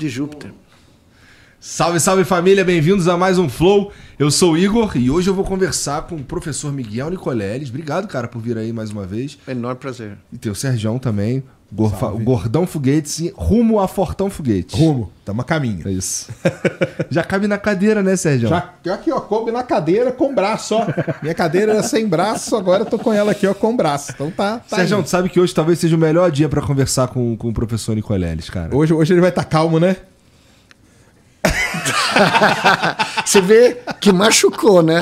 de Júpiter. Salve, salve família, bem-vindos a mais um Flow. Eu sou o Igor e hoje eu vou conversar com o professor Miguel Nicoleles. Obrigado, cara, por vir aí mais uma vez. Enorme prazer. E tem o Sergião também, Gorfa, gordão Foguetes rumo a Fortão Foguete. Rumo, tamo a caminho. É isso. Já cabe na cadeira, né, Sérgio? Já aqui, ó, coube na cadeira com braço, ó. Minha cadeira era sem braço, agora eu tô com ela aqui, ó, com braço. Então tá. tá Sérgio, tu sabe que hoje talvez seja o melhor dia para conversar com, com o professor Nicoleles, cara. Hoje, hoje ele vai estar tá calmo, né? Você vê que machucou, né?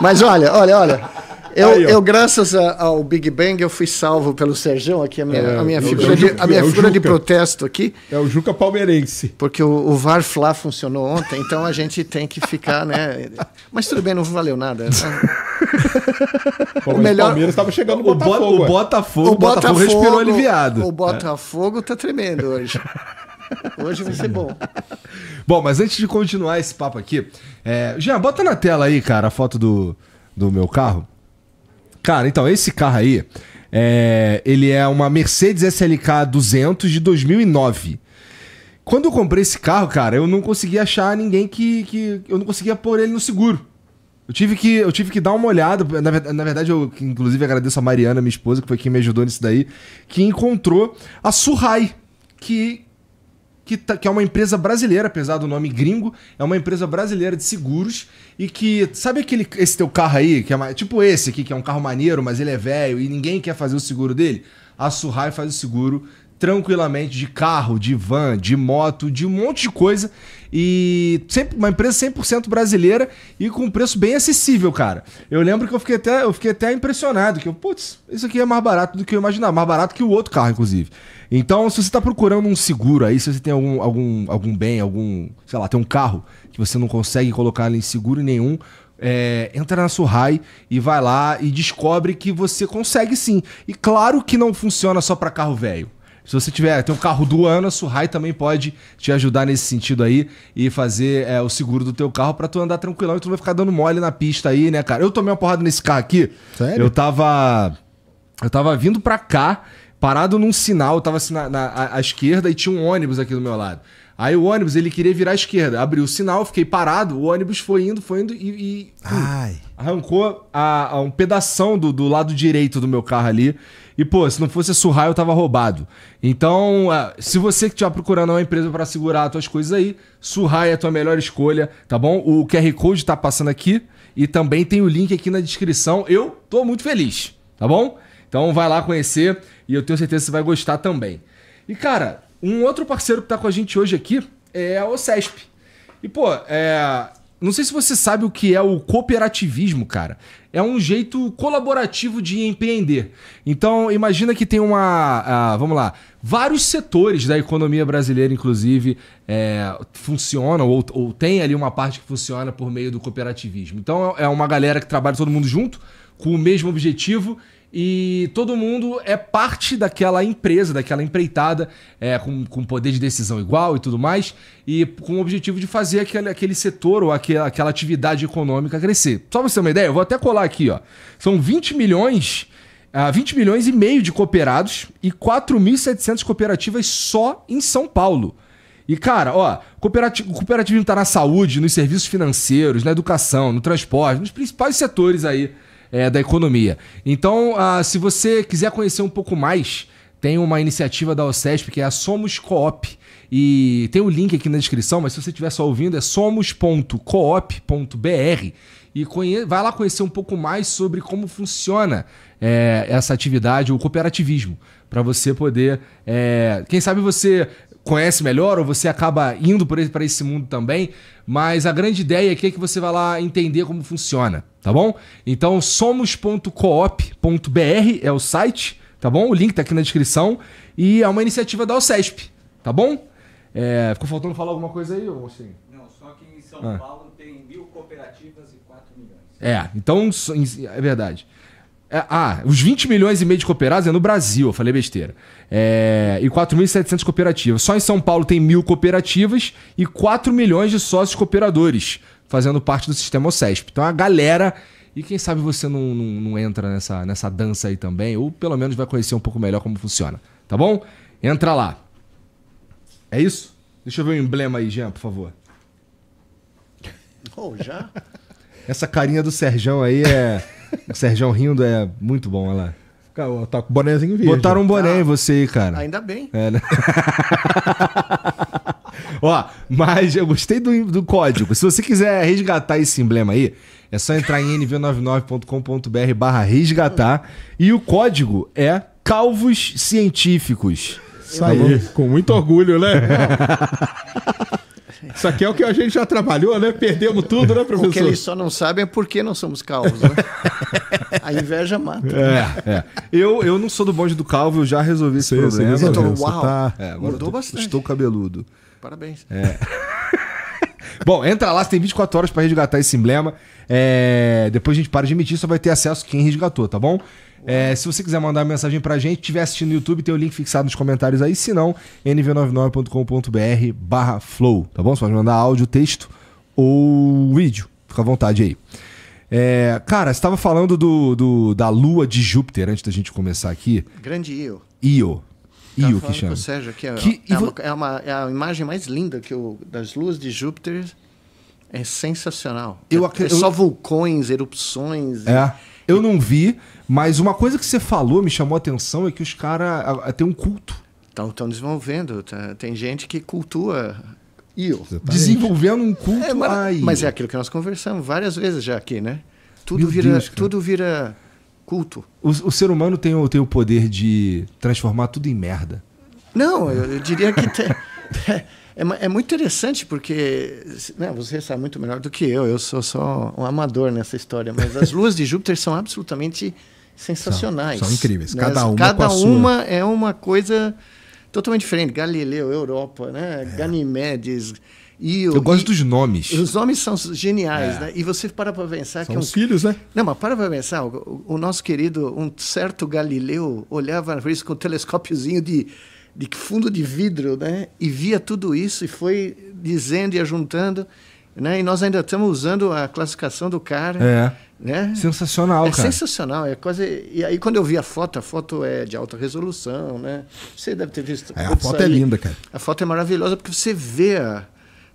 Mas olha, olha, olha. Eu, Aí, eu graças a, ao Big Bang, eu fui salvo pelo Sérgio, aqui, a minha, é, a minha é figura, de, a minha é figura de protesto aqui. É o Juca palmeirense. Porque o, o VAR Fla funcionou ontem, então a gente tem que ficar, né? Mas tudo bem, não valeu nada. Né? o melhor... Palmeiras estava chegando no o Botafogo. O Botafogo, o Botafogo, Botafogo respirou aliviado. O Botafogo está é. tremendo hoje. Hoje vai ser bom. bom, mas antes de continuar esse papo aqui, é... Jean, bota na tela aí, cara, a foto do, do meu carro. Cara, então, esse carro aí, é, ele é uma Mercedes SLK 200 de 2009. Quando eu comprei esse carro, cara, eu não conseguia achar ninguém que, que. Eu não conseguia pôr ele no seguro. Eu tive que, eu tive que dar uma olhada. Na, na verdade, eu inclusive agradeço a Mariana, minha esposa, que foi quem me ajudou nisso daí, que encontrou a Surrai, que que, tá, que é uma empresa brasileira, apesar do nome gringo, é uma empresa brasileira de seguros e que, sabe aquele esse teu carro aí, que é tipo esse aqui, que é um carro maneiro, mas ele é velho e ninguém quer fazer o seguro dele? A Surrai faz o seguro tranquilamente de carro, de van, de moto, de um monte de coisa. E sempre uma empresa 100% brasileira e com um preço bem acessível, cara. Eu lembro que eu fiquei até, eu fiquei até impressionado que eu, putz, isso aqui é mais barato do que eu imaginava, mais barato que o outro carro inclusive. Então, se você está procurando um seguro aí, se você tem algum, algum, algum bem, algum, sei lá, tem um carro que você não consegue colocar em seguro nenhum, é, entra na Surrai e vai lá e descobre que você consegue sim. E claro que não funciona só para carro velho. Se você tiver tem um carro do ano, a Surrai também pode te ajudar nesse sentido aí e fazer é, o seguro do teu carro para tu andar tranquilão e tu não vai ficar dando mole na pista aí, né, cara? Eu tomei uma porrada nesse carro aqui. Sério? Eu tava eu tava vindo pra cá parado num sinal, tava assim na, na, à esquerda e tinha um ônibus aqui do meu lado. Aí o ônibus, ele queria virar à esquerda. Abriu o sinal, fiquei parado, o ônibus foi indo, foi indo e. e arrancou a, a um pedaço do, do lado direito do meu carro ali. E, pô, se não fosse surrar, eu tava roubado. Então, ah, se você que estiver tá procurando uma empresa para segurar as tuas coisas aí, surrar é a tua melhor escolha, tá bom? O QR Code tá passando aqui e também tem o link aqui na descrição. Eu tô muito feliz, tá bom? Então vai lá conhecer e eu tenho certeza que você vai gostar também. E cara, um outro parceiro que tá com a gente hoje aqui é o CESP. E pô, é... não sei se você sabe o que é o cooperativismo, cara. É um jeito colaborativo de empreender. Então imagina que tem uma, uh, vamos lá, vários setores da economia brasileira, inclusive, é, funcionam ou, ou tem ali uma parte que funciona por meio do cooperativismo. Então é uma galera que trabalha todo mundo junto com o mesmo objetivo e todo mundo é parte daquela empresa, daquela empreitada, é, com, com poder de decisão igual e tudo mais, e com o objetivo de fazer aquele, aquele setor ou aquela, aquela atividade econômica crescer. Só você ter uma ideia, eu vou até colar aqui, ó. São 20 milhões, uh, ah, 20 milhões e meio de cooperados e 4.700 cooperativas só em São Paulo. E, cara, ó, cooperativo, o cooperativismo tá na saúde, nos serviços financeiros, na educação, no transporte, nos principais setores aí é, da economia. Então, ah, se você quiser conhecer um pouco mais, tem uma iniciativa da OCESP que é a Somos Coop. E tem o link aqui na descrição, mas se você estiver só ouvindo, é somos.coop.br. E vai lá conhecer um pouco mais sobre como funciona é, essa atividade, o cooperativismo, para você poder. É... Quem sabe você conhece melhor ou você acaba indo para esse mundo também, mas a grande ideia aqui é que você vai lá entender como funciona tá bom? Então, somos.coop.br é o site, tá bom? O link tá aqui na descrição. E é uma iniciativa da OCESP, tá bom? É, ficou faltando falar alguma coisa aí, ou assim? Não, só que em São ah. Paulo tem mil cooperativas e 4 milhões. É, então, é verdade. É, ah, os 20 milhões e meio de cooperados é no Brasil, eu falei besteira. É, e 4.700 cooperativas. Só em São Paulo tem mil cooperativas e 4 milhões de sócios cooperadores fazendo parte do sistema OCESP. Então a galera. E quem sabe você não, não, não, entra nessa, nessa dança aí também, ou pelo menos vai conhecer um pouco melhor como funciona. Tá bom? Entra lá. É isso? Deixa eu ver o emblema aí, Jean, por favor. Oh, já? Essa carinha do Serjão aí é. o Serjão rindo é muito bom, olha lá. Tá com o bonézinho verde. Botaram um boné ah, em você, aí, cara. Ainda bem. É, né? Ó, mas eu gostei do, do código. Se você quiser resgatar esse emblema aí, é só entrar em nv99.com.br barra resgatar. E o código é Calvos Científicos. Isso aí, tá com muito orgulho, né? Isso aqui é o que a gente já trabalhou, né? Perdemos tudo, né, professor? O que eles só não sabem é por que não somos calvos, né? A inveja mata. É, é. Eu, eu não sou do bonde do calvo, eu já resolvi esse problema. Você resolveu, uau, é, mudou bastante. Estou cabeludo. Parabéns. É. Bom, entra lá, você tem 24 horas para resgatar esse emblema. É... Depois a gente para de emitir, só vai ter acesso quem resgatou, tá bom? É, se você quiser mandar uma mensagem pra gente, estiver assistindo no YouTube, tem o link fixado nos comentários aí. Se não, nv99.com.br barra flow, tá bom? Você pode mandar áudio, texto ou vídeo. Fica à vontade aí. É, cara, você estava falando do, do, da lua de Júpiter antes da gente começar aqui. Grande Io. Io. Io que chama. Sérgio, que é, que, é, uma, é, uma, é a imagem mais linda que o, das luas de Júpiter é sensacional. Eu, é, é só vulcões, erupções. É. E, eu não vi, mas uma coisa que você falou me chamou a atenção é que os caras têm um culto. Estão desenvolvendo. Então tá, tem gente que cultua tá Io. Desenvolvendo um culto. É, mas, mas é aquilo que nós conversamos várias vezes já aqui, né? Tudo Meu vira. Deus, tudo vira culto. O, o ser humano tem, tem o poder de transformar tudo em merda. Não, eu, eu diria que tem, é, é, é, muito interessante porque né, você sabe muito melhor do que eu. Eu sou só um amador nessa história, mas as luas de Júpiter são absolutamente sensacionais. São, são incríveis. Né? Cada uma, Cada uma é uma coisa totalmente diferente. Galileu, Europa, né? É. Ganimedes. E, eu gosto e, dos nomes. Os nomes são geniais, é. né? E você para para pensar são que. São é os filhos, né? Não, mas para para pensar, o, o, nosso querido, um certo Galileu, olhava isso com um telescópiozinho de, de fundo de vidro, né? E via tudo isso e foi dizendo e ajuntando. Né? E nós ainda estamos usando a classificação do cara. É. Né? Sensacional, é cara. Sensacional, é quase. E aí quando eu vi a foto, a foto é de alta resolução, né? Você deve ter visto. É, a foto é aí. é linda, cara. A foto é maravilhosa porque você vê a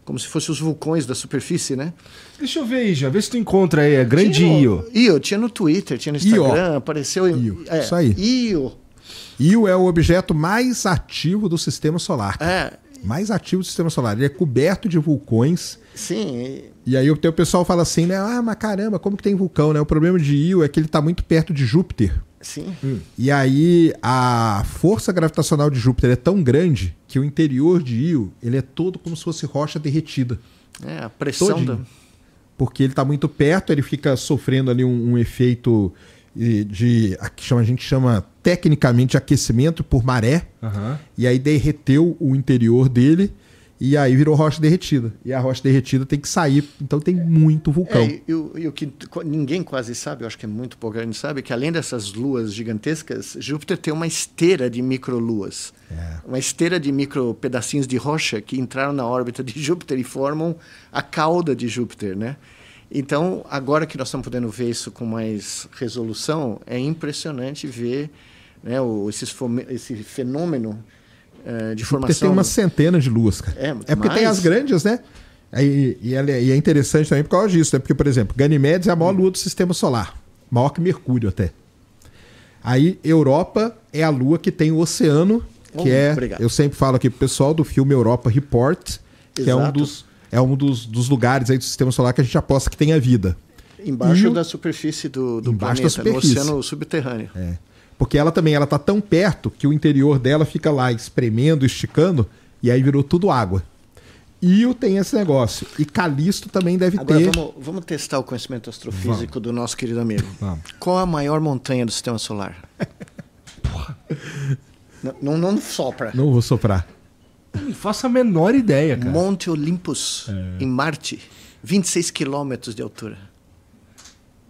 como se fossem os vulcões da superfície, né? Deixa eu ver aí, já vê se tu encontra aí, é grande Io. Io, tinha no Twitter, tinha no Instagram, Io. apareceu Io. É, Isso aí. Io. Io é o objeto mais ativo do sistema solar. É. Mais ativo do sistema solar. Ele é coberto de vulcões. Sim. E aí o pessoal fala assim, né? Ah, mas caramba, como que tem vulcão, né? O problema de Io é que ele está muito perto de Júpiter. Sim. Hum. E aí a força gravitacional de Júpiter é tão grande que o interior de Io ele é todo como se fosse rocha derretida. É, a pressão da... Porque ele está muito perto, ele fica sofrendo ali um, um efeito de a, que chama, a gente chama tecnicamente aquecimento por maré. Uhum. E aí derreteu o interior dele e aí virou rocha derretida. E a rocha derretida tem que sair, então tem muito vulcão. É, e, o que ninguém quase sabe, eu acho que é muito pouco gente sabe, que além dessas luas gigantescas, Júpiter tem uma esteira de microluas. É. Uma esteira de micro pedacinhos de rocha que entraram na órbita de Júpiter e formam a cauda de Júpiter, né? Então, agora que nós estamos podendo ver isso com mais resolução, é impressionante ver né, o, esse, esse fenômeno é, de formação. Porque tem uma centena de luas, cara. É, é porque mais... tem as grandes, né? E, e, e, é interessante também por causa disso, né? Porque, por exemplo, Ganymedes é a maior lua do sistema solar. Maior que Mercúrio até. Aí, Europa é a lua que tem o oceano, que oh, é. Obrigado. Eu sempre falo aqui pro pessoal do filme Europa Report, que Exato. é um dos. É um dos, dos lugares aí do sistema solar que a gente aposta que tem a vida. Embaixo e da superfície do, do embaixo planeta, da superfície. no oceano subterrâneo. É. Porque ela também, ela tá tão perto que o interior dela fica lá espremendo, esticando, e aí virou tudo água. Io tem esse negócio. E Calisto também deve Agora, ter. Vamos, vamos testar o conhecimento astrofísico vamos. do nosso querido amigo. Vamos. Qual a maior montanha do sistema solar? não, não, não, sopra. Não vou soprar. Não faço a menor ideia, cara. Monte Olympus, é. em Marte, 26 quilômetros de altura.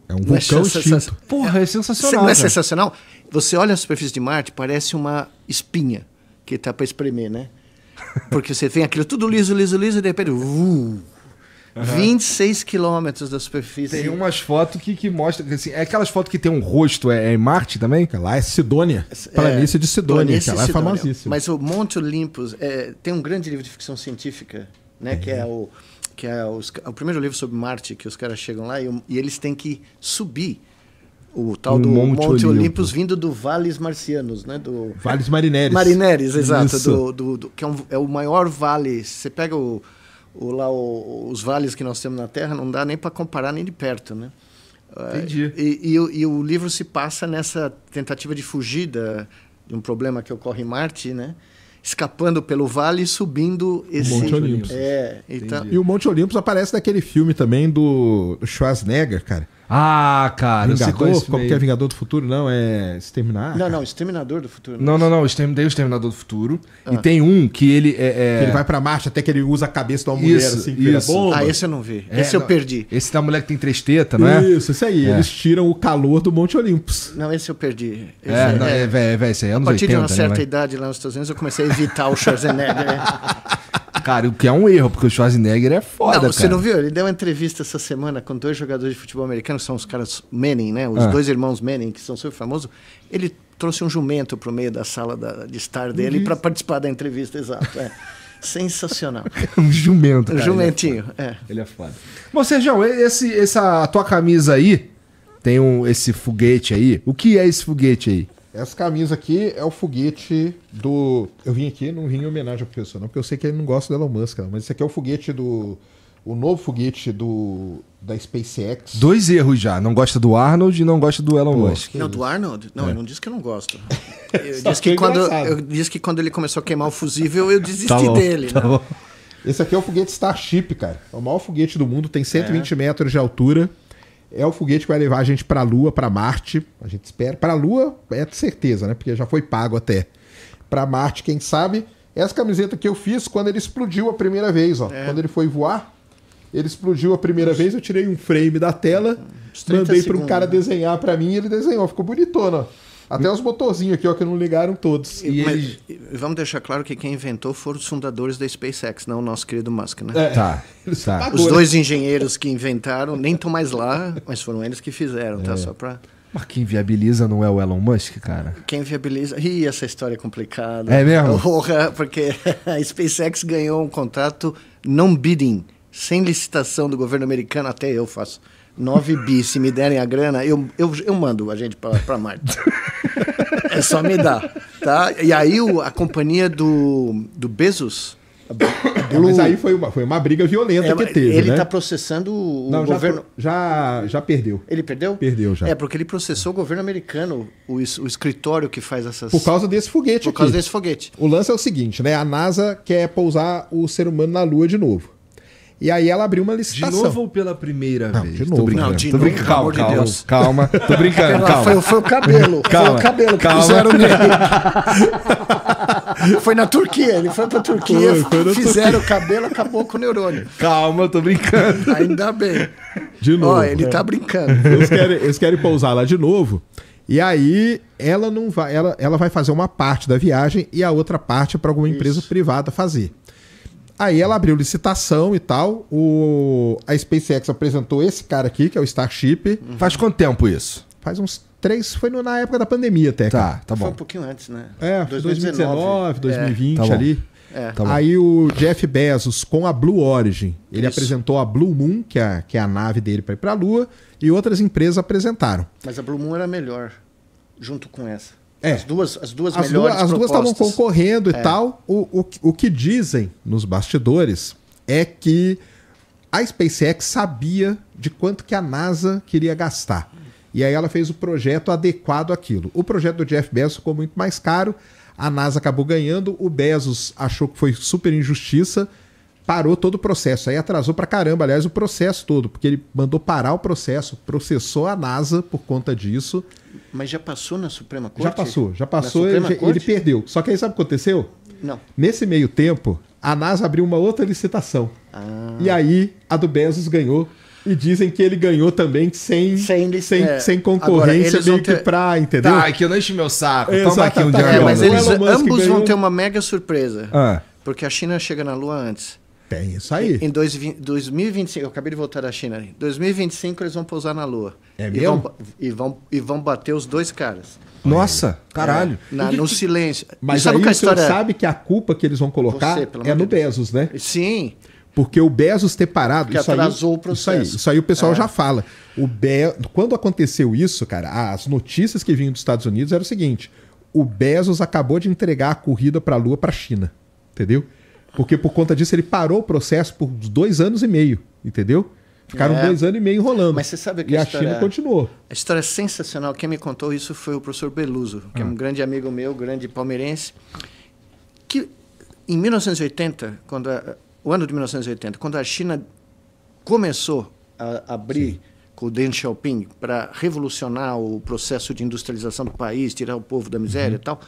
É um é vulcão é extinto. Porra, é sensacional. Não é sensacional? Você olha a superfície de Marte, parece uma espinha que tá para espremer, né? Porque você tem aquilo tudo liso, liso, liso, e de repente. Uh, Uhum. 26 quilômetros da superfície. Tem umas fotos que, que mostram. Assim, é aquelas fotos que tem um rosto, é, é em Marte também? Lá é Sidônia. É, Planície é, de Sidônia, que lá é famosíssima. Mas o Monte Olympus é, tem um grande livro de ficção científica, né? É. Que é o que é, os, é o primeiro livro sobre Marte, que os caras chegam lá e, e eles têm que subir o tal do Monte, Monte Olympus vindo do Vales Marcianos, né? Do Vales Marineres. Marineres, exato, do, do, do, que é, um, é, o maior vale. Você pega o, o lá o, os vales que nós temos na Terra, não dá nem para comparar nem de perto, né? É, Entendi. e, e, e, o livro se passa nessa tentativa de fugida de um problema que ocorre em Marte, né? escapando pelo vale e subindo esse. Monte Olympus. É, então... E o Monte Olympus aparece naquele filme também do Schwarzenegger, cara. Ah, cara, Vingador, Qual que é Vingador do Futuro? Não, é Exterminar. Não, não, Exterminador do Futuro. Não, não, não, é tem o Exterminador do Futuro. Ah. E tem um que ele é, é... Que ele vai pra marcha até que ele usa a cabeça de uma mulher isso, assim, isso. Bomba. Ah, esse eu não vi. É, esse eu não, perdi. Esse da mulher que tem três tetas, não é? Isso, isso aí. É. Eles tiram o calor do Monte Olympus. Não, esse eu perdi. Esse é, é não, é, velho, é, é, é, é, é anos A partir de uma né, certa idade lá nos Estados Unidos, eu comecei a evitar o Schwarzenegger. cara, o que é um erro, porque o Schwarzenegger é foda, não, Você cara. não viu? Ele deu uma entrevista essa semana com dois jogadores de futebol americano, são os caras Manning, né? Os ah. dois irmãos Manning, que são super famosos. Ele trouxe um jumento pro meio da sala da, de estar dele uhum. para participar da entrevista, exato. É. Sensacional. um jumento, cara. Um jumentinho, ele é, é. Ele é foda. Bom, Sérgio, esse, essa tua camisa aí, tem um, esse foguete aí. O que é esse foguete aí? Essa camisa aqui é o foguete do. Eu vim aqui, não vim em homenagem ao professor, não, porque eu sei que ele não gosta do Elon Musk, não, mas esse aqui é o foguete do. O novo foguete do da SpaceX. Dois erros já. Não gosta do Arnold e não gosta do Elon Pô, Musk. Não, do Arnold? Não, é. não disse que eu não gosto. Eu disse, que, quando, eu disse que quando ele começou a queimar o fusível, eu desisti tá bom, dele. Tá né? Esse aqui é o foguete Starship, cara. É o maior foguete do mundo, tem 120 é. metros de altura. É o foguete que vai levar a gente para a Lua, para Marte. A gente espera. Para a Lua é certeza, né? Porque já foi pago até. Para Marte, quem sabe. Essa camiseta que eu fiz quando ele explodiu a primeira vez, ó. É. Quando ele foi voar, ele explodiu a primeira vez. Eu tirei um frame da tela, mandei para um cara né? desenhar para mim. E ele desenhou. Ficou bonitona. Ó. Até os motorzinhos aqui, ó, que não ligaram todos. E Mas, ele... Vamos deixar claro que quem inventou foram os fundadores da SpaceX, não o nosso querido Musk, né? É. Tá. tá. Os dois engenheiros que inventaram nem estão mais lá, mas foram eles que fizeram, tá? É. Só pra. Mas quem viabiliza não é o Elon Musk, cara? Quem viabiliza. Ih, essa história é complicada. É mesmo? Porra, porque a SpaceX ganhou um contrato não bidding, sem licitação do governo americano, até eu faço 9 bi, se me derem a grana, eu, eu, eu mando a gente para Marte. é só me dar, tá? E aí o, a companhia do, do Bezos... É, Blue, mas aí foi uma, foi uma briga violenta é, que teve, Ele está né? Tá processando o Não, governo... Já, já, já perdeu. Ele perdeu? Perdeu já. É, porque ele processou o governo americano, o, o escritório que faz essas... Por causa desse foguete Por aqui. causa desse foguete. O lance é o seguinte, né? A NASA quer pousar o ser humano na Lua de novo. E aí ela abriu uma licitação. De novo ou pela primeira não, vez? De novo. Tô brincando. Não, de tô novo, brincando. Calma, de calma, Deus. calma. Tô brincando, calma. calma. Foi, foi, o cabelo. Calma, foi o cabelo que calma. fizeram nele. foi na Turquia. Ele foi pra Turquia, foi, foi fizeram Turquia. o cabelo, acabou com o neurônio. Calma, tô brincando. Ainda bem. De novo. Ó, ele tá é. tá brincando. Eles querem, eles querem pousar lá de novo. E aí ela não vai, ela, ela vai fazer uma parte da viagem e a outra parte é para alguma Isso. empresa privada fazer. Aí ela abriu licitação e tal. O, a SpaceX apresentou esse cara aqui, que é o Starship. Uhum. Faz quanto tempo isso? Faz uns três. Foi na época da pandemia até. Tá, tá bom. Foi um pouquinho antes, né? É, 2019, 2019 2020 ali. É. Tá Aí o Jeff Bezos, com a Blue Origin, ele Isso. apresentou a Blue Moon, que é, que é a nave dele para ir para a Lua, e outras empresas apresentaram. Mas a Blue Moon era melhor, junto com essa. É. As duas, as duas as melhores duas, As duas estavam concorrendo é. e tal. O, o, o que dizem nos bastidores é que a SpaceX sabia de quanto que a NASA queria gastar. E aí ela fez o projeto adequado àquilo. O projeto do Jeff Bezos ficou muito mais caro, a NASA acabou ganhando, o Bezos achou que foi super injustiça, parou todo o processo. Aí atrasou pra caramba, aliás, o processo todo, porque ele mandou parar o processo, processou a NASA por conta disso. Mas já passou na Suprema Corte? Já passou, já passou, ele, ele, perdeu. Só que aí sabe o que aconteceu? Não. Nesse meio tempo, a NASA abriu uma outra licitação. Ah. E aí a do Bezos ganhou. E dizem que ele ganhou também sem, sem, sem, é. sem concorrência, Agora, meio ter... que pra, entendeu? Tá, que não enche meu saco. Exato, Toma aqui um tá, dia. É, mas eles, ambos vão ter uma mega surpresa. Ah. Porque a China chega na Lua antes. Tem é isso aí. Em dois, 2025, eu acabei de voltar da China. Em 2025 eles vão pousar na Lua. É mesmo? E vão, e vão, e vão bater os dois caras. Nossa, é. caralho. É, na, no silêncio. Mas sabe aí é você história... sabe que a culpa que eles vão colocar você, é no Bezos, né? Sim. Porque o Bezos ter parado. Que atrasou aí, o processo. Isso aí, isso aí o pessoal é. já fala. O Be... Quando aconteceu isso, cara, as notícias que vinham dos Estados Unidos era o seguinte: o Bezos acabou de entregar a corrida para a Lua para a China. Entendeu? Porque por conta disso ele parou o processo por dois anos e meio, entendeu? Ficaram é. dois anos e meio enrolando. Mas você sabe que e a, história, China continuou. A história é sensacional. Quem me contou isso foi o professor Beluso, que ah. é um ah. grande amigo meu, grande palmeirense. Que em 1980, quando a, o ano de 1980, quando a China começou a abrir Sim. com o Deng Xiaoping para revolucionar o processo de industrialização do país, tirar o povo da miséria uhum. e tal,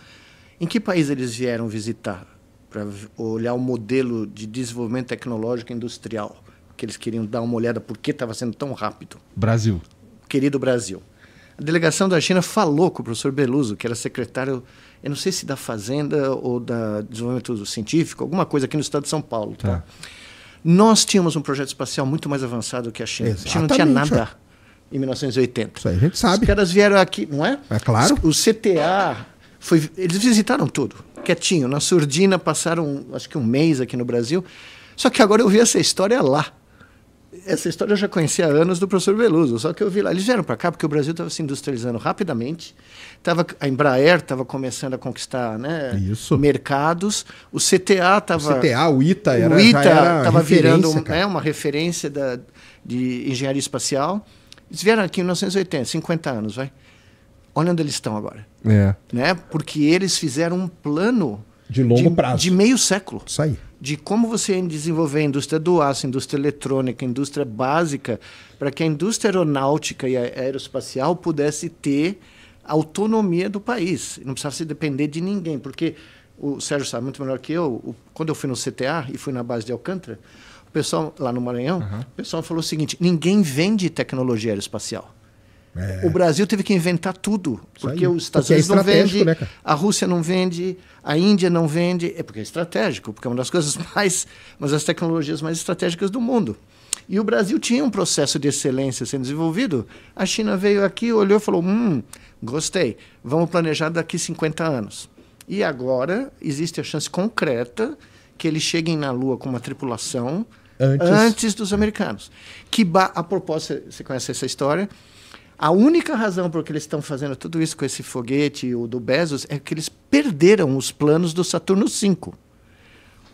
em que país eles vieram visitar? para olhar o modelo de desenvolvimento tecnológico industrial, que eles queriam dar uma olhada por que estava sendo tão rápido. Brasil. Querido Brasil. A delegação da China falou com o professor Beluso, que era secretário, eu não sei se da Fazenda ou da Desenvolvimento Científico, alguma coisa aqui no estado de São Paulo. Tá? Tá. Nós tínhamos um projeto espacial muito mais avançado que a China. Exatamente. A China não tinha nada em 1980. Isso aí a gente sabe. Os caras vieram aqui, não é? É claro. O CTA, foi, eles visitaram tudo quietinho, na surdina, passaram acho que um mês aqui no Brasil. Só que agora eu vi essa história lá. Essa história eu já conhecia há anos do professor Veloso só que eu vi lá. Eles vieram para cá porque o Brasil estava se industrializando rapidamente, tava, a Embraer estava começando a conquistar né, Isso. mercados, o CTA estava. O CTA, o ITA, era, o ITA estava virando né, uma referência da, de engenharia espacial. Eles vieram aqui em 1980, 50 anos, vai olha onde eles estão agora. É. Né? Porque eles fizeram um plano de longo de, prazo. De meio século. Isso aí. De como você desenvolver a indústria do aço, indústria eletrônica, indústria básica, para que a indústria aeronáutica e aeroespacial pudesse ter autonomia do país. Não precisava se depender de ninguém. Porque o Sérgio sabe muito melhor que eu, o, quando eu fui no CTA e fui na base de Alcântara, o pessoal lá no Maranhão, uhum. o pessoal falou o seguinte: ninguém vende tecnologia aeroespacial. O Brasil teve que inventar tudo, porque os Estados porque é Unidos é não vende, né, a Rússia não vende, a Índia não vende, é porque é estratégico, porque é uma das coisas mais, uma das tecnologias mais estratégicas do mundo. E o Brasil tinha um processo de excelência sendo desenvolvido. A China veio aqui, olhou e falou: "Hum, gostei. Vamos planejar daqui 50 anos". E agora existe a chance concreta que eles cheguem na Lua com uma tripulação antes, antes dos americanos. Que a propósito, você conhece essa história? A única razão por que eles estão fazendo tudo isso com esse foguete o do Bezos é que eles perderam os planos do Saturno V,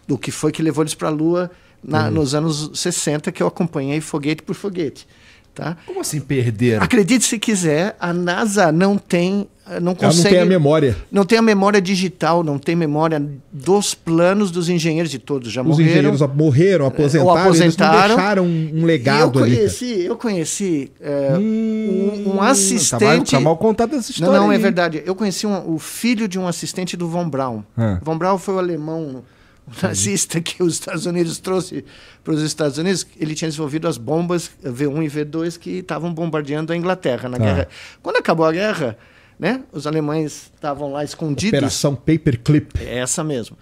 do que foi que levou eles para a Lua na, uhum. nos anos 60, que eu acompanhei foguete por foguete. Tá? Como assim perderam? Acredite se quiser, a NASA não tem. Eh, não consegue. Ela não tem a memória. Não tem a memória digital, não tem memória dos planos dos engenheiros de todos. Já Os morreram. Os engenheiros morreram, eh, aposentaram, ou aposentaram. deixaram um legado eu conheci, ali. Eu conheci é, hum, um assistente. Tá mal, tá contada essa história. Não, não, é verdade. Eu conheci um, o filho de um assistente do Von Braun. Ah. Von Braun foi o alemão nazista que os Estados Unidos trouxe para os Estados Unidos, ele tinha desenvolvido as bombas V1 e V2 que estavam bombardeando a Inglaterra na ah. guerra. Quando acabou a guerra, né, os alemães estavam lá escondidos. Operação Paperclip. É essa mesmo.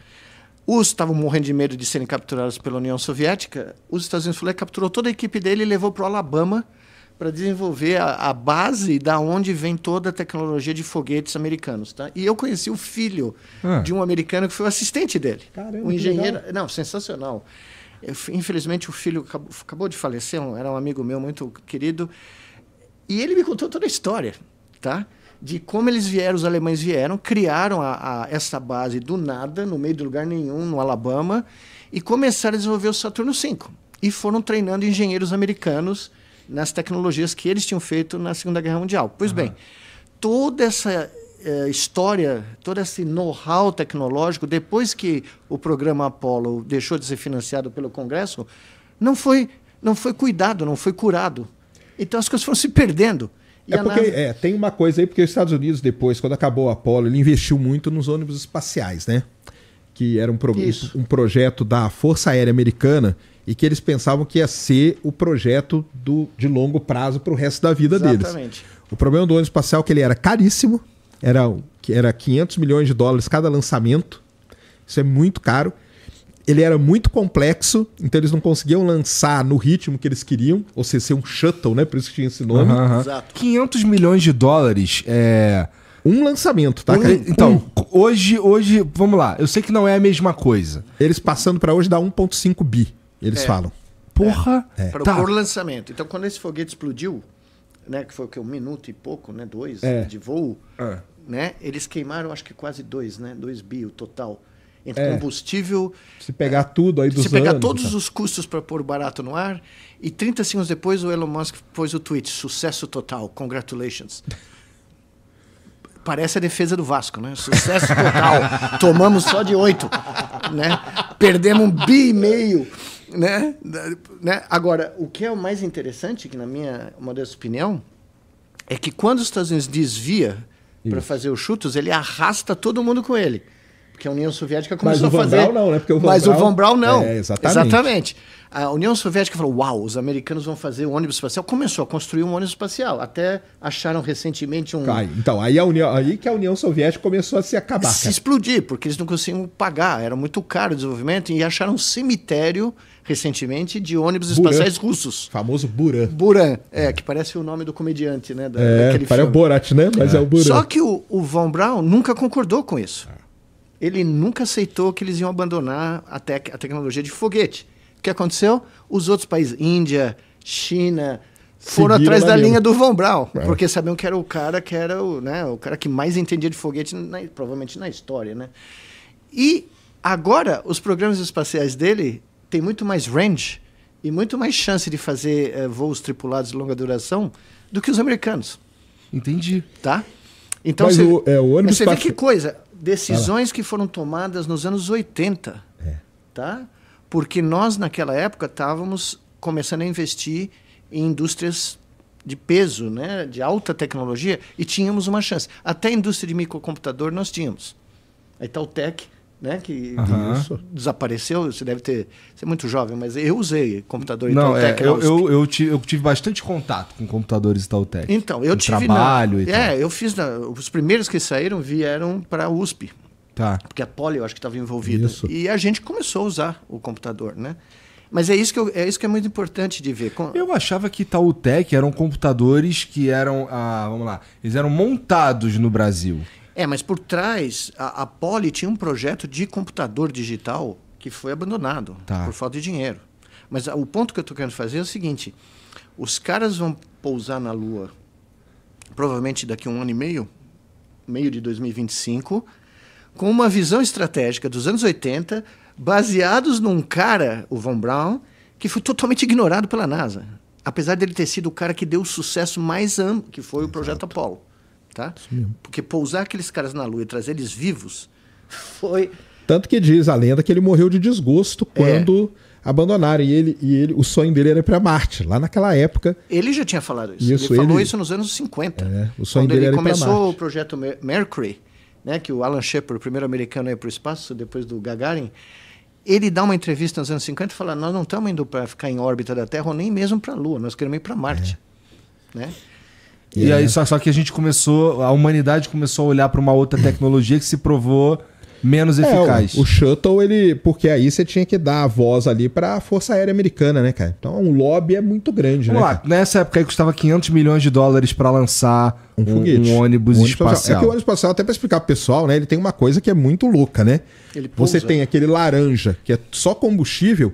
Os estavam morrendo de medo de serem capturados pela União Soviética. Os Estados Unidos falou, é, capturou toda a equipe dele e levou para o Alabama para desenvolver a, a, base da onde vem toda a tecnologia de foguetes americanos, tá? E eu conheci o filho ah. de um americano que foi o assistente dele, Caramba, um engenheiro, não, sensacional. Eu, infelizmente o filho acabou, acabou de falecer, um, era um amigo meu muito querido, e ele me contou toda a história, tá? De como eles vieram, os alemães vieram, criaram a, a, essa base do nada, no meio de lugar nenhum, no Alabama, e começaram a desenvolver o Saturno V. E foram treinando engenheiros americanos nas tecnologias que eles tinham feito na Segunda Guerra Mundial. Pois uhum. bem, toda essa eh, história, todo esse know-how tecnológico, depois que o programa Apollo deixou de ser financiado pelo Congresso, não foi, não foi cuidado, não foi curado. Então as coisas foram se perdendo. é porque nave... é, tem uma coisa aí, porque os Estados Unidos, depois, quando acabou o Apollo, ele investiu muito nos ônibus espaciais, né? Que era um, pro... um projeto da Força Aérea Americana e que eles pensavam que ia ser o projeto do, de longo prazo para o resto da vida Exatamente. deles. Exatamente. O problema do ônibus espacial é que ele era caríssimo, era, era 500 milhões de dólares cada lançamento, isso é muito caro. Ele era muito complexo, então eles não conseguiam lançar no ritmo que eles queriam, ou seja, ser um shuttle, né? Por isso que tinha esse nome. Uhum, uhum. Exato. 500 milhões de dólares é. Um lançamento, tá? Um, então, um. hoje, hoje, vamos lá. Eu sei que não é a mesma coisa. Eles passando para hoje dá 1.5 bi. Eles é. falam. Porra! É. É. Tá. Por lançamento. Então, quando esse foguete explodiu, né, que foi o que, um minuto e pouco, né, dois é. de voo, é. né, eles queimaram acho que quase dois, né, dois bi o total. Entre é. combustível... Se pegar é, tudo aí dos Se pegar anos, todos tá. os custos para pôr barato no ar, e 30 segundos depois o Elon Musk pôs o tweet, sucesso total, congratulations. parece a defesa do Vasco, né? Sucesso total. Tomamos só de oito, né? Perdemos um bi e meio né? né? Agora, o que é o mais interessante, que na minha modesta opinião, é que quando os Estados Unidos desvia para fazer os chutos, ele arrasta todo mundo com ele. Porque a União Soviética começou a fazer... Mas o Von Braun não, né? Porque o Von Mas Braun... o Von Braun não. É, exatamente. Exatamente. A União Soviética falou, uau, os americanos vão fazer um ônibus espacial. Começou a construir um ônibus espacial. Até acharam recentemente um... então, aí, a União, aí que a União Soviética começou a se acabar. Se cara. explodir, porque eles não conseguiam pagar. Era muito caro o desenvolvimento. E acharam um cemitério recentemente de ônibus Buran, espaciais russos. Famoso Buran. Buran, é, é, que parece o nome do comediante, né? Da, é, parece filme. o Borat, né? Mas é, é o Buran. Só que o, o Von Braun nunca concordou com isso. Ah ele nunca aceitou que eles iam abandonar a, tec a tecnologia de foguete. O que aconteceu? Os outros países, Índia, China, foram atrás da linha do Von Braun, é. porque sabiam que era o cara que era o, né, o cara que mais entendia de foguete, na, provavelmente na história, né? E agora os programas espaciais dele têm muito mais range e muito mais chance de fazer eh, voos tripulados de longa duração do que os americanos. Entendi. Tá? Então Mas você, o, é, o ônibus você espacial... vê que coisa decisões que foram tomadas nos anos 80, é. tá? Porque nós naquela época estávamos começando a investir em indústrias de peso, né, de alta tecnologia e tínhamos uma chance. Até a indústria de microcomputador nós tínhamos. A Itautec né? Que, desapareceu. Você deve ter. Você é muito jovem, mas eu usei computador Não, tal É, eu, eu, eu, tive, eu tive bastante contato com computadores Itautec. Então, eu tive. Trabalho na, e é, tal. É, eu fiz. Na, os primeiros que saíram vieram para a USP. Tá. Porque a Poli, eu acho que estava envolvida. Isso. E a gente começou a usar o computador, né? Mas é isso que, eu, é, isso que é muito importante de ver. Com... Eu achava que Itautec eram computadores que eram. Ah, vamos lá. Eles eram montados no Brasil. É, mas por trás, a, a Poli tinha um projeto de computador digital que foi abandonado tá. por falta de dinheiro. Mas ah, o ponto que eu estou querendo fazer é o seguinte: os caras vão pousar na Lua provavelmente daqui a um ano e meio, meio de 2025, com uma visão estratégica dos anos 80, baseados num cara, o Von Braun, que foi totalmente ignorado pela NASA. Apesar dele ter sido o cara que deu o sucesso mais amplo, que foi Exato. o projeto Apollo tá? Porque pousar aqueles caras na Lua e trazer eles vivos foi. Tanto que diz a lenda que ele morreu de desgosto é. quando é. abandonaram. E ele, e ele, o sonho dele era ir para Marte, lá naquela época. Ele já tinha falado isso. isso ele, ele falou isso nos anos 50. É, o sonho quando dele ele era começou Marte. o projeto Mercury, né, que o Alan Shepard, o primeiro americano a ir para o espaço, depois do Gagarin, ele dá uma entrevista nos anos 50 e fala: Nós não estamos indo para ficar em órbita da Terra ou nem mesmo para a Lua, nós queremos ir para Marte. É. Né? E é. aí, só, só que a gente começou, a humanidade começou a olhar para uma outra tecnologia que se provou menos é, eficaz. o, o, shuttle, ele. Porque aí você tinha que dar a voz ali para a Força Aérea Americana, né, cara? Então, o lobby é muito grande, Vamos né? Lá, cara? nessa época aí custava 500 milhões de dólares para lançar um, foguete. Um, ônibus, um espacial. espacial. É que o ônibus espacial, até para explicar pro pessoal, né? Ele tem uma coisa que é muito louca, né? você tem aquele laranja, que é só combustível,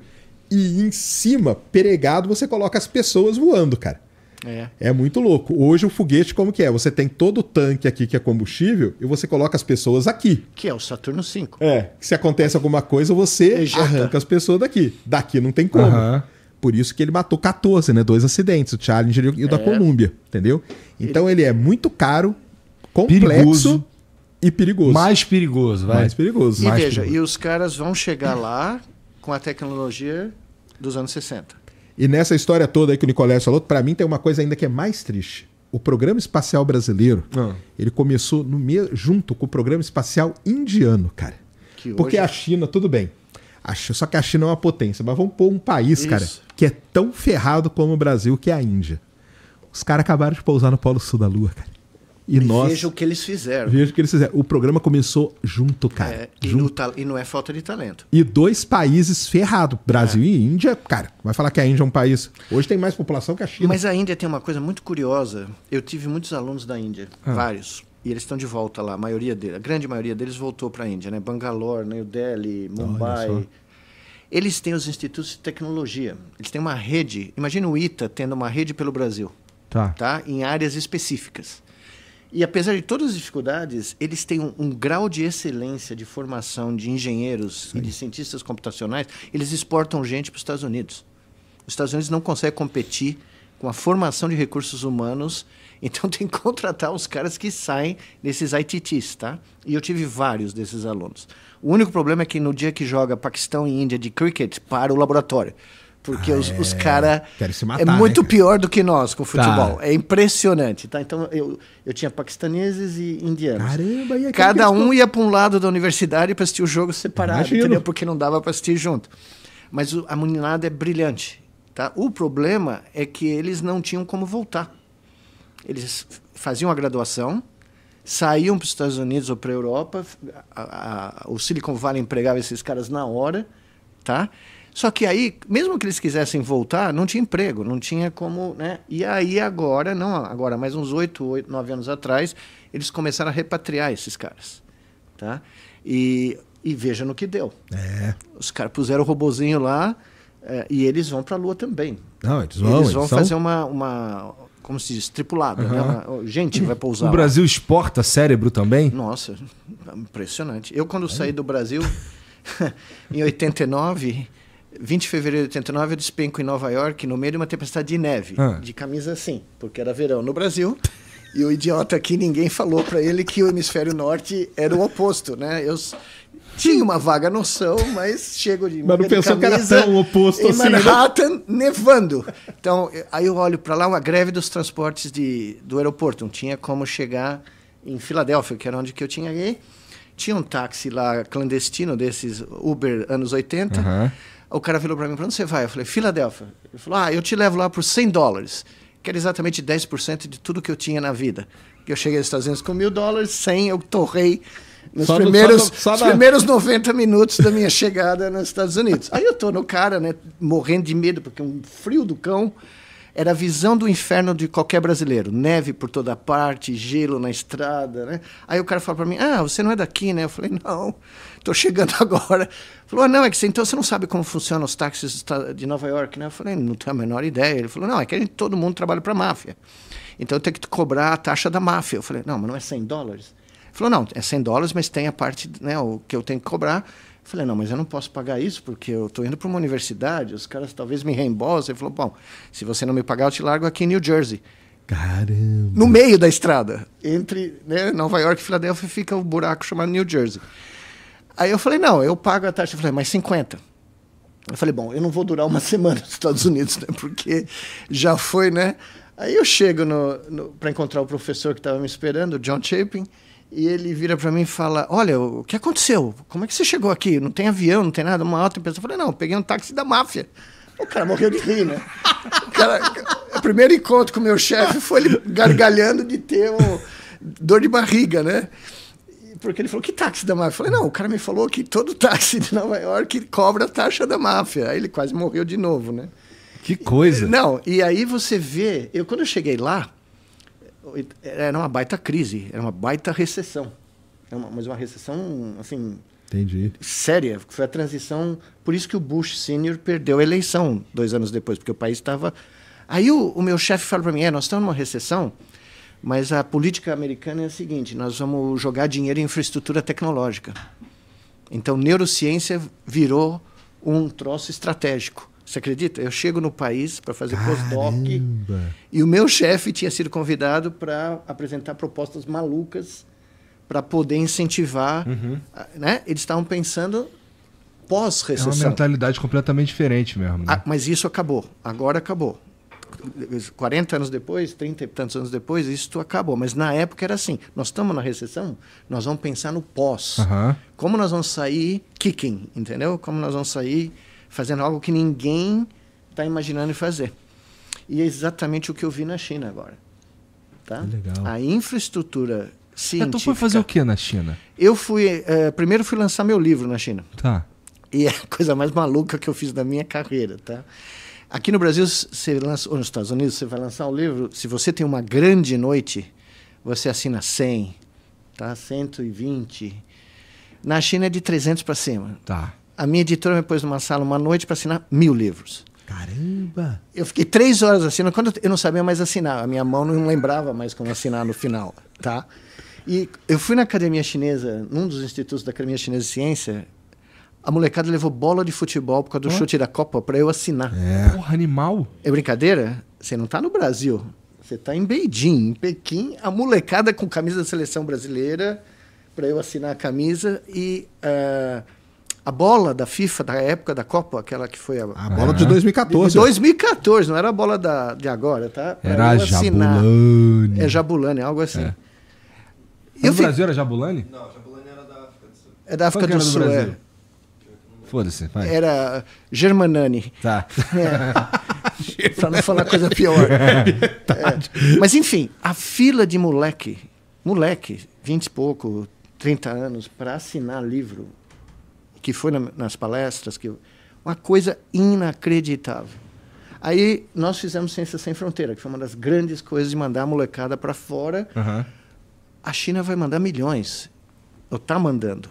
e em cima, peregado, você coloca as pessoas voando, cara. É. é muito louco. Hoje o foguete, como que é? Você tem todo o tanque aqui que é combustível e você coloca as pessoas aqui. Que é o Saturno 5. É. Se acontece alguma coisa, você Ejeta. arranca tá. as pessoas daqui. Daqui não tem como. Uhum. Por isso que ele matou 14, né? Dois acidentes, o Challenger e o é. da Columbia, entendeu? Então ele, ele é muito caro, complexo. Perigoso e perigoso. Mais perigoso, vai. Mais perigoso. E Mais veja, perigoso. e os caras vão chegar lá com a tecnologia dos anos 60. E nessa história toda aí que o Nicolás falou, para mim tem uma coisa ainda que é mais triste. O Programa Espacial Brasileiro, ah. ele começou no me... junto com o Programa Espacial Indiano, cara. Que Porque hoje... a é China, tudo bem. A... Só que a China é uma potência. Mas vamos pôr um país, Isso. cara, que é tão ferrado como o Brasil, que é a Índia. Os caras acabaram de pousar no Polo Sul da Lua, cara. E, e nós, veja o que eles fizeram. Veja o que eles fizeram. O programa começou junto, cara. É, junto. E, e, não é falta de talento. E dois países ferrados, Brasil é. e Índia, cara, vai falar que a Índia é um país. Hoje tem mais população que a China. Mas a Índia tem uma coisa muito curiosa. Eu tive muitos alunos da Índia, ah. vários. E eles estão de volta lá, a maioria deles, a grande maioria deles voltou para a Índia, né? Bangalore, New né? Delhi, Mumbai. Eles têm os institutos de tecnologia. Eles têm uma rede. Imagina o ITA tendo uma rede pelo Brasil. Tá. tá? Em áreas específicas. E apesar de todas as dificuldades, eles têm um, um grau de excelência de formação de engenheiros Sim. e de cientistas computacionais. Eles exportam gente para os Estados Unidos. Os Estados Unidos não conseguem competir com a formação de recursos humanos, então tem que contratar os caras que saem desses ITTs, tá? E eu tive vários desses alunos. O único problema é que no dia que joga Paquistão e Índia de cricket para o laboratório, porque ah, os, é... os caras. É muito né, pior do que nós com o tá. futebol. Tá. É impressionante, tá? Então eu, eu tinha paquistaneses e indianos. Caramba, e Cada um ia para um lado da universidade para assistir o jogo separado, entendeu? Porque não dava para assistir junto. Mas o, a meninada é brilhante, tá? O problema é que eles não tinham como voltar. Eles faziam a graduação, saíam para os Estados Unidos ou para a Europa, a, a, o Silicon Valley empregava esses caras na hora, tá? Só que aí, mesmo que eles quisessem voltar, não tinha emprego, não tinha como, né? E aí agora, não agora, mais uns oito, oito, nove anos atrás, eles começaram a repatriar esses caras, tá? E, e veja no que deu. É. Os caras puseram o robozinho lá é, e eles vão para a Lua também. Não, eles vão. Eles vão eles fazer são... uma, uma, como se diz, tripulada, uhum. né? Uma, gente vai pousar. O lá. Brasil exporta cérebro também? Nossa, impressionante. Eu quando é. saí do Brasil em 89 20 de fevereiro de 89, eu despenco em Nova York, no meio de uma tempestade de neve, ah. de camisa assim, porque era verão no Brasil. E o idiota aqui, ninguém falou para ele que o hemisfério norte era o oposto, né? Eu tinha uma vaga noção, mas chego de Mas não pensou que era tão oposto em assim, né? Manhattan, né? nevando. Então, aí eu olho para lá, uma greve dos transportes de, do aeroporto. Não tinha como chegar em Filadélfia, que era onde que eu tinha aí. Tinha um táxi lá clandestino desses Uber anos 80. Uhum o cara virou para mim e falou: onde você vai? Eu falei: Filadélfia. Ele falou: ah, eu te levo lá por 100 dólares, que era exatamente 10% de tudo que eu tinha na vida. Eu cheguei nos Estados Unidos com mil dólares, 100 eu torrei nos só primeiros, só, só primeiros 90 minutos da minha chegada nos Estados Unidos. Aí eu tô no cara, né, morrendo de medo, porque é um frio do cão era a visão do inferno de qualquer brasileiro. Neve por toda parte, gelo na estrada, né? Aí o cara fala para mim, ah, você não é daqui, né? Eu falei, não, tô chegando agora. Falou, ah, não, é que você, então você não sabe como funcionam os táxis de Nova York, né? Eu falei, não tenho a menor ideia. Ele falou, não, é que gente, todo mundo trabalha para a máfia. Então tem que cobrar a taxa da máfia. Eu falei, não, mas não é 100 dólares? Ele falou, não, é 100 dólares, mas tem a parte, né, o que eu tenho que cobrar Falei, não, mas eu não posso pagar isso porque eu estou indo para uma universidade, os caras talvez me reembolsem. Ele falou, bom, se você não me pagar, eu te largo aqui em New Jersey. Caramba! No meio da estrada, entre né, Nova York e Filadélfia, fica o um buraco chamado New Jersey. Aí eu falei, não, eu pago a taxa. Ele falei, mas 50. Eu falei, bom, eu não vou durar uma semana nos Estados Unidos, né? Porque já foi, né? Aí eu chego para encontrar o professor que estava me esperando, o John Chapin, e ele vira para mim e fala: Olha, o que aconteceu? Como é que você chegou aqui? Não tem avião, não tem nada, uma outra pessoa. Eu falei: Não, eu peguei um táxi da máfia. O cara morreu de rir, né? O, cara, o primeiro encontro com o meu chefe foi ele gargalhando de ter um, dor de barriga, né? Porque ele falou, que táxi da máfia? Eu falei, não, o cara me falou que todo táxi de Nova York cobra a taxa da máfia. Aí ele quase morreu de novo, né? Que coisa! Não, e aí você vê, eu quando eu cheguei lá, era uma baita crise, era uma baita recessão. Uma, mas uma recessão, assim. Entendi. Séria. Foi a transição. Por isso que o Bush sênior perdeu a eleição dois anos depois, porque o país estava. Aí o, o meu chefe fala para mim: é, nós estamos numa recessão, mas a política americana é a seguinte: nós vamos jogar dinheiro em infraestrutura tecnológica. Então, neurociência virou um troço estratégico. Você acredita? Eu chego no país para fazer postdoc e o meu chefe tinha sido convidado para apresentar propostas malucas para poder incentivar, uhum. né? Eles estavam pensando pós-recessão. É uma mentalidade completamente diferente mesmo. Né? Ah, mas isso acabou. Agora acabou. 40 anos depois, 30 e tantos anos depois, isso acabou. Mas na época era assim: nós estamos na recessão, nós vamos pensar no pós. Uhum. Como nós vamos sair kicking, entendeu? Como nós vamos sair fazendo algo que ninguém está imaginando fazer. E é exatamente o que eu vi na China agora. Tá? Legal. A infraestrutura científica... É, então foi fazer o que na China? Eu fui... Uh, primeiro fui lançar meu livro na China. Tá. E é a coisa mais maluca que eu fiz da minha carreira, tá? Aqui no Brasil, você lança, ou nos Estados Unidos, você vai lançar um livro, se você tem uma grande noite, você assina 100, tá? 120. Na China é de 300 para cima. Tá a minha editora me pôs numa sala uma noite para assinar mil livros. Caramba! Eu fiquei três horas assinando. Quando eu não sabia mais assinar, a minha mão não lembrava mais como assinar no final, tá? E eu fui na academia chinesa, num dos institutos da academia chinesa de ciência. A molecada levou bola de futebol por causa do oh. chute da Copa para eu assinar. É. Porra, animal! É brincadeira? Você não tá no Brasil. Você tá em Beijing, em Pequim. A molecada com camisa da seleção brasileira para eu assinar a camisa e. Uh, a bola da FIFA da época da Copa, aquela que foi a. A bola de 2014. De 2014, não era a bola da, de agora, tá? Era era assim Jabulani. É Jabulani, algo assim. É. Brasil era Jabulani? Não, Jabulani era da África do Sul. É da África do, do, Sul, é. Foda-se, vai. Era Germanani. Tá. É. pra não falar coisa pior. É. é. Mas enfim, a fila de moleque, moleque, 20 e pouco, 30 anos, para assinar livro que foi na, nas palestras, que uma coisa inacreditável. Aí nós fizemos Ciência Sem Fronteira, que foi uma das grandes coisas de mandar a molecada para fora. Uhum. A China vai mandar milhões, ou está mandando,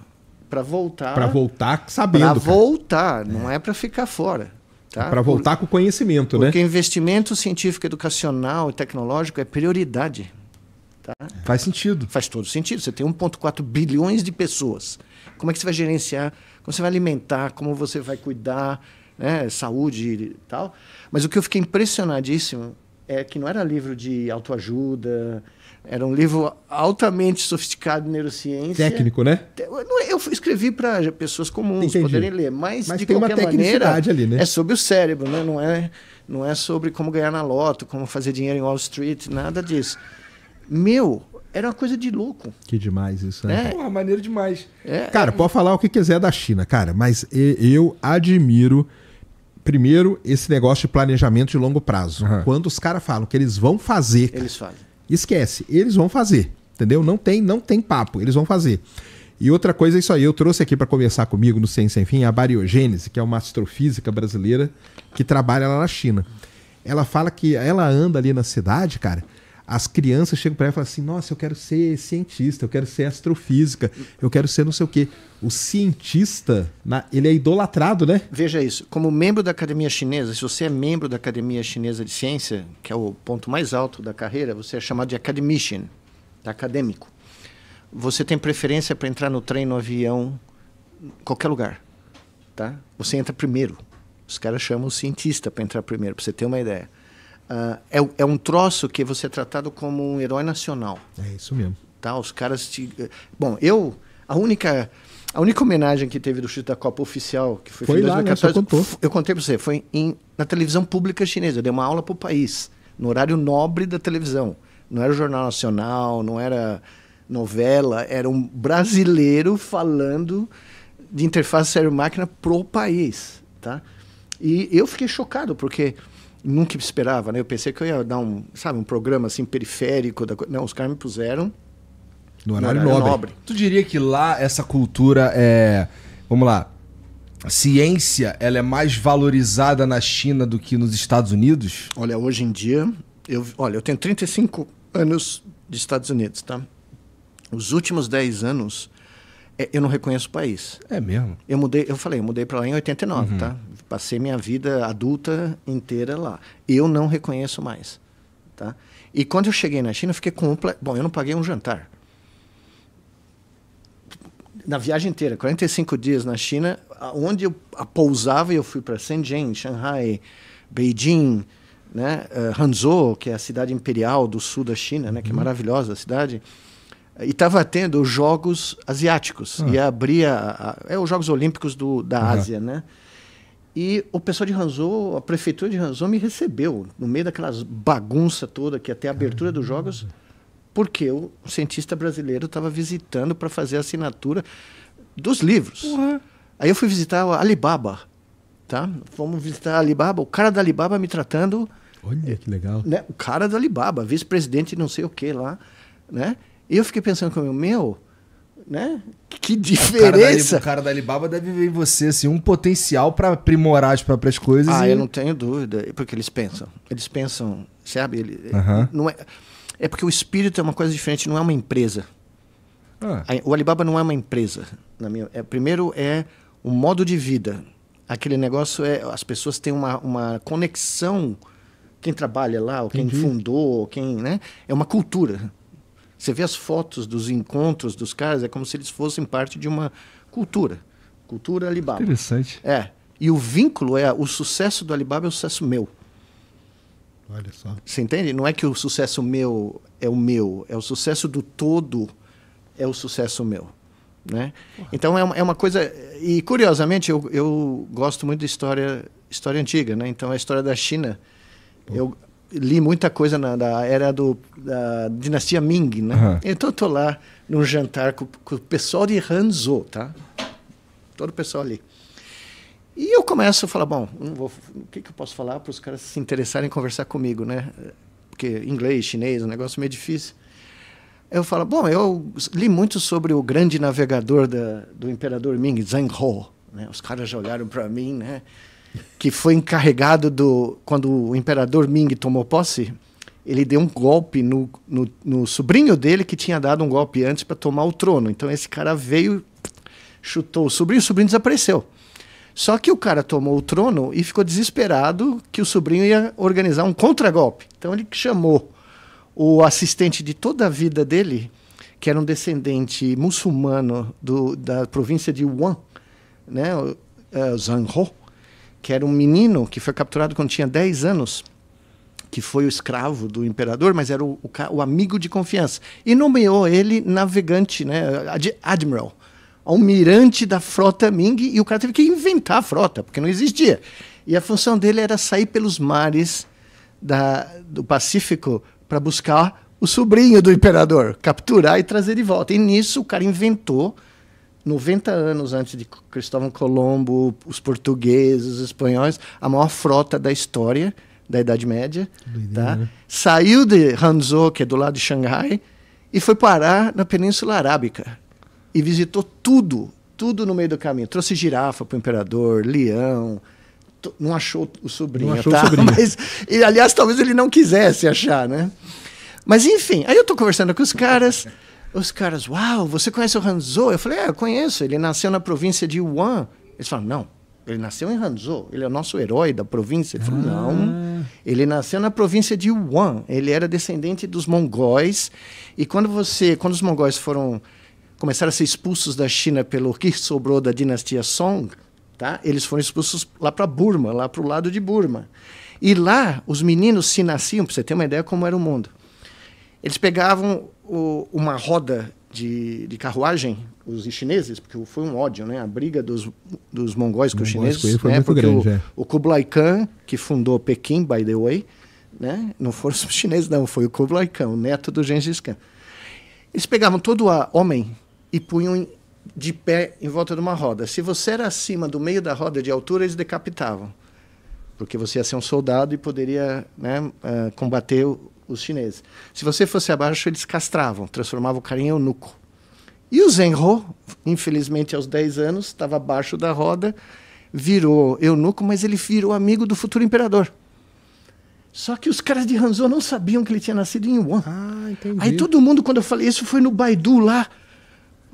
para voltar. Para voltar sabendo. Para voltar, não é, é para ficar fora. Tá? Para voltar Por, com conhecimento, porque né? Porque investimento científico, educacional e tecnológico é prioridade. Tá? Faz sentido. Faz todo sentido. Você tem 1,4 bilhões de pessoas. Como é que você vai gerenciar como você vai alimentar, como você vai cuidar, né, saúde e tal. Mas o que eu fiquei impressionadíssimo é que não era livro de autoajuda, era um livro altamente sofisticado de neurociência. Técnico, né? Eu escrevi para pessoas comuns Entendi. poderem ler, mas, mas de tem qualquer uma maneira ali, né? é sobre o cérebro, né? não, é, não é sobre como ganhar na loto, como fazer dinheiro em Wall Street, nada disso. Meu, era uma coisa de louco. Que demais isso, né? É. Porra, maneiro demais. É, cara, pode falar o que quiser da China, cara, mas eu admiro, primeiro, esse negócio de planejamento de longo prazo. Uhum. Quando os caras falam que eles vão fazer. Cara, eles fazem. Esquece, eles vão fazer, entendeu? Não tem, não tem papo, eles vão fazer. E outra coisa, é isso aí, eu trouxe aqui para conversar comigo no Ciência Sem Fim a bariogênese, que é uma astrofísica brasileira que trabalha lá na China. Ela fala que ela anda ali na cidade, cara, as crianças chegam para ela e falam assim: Nossa, eu quero ser cientista, eu quero ser astrofísica, eu quero ser não sei o quê. O cientista, ele é idolatrado, né? Veja isso. Como membro da Academia Chinesa, se você é membro da Academia Chinesa de Ciência, que é o ponto mais alto da carreira, você é chamado de academician, tá? acadêmico. Você tem preferência para entrar no trem, no avião, qualquer lugar. Tá? Você entra primeiro. Os caras chamam o cientista para entrar primeiro, para você ter uma ideia. Ah, é, é, um troço que você é tratado como um herói nacional. É isso mesmo. Tá? Os caras te. Eh, bom, eu. A única. A única homenagem que teve do chute da Copa oficial, que foi, foi em 2014, lá, né? eu contei para você, foi em, na televisão pública chinesa. Eu dei uma aula pro país, no horário nobre da televisão. Não era jornal nacional, não era novela, era um brasileiro falando de interface sério máquina pro país, tá? E eu fiquei chocado, porque nunca esperava, né? Eu pensei que eu ia dar um, sabe, um programa assim periférico da Não, os caras me puseram no horário, no nobre. nobre. Tu diria que lá essa cultura é, vamos lá, a ciência, ela é mais valorizada na China do que nos Estados Unidos? Olha, hoje em dia, eu, olha, eu tenho 35 anos de Estados Unidos, tá? Os últimos 10 anos é, eu não reconheço o país. É mesmo? Eu mudei, eu falei, eu mudei para lá em 89, uhum. tá? Passei minha vida adulta inteira lá. Eu não reconheço mais, tá? E quando eu cheguei na China, eu fiquei com um, bom, eu não paguei um jantar. Na viagem inteira, 45 dias na China, onde eu pousava, eu fui para Shenzhen, Shanghai, Beijing, né, uh, eh, Hanzhou, que é a cidade imperial do sul da China, né, uhum. que é uhum. maravilhosa a cidade e estava tendo os Jogos Asiáticos. Uhum. Ah. Ia abrir a, é os Jogos Olímpicos do, da uhum. Ásia, né? E o pessoal de Ranzô a prefeitura de Ranzô me recebeu no meio daquelas bagunça toda que até a abertura dos jogos, porque o cientista brasileiro estava visitando para fazer a assinatura dos livros. Uhum. Aí eu fui visitar a Alibaba, tá? Fomos visitar a Alibaba, o cara da Alibaba me tratando. Olha que legal. Né? O cara da Alibaba, vice-presidente não sei o que lá, né? Eu fiquei pensando comigo, meu, né? Que diferença! O cara da, Alibaba deve ver em você assim, um potencial para aprimorar as próprias coisas. Ah, e... eu não tenho dúvida. Porque eles pensam. Eles pensam, sabe? Ele, uhum. não é, é porque o espírito é uma coisa diferente, não é uma empresa. Ah. O Alibaba não é uma empresa. Na minha, é, primeiro é o modo de vida. Aquele negócio é. As pessoas têm uma, uma conexão. Quem trabalha lá, ou quem fundou, quem. Né? É uma cultura. Você vê as fotos dos encontros dos caras, é como se eles fossem parte de uma cultura. Cultura Alibaba. Interessante. É. E o vínculo é o sucesso do Alibaba é o sucesso meu. Olha só. Você entende? Não é que o sucesso meu é o meu, é o sucesso do todo é o sucesso meu. Né? Então é uma, é uma coisa. E curiosamente, eu, eu gosto muito de história, história antiga. Né? Então a história da China. Eu, li muita coisa na, da era do, da dinastia Ming, né? Uhum. Então eu tô lá num jantar com, com, o pessoal de Hanzhou, tá? Todo o pessoal ali. E eu começo a falar, bom, vou, o que, que eu posso falar para os caras se interessarem em conversar comigo, né? Porque inglês, chinês, um negócio meio difícil. Eu falo, bom, eu li muito sobre o grande navegador da, do imperador Ming, Zhang Ho. Né? Os caras já olharam para mim, né? que foi encarregado do. Quando o imperador Ming tomou posse, ele deu um golpe no, no, no sobrinho dele, que tinha dado um golpe antes para tomar o trono. Então esse cara veio, chutou o sobrinho, o sobrinho desapareceu. Só que o cara tomou o trono e ficou desesperado que o sobrinho ia organizar um contragolpe. Então ele chamou o assistente de toda a vida dele, que era um descendente muçulmano do, da província de Wuhan, né, uh, Zhang Ho, que era um menino que foi capturado quando tinha 10 anos, que foi o escravo do imperador, mas era o, o, o amigo de confiança. E nomeou ele navegante, né, ad, admiral, almirante da frota Ming, e o cara teve que inventar a frota, porque não existia. E a função dele era sair pelos mares da, do Pacífico para buscar o sobrinho do imperador, capturar e trazer de volta. E nisso o cara inventou 90 anos antes de Cristóvão Colombo, os portugueses, os espanhóis, a maior frota da história da Idade Média, Doideira. tá? Né? Saiu de Hanzhou, que é do lado de Xangai, e foi parar na Península Arábica e visitou tudo, tudo no meio do caminho. Trouxe girafa para o imperador, leão, não achou o sobrinho, não achou tá? O sobrinho. Mas, e, aliás, talvez ele não quisesse achar, né? Mas enfim, aí eu tô conversando com os caras os caras, uau, você conhece o Hanzou? Eu falei, é, eu conheço, ele nasceu na província de Wuhan. Eles falaram, não, ele nasceu em Hanzhou, ele é o nosso herói da província. Ele falou, ah. não, ele nasceu na província de Wuhan, ele era descendente dos mongóis. E quando você, quando os mongóis foram, começaram a ser expulsos da China pelo que sobrou da dinastia Song, tá? eles foram expulsos lá para Burma, lá para o lado de Burma. E lá, os meninos se nasciam, para você ter uma ideia como era o mundo. Eles pegavam o, uma roda de, de, carruagem, os chineses, porque foi um ódio, né? A briga dos, dos mongóis com os chineses. Foi né? muito porque grande, o, é. o Kublai Khan, que fundou Pequim, by the way, né? não foram os chineses, não, foi o Kublai Khan, o neto do Gengis Khan. Eles pegavam todo o homem e punham de pé em volta de uma roda. Se você era acima do meio da roda de altura, eles decapitavam. Porque você ia ser um soldado e poderia né, uh, combater o, os chineses. Se você fosse abaixo, eles castravam, transformavam o cara em eunuco. E o Zenho, infelizmente aos 10 anos, estava abaixo da roda, virou eunuco, mas ele virou amigo do futuro imperador. Só que os caras de Hanzhou não sabiam que ele tinha nascido em Wuhan. Ah, Aí todo mundo, quando eu falei isso, foi no Baidu lá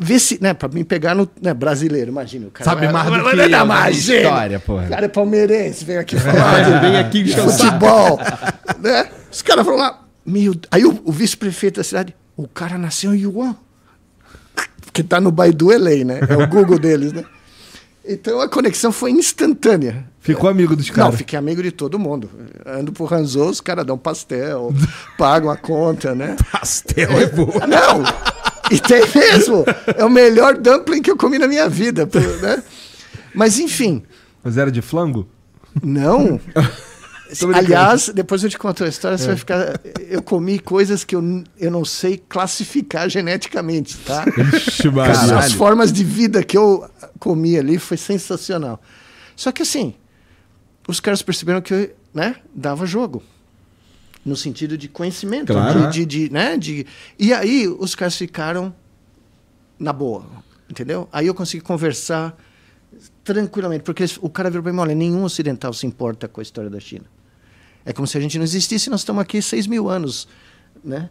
ver se, né, pra mim pegar no né, brasileiro, imagina. O cara Sabe mais do que vai, né? história, porra. O cara é palmeirense, vem aqui falar. É, vem aqui de futebol. né? Os caras foram lá. Meu, aí o, o vice-prefeito da cidade, o cara nasceu em Yuan. Que tá no Baidu Elei né? É o Google deles, né? Então a conexão foi instantânea. Ficou é. amigo dos caras? Não, fiquei amigo de todo mundo. Ando pro Ranzô, os caras dão pastel, pagam a conta, né? Pastel é boa. Não! E tem mesmo. É o melhor dumpling que eu comi na minha vida, né? Mas enfim. Mas era de flango? Não. Aliás, depois eu te conto a história, você é. vai ficar. Eu comi coisas que eu, eu não sei classificar geneticamente, tá? Ixi, As formas de vida que eu comi ali foi sensacional. Só que assim, os caras perceberam que, né, dava jogo no sentido de conhecimento. Claro. De, de, de, né? de, e aí os caras ficaram na boa, entendeu? Aí eu consegui conversar tranquilamente, porque eles, o cara virou para mim, olha, nenhum ocidental se importa com a história da China. É como se a gente não existisse, nós estamos aqui seis mil anos, né?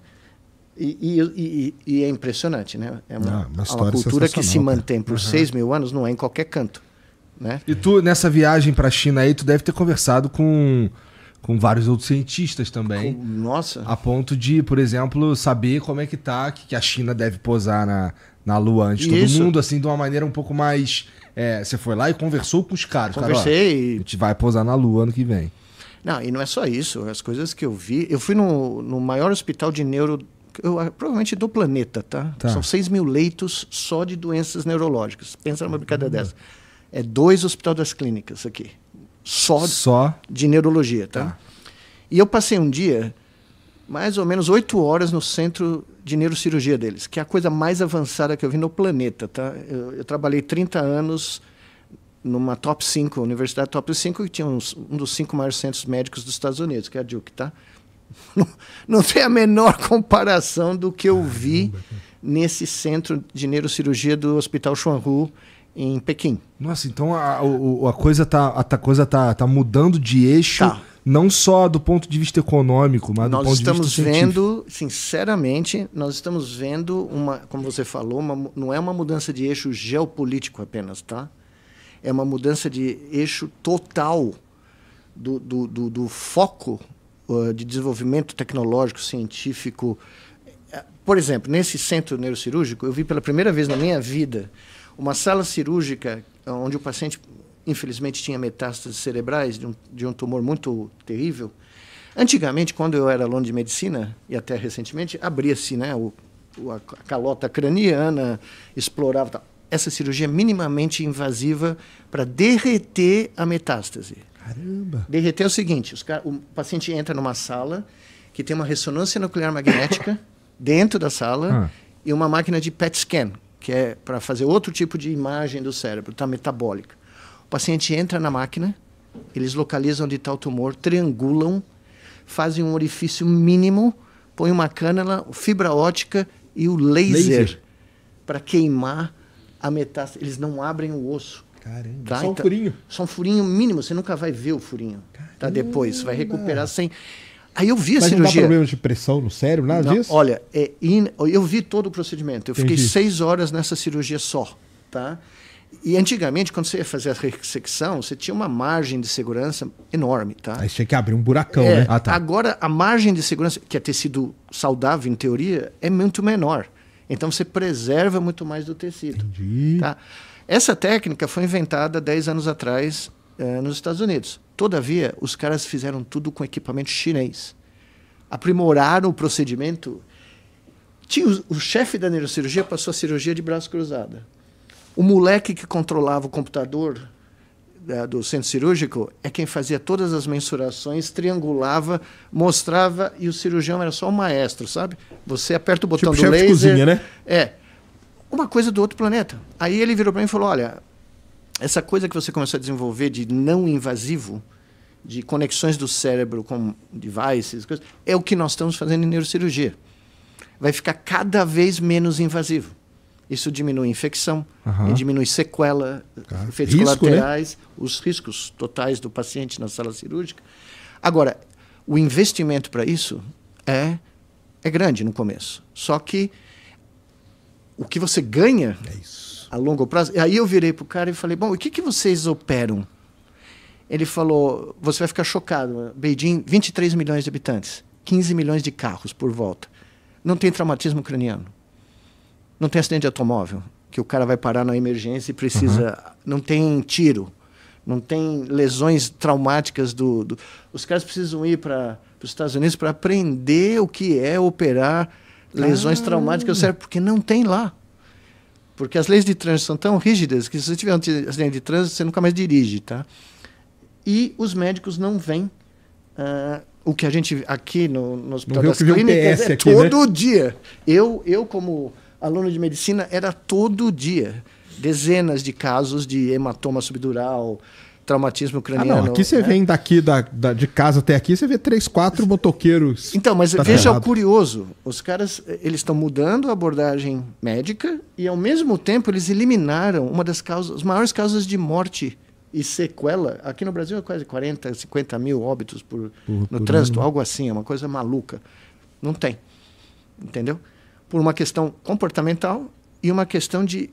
E, e, e, e é impressionante, né? É uma, ah, uma, é uma cultura que se mantém por uhum. seis mil anos, não é em qualquer canto. Né? E tu, nessa viagem para a China aí, tu deve ter conversado com com vários outros cientistas também. Com... Nossa. A ponto de, por exemplo, saber como é que tá, que a China deve posar na, na Lua antes de todo mundo, assim, de uma maneira um pouco mais. É, você foi lá e conversou com os caras. Conversei. Cara, ó, a gente vai posar na Lua ano que vem. Não, e não é só isso. As coisas que eu vi. Eu fui no, no maior hospital de neuro. Eu, ah, provavelmente do planeta, tá? tá? São 6 mil leitos só de doenças neurológicas. Pensa numa brincadeira hum. dessa. É dois hospital das clínicas aqui só, só? de neurologia, tá? tá? E eu passei um dia, mais ou menos oito horas no centro de neurocirurgia deles, que é a coisa mais avançada que eu vi no planeta, tá? Eu, eu trabalhei 30 anos numa top 5, universidade top 5, que tinha uns, um dos cinco maiores centros médicos dos Estados Unidos, que é a Duke, tá? Não, não tem a menor comparação do que eu vi nesse centro de neurocirurgia do Hospital Chuanru, em Pequim. Nossa, então a, a, a coisa tá a coisa tá, tá mudando de eixo. Tá. Não só do ponto de vista econômico, mas nós do ponto de vista Nós estamos vendo, científico. sinceramente, nós estamos vendo uma, como você falou, uma, não é uma mudança de eixo geopolítico apenas, tá? É uma mudança de eixo total do, do, do, do foco uh, de desenvolvimento tecnológico, científico. É, por exemplo, nesse centro neurocirúrgico, eu vi pela primeira vez na minha vida uma sala cirúrgica onde o paciente, infelizmente, tinha metástases cerebrais de um, de um tumor muito terrível. Antigamente, quando eu era aluno de medicina, e até recentemente, abria-se né, o, a calota craniana, explorava. Tal. Essa cirurgia é minimamente invasiva para derreter a metástase. Caramba! Derreter é o seguinte: os, o paciente entra numa sala que tem uma ressonância nuclear magnética dentro da sala ah. e uma máquina de PET scan, que é para fazer outro tipo de imagem do cérebro, está metabólica. O paciente entra na máquina, eles localizam onde está o tumor, triangulam, fazem um orifício mínimo, põem uma cânula, fibra ótica e o laser, laser. para queimar a metástase. Eles não abrem o osso. Caramba, tá? só um então, furinho. Só um furinho mínimo, você nunca vai ver o furinho. Tá depois, vai recuperar sem. Aí eu vi a Mas cirurgia. Não dá problema de pressão no cérebro, nada não, disso? Olha, é in... eu vi todo o procedimento. Eu Entendi. fiquei seis horas nessa cirurgia só, tá? E antigamente, quando você ia fazer a ressecção, você tinha uma margem de segurança enorme, tá? Aí você tinha que abrir um buracão, é, né? Ah, tá. Agora, a margem de segurança, que é tecido saudável, em teoria, é muito menor. Então, você preserva muito mais do tecido. Entendi. Tá? Essa técnica foi inventada 10 anos atrás eh, nos Estados Unidos. Todavia, os caras fizeram tudo com equipamento chinês. Aprimoraram o procedimento. Tinha o, o chefe da neurocirurgia passou a cirurgia de braço cruzado. O moleque que controlava o computador da, é, do centro cirúrgico é quem fazia todas as mensurações, triangulava, mostrava e o cirurgião era só o maestro, sabe? Você aperta o botão tipo do laser. Cozinha, né? É. Uma coisa do outro planeta. Aí ele virou para mim e falou: "Olha, essa coisa que você começou a desenvolver de não invasivo, de conexões do cérebro com devices, coisas, é o que nós estamos fazendo em neurocirurgia. Vai ficar cada vez menos invasivo. Isso diminui infecção, uhum. diminui sequela, tá. efeitos Risco, né? colaterais, né? os riscos totais do paciente na sala cirúrgica. Agora, o investimento para isso é, é grande no começo. Só que o que você ganha é isso a longo prazo. Aí eu virei pro cara e falei: "Bom, o que que vocês operam?" Ele falou: "Você vai ficar chocado. Beijing, 23 milhões de habitantes, 15 milhões de carros por volta. Não tem traumatismo craniano. Não tem acidente de automóvel, que o cara vai parar na emergência e precisa, uhum. não tem tiro, não tem lesões traumáticas do, do... os caras precisam ir para os Estados Unidos para aprender o que é operar ah. lesões ah. traumáticas, certo? Porque não tem lá. Porque as leis de trânsito são tão rígidas que se você tiver as acidente de trânsito, você nunca mais dirige, tá? E os médicos não vêm. Uh, o que a gente aqui no, no Hospital das Clínicas é aqui, né? todo né? dia. Eu, eu, como aluno de medicina, era todo dia. Dezenas de casos de hematoma subdural, traumatismo craniano. Ah, não, aqui você né? vem daqui da, da, de casa até aqui, você vê três, quatro motoqueiros. Então, mas tá veja errado. o curioso: os caras eles estão mudando a abordagem médica e, ao mesmo tempo, eles eliminaram uma das causas, as maiores causas de morte e sequela. Aqui no Brasil é quase 40, 50 mil óbitos por, no por trânsito, algo assim, é uma coisa maluca. Não tem. Entendeu? Por uma questão comportamental e uma questão de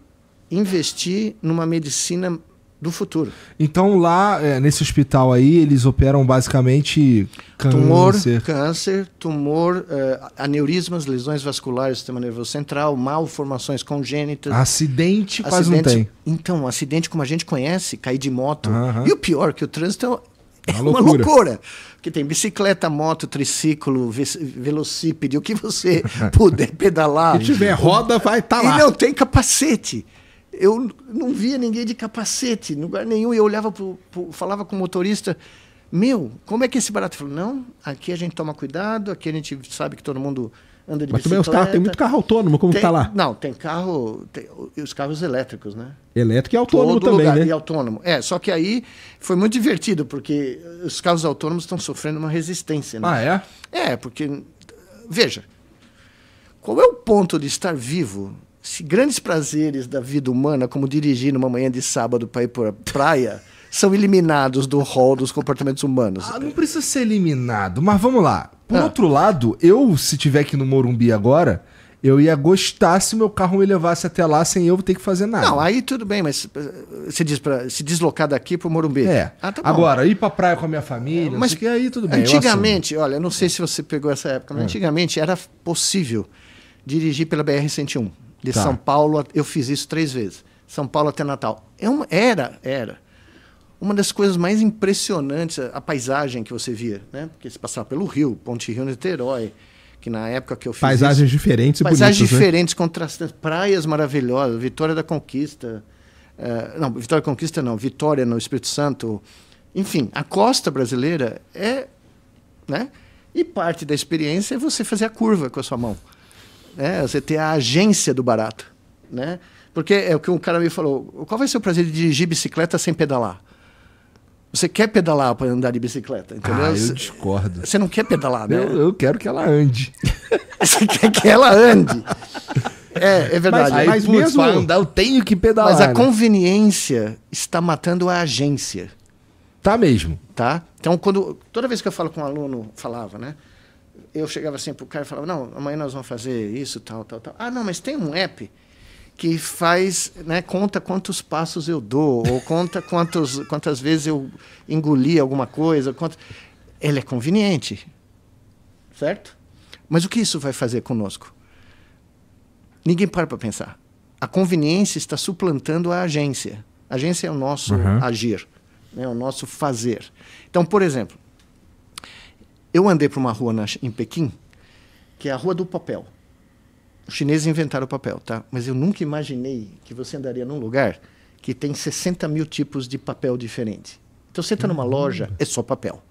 investir numa medicina do futuro. Então lá é, nesse hospital aí eles operam basicamente câncer. tumor, câncer, tumor, uh, aneurismas, lesões vasculares do sistema nervoso central, malformações congênitas, acidente quase acidente, não tem. Então um acidente como a gente conhece, cair de moto e o pior que o trânsito é, é uma loucura. uma loucura. Porque tem bicicleta, moto, triciclo, ve velocípede, o que você puder pedalar. Se tiver roda, vai estar tá lá. E não tem capacete eu não via ninguém de capacete, em lugar nenhum. E eu olhava, pro, pro, falava com o motorista, meu, como é que é esse barato? Ele falou, não, aqui a gente toma cuidado, aqui a gente sabe que todo mundo anda de Mas bicicleta. Mas também tem muito carro autônomo, como está lá? Não, tem carro, tem, os carros elétricos, né? Elétrico e autônomo Todo também, lugar, né? E autônomo. É, só que aí foi muito divertido, porque os carros autônomos estão sofrendo uma resistência, né? Ah, é? É, porque, veja, qual é o ponto de estar vivo grandes prazeres da vida humana, como dirigir numa manhã de sábado para ir para praia, são eliminados do rol dos comportamentos humanos. Ah, não precisa ser eliminado, mas vamos lá. Por ah. outro lado, eu, se tiver aqui no Morumbi agora, eu ia gostar se meu carro me levasse até lá sem eu ter que fazer nada. Não, aí tudo bem, mas eh, você diz para se deslocar daqui pro Morumbi. É. Ah, tá Agora, ir pra praia com a minha família, é, mas que aí tudo bem. Antigamente, eu olha, não sei se você pegou essa época, mas é. antigamente era possível dirigir pela BR-101. De tá. São Paulo, eu fiz isso três vezes. São Paulo até Natal. É uma, era, era. Uma das coisas mais impressionantes, a, a paisagem que você via, né? Porque se passava pelo Rio, Ponte Rio, Niterói, que na época que eu fiz. Paisagens isso, diferentes e Paisagens né? diferentes, né? contrastantes, praias maravilhosas, Vitória da Conquista. Uh, não, Vitória da Conquista não, Vitória no Espírito Santo. Enfim, a costa brasileira é. Né? E parte da experiência é você fazer a curva com a sua mão né? Você ter a agência do barato, né? Porque é o que um cara me falou, qual vai ser o prazer de dirigir bicicleta sem pedalar? Você quer pedalar para andar de bicicleta, entendeu? Ah, eu discordo. Você não quer pedalar, né? Eu, eu quero que ela ande. Você quer que ela ande. É, é verdade. Mas, mas mesmo andar, eu tenho que pedalar. Mas a né? conveniência está matando a agência. Tá mesmo. Tá? Então, quando toda vez que eu falo com um aluno, falava, né? eu chegava assim para o cara e falava, não, amanhã nós vamos fazer isso, tal, tal, tal. Ah, não, mas tem um app que faz, né, conta quantos passos eu dou, ou conta quantos, quantas vezes eu engoli alguma coisa. Conta... Ele é conveniente, certo? Mas o que isso vai fazer conosco? Ninguém para para pensar. A conveniência está suplantando a agência. A agência é o nosso uhum. agir, né, o nosso fazer. Então, por exemplo, eu andei para uma rua na, em Pequim, que é a Rua do Papel. Os chineses inventaram o papel, tá? Mas eu nunca imaginei que você andaria num lugar que tem 60 mil tipos de papel diferente. Então você está numa uhum. loja, é só papel.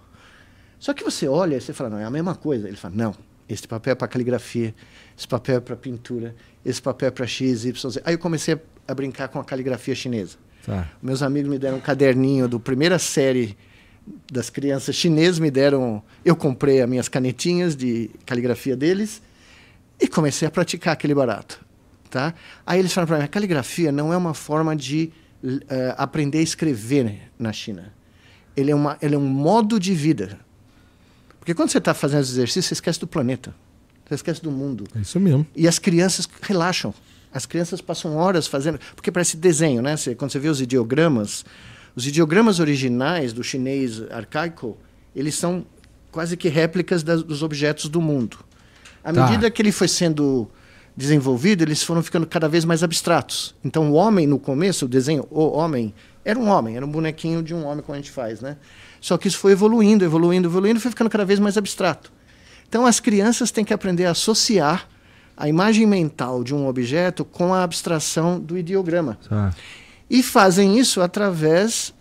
Só que você olha e você fala, não, é a mesma coisa. Ele fala, não, esse papel é para caligrafia, esse papel é para pintura, esse papel é para X, Y, Z. Aí eu comecei a brincar com a caligrafia chinesa. Tá. Meus amigos me deram um caderninho do primeira série das crianças chinesas me deram. Eu comprei as minhas canetinhas de caligrafia deles e comecei a praticar aquele barato. Tá? Aí eles falaram para mim: a caligrafia não é uma forma de uh, aprender a escrever na China. Ele é, uma, ele é um modo de vida. Porque quando você está fazendo os exercícios, você esquece do planeta, você esquece do mundo. É isso mesmo. E as crianças relaxam. As crianças passam horas fazendo. Porque parece desenho, né? Você, quando você vê os ideogramas os ideogramas originais do chinês arcaico, eles são quase que réplicas das, dos objetos do mundo. À tá. medida que ele foi sendo desenvolvido, eles foram ficando cada vez mais abstratos. Então, o homem, no começo, o desenho, o homem, era um homem, era um bonequinho de um homem, como a gente faz, né? Só que isso foi evoluindo, evoluindo, evoluindo, foi ficando cada vez mais abstrato. Então, as crianças têm que aprender a associar a imagem mental de um objeto com a abstração do ideograma. Tá. E fazem isso através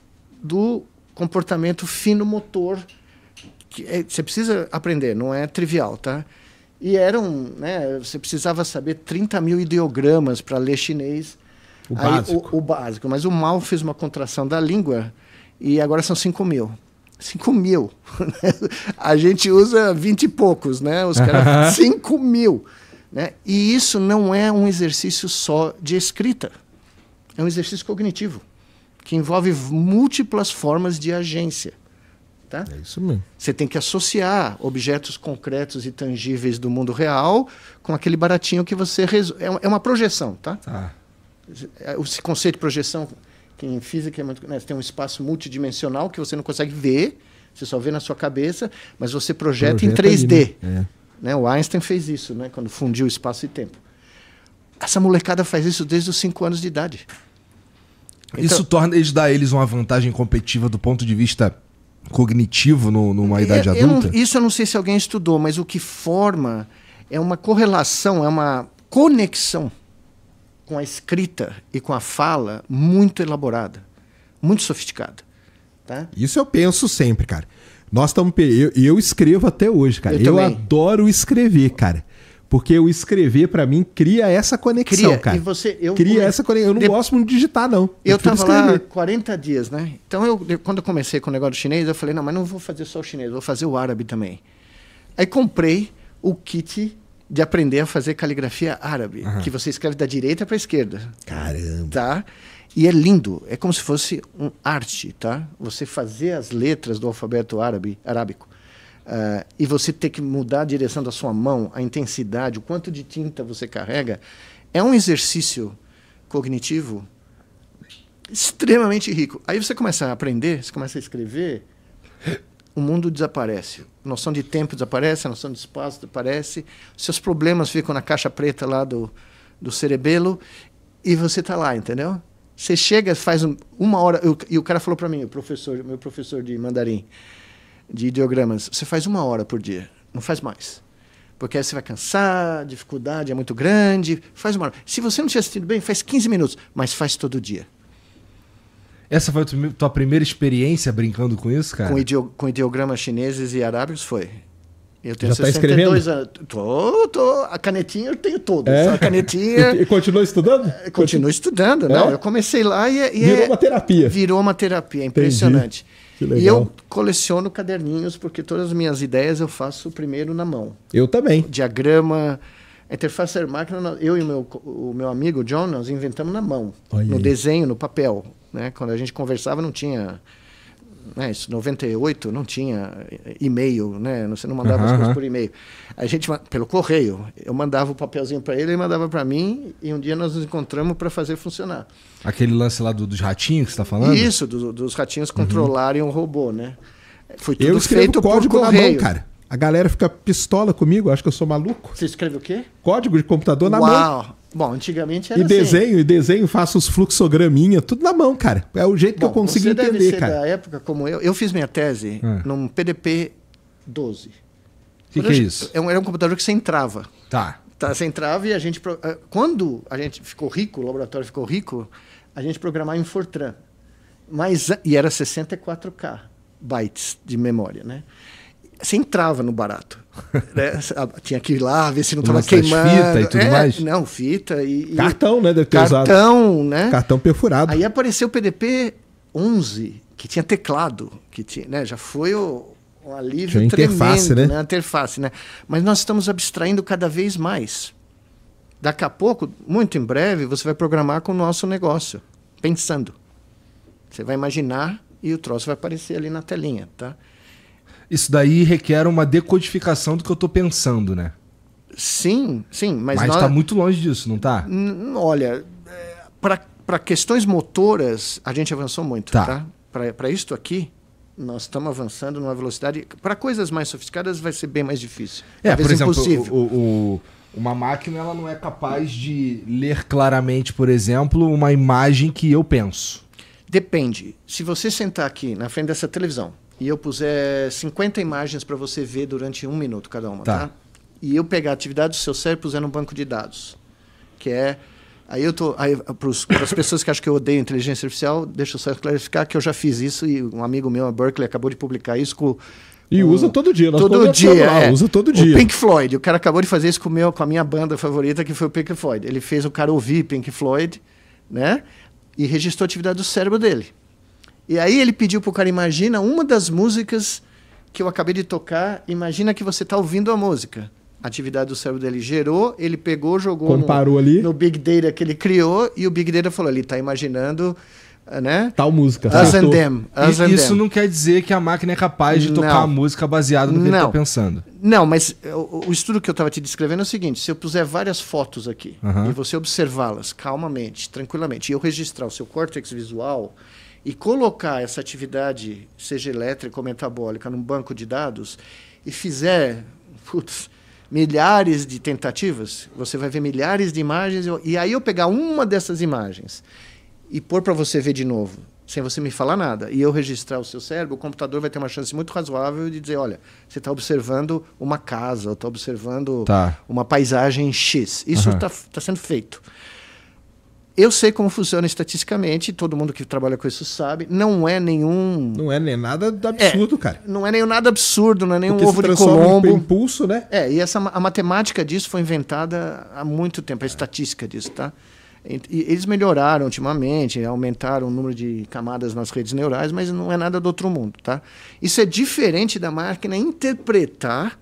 do comportamento fino motor, que é, você precisa aprender, não é trivial, tá? E eram, né, você precisava saber 30 mil ideogramas para ler chinês. O, Aí, básico. O, o, básico. Mas o mal fez uma contração da língua e agora são 5 mil. 5 mil. a gente usa 20 e poucos, né? Os caras, 5 mil. Né? E isso não é um exercício só de escrita é um exercício cognitivo que envolve múltiplas formas de agência. Tá? É isso mesmo. Você tem que associar objetos concretos e tangíveis do mundo real com aquele baratinho que você resolve. É, é uma projeção, tá? tá? É, esse conceito de projeção, que em física é muito... né? tem um espaço multidimensional que você não consegue ver, você só vê na sua cabeça, mas você projeta, projeta em 3D. né? É. Né? O Einstein fez isso, né? quando fundiu espaço e tempo. Essa molecada faz isso desde os 5 anos de idade. Então... Isso torna eles dá a eles uma vantagem competitiva do ponto de vista cognitivo no, numa idade adulta? Eu não, isso eu não sei se alguém estudou, mas o que forma é uma correlação, é uma conexão com a escrita e com a fala muito elaborada, muito sofisticada. Tá? Isso eu penso sempre, cara. Nós estamos. Eu, eu, escrevo até hoje, cara. Eu, eu adoro escrever, cara. Porque o escrever, para mim, cria essa conexão, cria, cara. E você, eu cria essa conexão. Eu não de... gosto muito de digitar, não. Eu, eu tava escrever. lá 40 dias, né? Então, eu, quando eu comecei com o negócio do chinês, eu falei, não, mas não vou fazer só o chinês, vou fazer o árabe também. Aí comprei o kit de aprender a fazer caligrafia árabe, uhum. que você escreve da direita para esquerda. Caramba! Tá? E é lindo, é como se fosse um arte, tá? Você fazer as letras do alfabeto árabe, arábico. Uh, e você ter que mudar a direção da sua mão, a intensidade, o quanto de tinta você carrega, é um exercício cognitivo extremamente rico. Aí você começa a aprender, você começa a escrever, o mundo desaparece. A noção de tempo desaparece, a noção de espaço desaparece, seus problemas ficam na caixa preta lá do, do cerebelo e você está lá, entendeu? Você chega, faz um, uma hora. Eu, e o cara falou para mim, o professor, meu professor de mandarim de ideogramas, você faz uma hora por dia, não faz mais. Porque aí você vai cansar, a dificuldade é muito grande, faz uma hora. Se você não estiver assistido bem, faz 15 minutos, mas faz todo dia. Essa foi a tua primeira experiência brincando com isso, cara? Com, ideo, com ideogramas chineses e árabes foi. Eu tenho Já 62 tá escrevendo? anos. Tô, tô, a canetinha eu tenho todos. É? A canetinha. E, e continuou estudando? É, continuo estudando, é? não. Eu comecei lá e. É, e virou é... uma terapia. Virou uma terapia, é impressionante. Entendi. E eu coleciono caderninhos, porque todas as minhas ideias eu faço primeiro na mão. Eu também. Diagrama, interface é máquina, eu e meu, o meu amigo John, nós inventamos na mão. Olha no aí. desenho, no papel. Né? Quando a gente conversava, não tinha né, isso 98 não tinha e-mail, né? Você não mandava uhum. as coisas por e-mail. A gente pelo correio, eu mandava o papelzinho para ele, ele mandava para mim e um dia nós nos encontramos para fazer funcionar. Aquele lance lá do, dos ratinhos que está falando? Isso, do, dos ratinhos uhum. controlarem uhum. o robô, né? Foi tudo eu feito código por correio, mão, cara. A galera fica pistola comigo, acho que eu sou maluco. Você escreve o quê? Código de computador na Uau. mão. Bom, antigamente era E assim. desenho, assim. e desenho, faço os fluxograminha, tudo na mão, cara. É o jeito Bom, que eu consigo entender, deve ser cara. da época como eu, eu fiz minha tese ah. num PDP 12. O que, que, é isso? É era um computador que você entrava. Tá. tá. Você entrava e a gente... Eh, quando a gente ficou rico, o laboratório ficou rico, a gente programava em Fortran. Mas, e era 64K bytes de memória, né? Você entrava no barato. né? Ah, tinha que ir lá, ver se não estava queimando. Fita e tudo é, mais? Não, fita e. Cartão, né? Deve ter cartão, usado. Cartão, né? Cartão perfurado. Aí apareceu o PDP 11, que tinha teclado, que tinha, né? Já foi o, um alívio tinha tremendo. Interface, né? né? Interface, né? Mas nós estamos abstraindo cada vez mais. Daqui a pouco, muito em breve, você vai programar com o nosso negócio, pensando. Você vai imaginar e o troço vai aparecer ali na telinha, tá? isso daí requer uma decodificação do que eu estou pensando, né? Sim, sim, mas. Mas está é- muito longe disso, não está? Olha, é, para questões motoras, a gente avançou muito, tá? tá? Para isto aqui, nós estamos avançando numa velocidade. Para coisas mais sofisticadas, vai ser bem mais difícil. É, por exemplo, o, o, o, uma máquina ela não é capaz de ler claramente, por exemplo, uma imagem que eu penso. Depende. Se você sentar aqui na frente dessa televisão e eu puser é, 50 imagens para você ver durante um minuto cada uma, tá. tá? E eu pegar a atividade do seu cérebro e puser num banco de dados, que é Aí eu tô. Aí, para as pessoas que acham que eu odeio inteligência artificial, deixa eu só clarificar que eu já fiz isso e um amigo meu, a Berkeley, acabou de publicar isso com. E um, usa todo dia, nós todo dia, lá, é, usa todo dia. O Pink Floyd, o cara acabou de fazer isso com, meu, com a minha banda favorita, que foi o Pink Floyd. Ele fez o cara ouvir Pink Floyd, né? E registrou a atividade do cérebro dele. E aí ele pediu pro cara, imagina uma das músicas que eu acabei de tocar, imagina que você está ouvindo a música. A atividade do cérebro dele gerou, ele pegou, jogou no, ali. no Big Data que ele criou e o Big Data falou, ele está imaginando eh, né? Tal música. Us and them, us and isso them. não quer dizer que a máquina é capaz de tocar a música baseada no que tá não. ele está pensando. Não, mas eh, o, o estudo que eu estava te descrevendo é o seguinte: se eu puser várias fotos aqui uh -huh. e você observá-las calmamente, tranquilamente, e eu registrar o seu córtex visual, e colocar essa atividade, seja elétrica ou metabólica, num banco de dados e fizer putz, milhares de tentativas, você vai ver milhares de imagens. E aí eu pegar uma dessas imagens e pôr para você ver de novo, sem você me falar nada, e eu registrar o seu cérebro, o computador vai ter uma chance muito razoável de dizer: olha, você está observando uma casa, ou está observando tá. uma paisagem X. Isso está uhum. tá sendo feito. Eu sei como funciona estatisticamente, todo mundo que trabalha com isso sabe. Não é nenhum. Não é nem nada absurdo, é, cara. Não é nenhum nada absurdo, não é nenhum Porque ovo de Colombo. Em impulso, né? É, e essa, a matemática disso foi inventada há muito tempo, a estatística disso, tá? E, e eles melhoraram ultimamente, aumentaram o número de camadas nas redes neurais, mas não é nada do outro mundo, tá? Isso é diferente da máquina interpretar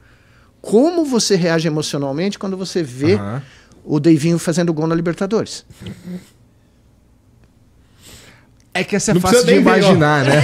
como você reage emocionalmente quando você vê o Deivinho fazendo gol na Libertadores. É que essa é não fácil de imaginar, ver, né?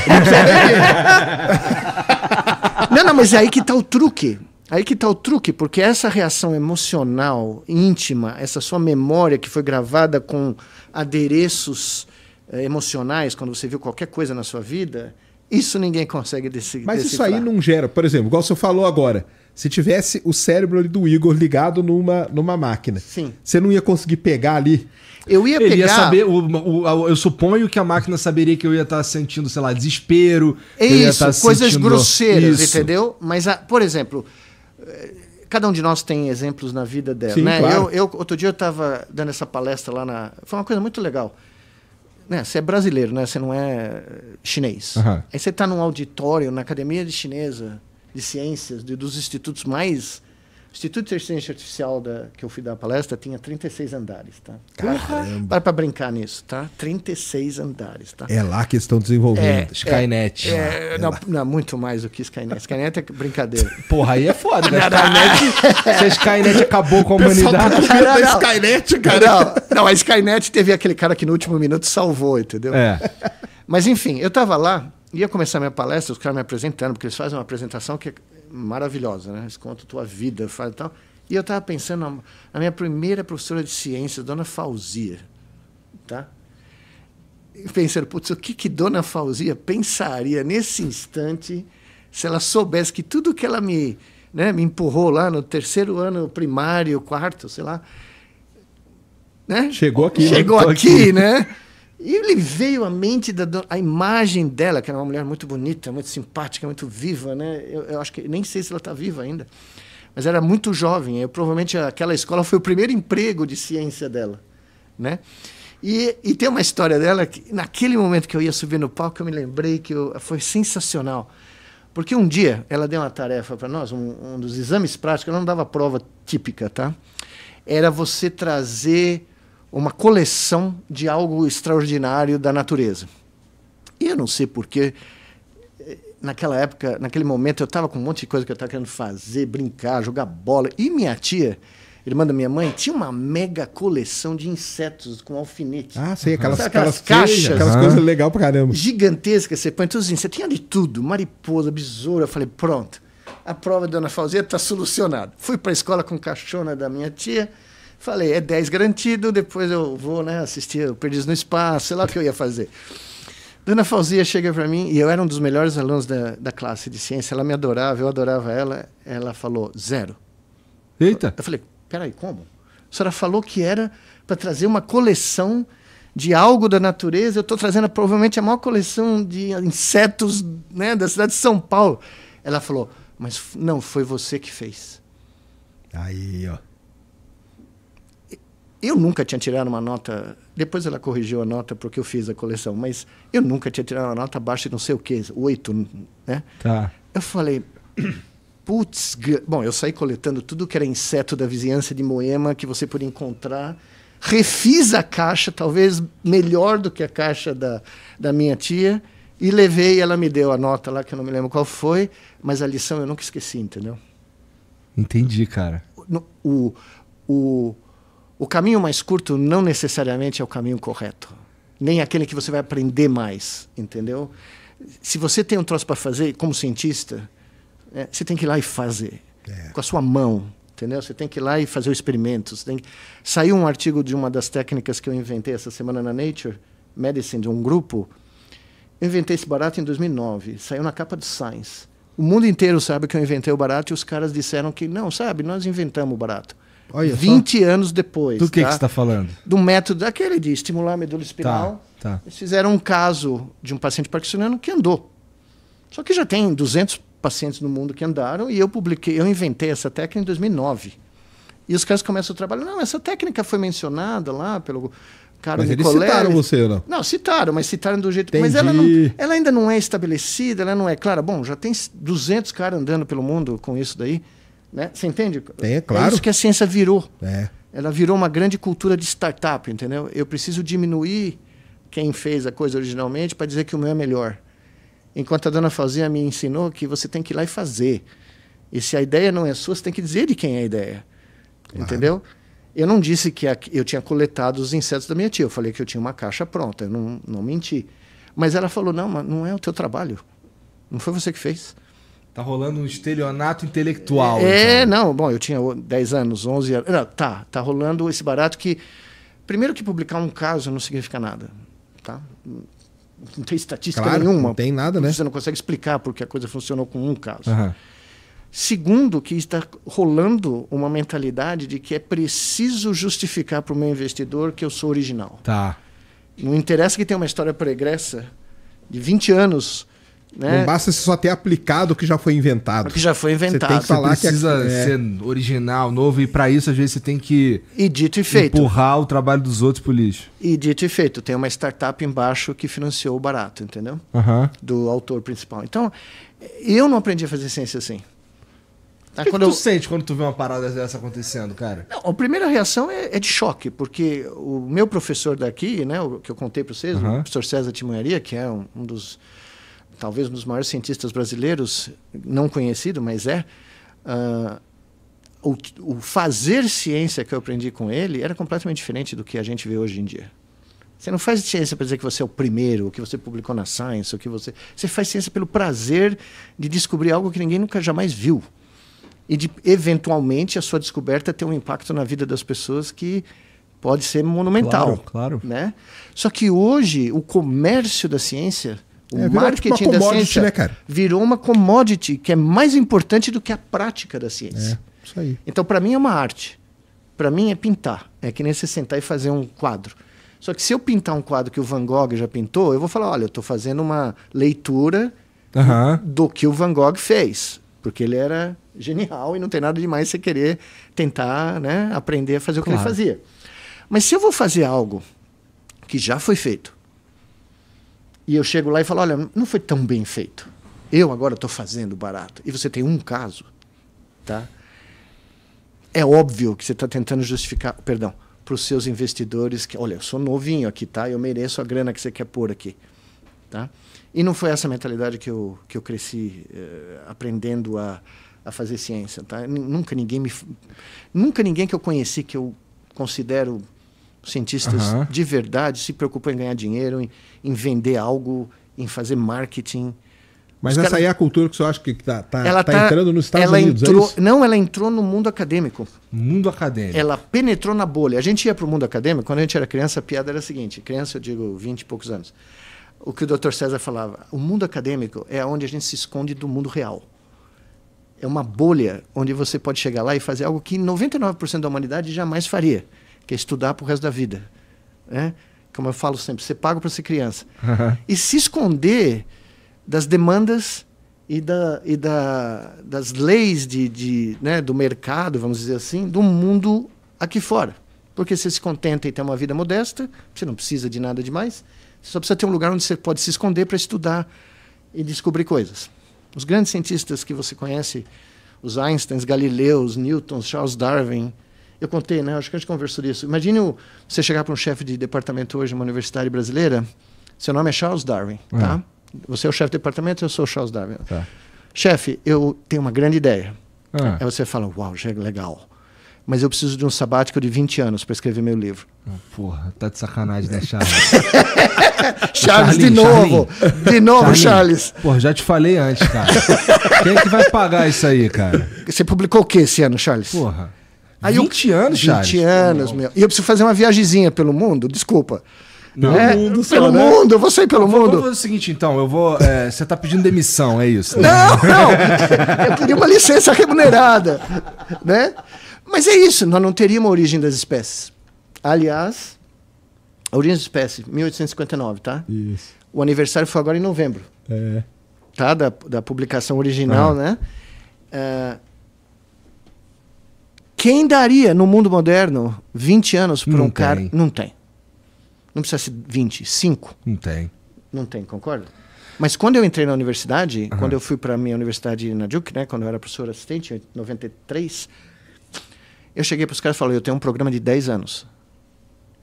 Não, não, não, mas é aí que tá o truque. Aí que tá o truque, porque essa reação emocional, íntima, essa sua memória que foi gravada com adereços eh, emocionais, quando você viu qualquer coisa na sua vida, isso ninguém consegue decidir. Mas decifrar. isso aí não gera, por exemplo, igual você falou agora se tivesse o cérebro do Igor ligado numa, numa máquina, Sim. você não ia conseguir pegar ali. Eu ia Ele pegar. Ia saber, o, o, eu suponho que a máquina saberia que eu ia estar sentindo, sei lá, desespero. É isso, coisas sentindo... grosseiras, isso. entendeu? Mas, a, por exemplo, eh, cada um de nós tem exemplos na vida dela. Sim, né? Claro. Eu, eu, outro dia eu estava dando essa palestra lá na. Foi uma coisa muito legal. Né, você é brasileiro, né? Você não é eh, chinês. Uhum. Aí você está num auditório, na academia de chinesa, de ciências de, dos institutos mais o Instituto de Ciência Artificial da, que eu fui dar a palestra tinha 36 andares, tá? Caramba! Para para brincar nisso, tá? 36 andares, tá? É lá que estão desenvolvendo. É, Skynet. É, é, é não, não, muito mais do que Skynet. Skynet é brincadeira. Porra, aí é foda, né? Skynet, se a Skynet acabou com a tá humanidade... Pessoal, não, não, não. Skynet, cara! Não, a Skynet teve aquele cara que no último minuto salvou, entendeu? É. Mas, enfim, eu tava lá ia começar minha palestra, os caras me apresentando, porque eles fazem uma apresentação que é maravilhosa, né? Eles contam a tua vida, faz tal. E eu estava pensando na, na, minha primeira professora de ciências, Dona Fauzia, tá? E pensando, putz, o que que Dona Fauzia pensaria nesse instante se ela soubesse que tudo que ela me, né, me empurrou lá no terceiro ano primário, quarto, sei lá, né? Chegou aqui. Né? Chegou aqui, aqui, né? E ele veio à mente da a imagem dela, que era uma mulher muito bonita, muito simpática, muito viva, né? Eu, eu acho que nem sei se ela está viva ainda, mas era muito jovem. Eu, provavelmente aquela escola foi o primeiro emprego de ciência dela, né? E, e tem uma história dela que naquele momento que eu ia subir no palco eu me lembrei que eu, foi sensacional. Porque um dia ela deu uma tarefa para nós, um, um, dos exames práticos, ela não dava prova típica, tá? Era você trazer uma coleção de algo extraordinário da natureza. E eu não sei porquê, eh, naquela época, naquele momento, eu estava com um monte de coisa que eu estava querendo fazer, brincar, jogar bola. E minha tia, irmã da minha mãe, tinha uma mega coleção de insetos com alfinete. Ah, sei, aquelas, aquelas, aquelas caixas. aquelas coisas legais pra caramba. Gigantescas, você põe todos os insetos. Tinha de tudo, mariposa, besoura. Eu falei, pronto, a prova da Dona Fauzia está solucionada. Fui para a escola com caixona da minha tia Falei, é 10 garantido, depois eu vou né, assistir o Perdidos no Espaço, sei lá o que eu ia fazer. Dona Fauzia chega para mim, e eu era um dos melhores alunos da, da classe de ciência, ela me adorava, eu adorava ela, ela falou, zero. Eita! Eu falei, peraí, como? A senhora falou que era para trazer uma coleção de algo da natureza. Eu estou trazendo provavelmente a maior coleção de insetos né, da cidade de São Paulo. Ela falou, mas não, foi você que fez. Aí, ó. Eu nunca tinha tirado uma nota. Depois ela corrigiu a nota porque eu fiz a coleção, mas eu nunca tinha tirado uma nota abaixo de não sei o quê, oito, né? Tá. Eu falei, putz, bom, eu saí coletando tudo que era inseto da vizinhança de Moema que você podia encontrar. Refiz a caixa, talvez melhor do que a caixa da, da minha tia, e levei. Ela me deu a nota lá, que eu não me lembro qual foi, mas a lição eu nunca esqueci, entendeu? Entendi, cara. o, o, o o caminho mais curto não necessariamente é o caminho correto, nem aquele que você vai aprender mais, entendeu? Se você tem um troço para fazer como cientista, é, você tem que ir lá e fazer é. com a sua mão, entendeu? Você tem que ir lá e fazer o experimento. Que... Saiu um artigo de uma das técnicas que eu inventei essa semana na Nature Medicine, de um grupo. Eu inventei esse barato em 2009, saiu na capa do Science. O mundo inteiro sabe que eu inventei o barato e os caras disseram que não, sabe, nós inventamos o barato. Olha 20 só. anos depois. Do que, tá? você está falando? Do método daquele de estimular a medula espinal. Tá, tá. Eles fizeram um caso de um paciente parkinsoniano que andou. Só que já tem 200 pacientes no mundo que andaram e eu publiquei, eu inventei essa técnica em 2009. E os caras começam o trabalho. Não, essa técnica foi mencionada lá pelo cara mas Nicoleles. Eles citaram você, não? Não, citaram, mas citaram do jeito. Entendi. Mas ela, não, ela ainda não é estabelecida, ela não é clara. Bom, já tem 200 caras andando pelo mundo com isso daí. Né? Você entende? É, claro. É isso que a ciência virou. É. Ela virou uma grande cultura de startup, entendeu? Eu preciso diminuir quem fez a coisa originalmente para dizer que o meu é melhor. Enquanto a dona Fazia me ensinou que você tem que ir lá e fazer. E se a ideia não é sua, você tem que dizer de quem é a ideia. Claro. Entendeu? Eu não disse que eu tinha coletado os insetos da minha tia. Eu falei que eu tinha uma caixa pronta. Eu não, não menti. Mas ela falou: não, mas não é o teu trabalho. Não foi você que fez. Tá rolando um estelionato intelectual. É, então. não, bom, eu tinha 10 anos, 11 anos. Não, tá, tá rolando esse barato que. Primeiro que publicar um caso não significa nada, tá? Não tem estatística claro, nenhuma. Não tem nada, né? Você não consegue explicar porque a coisa funcionou com um caso. Uhum. Segundo, que está rolando uma mentalidade de que é preciso justificar para o meu investidor que eu sou original. Tá. Não interessa que tenha uma história pregressa de 20 anos né? Não basta só ter aplicado o que já foi inventado. O que já foi inventado. Você tem que falar precisa que é-, é... ser original, novo, e para isso, às vezes, você tem que e dito e feito. empurrar o trabalho dos outros pro lixo. E dito e feito. Tem uma startup embaixo que financiou o barato, entendeu? Uhum. Do autor principal. Então, eu não aprendi a fazer ciência assim. Tá, o que, quando que tu eu... sente quando tu vê uma parada dessa acontecendo, cara? Não, a primeira reação é, é de choque, porque o meu professor daqui, né, o que eu contei para vocês, uhum. o professor César Timonharia que é um, um dos talvez um dos maiores cientistas brasileiros, não conhecido, mas é, uh, o, o, fazer ciência que eu aprendi com ele era completamente diferente do que a gente vê hoje em dia. Você não faz ciência para dizer que você é o primeiro, o que você publicou na Science, o que você. Você faz ciência pelo prazer de descobrir algo que ninguém nunca jamais viu. E de, eventualmente, a sua descoberta ter um impacto na vida das pessoas que pode ser monumental. Claro, claro. Né? Só que hoje, o comércio da ciência o é, tipo, marketing da ciência né, virou uma commodity que é mais importante do que a prática da ciência. É, isso aí. Então, para mim, é uma arte. Para mim, é pintar. É que nem você sentar e fazer um quadro. Só que se eu pintar um quadro que o Van Gogh já pintou, eu vou falar: olha, eu estou fazendo uma leitura do que o Van Gogh fez. Porque ele era genial e não tem nada demais você querer tentar né, aprender a fazer claro. o que ele fazia. Mas se eu vou fazer algo que já foi feito, e eu chego lá e falo: olha, não foi tão bem feito. Eu agora estou fazendo barato. E você tem um caso, tá? É óbvio que você está tentando justificar, perdão, para os seus investidores que, olha, eu sou novinho aqui, tá? Eu mereço a grana que você quer pôr aqui, tá? E não foi essa mentalidade que eu que eu cresci eh, aprendendo a, a fazer ciência, tá? Nunca ninguém me nunca ninguém que eu conheci que eu considero Cientistas uhum. de verdade se preocupam em ganhar dinheiro, em, em vender algo, em fazer marketing. Mas Os essa cara... aí é a cultura que você acha que está tá, tá, tá, tá entrando nos Estados Unidos? É entrou... É não, ela entrou no mundo acadêmico. Mundo acadêmico. Ela penetrou na bolha. A gente ia para o mundo acadêmico, quando a gente era criança, a piada era a seguinte: criança, eu digo, 20 e poucos anos. O que o Dr. César falava, o mundo acadêmico é onde a gente se esconde do mundo real. É uma bolha onde você pode chegar lá e fazer algo que 99% da humanidade jamais faria que é estudar para o resto da vida. Né? Como eu falo sempre, você paga para ser criança. Uhum. E se esconder das demandas e, da, e da, das leis de, de, né, do mercado, vamos dizer assim, do mundo aqui fora. Porque você se contenta em ter uma vida modesta, você não precisa de nada demais, você só precisa ter um lugar onde você pode se esconder para estudar e descobrir coisas. Os grandes cientistas que você conhece, os Einsteins, Galileus, Newtons, Charles Darwin, eu contei, né? Acho que a gente conversou disso. Imagine o, você chegar para um chefe de departamento hoje, uma universidade brasileira. Seu nome é Charles Darwin, uhum. tá? Você é o chefe de departamento, eu sou o Charles Darwin. Tá. Chefe, eu tenho uma grande ideia. Uhum. Aí você fala, uau, já é legal. Mas eu preciso de um sabático de 20 anos para escrever meu livro. Ah, porra, tá de sacanagem, né, Charles? Charles, Charlin, de novo. Charlin. De novo, Charlin. Charles. Porra, já te falei antes, cara. Quem é que vai pagar isso aí, cara? Você publicou o que esse ano, Charles? Porra. Aí 20 eu, anos, já. Charles? 20 anos, meu. E eu preciso fazer uma viagemzinha pelo mundo, desculpa. Não, é, mundo só, pelo né? mundo, eu vou sair pelo eu vou, mundo. Vamos fazer o seguinte, então, eu vou. É, você tá pedindo demissão, é isso? Né? Não, não! Eu queria uma licença remunerada, né? Mas é isso, nós não teríamos a origem das espécies. Aliás, a origem das espécies, 1859, tá? Isso. O aniversário foi agora em novembro. É. Tá? Da, da publicação original, ah. né? Uh, quem daria no mundo moderno 20 anos para um cara. Não tem. Não precisa ser 20, 5. Não tem. Não tem, concorda? Mas quando eu entrei na universidade, uhum. quando eu fui para a minha universidade na Duke, né, quando eu era professor assistente, em 93, eu cheguei para os caras e falei: eu tenho um programa de 10 anos.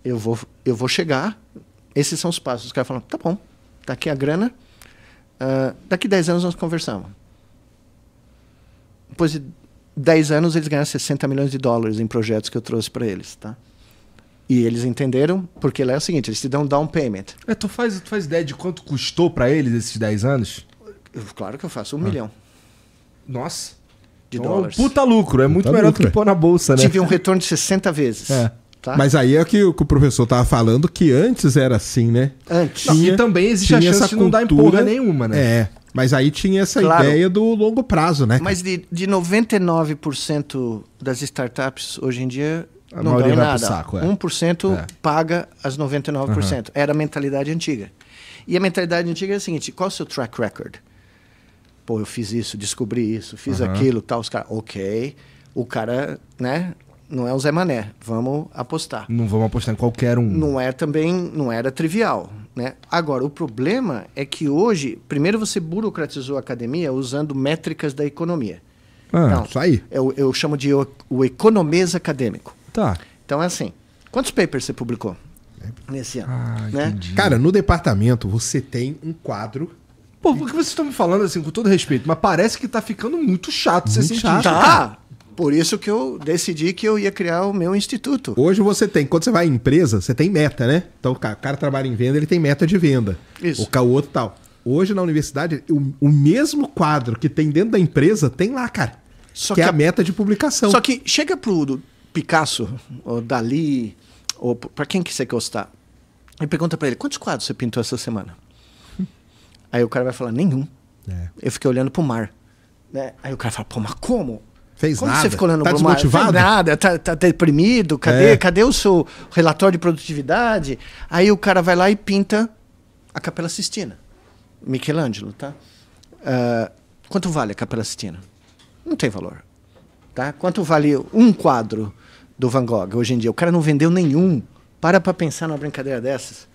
Eu vou, eu vou chegar, esses são os passos. Os caras falaram: tá bom, tá aqui a grana, uh, daqui 10 anos nós conversamos. Depois de 10 anos eles ganharam 60 milhões de dólares em projetos que eu trouxe para eles, tá? E eles entenderam, porque lá é o seguinte, eles te dão down payment. É, tu faz, tu faz ideia de quanto custou para eles esses 10 anos? Eu, claro que eu faço, um ah. milhão. Nossa. De então, é dólares. Puta lucro, é puta muito melhor lucro. do que é. pôr na bolsa, né? Tive um retorno de 60 vezes. É. Tá? Mas aí é o que o professor tava falando, que antes era assim, né? Antes. Tinha, e também existe a chance de não cultura, dar empurra nenhuma, né? É. Mas aí tinha essa claro. ideia do longo prazo, né? Mas de, de 99% das startups hoje em dia a não dá nada. Saco, é. 1% é. paga as 99%. Uhum. Era a mentalidade antiga. E a mentalidade antiga é a seguinte: qual é o seu track record? Pô, eu fiz isso, descobri isso, fiz uhum. aquilo, tal. Os caras, ok. O cara, né? não é o Zé Mané, vamos apostar. Não vamos apostar em qualquer um. Não é também, não era trivial, né? Agora, o problema é que hoje, primeiro você burocratizou a academia usando métricas da economia. Ah, então, isso aí. Eu, eu chamo de o, o economês acadêmico. Tá. Então é assim, quantos papers você publicou nesse ano? Ah, né? Cara, no departamento você tem um quadro Pô, porque vocês estão me falando assim, com todo respeito, mas parece que tá ficando muito chato muito ser isso. Tá! Por isso que eu decidi que eu ia criar o meu instituto. Hoje você tem, quando você vai em empresa, você tem meta, né? Então o cara, o cara trabalha em venda, ele tem meta de venda. Isso. O, o outro tal. Hoje na universidade, o, o mesmo quadro que tem dentro da empresa tem lá, cara. Só que, é que é a meta de publicação. Só que chega pro Picasso, ou Dali, ou para quem que você gostar, e pergunta para ele: quantos quadros você pintou essa semana? Aí o cara vai falar: nenhum. É. Eu fiquei olhando pro mar. Né? Aí o cara fala: pô, mas como? Fez Como nada. você ficou olhando tá desmotivado? nada, tá, tá, deprimido, cadê, é. cadê o seu relatório de produtividade? Aí o cara vai lá e pinta a Capela Sistina. Michelangelo, tá? Uh, quanto vale a Capela Sistina? Não tem valor. Tá? Quanto vale um quadro do Van Gogh hoje em dia? O cara não vendeu nenhum. Para para pensar numa brincadeira dessas.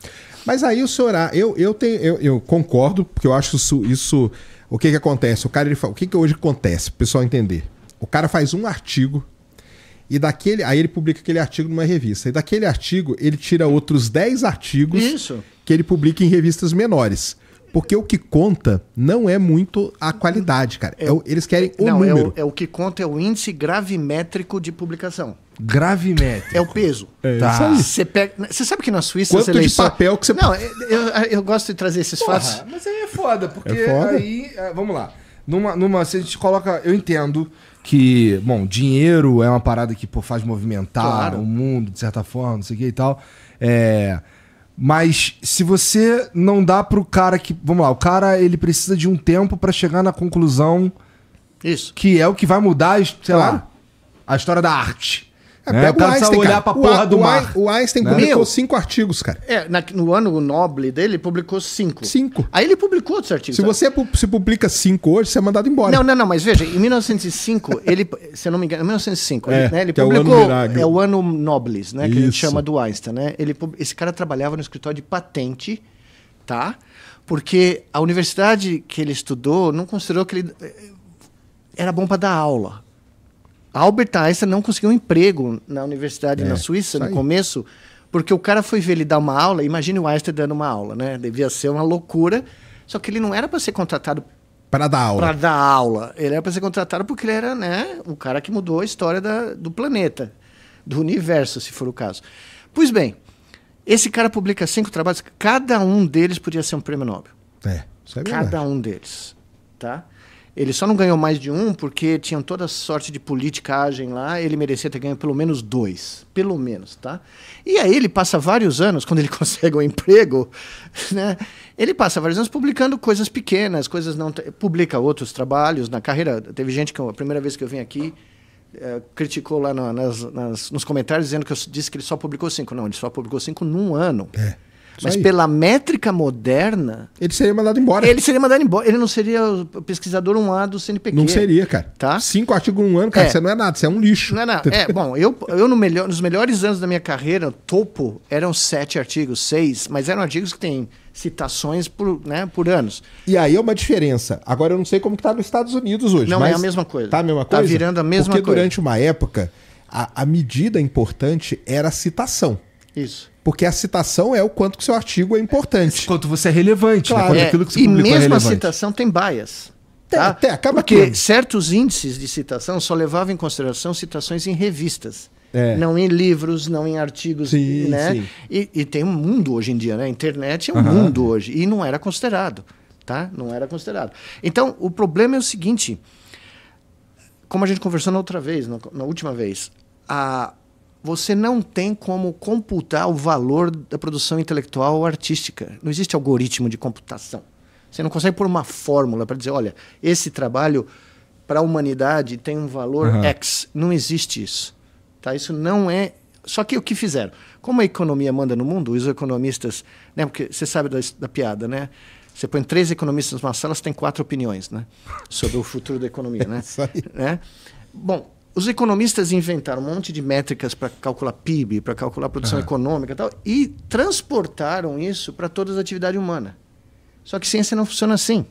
Mas aí o senhor, eu, eu, tenho, eu, eu concordo, porque eu acho isso, isso. O que, que acontece? O cara ele fala, o que, que hoje acontece, para o pessoal entender? O cara faz um artigo e daquele. Aí ele publica aquele artigo numa revista. E daquele artigo ele tira outros 10 artigos Isso. que ele publica em revistas menores. Porque o que conta não é muito a qualidade, cara. É, é eles querem o não, número. É o, é o, que conta é o índice gravimétrico de publicação. Gravimétrico. É o peso. É, tá. Você pega, sabe que na Suíça Quanto eleições... de papel que você Não, eu, eu gosto de trazer esses Porra, fatos. Mas aí é foda, porque é foda. aí, é, vamos lá. Numa, numa, se a gente coloca, eu entendo que, bom, dinheiro é uma parada que pô, faz movimentar claro. o mundo, de certa forma, não sei o que e tal. É, mas se você não dá pro cara que. Vamos lá, o cara ele precisa de um tempo para chegar na conclusão. Isso. Que é o que vai mudar, sei claro. lá, a história da arte. É, né? pega o tá, Einstein, olhar cara. porra o, do o, mar. O Einstein né? publicou Meu, cinco artigos, cara. É, na, no ano nobre dele, ele publicou cinco. Cinco. Aí ele publicou outros artigos. Se sabe? você se publica cinco hoje, você é mandado embora. Não, não, não, mas veja, em 1905, ele, se eu não me engano, em 1905, é, ele, né, ele publicou. É o, ano é Nobles, né? Isso. Que a gente chama do Einstein, né? Ele, esse cara trabalhava no escritório de patente, tá? Porque a universidade que ele estudou não considerou que ele eh, era bom para dar aula. Albert Einstein não conseguiu um emprego na universidade é, na Suíça no começo, porque o cara foi ver ele dar uma aula. Imagine o Einstein dando uma aula, né? Devia ser uma loucura. Só que ele não era para ser contratado para dar aula. Para dar aula. Ele era para ser contratado porque ele era, né, o cara que mudou a história da, do planeta, do universo, se for o caso. Pois bem, esse cara publica cinco trabalhos, cada um deles podia ser um prêmio Nobel. É, isso é Cada um deles, tá? Ele só não ganhou mais de um porque tinha toda sorte de politicagem lá. Ele merecia ter ganho pelo menos dois. Pelo menos, tá? E aí ele passa vários anos, quando ele consegue um emprego, né? Ele passa vários anos publicando coisas pequenas, coisas não. Publica outros trabalhos na carreira. Teve gente que, a primeira vez que eu vim aqui, é, criticou lá nas, nas, nos comentários dizendo que eu disse que ele só publicou cinco. Não, ele só publicou cinco num ano. É. Isso Mas aí. pela métrica moderna. Ele seria mandado embora. Ele seria mandado embora. Ele não seria o pesquisador 1A do CNPq. Não seria, cara. Tá? Cinco artigos um ano, cara, é. você não é nada, você é um lixo. Não é nada. é, bom, eu, eu no melhor, nos melhores anos da minha carreira, topo, eram sete artigos, seis, mas eram artigos que têm citações por, né, por anos. E aí é uma diferença. Agora eu não sei como que tá nos Estados Unidos hoje. Não, é a mesma coisa. Tá a mesma tá coisa? Tá virando a mesma Porque coisa. Porque durante uma época, a, a medida importante era a citação. Isso. Porque a citação é o quanto que seu artigo é importante. É, quanto você é relevante, né? claro. né? Quanto é, que e mesmo é a citação tem bias. Tá? Até, acaba Porque tendo. certos índices de citação só levavam em consideração citações em revistas. É. Não em livros, não em artigos, sim, né? Sim. E, e, tem um mundo hoje em dia, né? A internet é um uhum. mundo hoje. E não era considerado, tá? Não era considerado. Então, o problema é o seguinte. Como a gente conversou na outra vez, na, na última vez. A, você não tem como computar o valor da produção intelectual ou artística. Não existe algoritmo de computação. Você não consegue pôr uma fórmula para dizer, olha, esse trabalho para a humanidade tem um valor uhum. X. Não existe isso. Tá? Isso não é. Só que o que fizeram? Como a economia manda no mundo, os economistas. Né, porque você sabe da, da piada, né? Você põe três economistas numa sala, você tem quatro opiniões né? sobre o futuro da economia. Né? é né? Bom, os economistas inventaram um monte de métricas para calcular PIB, para calcular produção uhum. econômica e tal, e transportaram isso para toda a atividade humana. Só que ciência não funciona assim.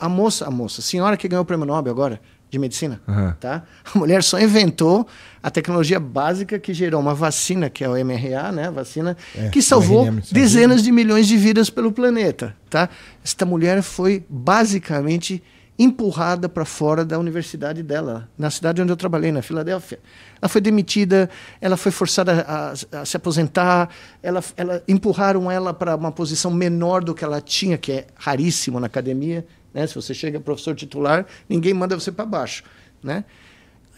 a moça, a moça, a senhora que ganhou o prêmio Nobel agora de medicina, uhum. tá? A mulher só inventou a tecnologia básica que gerou uma vacina, que é o mRNA, né? A vacina é, que salvou dezenas de milhões de vidas pelo planeta, tá? Esta mulher foi basicamente empurrada para fora da universidade dela, na cidade onde eu trabalhei, na Filadélfia. Ela foi demitida, ela foi forçada a, a se aposentar, ela, ela empurraram ela para uma posição menor do que ela tinha, que é raríssimo na academia. Né? Se você chega professor titular, ninguém manda você para baixo. Né?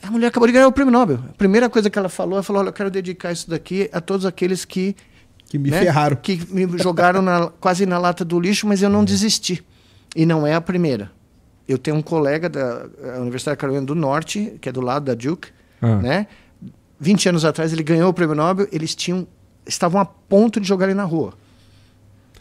A mulher acabou de ganhar o prêmio Nobel. A primeira coisa que ela falou, ela falou: Olha, eu quero dedicar isso daqui a todos aqueles que. Que me né? ferraram. Que me jogaram na, quase na lata do lixo, mas eu não uhum. desisti. E não é a primeira eu tenho um colega da eh, Universidade Carolina do Norte, que é do lado da Duke, ah. né? 20 anos atrás ele ganhou o prêmio Nobel, eles tinham estavam a ponto de jogar ele na rua.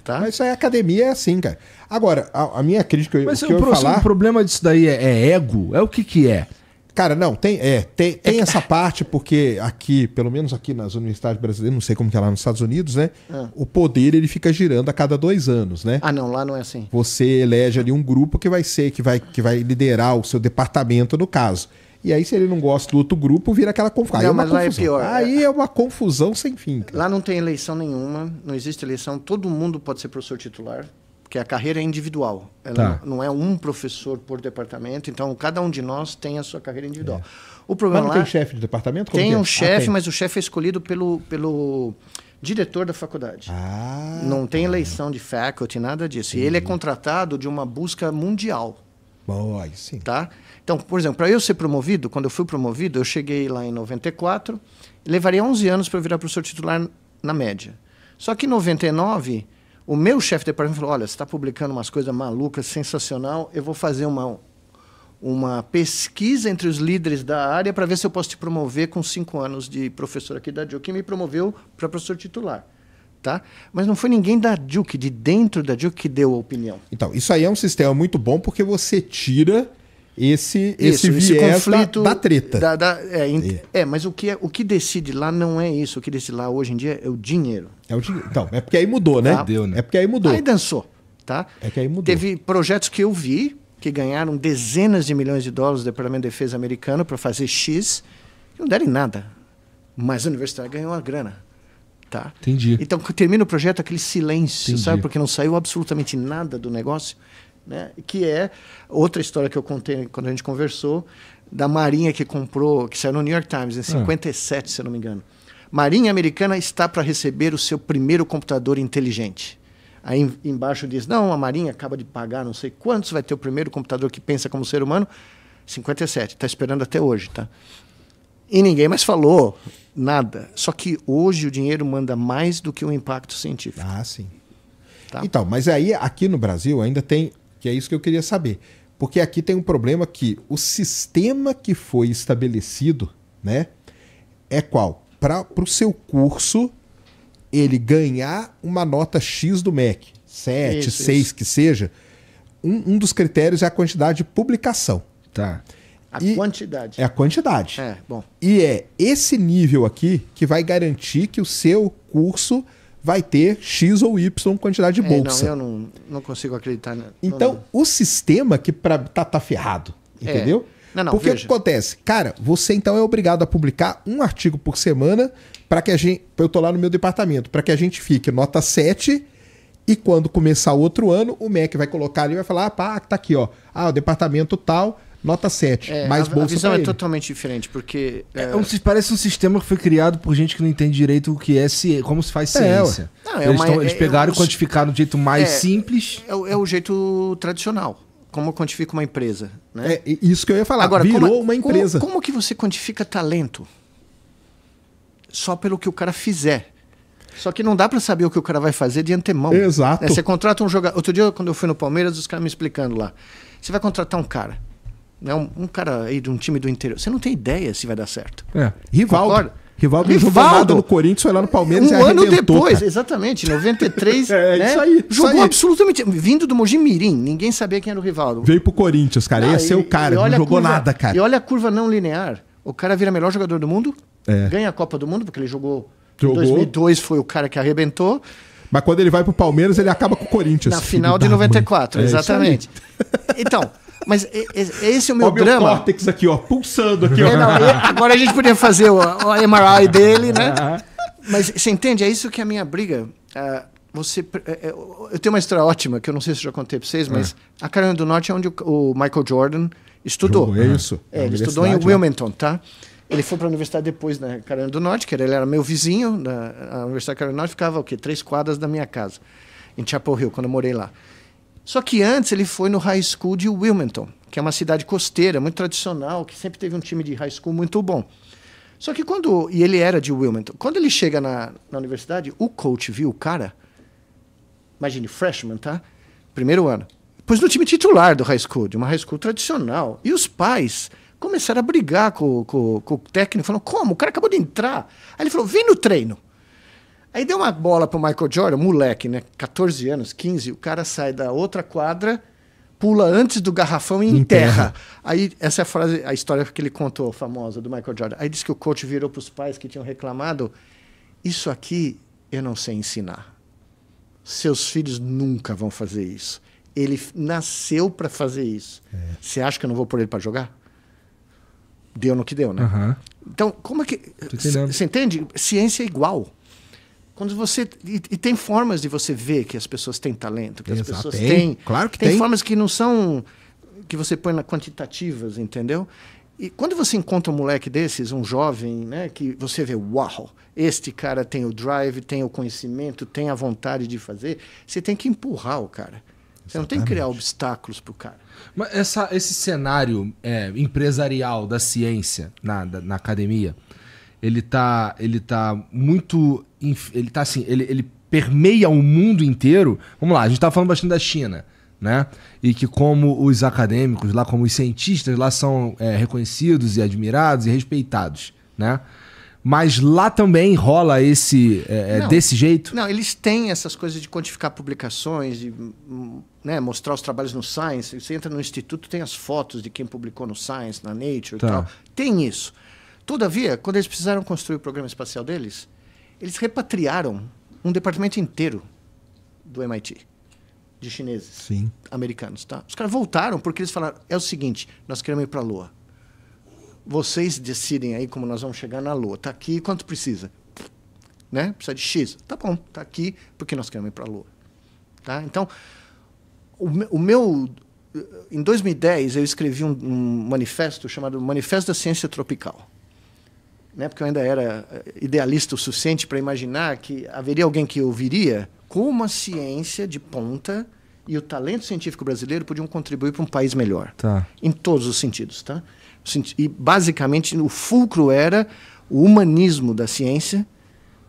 Tá? Mas isso aí, academia é assim, cara. Agora, a, a minha crítica. Mas o, o, pro, falar... o problema disso daí é, é ego? É o que, que é? Cara, não, tem, é, tem, é tem essa parte, porque aqui, pelo menos aqui nas universidades brasileiras, não sei como que é lá nos Estados Unidos, né? Ah. O poder ele fica girando a cada dois anos, né? Ah, não, lá não é assim. Você elege ali um grupo que vai ser, que vai, que vai liderar o seu departamento, no caso. E aí, se ele não gosta do outro grupo, vira aquela confusão. É não, é mas confusão. lá é pior. É. Aí é uma confusão sem fim. Cara. Lá não tem eleição nenhuma, não existe eleição, todo mundo pode ser professor titular porque a carreira é individual. Ela tá. não é um professor por departamento, então cada um de nós tem a sua carreira individual. É. O problema mas não lá, tem chefe de departamento? tem é? um ah, chefe, ah, mas o chefe é escolhido pelo, pelo diretor da faculdade. Ah, não tem tá. eleição de faculty, nada disso. Sim. E ele é contratado de uma busca mundial. Boa, sim. Tá? Então, por exemplo, para eu ser promovido, quando eu fui promovido, eu cheguei lá em 94, levaria 11 anos para virar professor titular na média. Só que em 99 o meu chefe de departamento falou: olha, você está publicando umas coisas malucas, sensacional, eu vou fazer uma, uma pesquisa entre os líderes da área para ver se eu posso te promover com cinco anos de professor aqui da Duke, que me promoveu para professor titular. Tá? Mas não foi ninguém da Duke, de dentro da Duke, que deu a opinião. Então, isso aí é um sistema muito bom porque você tira esse, esse, viés esse conflito da, da treta. Da, da, é, é. é, mas o que, é, o que decide lá não é isso. O que decide lá hoje em dia é o dinheiro. É o dinheiro. Então, é porque aí mudou, né? Tá. Deu, né? É porque aí mudou. Aí dançou, tá? É que aí mudou. Teve projetos que eu vi que ganharam dezenas de milhões de dólares do Departamento de Defesa americano para fazer X, que não deram em nada. Mas a universidade ganhou uma grana. Tá? Entendi. Então, termina o projeto aquele silêncio, Entendi. sabe? Porque não saiu absolutamente nada do negócio. Né? Que é outra história que eu contei quando a gente conversou, da Marinha que comprou, que saiu no New York Times em 57, ah. se eu não me engano. Marinha Americana está para receber o seu primeiro computador inteligente. Aí embaixo diz: não, a Marinha acaba de pagar não sei quantos, vai ter o primeiro computador que pensa como ser humano. 57, está esperando até hoje, tá? E ninguém mais falou nada. Só que hoje o dinheiro manda mais do que o impacto científico. Ah, sim. Tá? Então, mas aí aqui no Brasil ainda tem, que é isso que eu queria saber. Porque aqui tem um problema que o sistema que foi estabelecido, né, é qual? para o seu curso ele ganhar uma nota X do MEC, 7, 6 que seja, um, um, dos critérios é a quantidade de publicação. Tá. A e quantidade. É a quantidade. É, bom. E é esse nível aqui que vai garantir que o seu curso vai ter X ou Y quantidade de é, bolsa. É, não, eu não, não consigo acreditar. Não, né? então, não. o sistema que pra, tá, tá ferrado, é. entendeu? É. Não, não, Porque veja. o que acontece? Cara, você então é obrigado a publicar um artigo por semana para que a gente. Eu tô lá no meu departamento, para que a gente fique nota 7 e quando começar o outro ano, o MEC vai colocar ali e vai falar: ah, pá, tá aqui, ó. Ah, o departamento tal nota 7, é, mais bolsa A visão é ele. totalmente diferente, porque... É... É, um, parece um sistema que foi criado por gente que não entende direito o que é como se faz é, ciência. Não, é eles, uma, tão, é, eles, pegaram e quantificaram de um jeito mais simples. É, o jeito tradicional como quantifica uma empresa. Né? É isso que eu ia falar. Agora, virou é- como, uma empresa. Como, como, que você quantifica talento? Só pelo que o cara fizer. Só que não dá para saber o que o cara vai fazer de antemão. Exato. Né? Você contrata um jogador. Outro dia, quando eu fui no Palmeiras, os caras me explicando lá. Você vai contratar um cara. Né? Um, um cara aí de um time do interior. Você não tem ideia se vai dar certo. É. Rival. Rivaldo, Rivaldo jogou nada no Corinthians, foi lá no Palmeiras um e ano depois, cara. exatamente, 93. É, é, né? isso aí. Jogou aí. absolutamente. Vindo do Mogi Mirim, ninguém sabia quem era o Rivaldo. Veio pro Corinthians, cara. ia ser é o cara, não jogou curva, nada, cara. E olha a curva não linear. O cara vira melhor jogador do mundo, é. ganha a Copa do Mundo, porque ele jogou. jogou. Em 2002 foi o cara que arrebentou. Mas quando ele vai pro Palmeiras, ele acaba com o Corinthians. Na final de 94, é exatamente. então, mas é, é, é esse é o meu problema. drama. Meu córtex aqui, ó, pulsando aqui, ó. É, não, agora a gente podia fazer o, o MRI dele, né? Mas você entende? É isso que é a minha briga. Uh, você, eu tenho uma história ótima que eu não sei se já contei para vocês, mas é. a Carolina do Norte é onde o, Michael Jordan estudou. é ah. isso. É, ele estudou em Wilmington, tá? Ele foi para a universidade depois na Carolina do Norte, que ele era meu vizinho a Universidade Carolina do Norte, ficava o quê? Três quadras da minha casa, em Chapel Hill, quando eu morei lá. Só que antes ele foi no high school de Wilmington, que é uma cidade costeira, muito tradicional, que sempre teve um time de high school muito bom. Só que quando. E ele era de Wilmington. Quando ele chega na, na universidade, o coach viu o cara. Imagine, freshman, tá? Primeiro ano. Pôs no time titular do high school, de uma high school tradicional. E os pais começaram a brigar com, com, com o técnico, falando: como? O cara acabou de entrar. Aí ele falou: vem no treino. Aí deu uma bola pro Michael Jordan, moleque, né? 14 anos, 15, o cara sai da outra quadra, pula antes do garrafão e enterra. enterra. Aí essa é a frase, a história que ele contou, famosa, do Michael Jordan. Aí disse que o coach virou pros pais que tinham reclamado: Isso aqui eu não sei ensinar. Seus filhos nunca vão fazer isso. Ele nasceu para fazer isso. É. Você é. acha que eu não vou pôr ele para jogar? Deu no que deu, né? Uhum. Então, como é que. Você entende? Ciência é igual. Quando você e, e, tem formas de você ver que as pessoas têm talento, que Exato. as pessoas tem, têm, claro que tem, tem formas que não são que você põe na quantitativas, entendeu? E quando você encontra um moleque desses, um jovem, né, que você vê, uau, este cara tem o drive, tem o conhecimento, tem a vontade de fazer, você tem que empurrar o cara. Você Exatamente. não tem que criar obstáculos para o cara. Mas essa, esse cenário é, empresarial da ciência na, da, na academia, ele tá, ele tá muito. Ele tá assim, ele, ele permeia o mundo inteiro. Vamos lá, a gente tá falando bastante da China. Né? E que como os acadêmicos lá, como os cientistas lá são é, reconhecidos e admirados e respeitados, né? Mas lá também rola esse é, é não, desse jeito? Não, eles têm essas coisas de quantificar publicações, de né, mostrar os trabalhos no Science. Você entra no instituto, tem as fotos de quem publicou no Science, na Nature tá. e tal. Tem isso. Todavia, quando eles precisaram construir o programa espacial deles, eles repatriaram um departamento inteiro do MIT de chineses, Sim. americanos, tá? Os caras voltaram porque eles falaram: "É o seguinte, nós queremos ir para a lua. Vocês decidem aí como nós vamos chegar na lua. Tá aqui quanto precisa. Né? Precisa de X. Tá bom, tá aqui porque nós queremos ir para a lua." Tá? Então, o, o meu eh, em 2010 eu escrevi um, um manifesto chamado Manifesto da Ciência Tropical né, porque eu ainda era eh, idealista o suficiente para imaginar que haveria alguém que ouviria, como a ciência de ponta e o talento científico brasileiro podiam contribuir para um país melhor. Tá. Em todos os sentidos, tá? E basicamente o fulcro era o humanismo da ciência,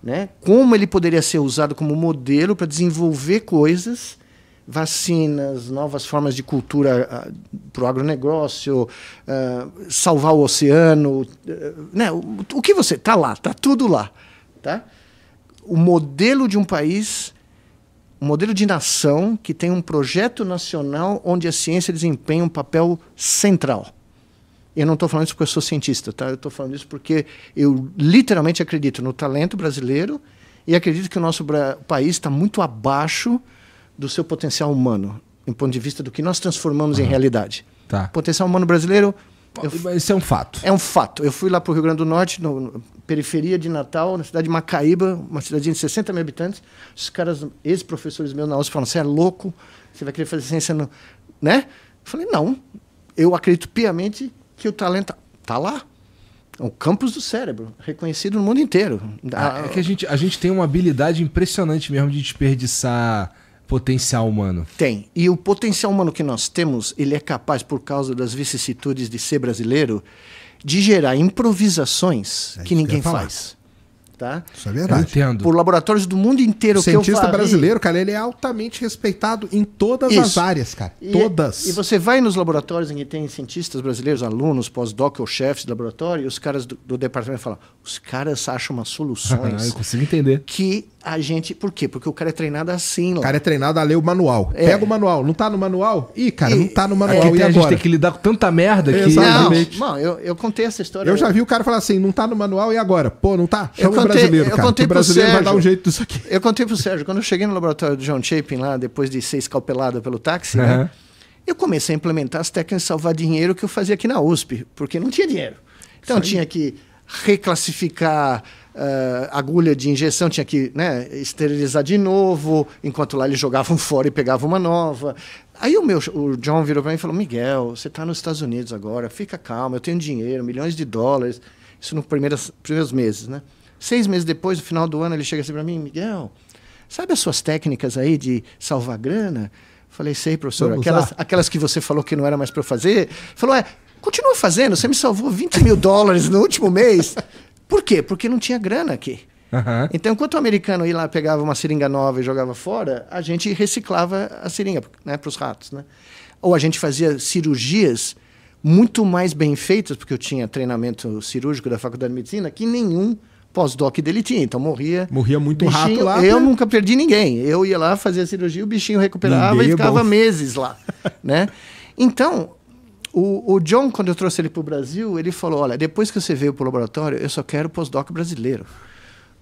né? Como ele poderia ser usado como modelo para desenvolver coisas vacinas, novas formas de cultura uh, ah, para o agronegócio, uh, salvar o oceano, uh, né? O, o, que você tá lá, tá tudo lá, tá? O modelo de um país, o modelo de nação que tem um projeto nacional onde a ciência desempenha um papel central. Eu não estou falando isso porque eu sou cientista, tá? Eu estou falando isso porque eu literalmente acredito no talento brasileiro e acredito que o nosso país está muito abaixo do seu potencial humano, em ponto de vista do que nós transformamos uhum. em realidade. Tá. Potencial humano brasileiro. esse Isso é um fato. É um fato. Eu fui lá para o Rio Grande do Norte, na periferia de Natal, na cidade de Macaíba, uma cidade de 60 mil habitantes. Os caras, ex-professores meus na USP, falaram: você é louco, você vai querer fazer ciência. No... Né? Eu falei: não. Eu acredito piamente que o talento está lá. É o campus do cérebro, reconhecido no mundo inteiro. Ah, é que a gente, a gente tem uma habilidade impressionante mesmo de desperdiçar potencial humano? Tem. E o potencial humano que nós temos, ele é capaz, por causa das vicissitudes de ser brasileiro, de gerar improvisações é que ninguém que faz. Tá? Isso é verdade. Eu entendo. Por laboratórios do mundo inteiro o que cientista O cientista brasileiro, cara, ele é altamente respeitado em todas Isso. as áreas, cara. E, é- todas. E você vai nos laboratórios em que tem cientistas brasileiros, alunos, pós-doc ou chefes de laboratório, e os caras do, do departamento falam: os caras acham umas soluções. Ah, eu consigo entender. Que a gente. Por quê? Porque o cara é treinado assim lá. O cara é treinado a ler o manual. É. Pega o manual. Não tá no manual? Ih, cara, e... não tá no manual. É e a gente tem que lidar com tanta merda que. Exatamente. Não, não eu, eu contei essa história. Eu, eu já vi o cara falar assim: não tá no manual e agora? Pô, não tá? Chama eu contei, o brasileiro. Cara. Eu contei o brasileiro Sérgio, vai dar um jeito disso aqui. Eu contei pro Sérgio, quando eu cheguei no laboratório do John Chapin lá, depois de ser escalpelado pelo táxi, uhum. né, Eu comecei a implementar as técnicas de salvar dinheiro que eu fazia aqui na USP, porque não tinha dinheiro. Então tinha que reclassificar Uh, agulha de injeção, tinha que né, esterilizar de novo, enquanto lá eles jogavam fora e pegavam uma nova. Aí o, meu, o John virou para mim e falou: Miguel, você está nos Estados Unidos agora, fica calmo, eu tenho dinheiro, milhões de dólares. Isso nos primeiros, primeiros meses, né? Seis meses depois, no final do ano, ele chega assim para mim: Miguel, sabe as suas técnicas aí de salvar grana? Falei, sei, professor, aquelas, aquelas que você falou que não era mais para fazer. Falou, é, continua fazendo, você me salvou 20 mil dólares no último mês. Por quê? Porque não tinha grana aqui. Uhum. Então, enquanto o americano ia lá, pegava uma seringa nova e jogava fora, a gente reciclava a seringa né, para os ratos. Né? Ou a gente fazia cirurgias muito mais bem feitas, porque eu tinha treinamento cirúrgico da faculdade de medicina, que nenhum pós-doc dele tinha. Então morria. Morria muito bichinho, rato lá. Eu né? nunca perdi ninguém. Eu ia lá, fazia cirurgia, o bichinho recuperava Ninguém e é ficava é meses lá. né? Então, o, o John, quando eu trouxe ele para o Brasil, ele falou: olha, depois que você veio para o laboratório, eu só quero pós-doc brasileiro.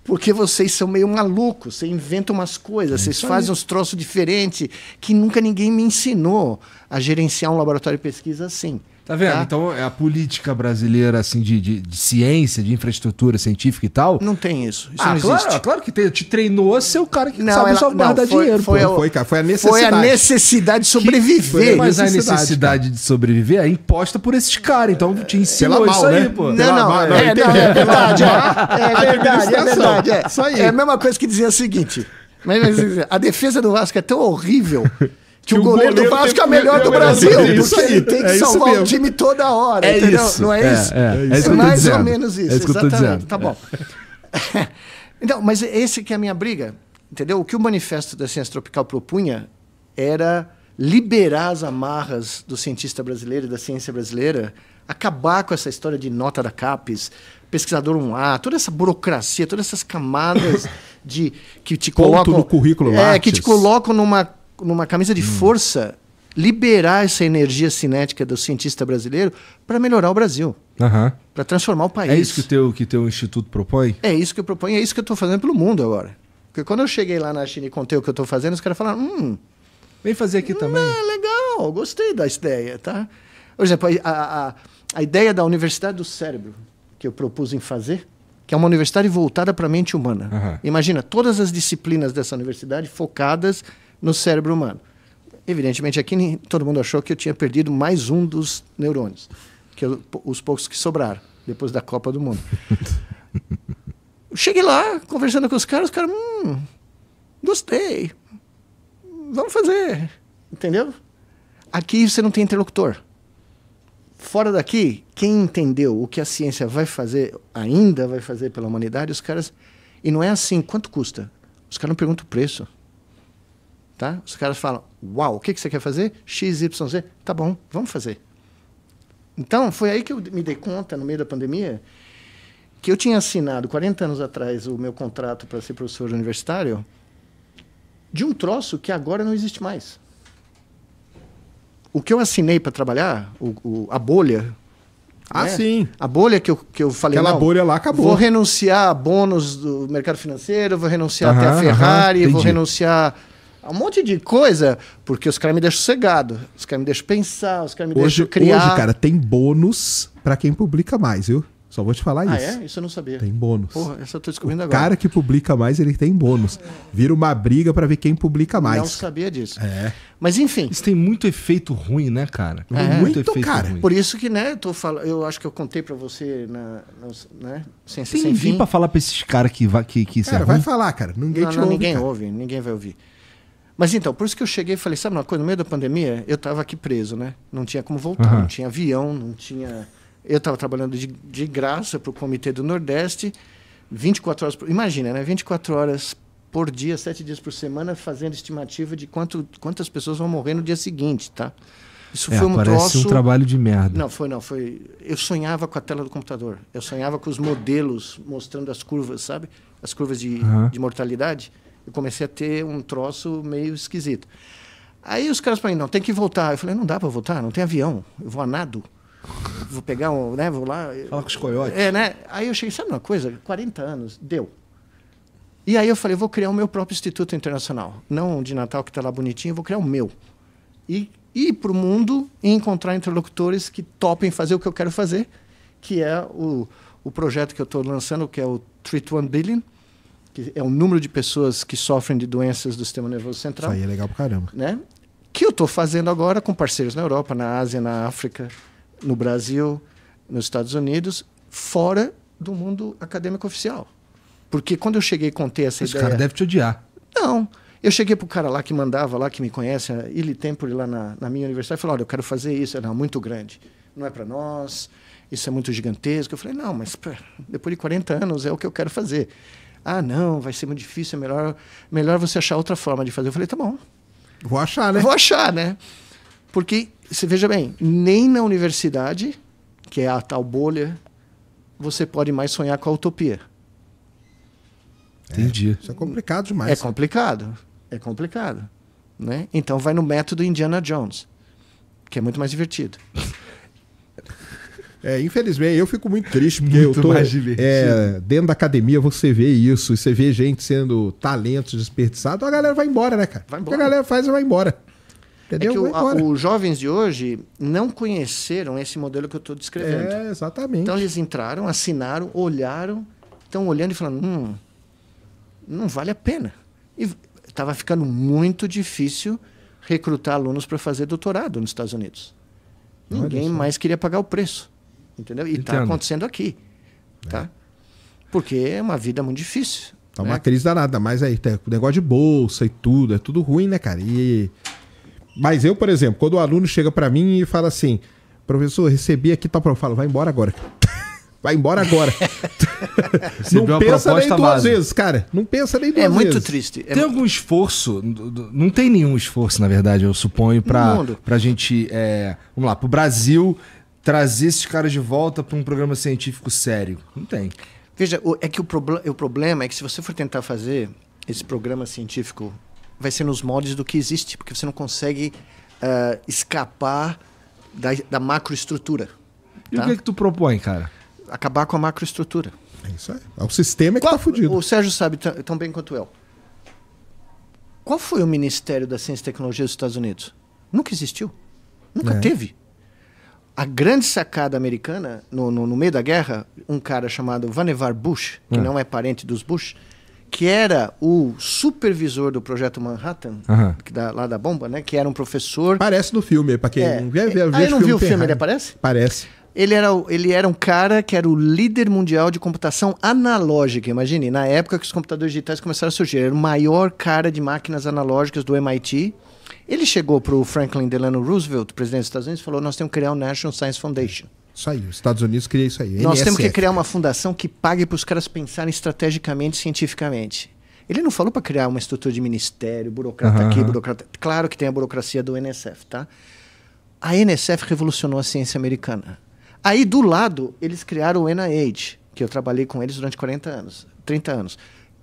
Porque vocês são meio malucos, vocês inventam umas coisas, é vocês fazem uns troços diferentes que nunca ninguém me ensinou a gerenciar um laboratório de pesquisa assim. Tá vendo? Tá? Então, é a política brasileira, assim, de, de, de, ciência, de infraestrutura científica e tal. Não tem isso. Isso ah, não claro, existe. Claro que tem. Te treinou a ser o cara que não, sabe ela, só guardar foi, dinheiro. Foi, Foi, cara, foi a necessidade. Foi a necessidade de sobreviver. Que, mas necessidade, a necessidade de sobreviver é imposta por esses caras. Então, te é. ensinou mal, isso aí, né? pô. Não, não, não, é, não, é, verdade. É, é verdade, é verdade. É, isso aí. é a mesma coisa que dizer o seguinte. Mas, mas, a defesa do Vasco é tão horrível que, o goleiro, do Vasco é o melhor do Brasil, Brasil porque ele tem que é salvar o time toda hora, é entendeu? Isso. Não é, é isso? É, é, é isso é mais ou menos isso, é isso exatamente. Tá bom. então, mas esse que é a minha briga, entendeu? O que o Manifesto da Ciência Tropical propunha era liberar as amarras do cientista brasileiro e da ciência brasileira, acabar com essa história de nota da CAPES, pesquisador 1A, toda essa burocracia, todas essas camadas de que te Ponto colocam no currículo É, que te colocam numa numa camisa de hum. força liberar essa energia cinética do cientista brasileiro para melhorar o Brasil, uhum. para transformar o é país. É isso que teu que teu instituto propõe? É isso que eu proponho, é isso que eu estou fazendo pelo mundo agora. Porque quando eu cheguei lá na China e contei o que eu estou fazendo, os caras falaram: "Hum, vem fazer aqui hum, também". É legal, gostei da ideia, tá? Por exemplo, a, a, a ideia da universidade do cérebro que eu propus em fazer, que é uma universidade voltada para a mente humana. Uhum. Imagina todas as disciplinas dessa universidade focadas no cérebro humano. Evidentemente, aqui todo mundo achou que eu tinha perdido mais um dos neurônios, que eu, é os poucos que sobraram depois da Copa do Mundo. Cheguei lá, conversando com os caras, os caras, hum, gostei, vamos fazer, entendeu? Aqui você não tem interlocutor. Fora daqui, quem entendeu o que a ciência vai fazer, ainda vai fazer pela humanidade, os caras. E não é assim, quanto custa? Os caras não perguntam o preço. Tá? Os caras falam, uau, o que, que você quer fazer? X, Y, Z. Tá bom, vamos fazer. Então, foi aí que eu me dei conta, no meio da pandemia, que eu tinha assinado 40 anos atrás o meu contrato para ser professor universitário de um troço que agora não existe mais. O que eu assinei para trabalhar, o, o, a bolha. Ah, né? sim. A bolha que eu, que eu falei. Aquela bolha lá acabou. Vou renunciar a bônus do mercado financeiro, vou renunciar até a Ferrari, vou renunciar um monte de coisa, porque os caras me deixam cegado, os caras me deixam pensar, os caras me hoje, deixam criar. Hoje, cara, tem bônus para quem publica mais, viu? Só vou te falar ah, é? isso. Ah, é? Isso eu não sabia. Tem bônus. Porra, essa eu tô descobrindo o agora. O cara que publica mais, ele tem bônus. Vira uma briga para ver quem publica mais. Não sabia disso. É. Mas enfim. Isso tem muito efeito ruim, né, cara? É. Muito, muito efeito cara. ruim. Por isso que, né, eu tô falando, eu acho que eu contei para você na, na né, sem, tem sem fim. para falar para esses caras que vai que que Cara, é vai falar, cara. Ninguém não, te não, ouve. ninguém cara. ouve, ninguém vai ouvir. Mas então, por isso que eu cheguei e falei, sabe uma coisa, no meio da pandemia, eu estava aqui preso, né? Não tinha como voltar, uhum. não tinha avião, não tinha... Eu estava trabalhando de, de graça para o Comitê do Nordeste, 24 horas... Por... Imagina, né? 24 horas por dia, sete dias por semana, fazendo estimativa de quanto, quantas pessoas vão morrer no dia seguinte, tá? Isso é, foi um parece troço... um trabalho de merda. Não, foi não, foi. Eu sonhava com a tela do computador. Eu sonhava com os modelos mostrando as curvas, sabe? As curvas de, uhum. de mortalidade. Eu comecei a ter um troço meio esquisito. Aí os caras para mim, não, tem que voltar. Eu falei, não dá para voltar, não tem avião, eu vou a nado. Vou pegar um, né, vou lá. Fala com os coiotes. É, né? Aí eu cheguei, sabe uma coisa? 40 anos, deu. E aí eu falei, vou criar o meu próprio instituto internacional. Não o de Natal que está lá bonitinho, vou criar o meu. E ir para o mundo e encontrar interlocutores que topem fazer o que eu quero fazer, que é o, o projeto que eu estou lançando, que é o Treat One Billion, que é o número de pessoas que sofrem de doenças do sistema nervoso central. Isso aí é legal pra caramba. Né? Que eu estou fazendo agora com parceiros na Europa, na Ásia, na África, no Brasil, nos Estados Unidos, fora do mundo acadêmico oficial. Porque quando eu cheguei e contei essa Esse ideia... Esse cara deve te odiar. Não. Eu cheguei pro cara lá que mandava, lá que me conhece, ele Tempore, lá na, na minha universidade, e falou, olha, eu quero fazer isso. Era muito grande. Não é para nós, isso é muito gigantesco. Eu falei, não, mas depois de 40 anos é o que eu quero fazer. Ah, não, vai ser muito difícil, é melhor, melhor você achar outra forma de fazer. Eu falei, tá bom. Vou achar, né? Vou achar, né? Porque, você veja bem, nem na universidade, que é a tal bolha, você pode mais sonhar com a utopia. Entendi. É, isso é complicado demais. É complicado. É complicado. Né? Então vai no método Indiana Jones, que é muito mais divertido. É, infelizmente, eu fico muito triste, porque muito eu tô é, dentro da academia, você vê isso, você vê gente sendo talento desperdiçado, a galera vai embora, né, cara? Vai embora. O que a galera faz vai embora. Entendeu? É que o, a, os jovens de hoje não conheceram esse modelo que eu estou descrevendo. É, exatamente. Então eles entraram, assinaram, olharam, estão olhando e falando, hum, não vale a pena. E estava ficando muito difícil recrutar alunos para fazer doutorado nos Estados Unidos. Ninguém mais queria pagar o preço. Entendeu? E está acontecendo aqui. Tá? É. Porque é uma vida muito difícil. Tá uma né? crise danada, mas aí tem o negócio de bolsa e tudo, é tudo ruim, né, cara? E... Mas eu, por exemplo, quando o aluno chega para mim e fala assim, professor, recebi aqui tal, para eu falo, vai embora agora. vai embora agora. não pensa nem duas base. vezes, cara. Não pensa nem é duas vezes. É muito triste. É tem algum esforço? Não tem nenhum esforço, na verdade, eu suponho, para a gente. É, vamos lá, para o Brasil trazer esses caras de volta para um programa científico sério. Não tem. Veja, é que o, proble o problema é que se você for tentar fazer esse programa científico, vai ser nos moldes do que existe, porque você não consegue uh, escapar da, da macroestrutura. E tá? o que é que tu propõe, cara? Acabar com a macroestrutura. É isso aí. É o sistema é que tá Qual, tá fudido. O Sérgio sabe tão bem quanto eu. Qual foi o Ministério da Ciência e Tecnologia dos Estados Unidos? Nunca existiu. Nunca é. teve a grande sacada americana, no, no, no, meio da guerra, um cara chamado Vannevar Bush, que ah. não é parente dos Bush, que era o supervisor do projeto Manhattan, da, lá da bomba, né? Que era um professor. Parece no filme, para quem é, não viu. É, ah, eu não viu o filme, errado. ele aparece? Parece. Ele era, ele era um cara que era o líder mundial de computação analógica, imagine, na época que os computadores digitais começaram a surgir. Ele era o maior cara de máquinas analógicas do MIT. Ele chegou para o Franklin Delano Roosevelt, presidente dos Estados Unidos, e falou: Nós temos que criar o National Science Foundation. Isso aí, os Estados Unidos cria isso aí. Nós NSF. temos que criar uma fundação que pague para os caras pensarem estrategicamente cientificamente. Ele não falou para criar uma estrutura de ministério, burocrata uhum. aqui, burocrata. Claro que tem a burocracia do NSF, tá? A NSF revolucionou a ciência americana. Aí do lado, eles criaram o NIH, que eu trabalhei com eles durante 40 anos, 30 anos.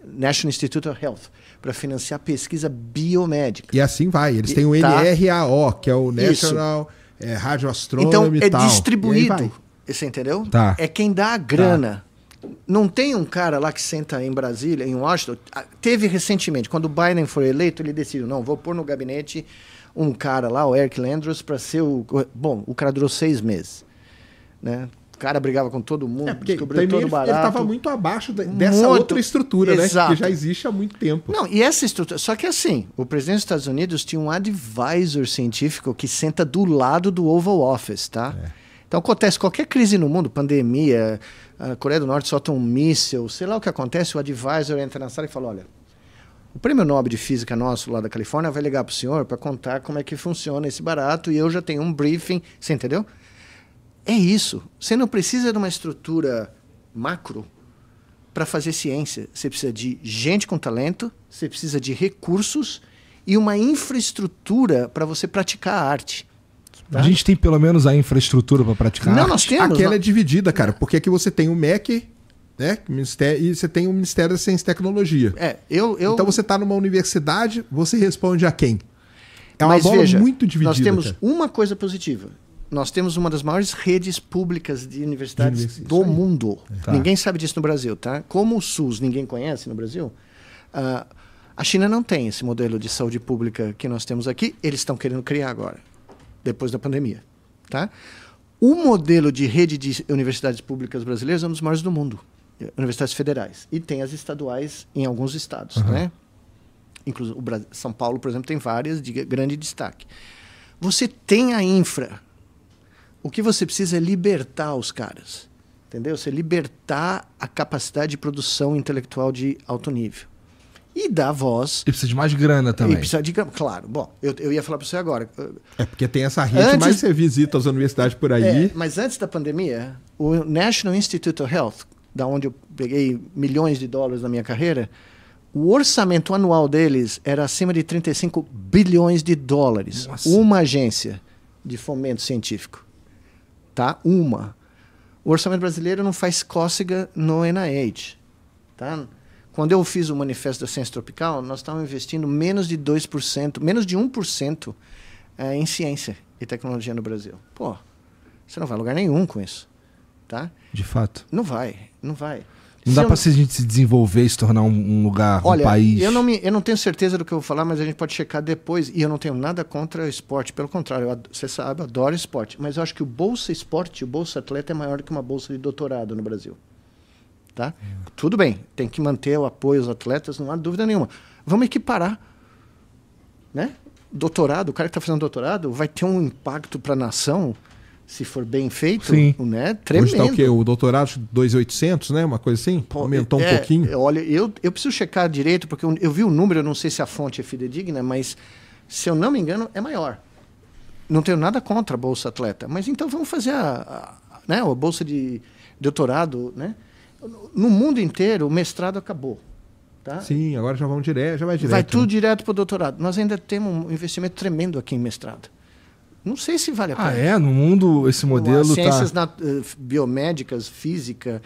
National Institute of Health para financiar pesquisa biomédica. E assim vai. Eles têm o tá... NRAO, que é o National Isso. é, Então é tal. distribuído. Você entendeu? Tá. É quem dá a grana. Tá. Não tem um cara lá que senta em Brasília, em Washington. Ah, teve recentemente, quando o Biden foi eleito, ele decidiu: não, vou pôr no gabinete um cara lá, o Eric Landros, para ser o. Bom, o cara durou seis meses. Né? O cara brigava com todo mundo, é, descobriu todo barato. Ele estava muito abaixo dessa muito, outra estrutura, exato. né? Que já existe há muito tempo. Não, e essa estrutura. Só que assim, o presidente dos Estados Unidos tinha um advisor científico que senta do lado do Oval Office, tá? É. Então acontece qualquer crise no mundo, pandemia, a Coreia do Norte solta um míssil, sei lá o que acontece, o advisor entra na sala e fala: olha, o prêmio Nobel de Física nosso lá da Califórnia vai ligar para o senhor para contar como é que funciona esse barato e eu já tenho um briefing, você entendeu? É isso. Você não precisa de uma estrutura macro para fazer ciência. Você precisa de gente com talento, você precisa de recursos e uma infraestrutura para você praticar a arte. Tá? A gente tem pelo menos a infraestrutura para praticar não, a arte. Nós temos, Aquela não... é dividida, cara, porque aqui você tem o MEC, né? E você tem o Ministério da Ciência e Tecnologia. É, eu, eu... Então você está numa universidade, você responde a quem? É uma Mas bola veja, muito dividida. Nós temos cara. uma coisa positiva nós temos uma das maiores redes públicas de universidades do mundo. É. Tá. Ninguém sabe disso no Brasil, tá? Como o SUS ninguém conhece no Brasil, uh, a China não tem esse modelo de saúde pública que nós temos aqui. Eles estão querendo criar agora, depois da pandemia, tá? O modelo de rede de universidades públicas brasileiras é um dos maiores do mundo. Universidades federais. E tem as estaduais em alguns estados, uhum. né? Inclusive, o Brasil, São Paulo, por exemplo, tem várias de grande destaque. Você tem a infra o que você precisa é libertar os caras. Entendeu? Você libertar a capacidade de produção intelectual de alto nível. E dar voz. E precisa de mais grana também. E precisa de grana, claro. Bom, eu, eu ia falar para você agora. É porque tem essa rede, antes, mas você visita as universidades por aí. É, mas antes da pandemia, o National Institute of Health, da onde eu peguei milhões de dólares na minha carreira, o orçamento anual deles era acima de 35 bilhões de dólares. Nossa. Uma agência de fomento científico tá? Uma. O orçamento brasileiro não faz cócega no NIH, tá? Quando eu fiz o manifesto da ciência tropical, nós estávamos investindo menos de 2%, menos de 1% é, eh, em ciência e tecnologia no Brasil. Pô, você não vai a lugar nenhum com isso, tá? De fato. Não vai, não vai. Não se dá eu... se a gente se desenvolver e se tornar um, um lugar, Olha, um país. Eu não, me, eu não tenho certeza do que eu vou falar, mas a gente pode checar depois. E eu não tenho nada contra o esporte. Pelo contrário, eu, você sabe, eu adoro esporte. Mas eu acho que o Bolsa Esporte, o Bolsa Atleta, é maior que uma bolsa de doutorado no Brasil. Tá? É. Tudo bem, tem que manter o apoio aos atletas, não há dúvida nenhuma. Vamos equiparar. Né? Doutorado, o cara que está fazendo doutorado vai ter um impacto para a nação se for bem feito, Sim. né? Tremendo. Hoje tá o quê? O doutorado 2,800, né? Uma coisa assim? Pô, Aumentou é, um pouquinho. É, olha, eu, eu preciso checar direito, porque eu, eu, vi o número, eu não sei se a fonte é fidedigna, mas se eu não me engano, é maior. Não tenho nada contra a Bolsa Atleta, mas então vamos fazer a, a, né, a Bolsa de doutorado, né? No mundo inteiro, o mestrado acabou. Tá? Sim, agora já vão direto, já vai direto. Vai tudo né? direto para o doutorado. Nós ainda temos um investimento tremendo aqui em mestrado. Não sei se vale a ah, pena. Ah, é? No mundo esse modelo As tá- ciências tá... biomédicas, física,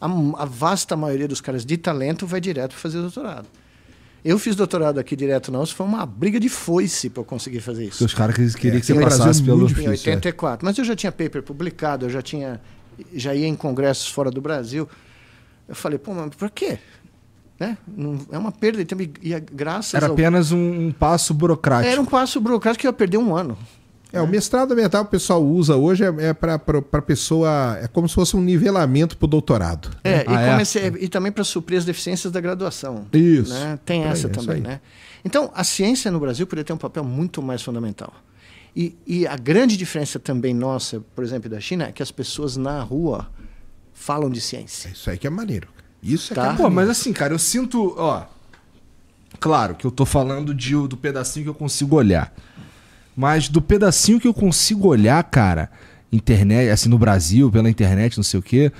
a, a, vasta maioria dos caras de talento vai direto fazer doutorado. Eu fiz doutorado aqui direto não, isso foi uma briga de foice para eu conseguir fazer isso. Porque os caras queriam é, que você passasse pelo... Em 84, é. mas eu já tinha paper publicado, eu já, tinha, já ia em congressos fora do Brasil. Eu falei, pô, mas por quê? Né? é uma perda de tempo e, e graças Era ao... apenas um, um passo burocrático. Era um passo burocrático que eu ia perder um ano. É, o mestrado ambiental que o pessoal usa hoje é, é para pessoa. É como se fosse um nivelamento para o doutorado. É, né? e, ah, é. é e, também para suprir as deficiências da graduação. Isso. Né? Tem essa também, né? Então, a ciência no Brasil poderia ter um papel muito mais fundamental. E, e a grande diferença também nossa, por exemplo, da China, é que as pessoas na rua falam de ciência. É isso aí que é maneiro. Isso é tá? é, que é Pô, mas assim, cara, eu sinto. Ó, claro que eu estou falando de, do pedacinho que eu consigo olhar. Mas do pedacinho que eu consigo olhar, cara, internet, assim, no Brasil, pela internet, não sei o quê,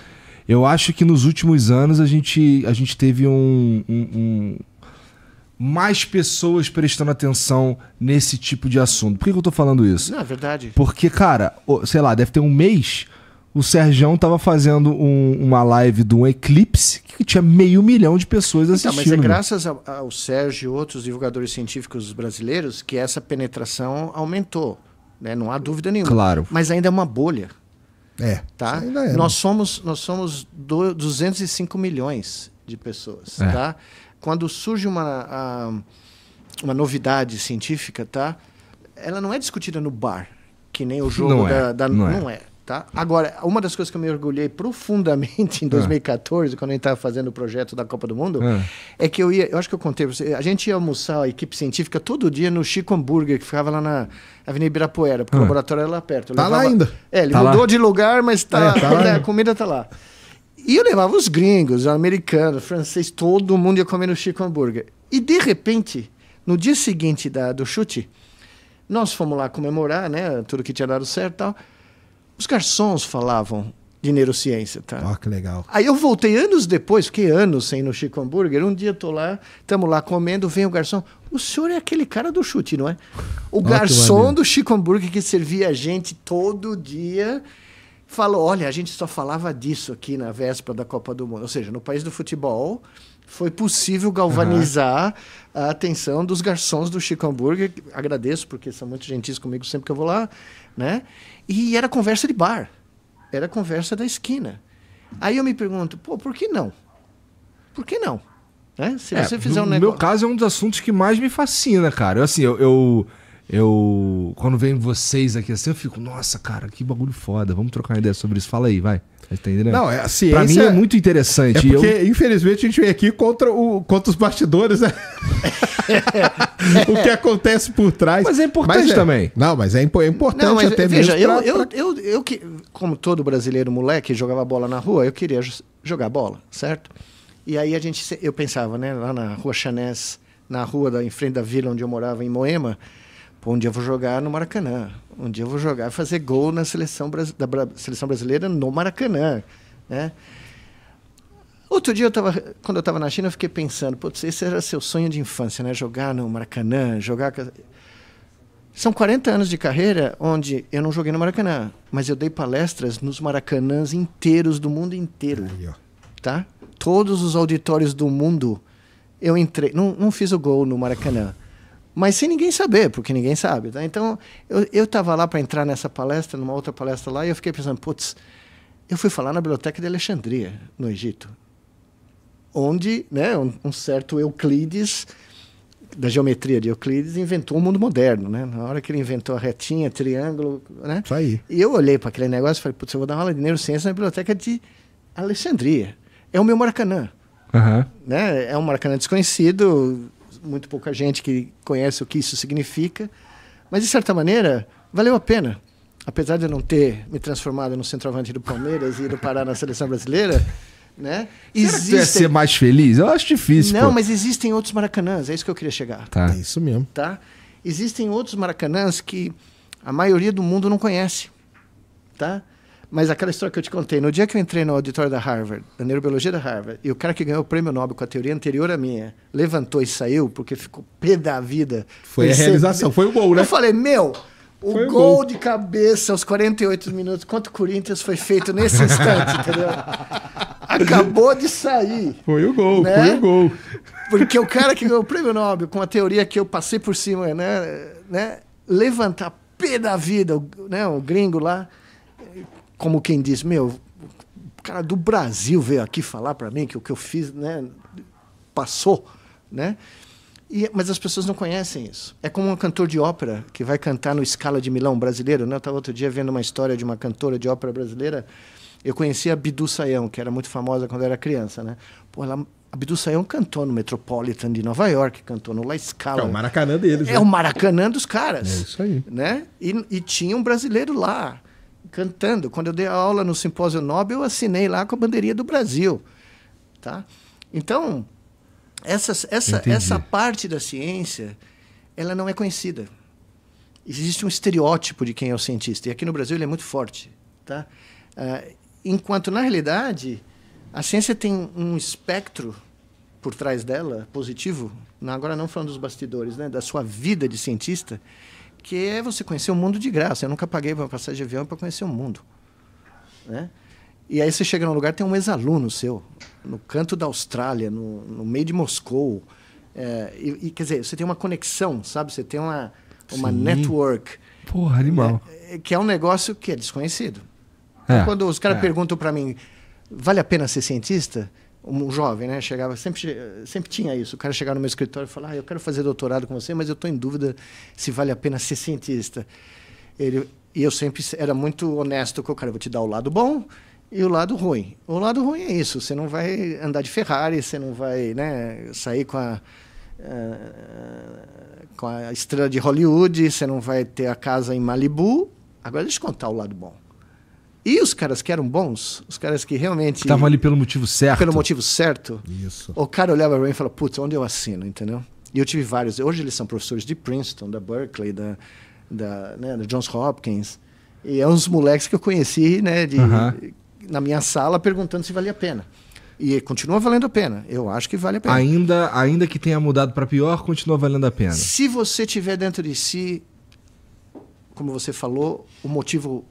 eu acho que nos últimos anos a gente, a gente teve um, um, um mais pessoas prestando atenção nesse tipo de assunto. Por que, que eu tô falando isso? Na é verdade. Porque, cara, sei lá, deve ter um mês o Serjão tava fazendo um, uma live de um eclipse que tinha meio milhão de pessoas assistindo. Então, mas é graças ao, Sérgio e outros divulgadores científicos brasileiros que essa penetração aumentou. Né? Não há dúvida nenhuma. Claro. Mas ainda é uma bolha. É. Tá? É, né? nós somos, nós somos do, 205 milhões de pessoas. É. Tá? Quando surge uma, uma novidade científica, tá? ela não é discutida no bar, que nem o jogo não da. É. da não, não é. é. Tá? Agora, uma das coisas que eu me orgulhei profundamente em 2014, ah. quando a gente estava fazendo o projeto da Copa do Mundo, ah. é que eu ia, eu acho que eu contei para você, a gente ia almoçar, a equipe científica, todo dia no Chico Hambúrguer, que ficava lá na Avenida Ibirapuera, porque o ah. laboratório era lá perto. Está lá ainda. É, ele tá mudou lá. de lugar, mas tá, é, tá né, a comida está lá. E eu levava os gringos, os americanos, os franceses, todo mundo ia comer no Chico Hambúrguer. E de repente, no dia seguinte da, do chute, nós fomos lá comemorar, né, tudo que tinha dado certo e tal. Os garçons falavam de neurociência, tá? Ó, que legal. Aí eu voltei anos depois, fiquei anos sem ir no Chico Hambúrguer. Um dia tô lá, estamos lá comendo, vem o garçom. O senhor é aquele cara do chute, não é? O garçom do Chico Hambúrguer que servia a gente todo dia falou: olha, a gente só falava disso aqui na véspera da Copa do Mundo. Ou seja, no país do futebol, foi possível galvanizar uhum. a atenção dos garçons do Chico Hambúrguer. Agradeço, porque são muito gentis comigo sempre que eu vou lá, né? E era conversa de bar, era conversa da esquina. Aí eu me pergunto, pô, por que não? Por que não? Né? Se é, você fizer um negócio. No meu caso, é um dos assuntos que mais me fascina, cara. Eu, assim, eu, eu, eu. Quando vem vocês aqui assim, eu fico, nossa, cara, que bagulho foda. Vamos trocar uma ideia sobre isso. Fala aí, vai. Tá Entendeu? Não, é, a ciência. Pra mim é muito interessante. É porque, eu... infelizmente, a gente vem aqui contra, o, contra os bastidores, né? é. o que acontece por trás. Mas é importante mas é, também. Não, mas é, é importante não, mas, até veja, mesmo. Veja, eu, eu, eu, eu, que, como todo brasileiro moleque jogava bola na rua, eu queria jogar bola, certo? E aí a gente, eu pensava, né, lá na rua Chanés, na rua da, em frente da vila onde eu morava, em Moema Pô, um dia eu vou jogar no Maracanã. Um dia eu vou jogar e fazer gol na seleção da Bra seleção brasileira no Maracanã, né? Outro dia eu tava, quando eu estava na China, eu fiquei pensando, putz, esse era seu sonho de infância, né? Jogar no Maracanã, jogar São 40 anos de carreira onde eu não joguei no Maracanã, mas eu dei palestras nos Maracanãs inteiros do mundo inteiro. Aí, tá? Todos os auditórios do mundo eu entrei, não, não fiz o gol no Maracanã mas sem ninguém saber, porque ninguém sabe. Tá? Então, eu estava lá para entrar nessa palestra, numa outra palestra lá, e eu fiquei pensando, putz, eu fui falar na Biblioteca de Alexandria, no Egito, onde né, um, um certo Euclides, da geometria de Euclides, inventou o um mundo moderno. Né? Na hora que ele inventou a retinha, triângulo... Né? Isso aí. E eu olhei para aquele negócio e falei, putz, eu vou dar uma aula de neurociência na Biblioteca de Alexandria. É o meu Maracanã. Uhum. Né? É um Maracanã desconhecido, muito pouca gente que conhece o que isso significa. Mas, de certa maneira, valeu a pena. Apesar de eu não ter me transformado no centroavante do Palmeiras e ido parar na seleção brasileira, né? Existem... Será ser mais feliz? Eu acho difícil. Não, pô. mas existem outros maracanãs, é isso que eu queria chegar. Tá. É isso mesmo. Tá? Existem outros maracanãs que a maioria do mundo não conhece. Tá? Mas aquela história que eu te contei, no dia que eu entrei no auditório da Harvard, da neurobiologia da Harvard, e o cara que ganhou o prêmio Nobel com a teoria anterior à minha, levantou e saiu porque ficou pé da vida. Foi a realização, foi o gol, né? Eu falei, meu, o gol, de cabeça aos 48 minutos, quanto o Corinthians foi feito nesse instante, entendeu? Acabou de sair. Foi o gol, né? foi o gol. Porque o cara que ganhou o prêmio Nobel, com a teoria que eu passei por cima, né? né levantar pé da vida, né? o gringo lá, como quem diz, meu, o cara do Brasil veio aqui falar para mim que o que eu fiz, né, passou, né? E, mas as pessoas não conhecem isso. É como um cantor de ópera que vai cantar no Scala de Milão brasileiro. Né? Eu estava outro dia vendo uma história de uma cantora de ópera brasileira. Eu conhecia a Bidu Sayão, que era muito famosa quando eu era criança. Né? Pô, ela, a Bidu Sayão cantou no Metropolitan de Nova York, cantou no La Scala. É o Maracanã deles. É né? o Maracanã dos caras. É isso aí. Né? E, e tinha um brasileiro lá cantando. Quando eu dei a aula no Simpósio Nobel, eu assinei lá com a bandeirinha do Brasil. Tá? Então, essas, essa, essa parte da ciência ela não é conhecida. Existe um estereótipo de quem é o cientista. E aqui no Brasil ele é muito forte. Tá? Uh, enquanto, na realidade, a ciência tem um espectro por trás dela, positivo, agora não falando dos bastidores, né, da sua vida de cientista, porque é você conheceu o mundo de graça. Eu nunca paguei para passar de avião para conhecer o mundo. Né? E aí você chega num lugar, tem um ex-aluno seu, no canto da Austrália, no, no meio de Moscou. É, e, e, quer dizer, você tem uma conexão, sabe? Você tem uma, uma network. Porra, animal. É, é que é um negócio que é desconhecido. É, então, quando os caras perguntam para mim, vale a pena ser cientista? um jovem, né? Chegava, sempre, sempre tinha isso. O cara chegava no meu escritório e falava: ah, Eu quero fazer doutorado com você, mas eu estou em dúvida se vale a pena ser cientista. Ele, e eu sempre era muito honesto com o cara: Vou te dar o lado bom e o lado ruim. O lado ruim é isso: você não vai andar de Ferrari, você não vai né, sair com a. Eh, com a estrela de Hollywood, você não vai ter a casa em Malibu. Agora, deixa eu contar o lado bom. E os caras que eram bons, os caras que realmente. Estavam ali pelo motivo certo. Pelo motivo certo. Isso. O cara olhava para mim e falava, putz, onde eu assino, entendeu? E eu tive vários. Hoje eles são professores de Princeton, da Berkeley, da, da, né, da Johns Hopkins. E é uns moleques que eu conheci, né, de, na minha sala, perguntando se valia a pena. E continua valendo a pena. Eu acho que vale a pena. Ainda, ainda que tenha mudado para pior, continua valendo a pena. Se você tiver dentro de si, como você falou, o motivo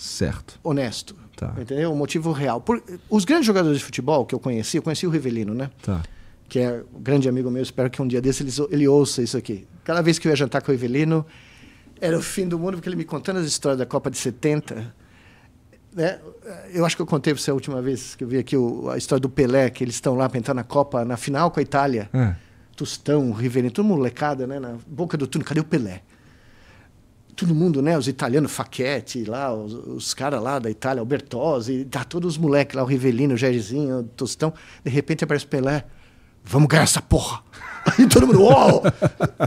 Certo. Honesto. Tá. Entendeu? Um motivo real. Por, os grandes jogadores de futebol que eu conheci, eu conheci o Rivelino, né? Tá. Que é um grande amigo meu, espero que um dia desse ele, ele ouça isso aqui. Cada vez que eu ia jantar com o Rivelino, era o fim do mundo, porque ele me contando as histórias da Copa de 70. Né? Eu acho que eu contei pra você a última vez que eu vi aqui o, a história do Pelé, que eles estão lá para entrar na Copa, na final com a Itália. É. Tostão, Rivelino, tudo molecada, né? Na boca do túnel, cadê o Pelé? todo mundo, né? Os italianos, Facchetti lá, os, os caras lá da Itália, Albertosi, tá, todos os moleques lá, o Rivelino, o Jairzinho, o Tostão. De repente aparece o Pelé, vamos ganhar essa porra. E todo mundo, uou!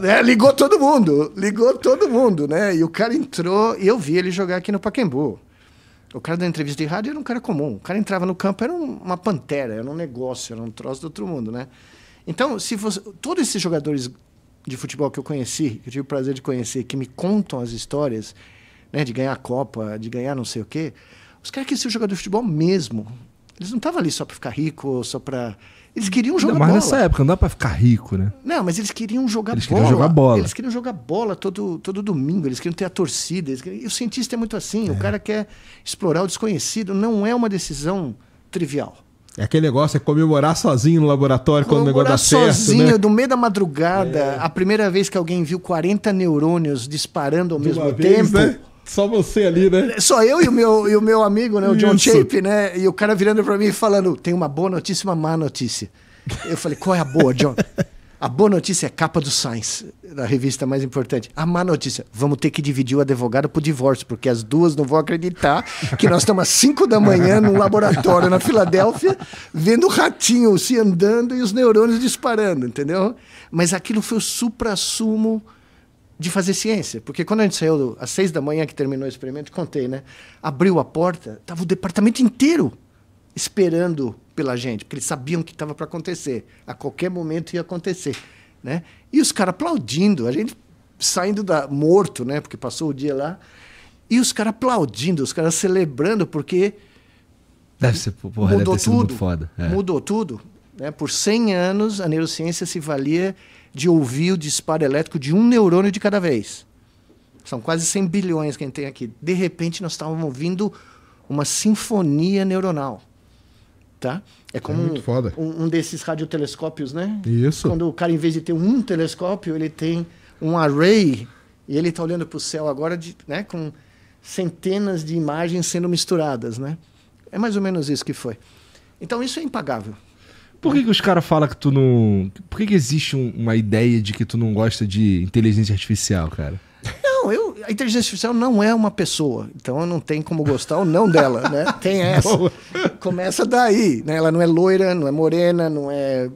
né? Ligou todo mundo, ligou todo mundo, né? E o cara entrou, e eu vi ele jogar aqui no Paquembu O cara da entrevista de rádio era um cara comum. O cara entrava no campo, era uma pantera, era um negócio, era um troço do outro mundo, né? Então, se você, todos esses jogadores de futebol que eu conheci, que eu tive o prazer de conhecer, que me contam as histórias, né, de ganhar a Copa, de ganhar não sei o quê, os caras queriam ser jogador de futebol mesmo. Eles não estavam ali só para ficar rico, só para eles queriam jogar não, mas bola. Mas nessa época não dá para ficar rico, né? Não, mas eles queriam jogar eles bola. Eles queriam jogar bola. Eles queriam jogar bola todo, todo domingo, eles queriam ter a torcida. Queriam... E o cientista é muito assim, é. o cara quer explorar o desconhecido, não é uma decisão trivial. É aquele negócio, é comemorar sozinho no laboratório quando o negócio dá certo. sozinho, né? do meio da madrugada, é. a primeira vez que alguém viu 40 neurônios disparando ao De mesmo tempo. Né? Só você ali, né? É, só eu e o meu, e o meu amigo, né? O John Isso. Chape, né? E o cara virando para mim e falando: tem uma boa notícia e uma má notícia. Eu falei: qual é a boa, John? A boa notícia é capa do Sainz, da revista mais importante. A má notícia, vamos ter que dividir o advogado para o divórcio, porque as duas não vão acreditar que nós estamos às 5 da manhã num laboratório na Filadélfia, vendo o ratinho se andando e os neurônios disparando, entendeu? Mas aquilo foi o supra-sumo de fazer ciência. Porque quando a gente saiu às seis da manhã que terminou o experimento, contei, né? Abriu a porta, estava o departamento inteiro esperando pela gente, porque eles sabiam que estava para acontecer. A qualquer momento ia acontecer. Né? E os caras aplaudindo, a gente saindo da morto, né? Porque passou o dia lá. E os caras aplaudindo, os caras celebrando, porque. Deve ser, porra, mudou deve tudo, foda. É. Mudou tudo. Né? Por 100 anos, a neurociência se valia de ouvir o disparo elétrico de um neurônio de cada vez. São quase 100 bilhões que a gente tem aqui. De repente, nós estávamos ouvindo uma sinfonia neuronal tá? É como é um, um, desses radiotelescópios, né? Isso. Quando o cara, em vez de ter um telescópio, ele tem um array e ele está olhando para o céu agora de, né, com centenas de imagens sendo misturadas, né? É mais ou menos isso que foi. Então isso é impagável. Por que, que os caras falam que tu não. Por que, que existe um, uma ideia de que tu não gosta de inteligência artificial, cara? Não, eu, a inteligência artificial não é uma pessoa, então não tem como gostar ou não dela, né? Tem essa. Começa daí, né? Ela não é loira, não é morena, não é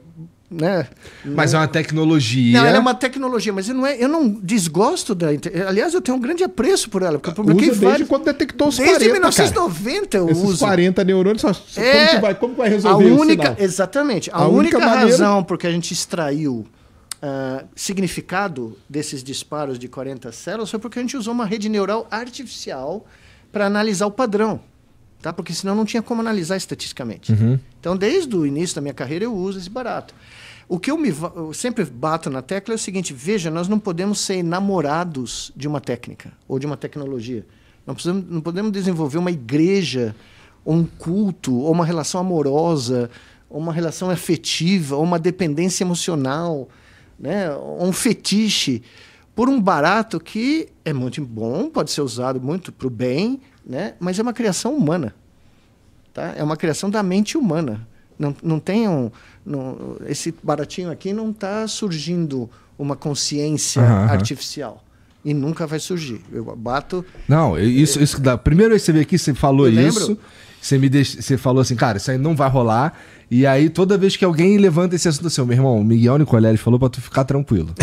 né? Mas não... é uma tecnologia. Não, ela é uma tecnologia, mas eu não, é, eu não desgosto da. Aliás, eu tenho um grande apreço por ela, porque eu publiquei Usa desde vários... quando detectou os desde 40. Desde 1990 cara. eu Esses uso. 40 neurônios, só, é... como, vai, como vai resolver a única, Exatamente. A, a única, única maneira... razão porque a gente extraiu uh, significado desses disparos de 40 células foi porque a gente usou uma rede neural artificial para analisar o padrão. Tá? Porque senão não tinha como analisar estatisticamente. Uhum. Então, desde o início da minha carreira, eu uso esse barato. O que eu, me, eu sempre bato na tecla é o seguinte: veja, nós não podemos ser enamorados de uma técnica ou de uma tecnologia. Não, precisamos, não podemos desenvolver uma igreja, ou um culto, ou uma relação amorosa, ou uma relação afetiva, ou uma dependência emocional né, um fetiche por um barato que é muito bom, pode ser usado muito para o bem, né, mas é uma criação humana. Tá? É uma criação da mente humana. Não, não tem um. Não, esse baratinho aqui não está surgindo uma consciência uhum, artificial. E nunca vai surgir. Eu bato. Não, isso, isso dá. Primeiro você veio aqui, você falou isso. Você me deix... você falou assim, cara, isso aí não vai rolar. E aí, toda vez que alguém levanta esse assunto assim, meu irmão, o Miguel Nicoleles falou pra tu ficar tranquilo.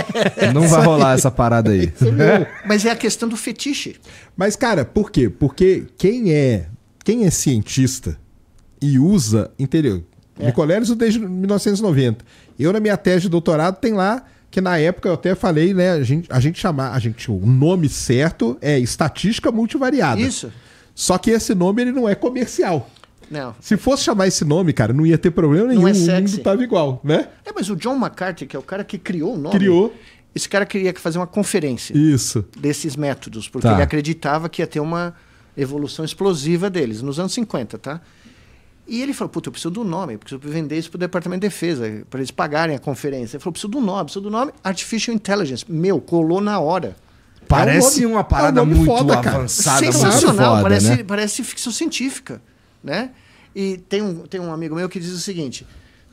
não vai rolar essa parada aí. Mas é a questão do fetiche. Mas, cara, por quê? Porque quem é, quem é cientista e usa, entendeu? É. usa desde 1990. Eu, na minha tese de doutorado, tem lá que na época eu até falei, né? A gente, a gente chamar, a gente, o nome certo é estatística multivariada. Isso. Só que esse nome ele não é comercial. Não. Se fosse chamar esse nome, cara, não ia ter problema nenhum. Não é sexy. O mundo tava igual, né? É, mas o John McCarthy, que é o cara que criou o nome. Criou. Esse cara queria fazer uma conferência. Isso. Desses métodos, porque tá. ele acreditava que ia ter uma evolução explosiva deles, nos anos 50, tá? E ele falou, puta, eu preciso do nome, eu preciso vender isso para o Departamento de Defesa, para eles pagarem a conferência. Ele falou, preciso do nome, preciso do nome. Artificial Intelligence. Meu, colou na hora. Parece é um nome, uma parada é um muito foda, avançada, sensacional, foda, né? parece, né? parece ficção científica, né? E tem um, tem um amigo meu que diz o seguinte: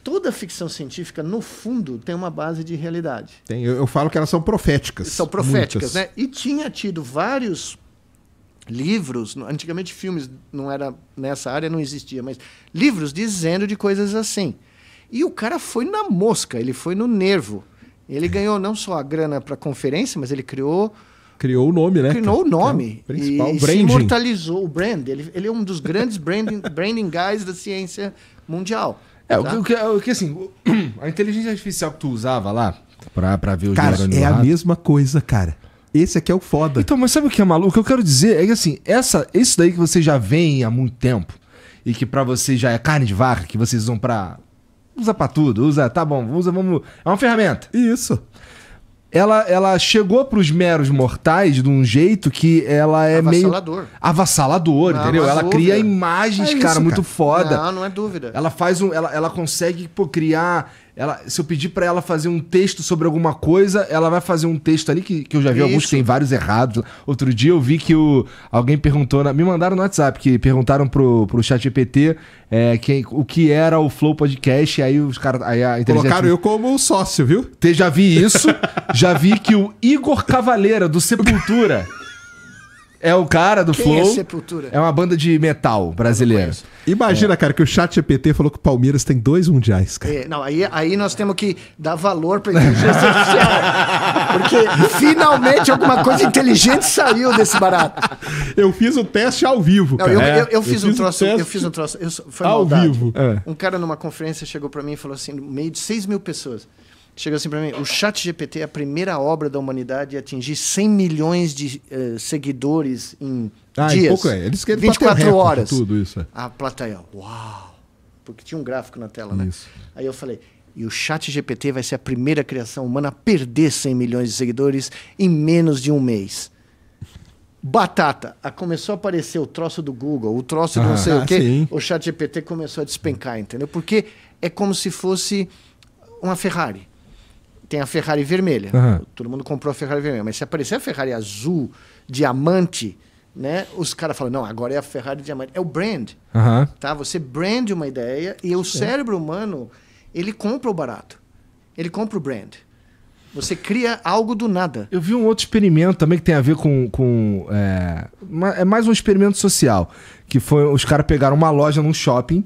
toda ficção científica, no fundo, tem uma base de realidade. Tem, eu, eu falo que elas são proféticas. São proféticas, muitas. né? E tinha tido vários livros, antigamente filmes não era nessa área, não existia, mas livros dizendo de coisas assim. E o cara foi na mosca, ele foi no nervo. Ele é. ganhou não só a grana para a conferência, mas ele criou criou o nome, né? Criou o nome. É o principal e, branding. se imortalizou o brand. Ele, ele é um dos grandes branding, branding guys da ciência mundial. É, tá? o, que, o que é, assim, a inteligência artificial que tu usava lá pra, pra ver o Cara, é a mesma coisa, cara. Esse aqui é o foda. Então, mas sabe o que é maluco? O que eu quero dizer é que assim, essa, isso daí que você já vem há muito tempo e que para você já é carne de vaca, que vocês usam pra. Usa pra tudo, usa, tá bom, usa, vamos. É uma ferramenta. Isso ela, ela chegou para os meros mortais de um jeito que ela é avassalador. meio avassalador, não, entendeu? É ela cria imagens, é isso, cara, cara, muito foda. Não, não é dúvida. Ela faz um, ela, ela consegue pô, criar ela, se eu pedir para ela fazer um texto sobre alguma coisa, ela vai fazer um texto ali, que, que eu já vi Isso. alguns que tem vários errados. Outro dia eu vi que o, alguém perguntou, na, me mandaram no WhatsApp, que perguntaram pro, pro chat GPT é, quem, o que era o Flow Podcast, e aí os caras. Colocaram eu como sócio, viu? Te, já vi isso. já vi que o Igor Cavaleira, do Sepultura. É o cara do Quem é Flow. É, Sepultura? é uma banda de metal brasileira. Imagina, é. cara, que o chat GPT falou que o Palmeiras tem dois mundiais, cara. É, não, aí, aí nós temos que dar valor pra inteligência artificial. Porque finalmente alguma coisa inteligente saiu desse barato. Eu fiz o teste ao vivo, não, cara. Eu, eu, eu, fiz eu, fiz um troço, eu fiz um troço. Eu, foi ao maldade. vivo. É. Um cara numa conferência chegou para mim e falou assim: no meio de 6 mil pessoas chega assim para mim, o chat GPT é a primeira obra da humanidade a atingir 100 milhões de uh, seguidores em ah, dias. Em pouco é. Eles querem 24 horas. Tudo isso. É. A plateia, uau. Porque tinha um gráfico na tela, né? Isso. Aí eu falei, e o chat GPT vai ser a primeira criação humana a perder 100 milhões de seguidores em menos de um mês. Batata, a, começou a aparecer o troço do Google, o troço de ah, não sei o ah, quê. Sim. O chat GPT começou a despencar, entendeu? Porque é como se fosse uma Ferrari tem a Ferrari vermelha. Uhum. Todo mundo comprou a Ferrari vermelha. Mas se aparecer a Ferrari azul, diamante, né? Os caras falam, não, agora é a Ferrari diamante. É o brand. Uhum. Tá? Você brand uma ideia e o cérebro humano, ele compra o barato. Ele compra o brand. Você cria algo do nada. Eu vi um outro experimento também que tem a ver com. com é, é mais um experimento social. Que foi. Os caras pegaram uma loja num shopping,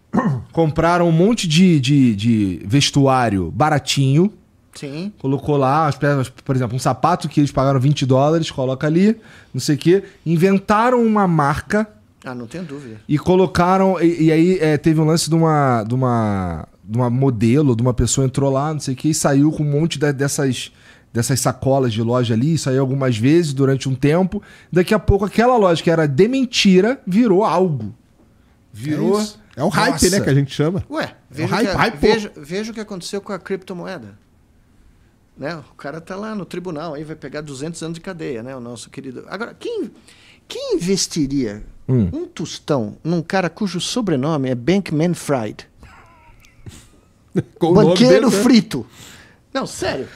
compraram um monte de, de, de vestuário baratinho Sim. Colocou lá, por exemplo, um sapato que eles pagaram 20 dólares, coloca ali, não sei o quê. Inventaram uma marca. Ah, não tenho dúvida. E colocaram. E, e aí é, teve um lance de uma, de, uma, de uma modelo, de uma pessoa entrou lá, não sei o quê, e saiu com um monte de, dessas dessas sacolas de loja ali, saiu algumas vezes durante um tempo. Daqui a pouco aquela loja que era de mentira virou algo. Virou. É, é hype, né, Nossa. né, que a gente chama. Ué, é veja, é hype, hype, o que aconteceu com a criptomoeda. Né? O cara está lá no tribunal, aí vai pegar 200 anos de cadeia, né? O nosso querido. Agora, quem, quem investiria hum. um tostão num cara cujo sobrenome é Bankman Fried? Banqueiro dele, né? frito. Né? Não, sério.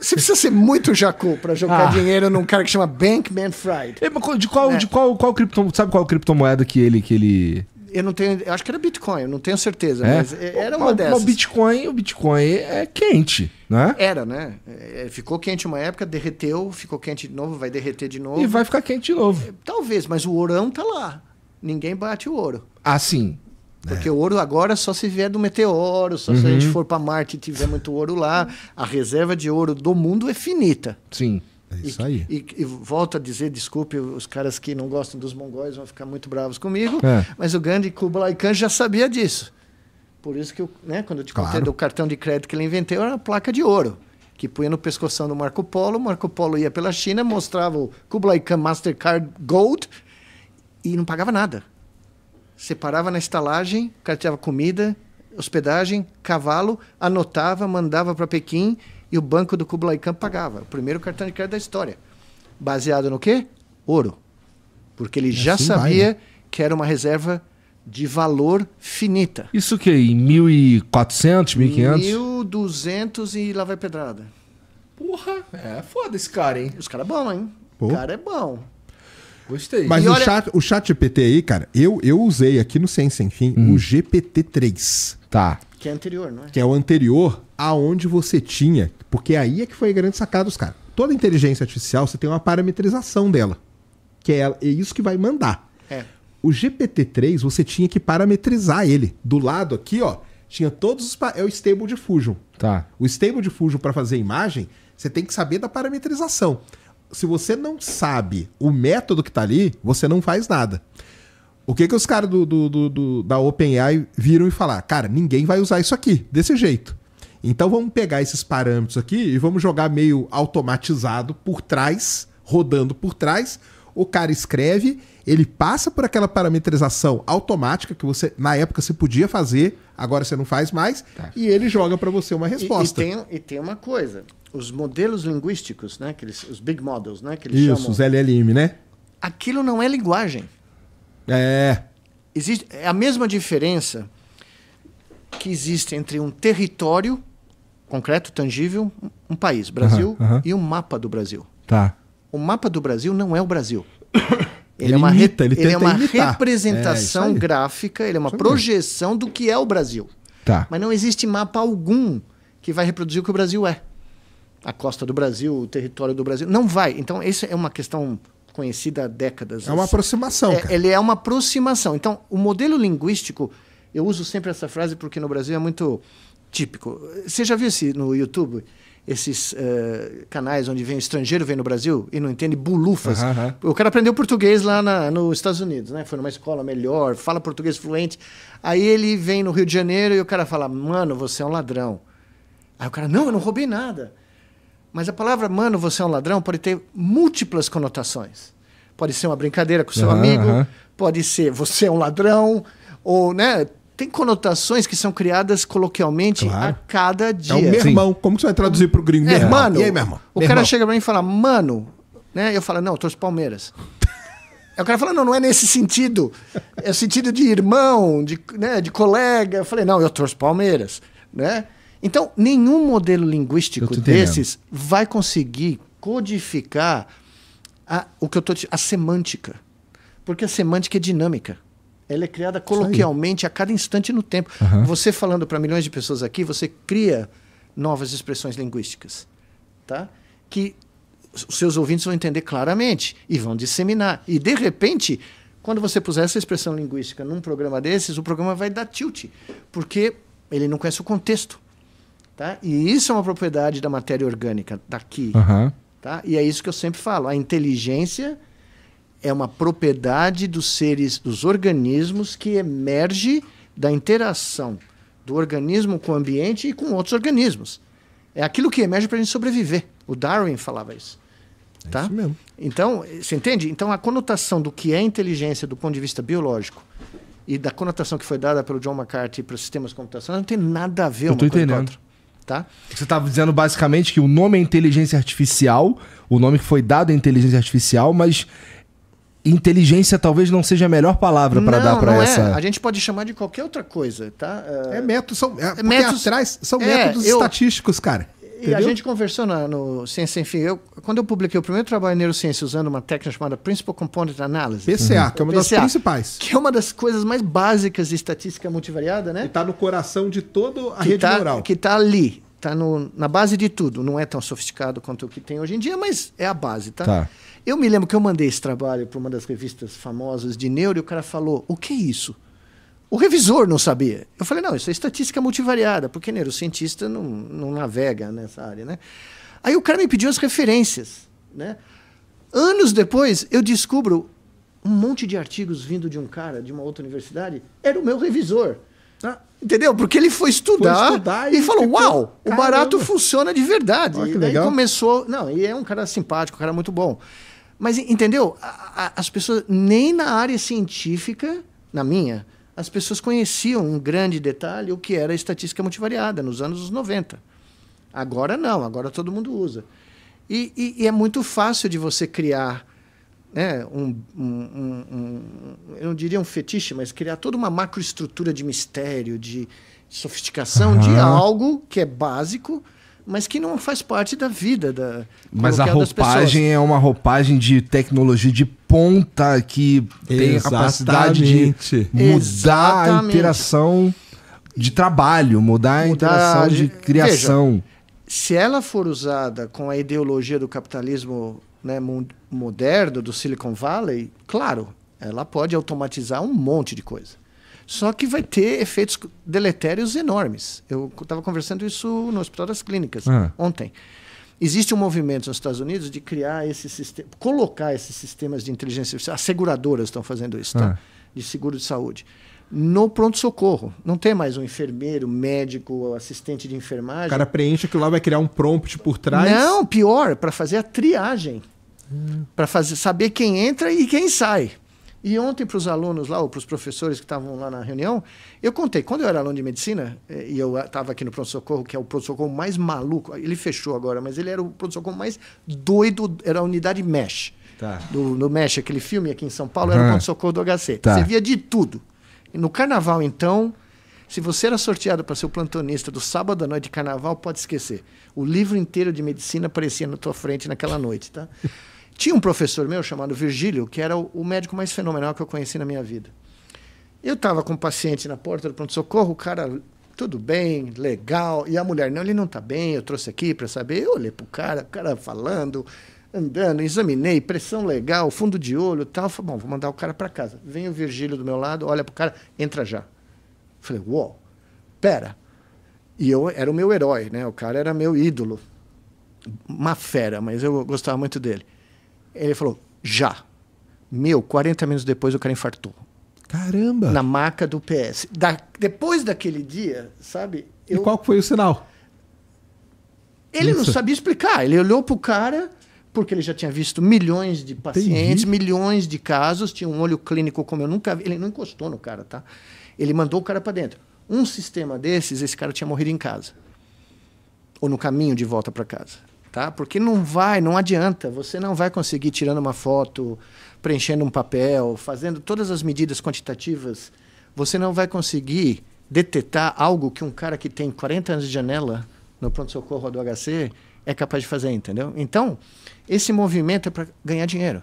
Você precisa ser muito jacu para jogar ah. dinheiro num cara que chama Bankman Fried. É, de qual, é. de qual, qual cripto sabe qual criptomoeda que ele, que ele eu não tenho. Acho que era Bitcoin, eu não tenho certeza, é. mas é, era uma dessas. Mas o Bitcoin, o Bitcoin é quente, né? Era, né? É, ficou quente uma época, derreteu, ficou quente de novo, vai derreter de novo. E vai ficar quente de novo. É, talvez, mas o ourão tá lá. Ninguém bate o ouro. Ah, sim. Porque é. o ouro agora só se vier do meteoro, só uhum. se a gente uhum. for para Marte e tiver muito ouro lá. A reserva de ouro do mundo é finita. Sim. É isso e, aí. E, e, volto a dizer, desculpe, os caras que não gostam dos mongóis vão ficar muito bravos comigo, é. mas o grande Kublai Khan já sabia disso. Por isso que, eu, né, quando eu te contei claro. do cartão de crédito que ele inventou, era a placa de ouro, que punha no pescoção do Marco Polo. Marco Polo ia pela China, mostrava o Kublai Khan Mastercard Gold e não pagava nada. Você parava na estalagem, carteava comida, hospedagem, cavalo, anotava, mandava para Pequim e o banco do Kublai Khan pagava. O primeiro cartão de crédito da história. Baseado no quê? Ouro. Porque ele é já assim sabia vai, né? que era uma reserva de valor finita. Isso que em 1400, 1500? 1200 e lá vai pedrada. Porra, é foda esse cara, hein? Os caras é bom, hein? Pô. O cara é bom. Gostei. Mas o, olha... chat, o chat GPT aí, cara, eu, eu usei aqui no sense Sem Fim hum. o GPT-3. Tá. tá. Que é anterior, não é? Que é o anterior aonde você tinha, porque aí é que foi a grande sacada dos caras. Toda inteligência artificial você tem uma parametrização dela, que é, é isso que vai mandar. É. O GPT-3 você tinha que parametrizar ele. Do lado aqui, ó, tinha todos os é o stable de Fusion. Tá. O stable de Fusion para fazer imagem, você tem que saber da parametrização. Se você não sabe o método que tá ali, você não faz nada. O que que os caras do, do, do, do, da OpenAI viram e falar? Cara, ninguém vai usar isso aqui, desse jeito. Então vamos pegar esses parâmetros aqui e vamos jogar meio automatizado por trás, rodando por trás. O cara escreve, ele passa por aquela parametrização automática que você na época você podia fazer, agora você não faz mais, tá. e ele joga para você uma resposta. E, e, tem, e tem uma coisa, os modelos linguísticos, né, os big models, né, que eles Isso, chamam. os LLM, né? Aquilo não é linguagem. É. Existe é a mesma diferença que existe entre um território concreto, tangível, um país, Brasil, e um mapa do Brasil. Tá. O mapa do Brasil não é o Brasil. Ele, ele é uma, imita, ele ele é uma representação é, gráfica, ele é uma projeção do que é o Brasil. Tá. Mas não existe mapa algum que vai reproduzir o que o Brasil é. A costa do Brasil, o território do Brasil. Não vai. Então, isso é uma questão conhecida há décadas. É uma assim, aproximação. É, ele é uma aproximação. Então, o modelo linguístico, eu uso sempre essa frase porque no Brasil é muito típico. Você já viu esse, no YouTube esses uh, canais onde vem estrangeiro, vem no Brasil e não entende bulufas? O cara aprendeu português lá na, nos Estados Unidos, né? Foi numa escola melhor, fala português fluente. Aí ele vem no Rio de Janeiro e o cara fala, mano, você é um ladrão. Aí o cara, não, eu não roubei nada. Mas a palavra, mano, você é um ladrão, pode ter múltiplas conotações. Pode ser uma brincadeira com seu amigo, pode ser você é um ladrão, ou, né, tem conotações que são criadas coloquialmente claro. a cada dia. É o meu irmão. Como que você vai traduzir para o gringo? É, meu irmão. Mano, e aí, meu irmão? O meu cara irmão. chega para mim e fala, mano, né? Eu falo, não, eu torço Palmeiras. Aí o cara falou, não, não é nesse sentido. É sentido de irmão, de, né, de colega. Eu falei, não, eu torço Palmeiras, né? Então, nenhum modelo linguístico desses vai conseguir codificar a, o que eu tô, a semântica. Porque a semântica é dinâmica ela é criada coloquialmente a cada instante no tempo. Uhum. Você falando para milhões de pessoas aqui, você cria novas expressões linguísticas, tá? Que os seus ouvintes vão entender claramente e vão disseminar. E de repente, quando você puser essa expressão linguística num programa desses, o programa vai dar tilt, porque ele não conhece o contexto, tá? E isso é uma propriedade da matéria orgânica daqui, uhum. tá? E é isso que eu sempre falo, a inteligência é uma propriedade dos seres, dos organismos que emerge da interação do organismo com o ambiente e com outros organismos. É aquilo que emerge para a gente sobreviver. O Darwin falava isso. É tá? É isso mesmo. Então, você entende? Então, a conotação do que é inteligência do ponto de vista biológico e da conotação que foi dada pelo John McCarthy para os sistemas computacionais não tem nada a ver uma coisa entendendo. com a outra. Tá? É você estava dizendo basicamente que o nome é inteligência artificial, o nome que foi dado é inteligência artificial, mas inteligência talvez não seja a melhor palavra para dar para é. essa. É. A gente pode chamar de qualquer outra coisa, tá? É, é método, são, é, métodos, atrás, são é, métodos eu, estatísticos, cara. Entendeu? E a gente conversou na, no Ciência Sem Fim, eu, quando eu publiquei o primeiro trabalho em neurociência usando uma técnica chamada Principal Component Analysis. PCA, uhum. que é uma PCA, das principais. Que é uma das coisas mais básicas de estatística multivariada, né? Que está no coração de toda a que rede tá, neural. Que está ali tá no, na base de tudo. Não é tão sofisticado quanto o que tem hoje em dia, mas é a base, tá? tá. Eu me lembro que eu mandei esse trabalho para uma das revistas famosas de neuro e o cara falou: o que é isso? O revisor não sabia. Eu falei: não, isso é estatística multivariada, porque neurocientista não, não navega nessa área, né? Aí o cara me pediu as referências, né? Anos depois, eu descubro um monte de artigos vindo de um cara de uma outra universidade, era o meu revisor. Ah. Entendeu? Porque ele foi estudar, foi estudar e, e falou: ficou, Uau, caramba. o barato funciona de verdade. Olha, e aí começou. Não, e é um cara simpático, um cara muito bom. Mas entendeu? As pessoas, nem na área científica, na minha, as pessoas conheciam em grande detalhe o que era a estatística multivariada nos anos 90. Agora não, agora todo mundo usa. E, e, e é muito fácil de você criar né, um, um, um, eu não diria um fetiche, mas criar toda uma macroestrutura de mistério, de sofisticação, uhum. de algo que é básico, mas que não faz parte da vida da Mas a roupagem é uma roupagem de tecnologia de ponta que tem a capacidade de mudar Exatamente. a interação de trabalho, mudar, mudar a interação de, de criação. Veja, se ela for usada com a ideologia do capitalismo né, moderno do Silicon Valley, claro, ela pode automatizar um monte de coisa. Só que vai ter efeitos deletérios enormes. Eu estava conversando isso no Hospital das Clínicas ah. ontem. Existe um movimento nos Estados Unidos de criar esse sistema, colocar esses sistemas de inteligência artificial. As seguradoras estão fazendo isso, tá? ah. de seguro de saúde. No pronto-socorro. Não tem mais um enfermeiro, médico, assistente de enfermagem. O cara preenche que lá vai criar um prompt por trás. Não, pior, para fazer a triagem para Para saber quem entra e quem sai. E ontem, para os alunos lá, ou para os professores que estavam lá na reunião, eu contei. Quando eu era aluno de medicina, é, e eu estava ah, aqui no pronto-socorro, que é o pronto-socorro mais maluco, ele fechou agora, mas ele era o pronto-socorro mais doido, era a unidade MESH. Tá. Do, MESH, aquele filme aqui em São Paulo, uhum. era o pronto-socorro do HC. Tá. Você via de tudo. E no carnaval, então, se você era sorteado para ser o plantonista do sábado à noite de carnaval, pode esquecer. O livro inteiro de medicina aparecia na tua frente naquela noite, tá? Tinha um professor meu chamado Virgílio, que era o médico mais fenomenal que eu conheci na minha vida. Eu estava com um paciente na porta do pronto-socorro, o cara, tudo bem, legal. E a mulher, não, ele não está bem, eu trouxe aqui para saber. Eu olhei para o cara, o cara falando, andando, examinei, pressão legal, fundo de olho tal. falei, bom, vou mandar o cara para casa. Vem o Virgílio do meu lado, olha para o cara, entra já. falei, uou, pera. E eu era o meu herói, né? O cara era meu ídolo. Uma fera, mas eu gostava muito dele. Ele falou, já. Meu, 40 minutos depois o cara infartou. Caramba! Na maca do PS. Da, depois daquele dia, sabe? Eu... E qual foi o sinal? Ele Isso. não sabia explicar. Ele olhou pro cara, porque ele já tinha visto milhões de pacientes, Entendi. milhões de casos, tinha um olho clínico como eu nunca vi. Ele não encostou no cara, tá? Ele mandou o cara para dentro. Um sistema desses, esse cara tinha morrido em casa. Ou no caminho de volta para casa tá? Porque não vai, não adianta. Você não vai conseguir tirando uma foto, preenchendo um papel, fazendo todas as medidas quantitativas. Você não vai conseguir detectar algo que um cara que tem 40 anos de janela no pronto-socorro do HC é capaz de fazer, entendeu? Então, esse movimento é para ganhar dinheiro.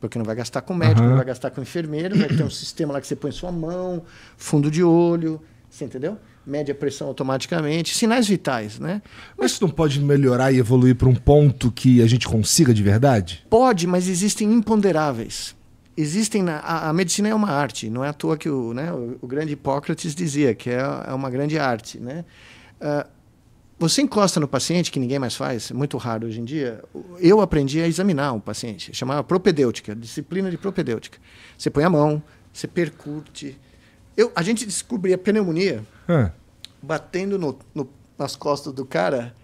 Porque não vai gastar com médico, uhum. não vai gastar com enfermeiro, vai ter um sistema lá que você põe em sua mão, fundo de olho, você entendeu? mede a pressão automaticamente, sinais vitais, né? Mas isso não pode melhorar e evoluir para um ponto que a gente consiga de verdade? Pode, mas existem imponderáveis. Existem na, a, a, medicina é uma arte, não é à toa que o, né, o, o grande Hipócrates dizia que é, é uma grande arte, né? Uh, você encosta no paciente, que ninguém mais faz, é muito raro hoje em dia. Eu aprendi a examinar um paciente, chamava propedêutica, disciplina de propedêutica. Você põe a mão, você percute. Eu, a gente descobria pneumonia batendo no, no, nas costas do cara,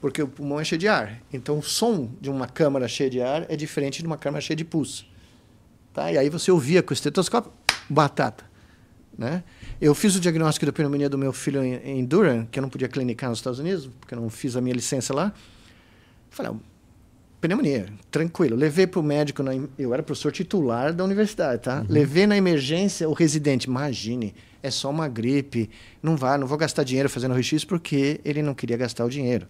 porque o pulmão é cheio de ar. Então, o som de uma câmara cheia de ar é diferente de uma câmara cheia de pus. Tá? E aí você ouvia com o estetoscópio, batata. Né? Eu fiz o diagnóstico da pneumonia do meu filho em, em Durham, que eu não podia clinicar nos Estados Unidos, porque eu não fiz a minha licença lá. Falei, ah, pneumonia, tranquilo. Levei para o médico, na, eu era professor titular da universidade, tá? Uhum. Levei na emergência o residente, imagine, é só uma gripe, não vá, não vou gastar dinheiro fazendo R.X. x porque ele não queria gastar o dinheiro.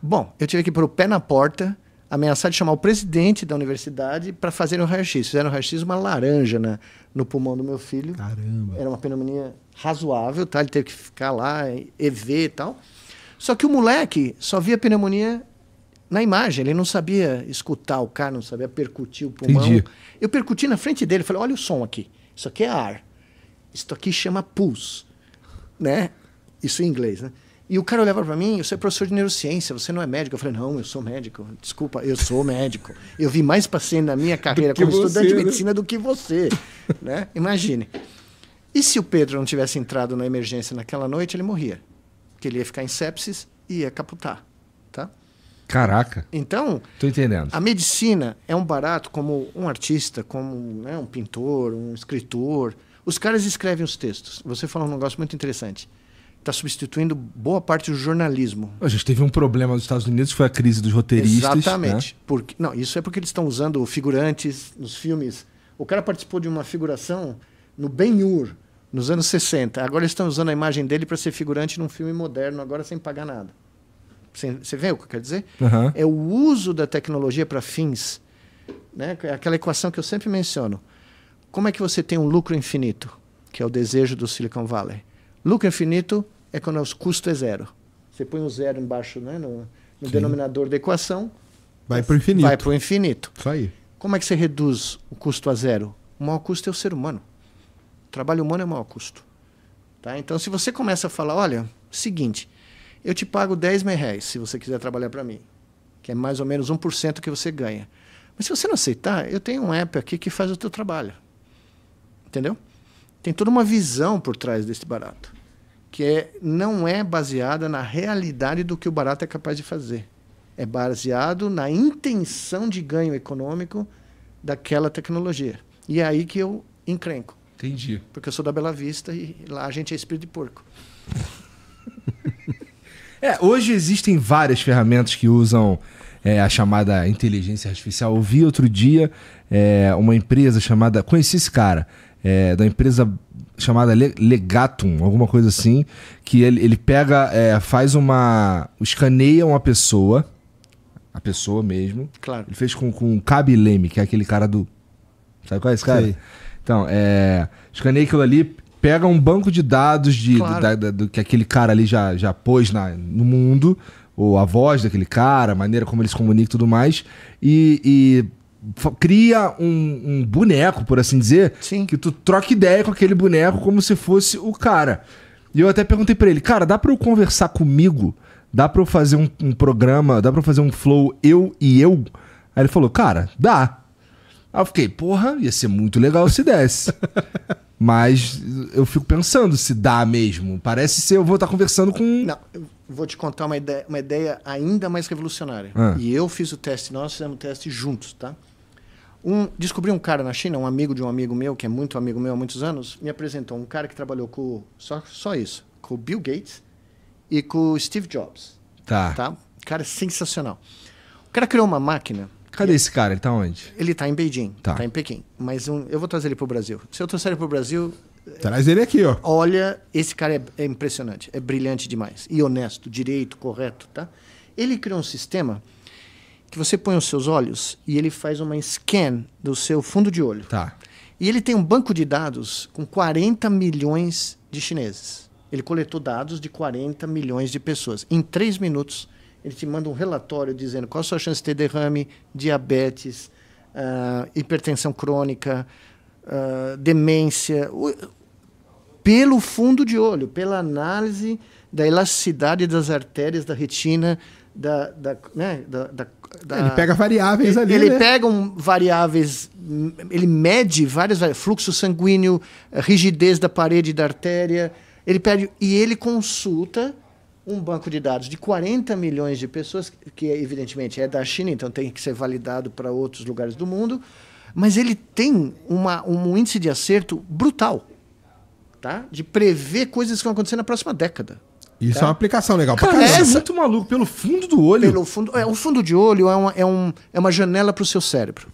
Bom, eu tive que pôr o pé na porta, ameaçar de chamar o presidente da universidade para fazer um R.X. x Fizeram um R.X. x uma laranja na, no pulmão do meu filho. Caramba. Era uma pneumonia razoável, tá? Ele teve que ficar lá, EV e tal. Só que o moleque só via pneumonia na imagem, ele não sabia escutar o cara, não sabia percutir o pulmão. Entendi. Eu percuti na frente dele, falei: olha o som aqui, isso aqui é ar. Isto aqui chama pus, né? Isso em inglês, né? E o cara olhava para mim, você é professor de neurociência, você não é médico. Eu falei, não, eu sou médico. Desculpa, eu sou médico. Eu vi mais paciente na minha carreira como você, estudante né? de medicina do que você. né? Imagine. E se o Pedro não tivesse entrado na emergência naquela noite, ele morria. Porque ele ia ficar em sepsis e ia caputar, Tá? Caraca. Então, tô entendendo. A medicina é um barato como um artista, como né, um pintor, um escritor. Os caras escrevem os textos. Você falou um negócio muito interessante. Está substituindo boa parte do jornalismo. A gente teve um problema nos Estados Unidos, que foi a crise dos roteiristas. Né? Exatamente. Né? Porque, não, isso é porque eles estão usando figurantes nos filmes. O cara participou de uma figuração no Ben-Hur, nos anos 60. Agora eles estão usando a imagem dele para ser figurante num filme moderno, agora sem pagar nada. Você vê o que eu quero dizer? Uhum. É o uso da tecnologia para fins. Né? É aquela equação que eu sempre menciono. Como é que você tem um lucro infinito, que é o desejo do Silicon Valley? Lucro infinito é quando o custo é zero. Você põe o um zero embaixo né, no, no denominador da equação. Vai para o infinito. Vai para o infinito. Isso aí. Como é que você reduz o custo a zero? O maior custo é o ser humano. O trabalho humano é o maior custo. Tá? Então, se você começa a falar, olha, seguinte, eu te pago 10 mil reais se você quiser trabalhar para mim, que é mais ou menos 1% que você ganha. Mas se você não aceitar, eu tenho um app aqui que faz o teu trabalho. Entendeu? Tem toda uma visão por trás desse barato, que é, não é baseada na realidade do que o barato é capaz de fazer. É baseado na intenção de ganho econômico daquela tecnologia. E é aí que eu encrenco. Entendi. Porque eu sou da Bela Vista e lá a gente é espírito de porco. é, hoje existem várias ferramentas que usam é, a chamada inteligência artificial. Eu vi outro dia é, uma empresa chamada. Conheci esse cara é, da empresa chamada Legatum, alguma coisa assim, que ele, ele pega, é, faz uma. escaneia uma pessoa, a pessoa mesmo. Claro. Ele fez com, com o Cabe Leme, que é aquele cara do. Sabe qual é esse cara? Sei. Então, é, escaneia aquilo ali, pega um banco de dados de, claro. do, da, da, do, que aquele cara ali já, já pôs na, no mundo, ou a voz daquele cara, a maneira como ele se comunica e tudo mais, e, e cria um, um, boneco, por assim dizer, Sim. que tu troca ideia com aquele boneco como se fosse o cara. E eu até perguntei para ele, cara, dá para eu conversar comigo? Dá para eu fazer um, um programa? Dá para eu fazer um flow eu e eu? Aí ele falou, cara, dá. Aí eu fiquei, porra, ia ser muito legal se desse. Mas eu fico pensando se dá mesmo. Parece ser eu vou estar conversando com. Não, vou te contar uma ideia, uma ideia ainda mais revolucionária. Ah. E eu fiz o teste, nós fizemos o teste juntos, tá? Um, descobri um cara na China, um amigo de um amigo meu, que é muito amigo meu há muitos anos, me apresentou um cara que trabalhou com só, só isso, com o Bill Gates e com o Steve Jobs. Tá. tá? cara é sensacional. O cara criou uma máquina. Cadê é esse cara? Ele tá onde? Ele tá em Beijing, tá, tá em Pequim. Mas um, eu vou trazer ele pro Brasil. Se eu trouxer ele pro Brasil, Traz ele aqui, ó. Olha, esse cara é, é, impressionante, é brilhante demais. E honesto, direito, correto, tá? Ele criou um sistema que você põe os seus olhos e ele faz uma scan do seu fundo de olho. Tá. E ele tem um banco de dados com 40 milhões de chineses. Ele coletou dados de 40 milhões de pessoas. Em três minutos, ele te manda um relatório dizendo qual a sua chance de ter derrame, diabetes, uh, hipertensão crônica, uh, demência, o, pelo fundo de olho, pela análise da elasticidade das artérias, da retina, da, da, né, da, da da... Ele pega variáveis ele, ali. Ele né? pega um, variáveis, ele mede várias variáveis, fluxo sanguíneo, eh, rigidez da parede da artéria. Ele pede e ele consulta um banco de dados de 40 milhões de pessoas, que evidentemente é da China, então tem que ser validado para outros lugares do mundo, mas ele tem uma, um índice de acerto brutal tá? de prever coisas que vão acontecer na próxima década. Isso tá? é uma tá? aplicação legal cara, pra É muito maluco, pelo fundo do olho. Pelo fundo, é, o fundo de olho é uma, é um, é uma janela o seu cérebro.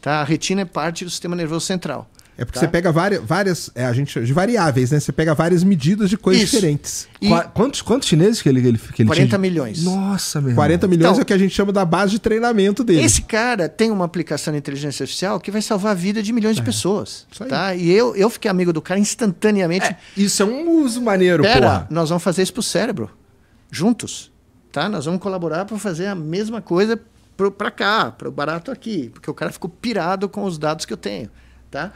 Tá? A retina é parte do sistema nervoso central. É porque tá? você pega várias, várias é, a gente de variáveis, né? Você pega várias medidas de coisas Isso. diferentes. E... Qua, quantos, quantos chineses que ele, que ele, que ele 40 tinha? milhões. Nossa, meu. 40 milhões então, é o que a gente chama da base de treinamento dele. Esse cara tem uma aplicação de inteligência artificial que vai salvar a vida de milhões é. de pessoas. Isso aí. Tá? E eu, eu fiquei amigo do cara instantaneamente. É, isso é um uso maneiro, Pera, pô. nós vamos fazer isso pro cérebro. Juntos. Tá? Nós vamos colaborar para fazer a mesma coisa para cá, para o barato aqui. Porque o cara ficou pirado com os dados que eu tenho. Tá?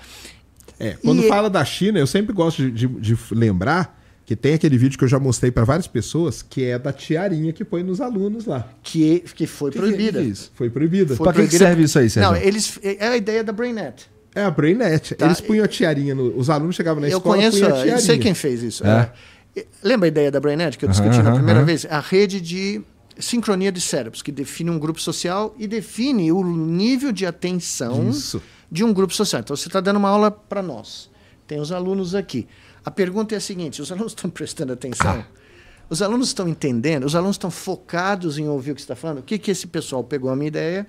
É, quando e... fala da China, eu sempre gosto de, de, de lembrar que tem aquele vídeo que eu já mostrei para várias pessoas, que é da tiarinha que põe nos alunos lá. Que, que foi proibida. Que é isso? Foi proibida. Para que, que, serve isso aí, Sérgio? Não, eles, é a ideia da BrainNet. É a BrainNet. Tá? Eles punham a tiarinha. No, os alunos chegavam na eu escola conheço, punham a tiarinha. Eu sei quem fez isso. É. É. Lembra a ideia da BrainNet que eu discuti uhum, na primeira vez? A rede de sincronia de cérebros, que define um grupo social e define o nível de atenção... Isso de um grupo social. Então, você está dando uma aula para nós. Tem os alunos aqui. A pergunta é a seguinte: os alunos estão prestando atenção? Tá. Os alunos estão entendendo? Os alunos estão focados em ouvir o que você está falando? O que, que esse pessoal pegou a minha ideia,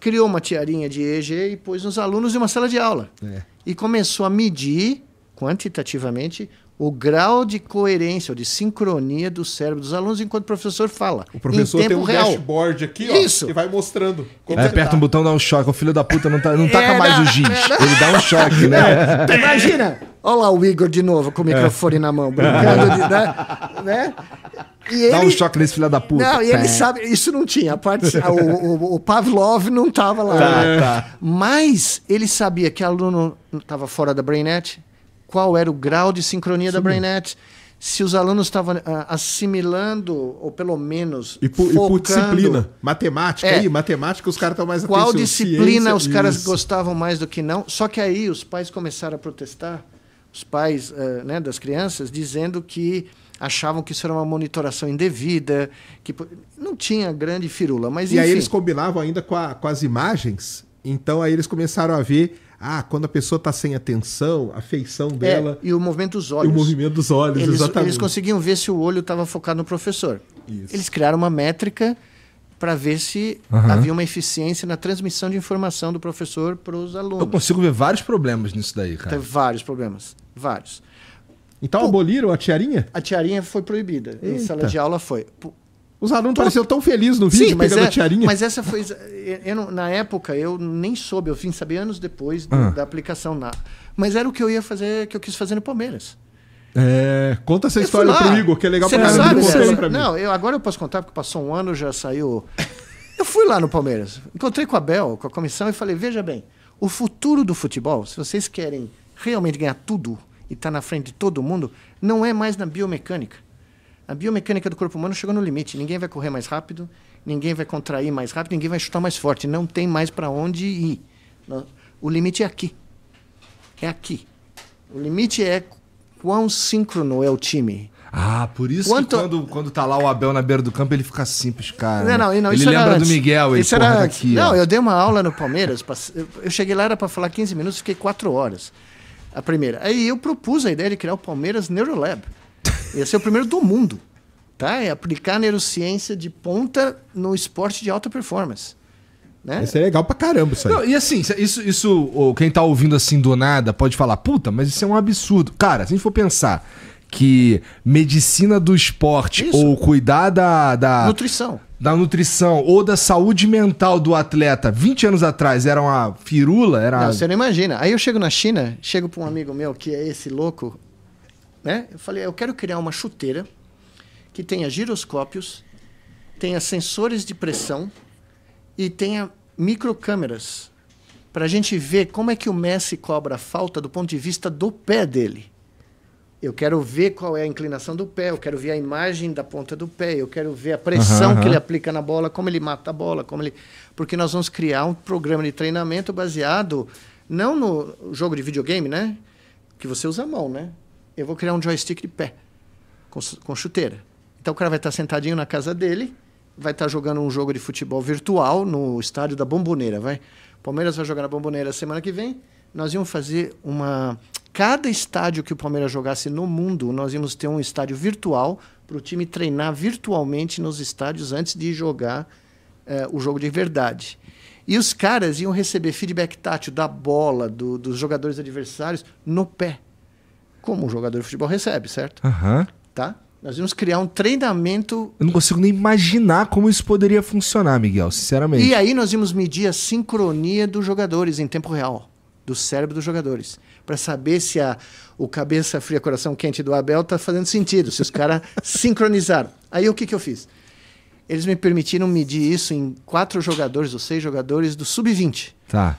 criou uma tiarinha de EG e pôs nos alunos em uma sala de aula. É. E começou a medir quantitativamente o grau de coerência ou de sincronia do cérebro dos alunos enquanto o professor fala. O professor tem um real. dashboard aqui, ó, Isso. e vai mostrando. Como é, aperta tá. um botão, dá um choque. O filho da puta não, tá, não taca tá é, mais não, o giz. É, ele dá um choque, né? É. Imagina! Olha lá o Igor de novo com o microfone na mão, brincando de. Né? né? E Dá ele... um choque nesse filho da puta. Não, e ele é. sabe, isso não tinha. A parte, o, o, o Pavlov não estava lá. Tá, né? tá. Mas ele sabia que aluno estava fora da BrainNet, qual era o grau de sincronia Sim. da BrainNet se os alunos estavam ah, assimilando, ou pelo menos. E por, focando, e por disciplina. Matemática, é, aí, matemática, os caras estão mais Qual disciplina ciência, os caras gostavam mais do que não? Só que aí os pais começaram a protestar, os pais uh, né, das crianças, dizendo que achavam que isso era uma monitoração indevida, que não tinha grande firula. Mas, e enfim. aí eles combinavam ainda com, a, com as imagens, então aí eles começaram a ver ah, quando a pessoa está sem atenção, a feição é, dela. É, e o movimento dos olhos. E o movimento dos olhos, eles, exatamente. Eles conseguiam ver se o olho estava focado no professor. Isso. Eles criaram uma métrica para ver se uhum. havia uma eficiência na transmissão de informação do professor para os alunos. Eu consigo ver vários problemas nisso daí, cara. Tem vários problemas, vários. Então aboliram a tiarinha? A tiarinha foi proibida. Eita. Em sala de aula foi. Os alunos Tô... pareciam tão felizes no vídeo, Sim, é, a tiarinha. Mas essa foi. Eu, na época, eu nem soube, eu vim saber anos depois ah. da aplicação. Na, mas era o que eu ia fazer, que eu quis fazer no Palmeiras. É, conta essa eu história lá, pro Igor, que é legal pra caramba. Não, não, eu, agora eu posso contar, porque passou um ano, já saiu. Eu fui lá no Palmeiras, encontrei com a Bel, com a comissão, e falei: veja bem, o futuro do futebol, se vocês querem realmente ganhar tudo e estar tá na frente de todo mundo, não é mais na biomecânica. A biomecânica do corpo humano chegou no limite. Ninguém vai correr mais rápido, ninguém vai contrair mais rápido, ninguém vai chutar mais forte. Não tem mais para onde ir. O limite é aqui. É aqui. O limite é quão síncrono é o time. Ah, por isso Quanto... que quando, quando tá lá o Abel na beira do campo, ele fica simples, cara. Não, não, não, ele lembra do Miguel, ele isso porra, Daqui, tá não, ó. eu dei uma aula no Palmeiras, eu cheguei lá, era para falar 15 minutos, fiquei 4 horas. A primeira. Aí eu propus a ideia de criar o Palmeiras Neurolab ia ser é o primeiro do mundo. Tá? É aplicar neurociência de ponta no esporte de alta performance. Né? Isso é legal pra caramba, isso aí. Não, e assim, isso, isso quem tá ouvindo assim do nada pode falar, puta, mas isso é um absurdo. Cara, se a gente for pensar que medicina do esporte isso. ou cuidar da, da. Nutrição. Da nutrição ou da saúde mental do atleta 20 anos atrás era uma firula, era. Não, você não imagina. Aí eu chego na China, chego pra um amigo meu que é esse louco, né? Eu falei, eu quero criar uma chuteira que tenha giroscópios, tenha sensores de pressão e tenha microcâmeras para a gente ver como é que o Messi cobra a falta do ponto de vista do pé dele. Eu quero ver qual é a inclinação do pé, eu quero ver a imagem da ponta do pé, eu quero ver a pressão uhum, uhum. que ele aplica na bola, como ele mata a bola, como ele. Porque nós vamos criar um programa de treinamento baseado não no jogo de videogame, né? Que você usa a mão, né? eu vou criar um joystick de pé, com, com chuteira. Então o cara vai estar sentadinho na casa dele, vai estar jogando um jogo de futebol virtual no estádio da Bomboneira, vai. Palmeiras vai jogar na Bomboneira semana que vem. Nós íamos fazer uma cada estádio que o Palmeiras jogasse no mundo, nós íamos ter um estádio virtual para o time treinar virtualmente nos estádios antes de jogar eh, o jogo de verdade. E os caras iam receber feedback tátil da bola, do, dos jogadores adversários, no pé como um jogador de futebol recebe, certo? Uhum. Tá? Nós vamos criar um treinamento. Eu não consigo nem imaginar como isso poderia funcionar, Miguel, sinceramente. E aí nós vimos medir a sincronia dos jogadores em tempo real, do cérebro dos jogadores, para saber se a, o cabeça fria, coração quente do Abel está fazendo sentido, se os caras sincronizaram. Aí o que, que eu fiz? Eles me permitiram medir isso em quatro jogadores ou seis jogadores do sub-20. Tá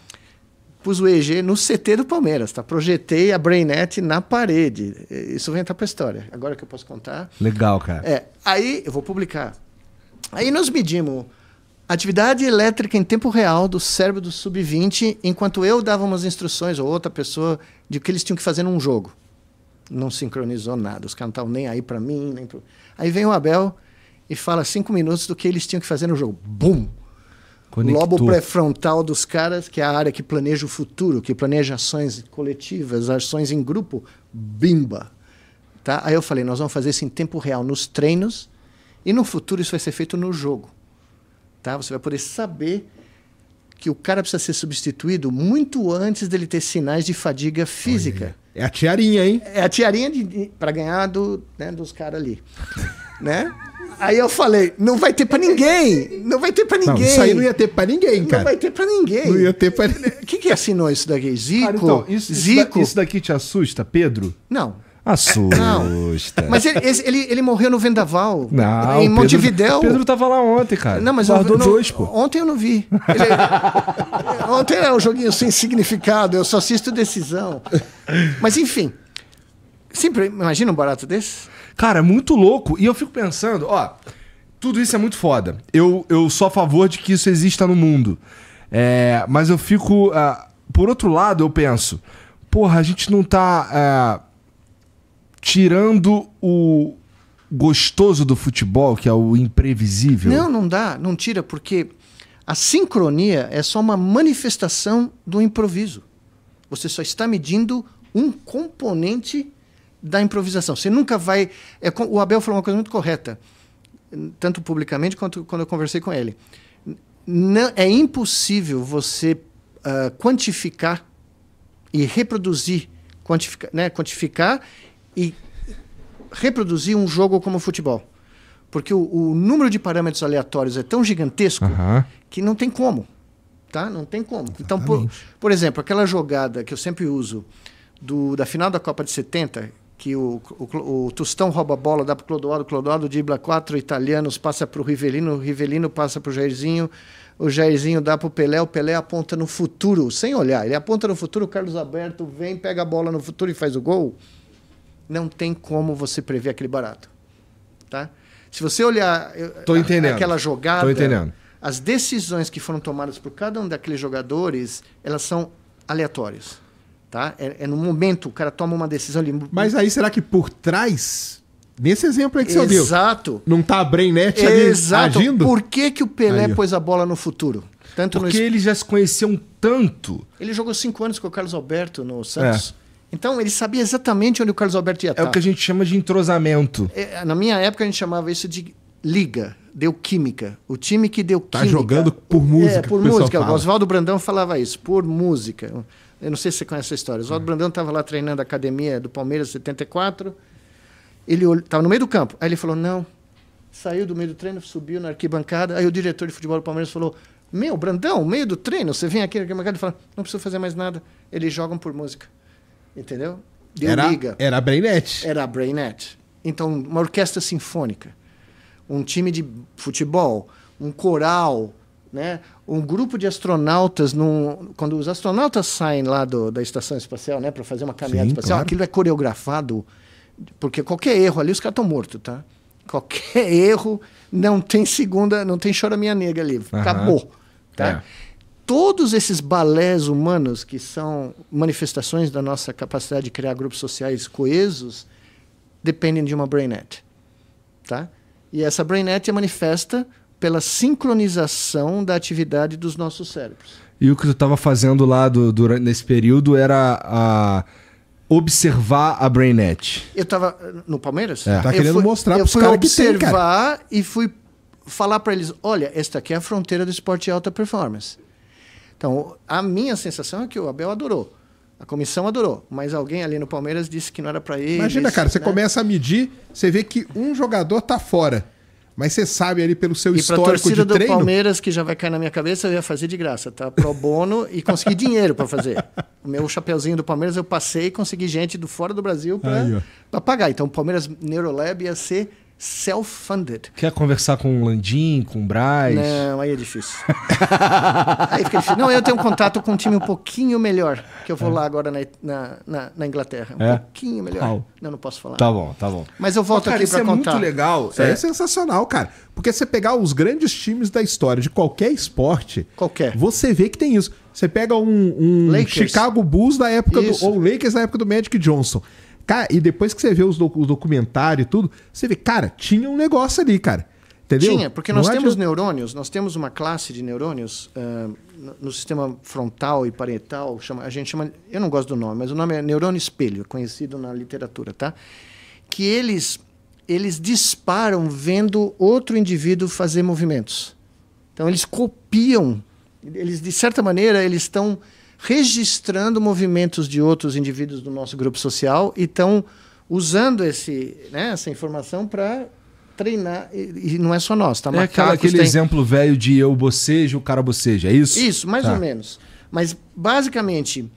pus o EG no CT do Palmeiras, tá? Projetei a Brainet na parede. Isso vem entrar pra história. Agora que eu posso contar. Legal, cara. É. Aí, eu vou publicar. Aí nós medimos atividade elétrica em tempo real do cérebro do sub-20, enquanto eu dava umas instruções ou outra pessoa de o que eles tinham que fazer num jogo. Não sincronizou nada. Os caras não estavam nem aí para mim, nem pro... Aí vem o Abel e fala cinco minutos do que eles tinham que fazer no jogo. Bum! Conectou. É lobo pré-frontal dos caras, que é a área que planeja o futuro, que planeja ações coletivas, ações em grupo, bimba. Tá? Aí eu falei, nós vamos fazer isso em tempo real nos treinos e no futuro isso vai ser feito no jogo. Tá? Você vai poder saber que o cara precisa ser substituído muito antes dele ter sinais de fadiga física. É a tiarinha, hein? É a tiarinha para ganhar do, né, dos caras ali né? Aí eu falei, não vai ter pra ninguém. Não vai ter pra ninguém. Não, isso aí não ia ter pra ninguém, cara. Não vai ter pra ninguém. Não ia ter pra ninguém. Quem que assinou isso daqui? Zico? Cara, então, isso, Zico? Isso daqui te assusta, Pedro? Não. Assusta. Não. Mas ele, ele, ele, morreu no Vendaval. Não, em Montevidéu. Pedro, Pedro tava lá ontem, cara. Não, mas eu, não, dois, pô. Ontem eu não vi. Ele, ontem é um joguinho sem significado, eu só assisto decisão. Mas enfim. Sempre imagina um barato desse? Cara, é muito louco. E eu fico pensando, ó, tudo isso é muito foda. Eu, eu sou a favor de que isso exista no mundo. É, mas eu fico. Uh, por outro lado, eu penso, porra, a gente não tá uh, tirando o gostoso do futebol, que é o imprevisível. Não, não dá, não tira, porque a sincronia é só uma manifestação do improviso. Você só está medindo um componente da improvisação. Você nunca vai. É, o Abel falou uma coisa muito correta, tanto publicamente quanto quando eu conversei com ele. Não, é impossível você uh, quantificar e reproduzir, quantificar, né, quantificar e reproduzir um jogo como o futebol. Porque o, o número de parâmetros aleatórios é tão gigantesco que não tem como. Tá? Não tem como. Então, por, por exemplo, aquela jogada que eu sempre uso do, da final da Copa de 70, que o, o, o Tostão rouba a bola, dá para o Clodoaldo, Clodoaldo dibla quatro italianos, passa para o Rivelino, Rivelino passa para o Jairzinho, o Jairzinho dá para o Pelé, o Pelé aponta no futuro, sem olhar, ele aponta no futuro, o Carlos Alberto vem, pega a bola no futuro e faz o gol. Não tem como você prever aquele barato, tá? Se você olhar Tô entendendo. aquela jogada, Tô entendendo. as decisões que foram tomadas por cada um daqueles jogadores, elas são aleatórias. Tá? É, é no momento, o cara toma uma decisão ali. Mas aí será que por trás Nesse exemplo aí que você deu. Exato. Não tá a Brainet ali Exato. agindo? Por que, que o Pelé aí, pôs a bola no futuro? Tanto Porque no... ele já se conheceu um tanto. Ele jogou cinco anos com o Carlos Alberto no Santos. É. Então ele sabia exatamente onde o Carlos Alberto ia estar. É o tá. que a gente chama de entrosamento. É, na minha época a gente chamava isso de liga, deu química. O time que deu tá química. Tá jogando por é, música. É, por música. O Oswaldo Brandão falava isso, por música. Eu não sei se você conhece essa história. O Oswaldo é. Brandão estava lá treinando a academia do Palmeiras 74. Ele estava no meio do campo. Aí ele falou: não. Saiu do meio do treino, subiu na arquibancada. Aí o diretor de futebol do Palmeiras falou: Meu, Brandão, meio do treino, você vem aqui na arquibancada e fala: Não preciso fazer mais nada. Eles jogam por música. Entendeu? Deu era, liga. Era a Brainette. Era a Brainette. Então, uma orquestra sinfônica, um time de futebol, um coral, né? Um grupo de astronautas, num, quando os astronautas saem lá do, da estação espacial, né, para fazer uma caminhada Sim, espacial, claro. aquilo é coreografado, porque qualquer erro ali os caras estão mortos, tá? Qualquer erro não tem segunda, não tem chora minha nega ali, acabou, tá? É. Todos esses balés humanos que são manifestações da nossa capacidade de criar grupos sociais coesos dependem de uma brain tá? E essa brainet é manifesta pela sincronização da atividade dos nossos cérebros. E o que tu estava fazendo lá do, durante, nesse período era a observar a BrainNet. Eu estava eh, no Palmeiras? É. Tá querendo fui, mostrar para os caras que tem, observar e fui falar para eles, olha, esta aqui é a fronteira do esporte de alta performance. Então, a minha sensação é que o Abel adorou. A comissão adorou, mas alguém ali no Palmeiras disse que não era para ele. Imagina, cara, você né? começa a medir, você vê que um jogador tá fora. Mas você sabe ali pelo seu e histórico de treino... E para a torcida do Palmeiras, que já vai cair na minha cabeça, eu ia fazer de graça, tá? Pro bono e consegui dinheiro para fazer. O meu chapeuzinho do Palmeiras eu passei e consegui gente do fora do Brasil para pagar. Então o Palmeiras Neurolab ia ser self-funded. Quer conversar com o Landim, com o Braz? Não, aí é difícil. aí fica difícil. Não, eu tenho um contato com um time um pouquinho melhor, que eu vou é. lá agora na, na, na, na Inglaterra. Um é? pouquinho melhor. Não, não, não posso falar. Tá bom, tá bom. Mas eu volto Mas, cara, aqui para é contar. é muito legal. É. é sensacional, cara. Porque você pegar os grandes times da história de qualquer esporte... Qualquer. Você vê que tem isso. Você pega um, um Chicago Bulls da época Isso. do. Ou Lakers da época do Magic Johnson. Cara, e depois que você vê os, os documentários e tudo, você vê, cara, tinha um negócio ali, cara. Entendeu? Tinha, porque nós Não temos adianta... neurônios, nós temos uma classe de neurônios uh, no sistema frontal e parietal, chama, a gente chama, eu não gosto do nome, mas o nome é neurônio espelho, conhecido na literatura, tá? Que eles eles disparam vendo outro indivíduo fazer movimentos. Então eles copiam, eles de certa maneira eles estão registrando movimentos de outros indivíduos do nosso grupo social e estão usando esse, né, essa informação para treinar. E, e, não é só nós, tá? É Macacos aquele tem... exemplo velho de eu bocejo, o cara boceja, é isso? Isso, mais tá. ou menos. Mas, basicamente,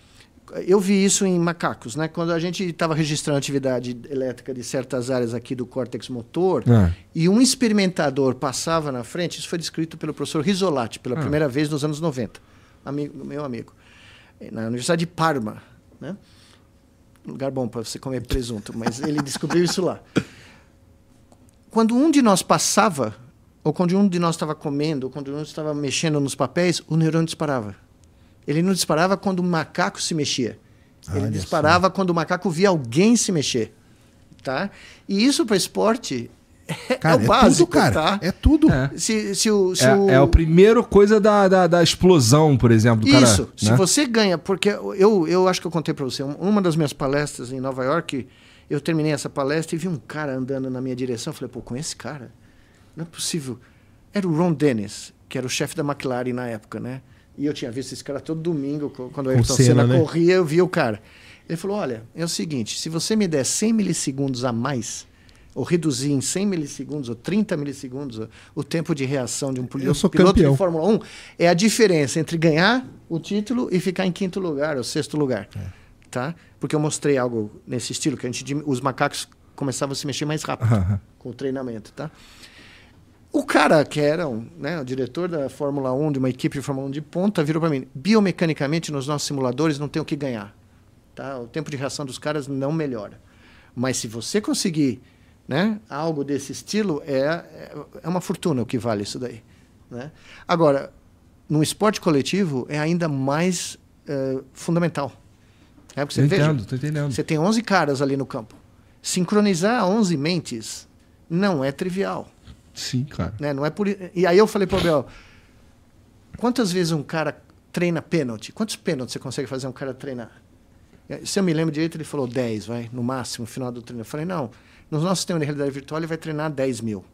eu vi isso em macacos, né? Quando a gente estava registrando atividade elétrica de certas áreas aqui do córtex motor, é. e um experimentador passava na frente, isso foi descrito pelo professor Risolati pela é. primeira vez nos anos 90, amigo, meu amigo na Universidade de Parma, né? lugar bom para você comer presunto, mas ele descobriu isso lá. Quando um de nós passava, ou quando um de nós estava comendo, ou quando um estava mexendo nos papéis, o neurônio disparava. Ele não disparava quando o macaco se mexia. Ele disparava quando o macaco via alguém se mexer. Tá? E isso para esporte é, cara, é, o é básico, tudo, cara. Tá? É tudo. É. Se, se o, se é, o... é a primeira coisa da, da, da explosão, por exemplo. Isso. Cara, se né? você ganha, porque eu, eu acho que eu contei para você, uma das minhas palestras em Nova York, eu terminei essa palestra e vi um cara andando na minha direção. Eu falei, pô, com esse cara? Não é possível. Era o Ron Dennis, que era o chefe da McLaren na época, né? E eu tinha visto esse cara todo domingo, quando eu estava Senna, né? corria, eu via o cara. Ele falou, olha, é o seguinte, se você me der 100 milissegundos a mais ou reduzir em 100 milissegundos ou 30 milissegundos o tempo de reação de um piloto, piloto de Fórmula 1, é a diferença entre ganhar o título e ficar em quinto lugar ou sexto lugar. É. Tá? Porque eu mostrei algo nesse estilo, que a gente, os macacos começavam a se mexer mais rápido uhum. com o treinamento. Tá? O cara que era um, né, o diretor da Fórmula 1, de uma equipe de Fórmula 1 de ponta, virou para mim: biomecanicamente, nos nossos simuladores, não tem o que ganhar. Tá? O tempo de reação dos caras não melhora. Mas se você conseguir né? algo desse estilo, é, é, é uma fortuna o que vale isso daí. Né? Agora, no esporte coletivo é ainda mais eh, fundamental. É porque você, entendo, veja, você tem 11 caras ali no campo. Sincronizar 11 mentes não é trivial. Sim, cara. Né? Não é por... E aí eu falei para o Abel, quantas vezes um cara treina pênalti? Quantos pênaltis você consegue fazer um cara treinar? Se eu me lembro direito, ele falou 10, vai, no máximo, no final do treino. Eu falei, não, no nosso sistema de realidade virtual, ele vai treinar 10 mil.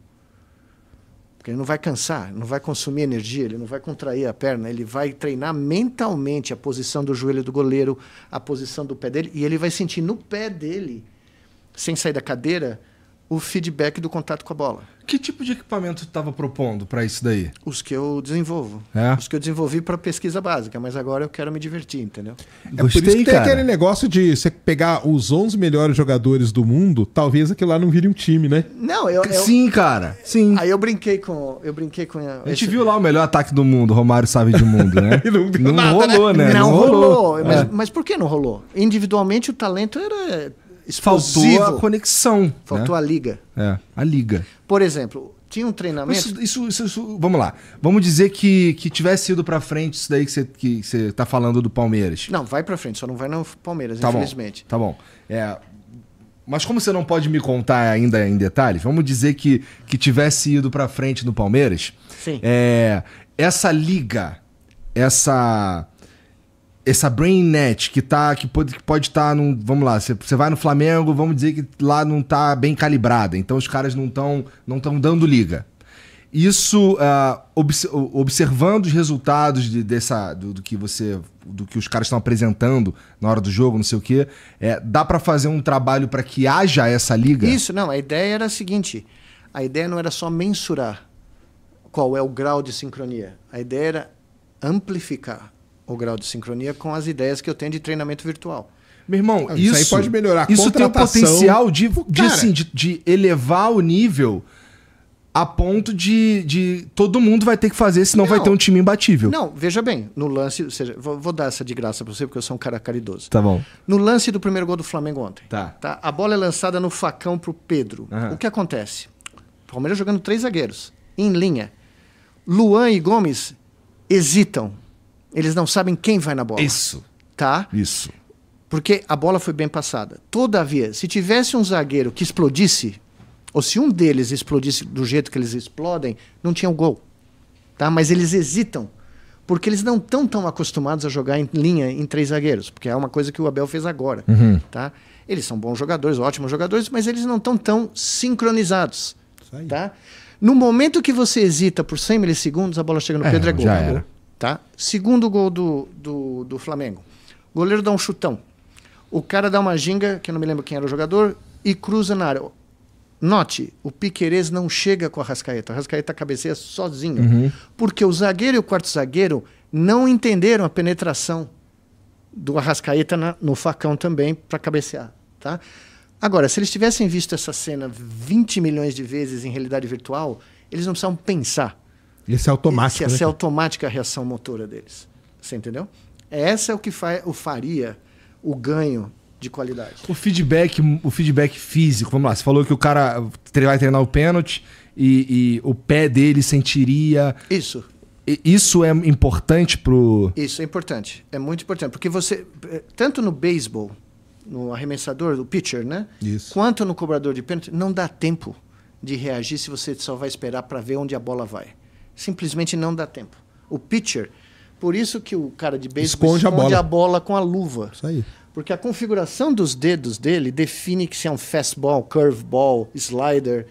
Porque ele não vai cansar, não vai consumir energia, ele não vai contrair a perna, ele vai treinar mentalmente a posição do joelho do goleiro, a posição do pé dele, e ele vai sentir no pé dele, sem sair da cadeira, o feedback do contato com a bola. Que tipo de equipamento estava propondo para isso daí? Os que eu desenvolvo. É? Os que eu desenvolvi para pesquisa básica, mas agora eu quero me divertir, entendeu? É Gostei, por isso que cara. tem aquele negócio de você pegar os 11 melhores jogadores do mundo, talvez aquilo lá não vire um time, né? Não, eu, eu... Sim, cara. Sim. Aí eu brinquei com eu brinquei com A gente esse... viu lá o melhor ataque do mundo, Romário sabe de mundo, né? não, não nada, né? rolou, né? né? Não, não rolou. rolou. Mas, é. mas por que não rolou? Individualmente o talento era explosivo. Faltou a conexão. Né? Faltou né? a liga. É, a liga. Por exemplo, tinha um treinamento. Isso, isso, isso, isso, vamos lá. Vamos dizer que, que tivesse ido para frente isso daí que você que você tá falando do Palmeiras. Não, vai para frente, só não vai no Palmeiras, tá infelizmente. Bom, tá bom. É, mas como você não pode me contar ainda em detalhes, vamos dizer que, que tivesse ido para frente no Palmeiras. Sim. É, essa liga, essa essa BrainNet que tá que pode que pode estar tá num, vamos lá, você vai no Flamengo, vamos dizer que lá não tá bem calibrada, então os caras não estão não estão dando liga. Isso uh, observando os resultados de, dessa do, do, que você do que os caras estão apresentando na hora do jogo, não sei o quê, é, dá para fazer um trabalho para que haja essa liga? Isso, não, a ideia era a seguinte, a ideia não era só mensurar qual é o grau de sincronia, a ideia era amplificar o grau de sincronia com as ideias que eu tenho de treinamento virtual. Meu irmão, ah, isso, isso, aí pode melhorar. Isso tem o potencial de, de, assim, de, de, elevar o nível a ponto de, de todo mundo vai ter que fazer, senão não, vai ter um time imbatível. Não, veja bem, no lance, ou seja, vou, vou dar essa de graça para você porque eu sou um cara caridoso. Tá bom. No lance do primeiro gol do Flamengo ontem. Tá. tá a bola é lançada no facão pro Pedro. Uhum. O que acontece? Palmeiras jogando três zagueiros em linha. Luan e Gomes hesitam eles não sabem quem vai na bola. Isso. Tá? Isso. Porque a bola foi bem passada. Todavia, se tivesse um zagueiro que explodisse, ou se um deles explodisse do jeito que eles explodem, não tinha um gol. Tá? Mas eles hesitam. Porque eles não estão tão acostumados a jogar em linha em três zagueiros, porque é uma coisa que o Abel fez agora. Uhum. Tá? Eles são bons jogadores, ótimos jogadores, mas eles não estão tão sincronizados. Tá? No momento que você hesita por 100 milissegundos, a bola chega no é, Pedro é gol. Já era. Tá? Segundo gol do, do, do Flamengo. O goleiro dá um chutão. O cara dá uma ginga, que eu não me lembro quem era o jogador, e cruza na área. Note, o Piquerez não chega com a Rascaeta. A Rascaeta cabeceia sozinho. Uhum. Porque o zagueiro e o quarto zagueiro não entenderam a penetração do Arrascaeta na, no facão também para cabecear. Tá? Agora, se eles tivessem visto essa cena 20 milhões de vezes em realidade virtual, eles não precisavam pensar. Esse é automático. Esse, né? é automática a reação motora deles. Você entendeu? Essa é o que fa o faria o ganho de qualidade. O feedback, o feedback físico, vamos lá, você falou que o cara vai treinar o pênalti e, e o pé dele sentiria. Isso. Isso é importante pro. Isso é importante. É muito importante. Porque você. Eh, tanto no beisebol, no arremessador, o pitcher, né? Isso. Quanto no cobrador de pênalti, não dá tempo de reagir se você só vai esperar para ver onde a bola vai. Simplesmente não dá tempo. O pitcher, por isso que o cara de beisebol esconde, esconde a, bola. a, bola. com a luva. Isso aí. Porque a configuração dos dedos dele define que se é um fastball, curveball, slider.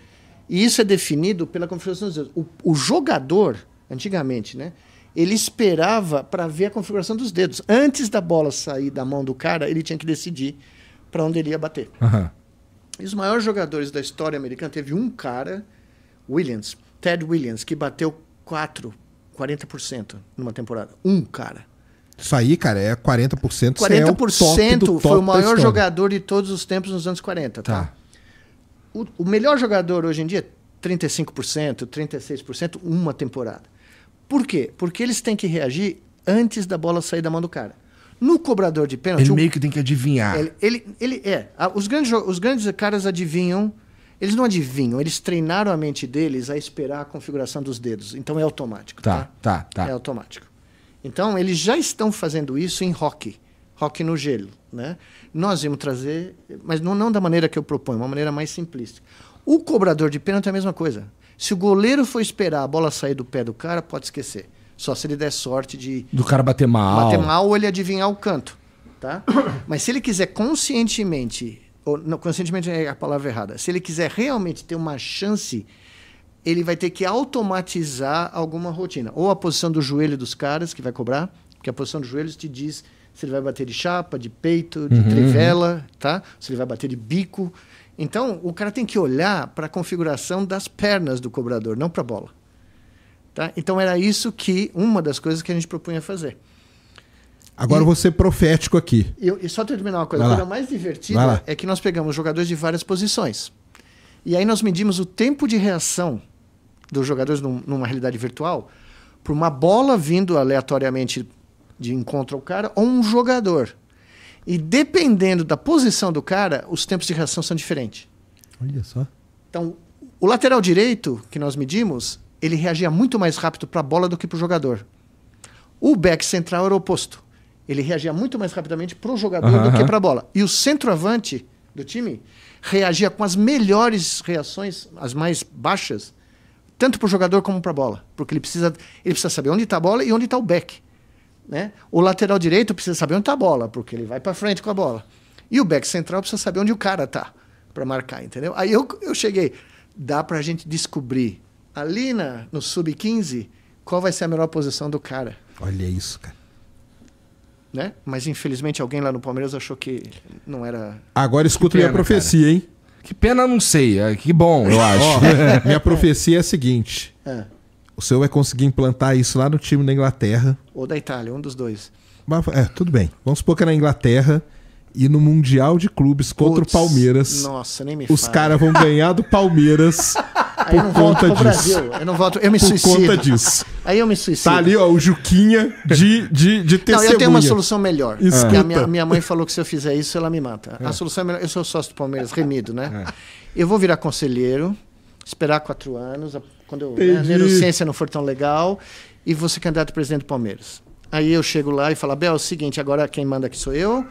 E isso é definido pela configuração dos dedos. O, o jogador, antigamente, né? Ele esperava para ver a configuração dos dedos. Antes da bola sair da mão do cara, ele tinha que decidir para onde ele ia bater. Uhum. E os maiores jogadores da história americana, teve um cara, Williams, Ted Williams, que bateu quatro, 40% numa temporada. Um cara. Isso aí, cara, é 40%. 40% é foi o maior jogador de todos os tempos nos anos 40, tá? tá. O, o, melhor jogador hoje em dia, 35%, é 36%, uma temporada. Por quê? Porque eles têm que reagir antes da bola sair da mão do cara. No cobrador de pênalti. Ele meio que tem que adivinhar. Ele, ele, ele é. Os grandes, os grandes caras adivinham eles não adivinham, eles treinaram a mente deles a esperar a configuração dos dedos. Então é automático. Tá, tá, tá. tá. É automático. Então eles já estão fazendo isso em rock, rock no gelo, né? Nós vamos trazer, mas não, não da maneira que eu proponho, uma maneira mais simplista. O cobrador de pênalti é a mesma coisa. Se o goleiro for esperar a bola sair do pé do cara, pode esquecer. Só se ele der sorte de. Do cara bater mal. Bater mal ou ele adivinhar o canto. Tá? Mas se ele quiser conscientemente ou, não, conscientemente é a palavra errada. Se ele quiser realmente ter uma chance, ele vai ter que automatizar alguma rotina. Ou a posição do joelho dos caras, que vai cobrar, porque a posição dos joelhos te diz se ele vai bater de chapa, de peito, de uhum. trivela, uhum. tá? Se ele vai bater de bico. Então, o cara tem que olhar para a configuração das pernas do cobrador, não para a bola. Tá? Então, era isso que uma das coisas que a gente propunha fazer. Agora e, você profético aqui. e só terminar uma coisa. a coisa mais divertida é que nós pegamos jogadores de várias posições. E aí nós medimos o tempo de reação dos jogadores num, numa realidade virtual por uma bola vindo aleatoriamente de encontro ao cara ou um jogador. E dependendo da posição do cara, os tempos de reação são diferentes. Olha só. Então, o lateral direito que nós medimos, ele reagia muito mais rápido para a bola do que para o jogador. O back central era o oposto ele reagia muito mais rapidamente para o jogador uhum. do que para a bola. E o centroavante do time reagia com as melhores reações, as mais baixas, tanto para o jogador como para a bola. Porque ele precisa, ele precisa saber onde está a bola e onde está o back. Né? O lateral direito precisa saber onde está a bola, porque ele vai para frente com a bola. E o back central precisa saber onde o cara está para marcar, entendeu? Aí eu, eu cheguei, dá para a gente descobrir ali na, no sub-15 qual vai ser a melhor posição do cara. Olha isso, cara né? Mas infelizmente alguém lá no Palmeiras achou que não era. Agora escuta minha profecia, cara. hein? Que pena, não sei. É, que bom, eu acho. oh, minha profecia é a seguinte: é. o senhor vai conseguir implantar isso lá no time da Inglaterra. Ou da Itália, um dos dois. É, tudo bem. Vamos supor que é na Inglaterra e no Mundial de Clubes Puts, contra o Palmeiras. Nossa, nem me Os caras vão ganhar do Palmeiras. por eu volto disso. Brasil. Eu não volto. Eu me por suicido. Por conta disso. Aí eu me suicido. Tá ali, ó, o Juquinha de, de, de testemunha. Não, eu tenho uma solução melhor. Escuta. A minha, minha mãe falou que se eu fizer isso, ela me mata. É. A solução é melhor. Eu sou sócio do Palmeiras, remido, né? É. Eu vou virar conselheiro, esperar quatro anos, quando eu, né, a neurociência não for tão legal, e vou ser candidato a presidente do Palmeiras. Aí eu chego lá e falo, Abel, é o seguinte, agora quem manda aqui sou eu.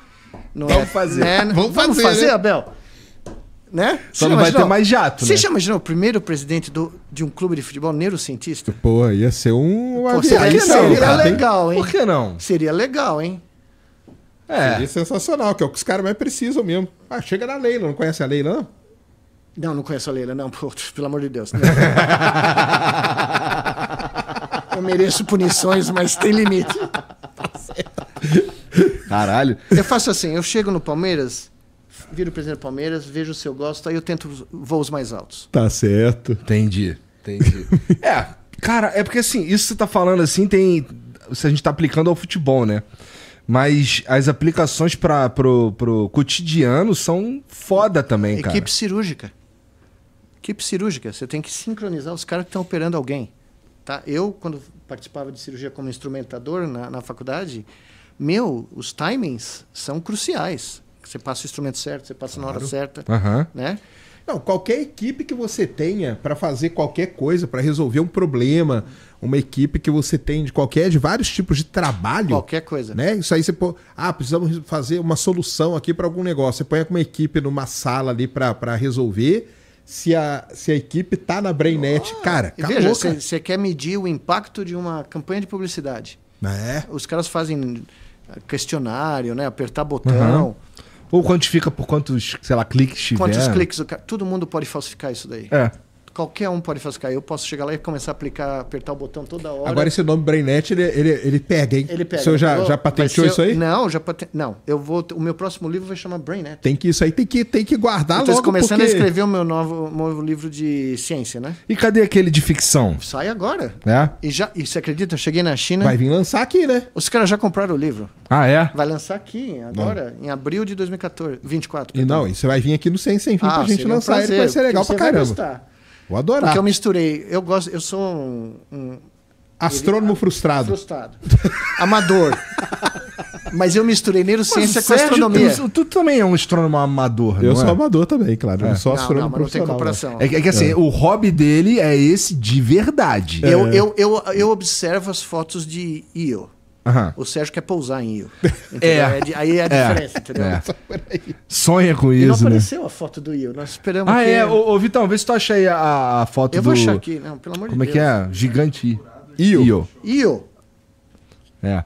Não vamos, é, fazer. Né? vamos, vamos fazer. Vamos fazer, né? Abel? Né? Só não, vai ter mais jato. Você né? já imaginou o primeiro presidente do, de um clube de futebol neurocientista? Pô, ia ser um. Pô, seria, não, seria cara, legal, hein? Por que não? Seria legal, hein? É. Seria sensacional, que é o que os caras mais precisam mesmo. Ah, chega na Leila, não conhece a Leila, não? Não, não conheço a Leila, não, pô, pelo amor de Deus. Eu mereço punições, mas tem limite. Tá Caralho. Eu faço assim, eu chego no Palmeiras, viro presidente do Palmeiras, vejo o seu gosto, aí eu tento voos mais altos. Tá certo. Entendi, entendi. é, cara, é porque assim, isso que você tá falando assim tem. Se a gente tá aplicando ao futebol, né? Mas as aplicações para pro, pro cotidiano são foda também, Equipe cara. Equipe cirúrgica. Equipe cirúrgica. Você tem que sincronizar os caras que estão operando alguém. Tá? Eu, quando participava de cirurgia como instrumentador na, na faculdade, meu, os timings são cruciais. Você passa o instrumento certo, você passa claro. na hora certa, uhum. né? Não, qualquer equipe que você tenha para fazer qualquer coisa, para resolver um problema, uma equipe que você tem de qualquer, de vários tipos de trabalho. Qualquer coisa. Né? Isso aí você pô, ah, precisamos fazer uma solução aqui para algum negócio. Você põe uma equipe numa sala ali para resolver. Se a, se a equipe tá na brainnet oh, cara, acabou, veja, você quer medir o impacto de uma campanha de publicidade. É. Os caras fazem questionário, né? Apertar botão. Uhum ou quantifica por quantos, sei lá, cliques tiver. Quantos cliques, todo mundo pode falsificar isso daí. É. Qualquer um pode fazer. Eu posso chegar lá e começar a aplicar, apertar o botão toda hora. Agora esse nome Brainnet ele, ele, ele pega, hein? Ele pega. O senhor já, já patenteou isso aí? Não, já patente, Não, eu vou. O meu próximo livro vai chamar Brainnet. Tem que isso aí, tem que, tem que guardar eu logo. começando porque... a escrever o meu novo, novo livro de ciência, né? E cadê aquele de ficção? Sai agora. É. E, já, e você acredita? Eu cheguei na China. Vai vir lançar aqui, né? Os caras já compraram o livro. Ah, é? Vai lançar aqui, agora, em abril de 2014. 24. E não, e você vai vir aqui no Sem Sem Fim ah, pra gente lançar um prazer, ele, vai ser legal pra caramba. Vai gostar. Vou adorar. Porque eu misturei. Eu gosto. Eu sou um. um Astrônomo ele, é frustrado. Frustrado. Amador. Mas eu misturei neurociência com astronomia. Tu, tu, também é um astrônomo amador, eu não Eu é? sou amador também, claro. É. Eu não é. sou astrônomo não, não, profissional. Não tem comparação. Né? É, é, que assim, o hobby dele é esse de verdade. Eu, eu, eu, eu observo as fotos de Io. Uhum. O Sérgio quer pousar em Io. É. Aí é, é a é. diferença, é. entendeu? É. Sonha com e isso. Não né? apareceu né? a foto do Io. Nós esperamos. Ah, que... é. Ô, ô, Vitão, vê se tu acha aí a, a foto Eu do. Eu vou achar aqui, não, pelo amor Como de Deus. Como é que é? Gigante. Io. Io. Io. É.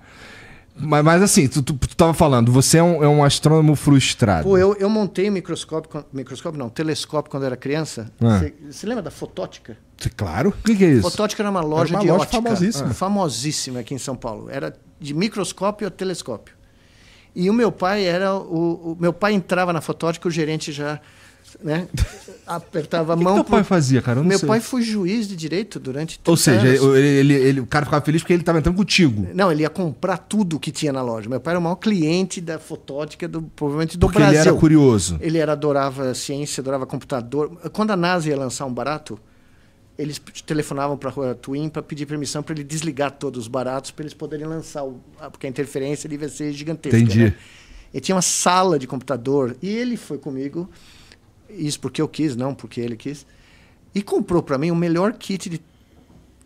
Mas, mas assim, tu, tu, tu tava falando, você é um, é um astrônomo frustrado. Pô, eu, eu montei microscópio, microscópio não, telescópio quando era criança. Ah. Você ah. lembra da fotótica? Claro. O que, que, é isso? Fotótica era uma loja era uma de loja ótica. famosíssima. Ah. Famosíssima aqui em São Paulo. Era de microscópio a telescópio. E o meu pai era o, o meu pai entrava na fotótica, o gerente já né? Apertava a mão. O que, teu pai fazia, cara? Meu sei. pai foi juiz de direito durante Ou seja, ele, ele, ele, o cara ficava feliz porque ele estava entrando contigo. Não, ele ia comprar tudo que tinha na loja. Meu pai era o maior cliente da fotótica, do, provavelmente do porque Brasil. Ele era curioso. Ele era, adorava ciência, adorava computador. Quando a NASA ia lançar um barato, eles telefonavam para a rua Twin para pedir permissão para ele desligar todos os baratos para eles poderem lançar, o, porque a interferência ali ia ser gigantesca. Entendi. Né? Ele tinha uma sala de computador e ele foi comigo isso porque eu quis, não porque ele quis. E comprou para mim o melhor kit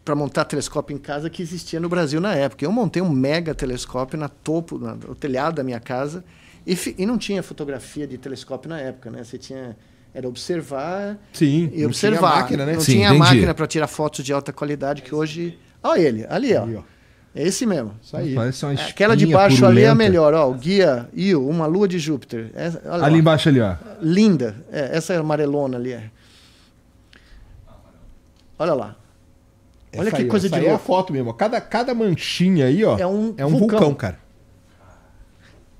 para montar telescópio em casa que existia no Brasil na época. Eu montei um mega telescópio na topo, no telhado da minha casa, e, e não tinha fotografia de telescópio na época, né? Você tinha era observar Sim, e observar. Não tinha máquina, né? Não Sim, tinha entendi. máquina para tirar fotos de alta qualidade que hoje. Olha ele, ali, ó. Ali, ó. É esse mesmo. Isso aí. Parece uma é, Aquela de baixo purulenta. ali é a melhor, ó. O guia Io, uma lua de Júpiter. Essa, é, ali lá. embaixo ali, ó. Linda. É, essa é amarelona ali. É. Olha lá. Essa Olha que coisa essa de louco. é a foto mesmo. Cada, cada manchinha aí, ó. É um, é um vulcão. vulcão. cara.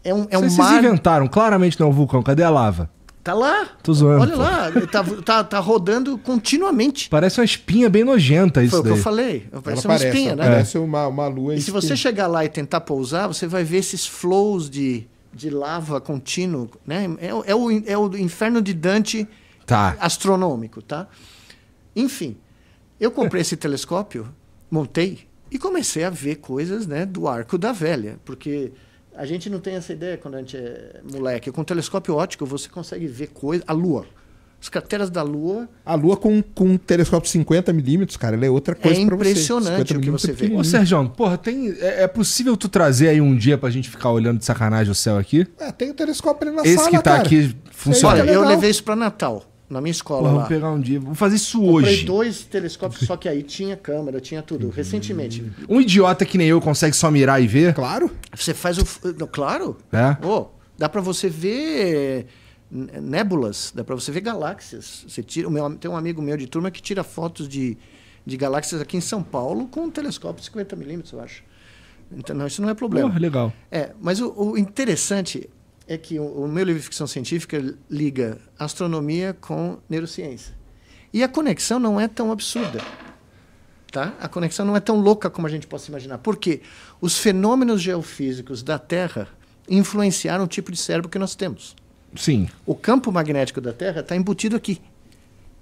É um, é um Vocês mar... inventaram, claramente não é um vulcão. Cadê a lava? Tá lá. Tô zoando. Olha pô. lá, tá, tá, tá, rodando continuamente. Parece uma espinha bem nojenta isso Foi daí. o que eu falei. Parece ela uma parece, espinha, né? Parece uma, uma lua E se você chegar lá e tentar pousar, você vai ver esses flows de, de lava contínuo, né? É, é, o, é o inferno de Dante tá. astronômico, tá? Enfim, eu comprei esse telescópio, montei e comecei a ver coisas, né, do Arco da Velha, porque a gente não tem essa ideia quando a gente é moleque. Com o telescópio óptico você consegue ver coisa, a Lua. As crateras da Lua. A Lua com, com um telescópio 50 milímetros, cara, ela é outra é coisa. É impressionante o que é você vê. Ô, Sérgio, porra, tem, é, é, possível tu trazer aí um dia pra gente ficar olhando de sacanagem o céu aqui? É, tem o um telescópio ali na Esse sala. Esse que tá cara. aqui funciona. É Olha, é eu levei isso pra Natal. Na minha escola Porra, lá. Vamos pegar um dia. Vou fazer isso Comprei hoje. dois telescópios, só que aí tinha câmera, tinha tudo. Recentemente. Um idiota que nem eu consegue só mirar e ver? Claro. Você faz o. Claro? É. Oh, dá para você ver nébulas, dá para você ver galáxias. Você tira, meu, tem um amigo meu de turma que tira fotos de, de galáxias aqui em São Paulo com um telescópio de 50 milímetros, eu acho. Então, não, isso não é problema. Oh, legal. É, mas o, o interessante é que o, meu livro de ficção científica liga astronomia com neurociência. E a conexão não é tão absurda. Tá? A conexão não é tão louca como a gente possa imaginar. Por quê? Os fenômenos geofísicos da Terra influenciaram o tipo de cérebro que nós temos. Sim. O campo magnético da Terra está embutido aqui.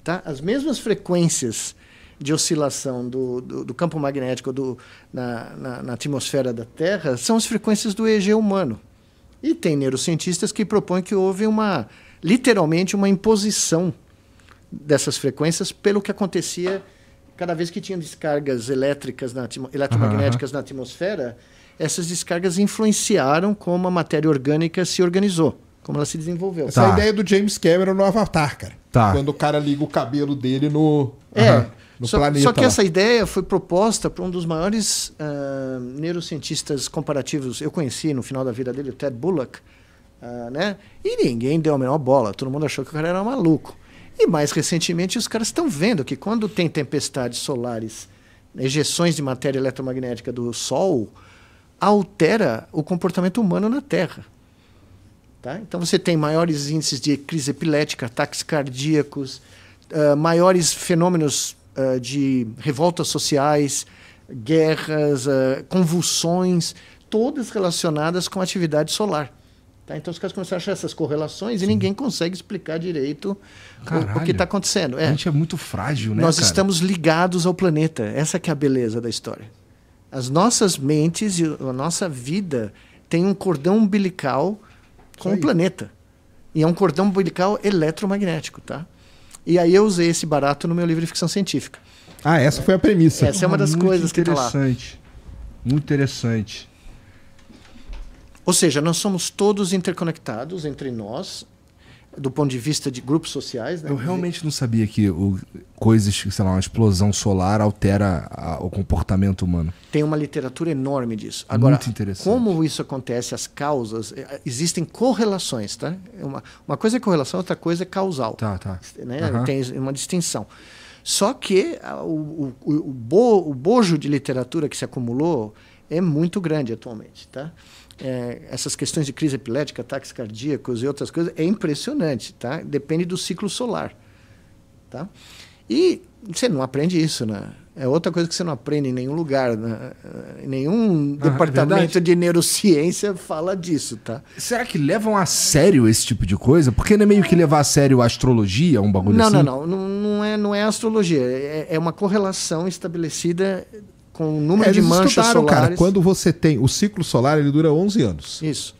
Tá? As mesmas frequências de oscilação do, do, do campo magnético do, na, na, na atmosfera da Terra são as frequências do EG humano. E tem neurocientistas que propõem que houve uma, literalmente, uma imposição dessas frequências pelo que acontecia cada vez que tinha descargas elétricas na eletromagnéticas uhum. na atmosfera, essas descargas influenciaram como a matéria orgânica se organizou, como ela se desenvolveu. Essa tá. é a tá. ideia do James Cameron no Avatar, cara. Tá. Quando o cara liga o cabelo dele no. É. Uhum no só, planeta. Só que lá. essa ideia foi proposta por um dos maiores uh, neurocientistas comparativos eu conheci no final da vida dele, o Ted Bullock. Uh, né? E ninguém deu a menor bola, todo mundo achou que o cara era um maluco. E mais recentemente, os caras estão vendo que quando tem tempestades solares, ejeções de matéria eletromagnética do Sol, altera o comportamento humano na Terra. Tá? Então você tem maiores índices de crise epilética, ataques cardíacos, uh, maiores fenômenos uh, de revoltas sociais, guerras, uh, convulsões, todas relacionadas com atividade solar. Tá? Então os caras começaram a achar essas correlações Sim. e ninguém consegue explicar direito Caralho, o, que está acontecendo. É. A gente é muito frágil, né? Nós cara? estamos ligados ao planeta. Essa é a beleza da história. As nossas mentes e a nossa vida têm um cordão umbilical com o planeta. E é um cordão umbilical eletromagnético, tá? E aí eu usei esse barato no meu livro de ficção científica. Ah, essa foi a premissa. Essa é uma das coisas que tá lá. Interessante. Muito interessante. Ou seja, nós somos todos interconectados entre nós do ponto de vista de grupos sociais. Né? Eu realmente não sabia que o, coisas, sei lá, uma explosão solar altera a, o comportamento humano. Tem uma literatura enorme disso. Agora, Muito interessante. como isso acontece, as causas, é, é, existem correlações, tá? É uma, uma coisa é correlação, outra coisa é causal. Tá, tá. Né? Uhum. Tem uma distinção. Só que o, o, o, bo, o bojo de literatura que se acumulou é muito grande atualmente, tá? é, essas questões de crise epilética, ataques cardíacos e outras coisas, é impressionante, tá? Depende do ciclo solar, tá? E você não aprende isso, né? É outra coisa que você não aprende em nenhum lugar, né? nenhum ah, é departamento de neurociência fala disso, tá? Será que levam a sério esse tipo de coisa? Porque não é meio que levar a sério a astrologia, um bagulho não, assim? Não, não, não, não é, não é astrologia, é, é uma correlação estabelecida com o número é, de manchas solares. Cara, quando você tem o ciclo solar, ele dura 11 anos. Isso.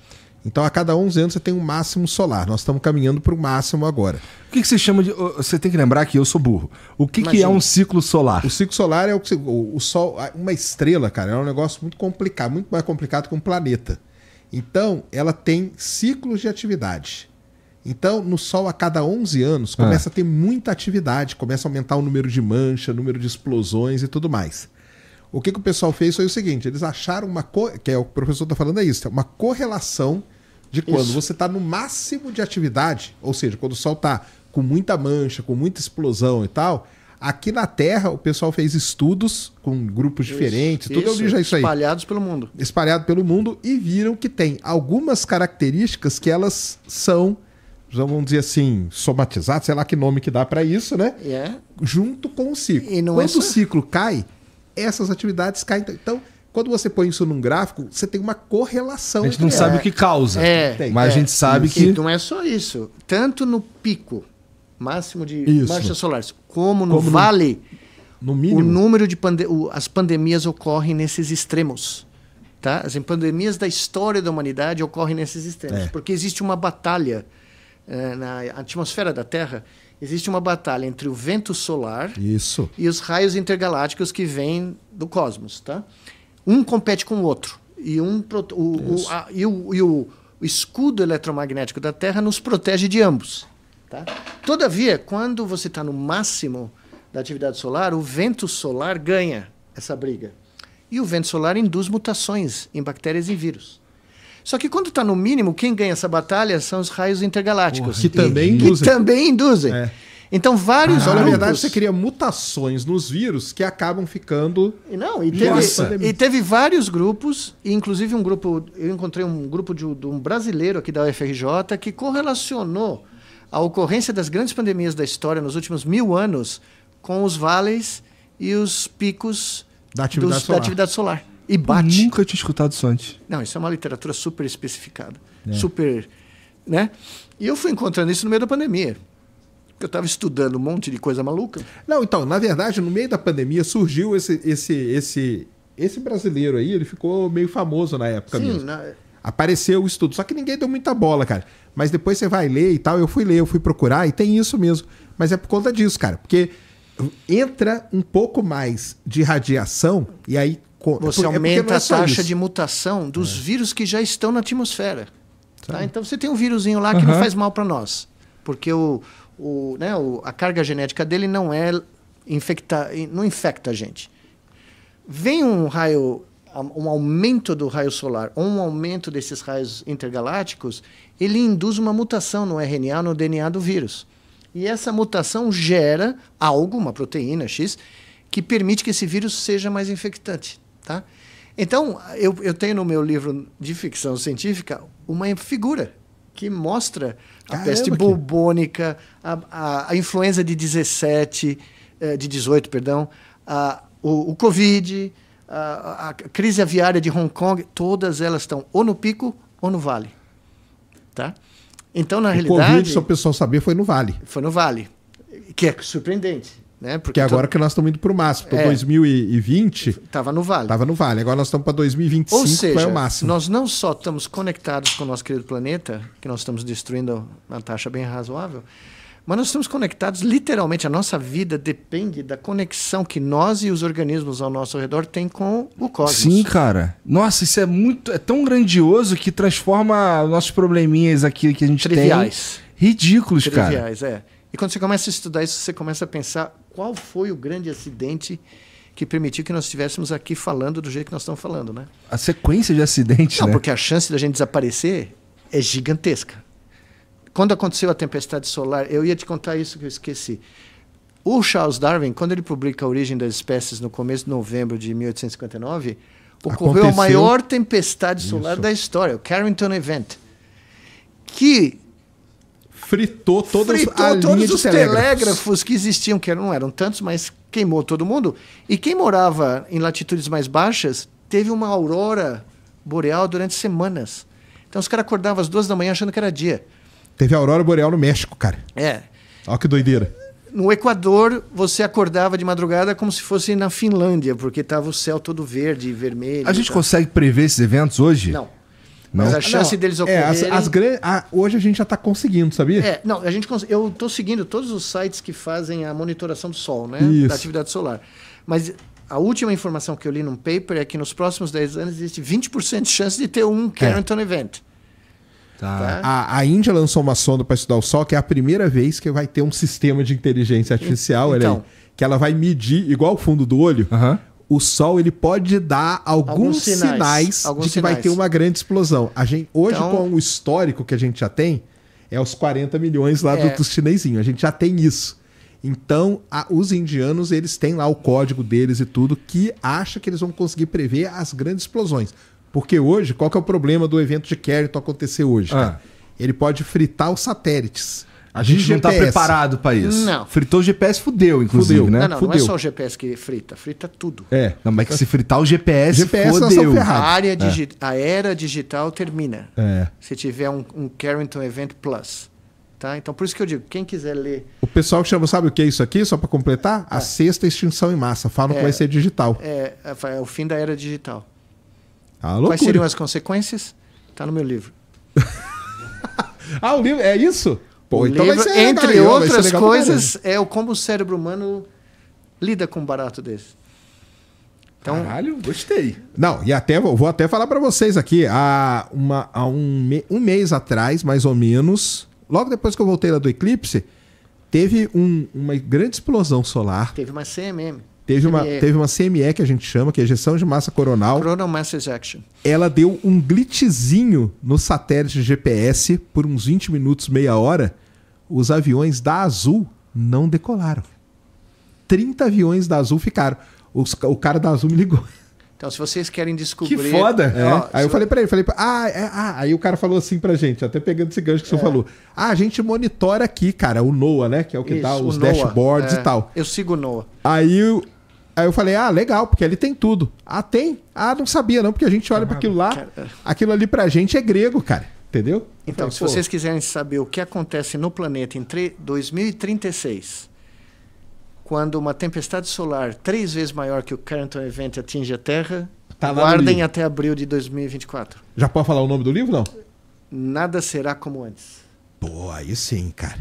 Então, a cada 11 anos você tem um máximo solar. Nós estamos caminhando para o máximo agora. O que, que, você chama de. Você tem que lembrar que eu sou burro. O que, que é um ciclo solar? O ciclo solar é o, o, o Sol. Uma estrela, cara, é um negócio muito complicado, muito mais complicado que um planeta. Então, ela tem ciclos de atividade. Então, no Sol, a cada 11 anos, ah. começa a ter muita atividade, começa a aumentar o número de mancha, número de explosões e tudo mais. O que, que o pessoal fez foi o seguinte: eles acharam uma. Co... que é o professor está falando é isso, é uma correlação de quando isso. você está no máximo de atividade, ou seja, quando o sol está com muita mancha, com muita explosão e tal. Aqui na Terra, o pessoal fez estudos com grupos isso, diferentes, tudo isso, eu já isso aí. Espalhados pelo mundo. Espalhado pelo mundo e viram que tem algumas características que elas são, vamos dizer assim, somatizadas, sei lá que nome que dá para isso, né? É. Junto com o ciclo. E é Quando é o ciclo cai, essas atividades caem. Então, quando você põe isso num gráfico, você tem uma correlação. A gente não é. sabe o que causa, é. Tem, mas é. a gente é. sabe que... que... Não é só isso. Tanto no pico máximo de marchas solares, como no como vale, no, no mínimo. o número de pande o, as pandemias ocorrem nesses extremos. Tá? As pandemias da história da humanidade ocorrem nesses extremos. É. Porque existe uma batalha eh, na atmosfera da Terra existe uma batalha entre o vento solar Isso. e os raios intergalácticos que vêm do cosmos, tá? Um compete com o outro e um o, o, a, e, o, e o, o escudo eletromagnético da Terra nos protege de ambos, tá? Todavia, quando você está no máximo da atividade solar, o vento solar ganha essa briga. E o vento solar induz mutações em bactérias e vírus. Só que quando está no mínimo, quem ganha essa batalha são os raios intergalácticos. Porra, que, também induzem. que também induzem. É. Então, vários Caramba. grupos... Na verdade, você cria mutações nos vírus que acabam ficando... Não, e teve, e teve vários grupos, inclusive um grupo... Eu encontrei um grupo de, de um brasileiro aqui da UFRJ que correlacionou a ocorrência das grandes pandemias da história nos últimos mil anos com os vales e os picos da atividade, dos, solar. Da atividade solar. E bate. Eu nunca tinha escutado isso antes. Não, isso é uma literatura super especificada. É. Super. Né? E eu fui encontrando isso no meio da pandemia. eu estava estudando um monte de coisa maluca. Não, então, na verdade, no meio da pandemia surgiu esse esse esse esse brasileiro aí, ele ficou meio famoso na época Sim, mesmo. Na... Apareceu o estudo, só que ninguém deu muita bola, cara. Mas depois você vai ler e tal, eu fui ler, eu fui procurar e tem isso mesmo. Mas é por conta disso, cara, porque entra um pouco mais de radiação e aí você é aumenta é a taxa isso. de mutação dos é. vírus que já estão na atmosfera. Tá? Então você tem um vírusinho lá que uhum. não faz mal para nós, porque o, o, né, o, a carga genética dele não é infecta, não infecta a gente. Vem um raio, um aumento do raio solar, ou um aumento desses raios intergalácticos, ele induz uma mutação no RNA, no DNA do vírus. E essa mutação gera algo, uma proteína X, que permite que esse vírus seja mais infectante. Tá? Então, eu, eu tenho no meu livro de ficção científica uma figura que mostra Caramba, a peste bubônica, a, a, a, influenza de 17, eh, de 18, perdão, a, o, o Covid, a, a, crise aviária de Hong Kong, todas elas estão ou no pico ou no vale. Tá? Então, na o realidade. O Covid, só o pessoal saber, foi no vale. Foi no vale, que é surpreendente. Né? Porque é agora tô... que nós estamos indo para o máximo. para é. 2020. Estava no vale. Estava no vale. Agora nós estamos para 2025, Ou seja, é o máximo. Nós não só estamos conectados com o nosso querido planeta, que nós estamos destruindo uma taxa bem razoável, mas nós estamos conectados literalmente. A nossa vida depende da conexão que nós e os organismos ao nosso redor têm com o cosmos. Sim, cara. Nossa, isso é muito. É tão grandioso que transforma nossos probleminhas aqui que a gente Triviais. tem. Ridículos, Triviais, cara. Triviais, é. E quando você começa a estudar isso, você começa a pensar qual foi o grande acidente que permitiu que nós estivéssemos aqui falando do jeito que nós estamos falando, né? A sequência de acidentes, Não, né? porque a chance da gente desaparecer é gigantesca. Quando aconteceu a tempestade solar, eu ia te contar isso que eu esqueci. O Charles Darwin, quando ele publica A Origem das Espécies no começo de novembro de 1859, ocorreu Aconteceu. a maior tempestade solar isso. da história, o Carrington Event, que fritou todas fritou todos os telégrafos. telégrafos. que existiam, que não eram tantos, mas queimou todo mundo. E quem morava em latitudes mais baixas teve uma aurora boreal durante semanas. Então os caras acordavam às duas da manhã achando que era dia. Teve aurora boreal no México, cara. É. Olha que doideira. No Equador, você acordava de madrugada como se fosse na Finlândia, porque estava o céu todo verde e vermelho. A gente consegue prever esses eventos hoje? Não. Não? Mas a chance não, deles ocorrerem... É, as, as gran... ah, hoje a gente já está conseguindo, sabia? É, não, a gente cons... eu estou seguindo todos os sites que fazem a monitoração do sol, né? Isso. Da atividade solar. Mas a última informação que eu li num paper é que nos próximos 10 anos existe 20% de chance de ter um é. Carrington é. Event. Tá. Tá. A, a Índia lançou uma sonda para estudar o Sol, que é a primeira vez que vai ter um sistema de inteligência artificial então, que ela vai medir, igual o fundo do olho, uh -huh o Sol ele pode dar alguns, alguns sinais, sinais alguns de que sinais. vai ter uma grande explosão. A gente, hoje, então... com o histórico que a gente já tem, é os 40 milhões lá é. do, dos chinesinhos. A gente já tem isso. Então, a, os indianos, eles têm lá o código deles e tudo, que acha que eles vão conseguir prever as grandes explosões. Porque hoje, qual que é o problema do evento de Kerrington acontecer hoje? Ah. Ele pode fritar os satélites. A gente não tá preparado para isso. Não. Fritou o GPS, fudeu, inclusive, fudeu. né? Não, não, fudeu. não é só o GPS que frita, frita tudo. É, não, mas é que se fritar o GPS, GPS fudeu. A, área é. digi a era digital termina. É. Se tiver um, um Carrington Event Plus. Tá? Então, por isso que eu digo, quem quiser ler. O pessoal que chama, sabe o que é isso aqui? Só para completar? A é. sexta extinção em massa. Falam é, que vai ser digital. É, é, o fim da era digital. Ah, Quais seriam as consequências? Tá no meu livro. ah, o livro. É isso? Pô, então livro, vai ser entre legal, outras coisas, é o como o cérebro humano lida com um barato desse. Então... Caralho, gostei. Não, e até vou até falar para vocês aqui. Há, uma, há um, um mês atrás, mais ou menos, logo depois que eu voltei lá do eclipse, teve um, uma grande explosão solar. Teve uma CMM. Teve uma, CME. É. teve uma CME que a gente chama, que é gestão de massa coronal. Coronal Mass Ejection. Ela deu um glitchzinho no satélite GPS por uns 20 minutos, meia hora. Os aviões da Azul não decolaram. 30 aviões da Azul ficaram. Os, o cara da Azul me ligou. Então, se vocês querem descobrir. Que foda! É. é. aí eu falei para ele, falei, ah, é, ah, aí o cara falou assim pra gente, até pegando esse gancho que é. você falou. Ah, a gente monitora aqui, cara, o NOAA, né? Que é o que Isso, dá os dashboards é. e tal. Eu sigo o NOAA. Aí Aí eu falei, ah, legal, porque ali tem tudo. Ah, tem? Ah, não sabia não, porque a gente olha para ah, aquilo lá, cara. É. aquilo ali pra gente é grego, cara. Entendeu? Então, falei, se vocês quiserem saber o que acontece no planeta em 2036, quando uma tempestade solar três vezes maior que o Carrington Event atinge a Terra, tá guardem até abril de 2024. Já pode falar o nome do livro, não? Nada será como antes. Pô, aí sim, cara.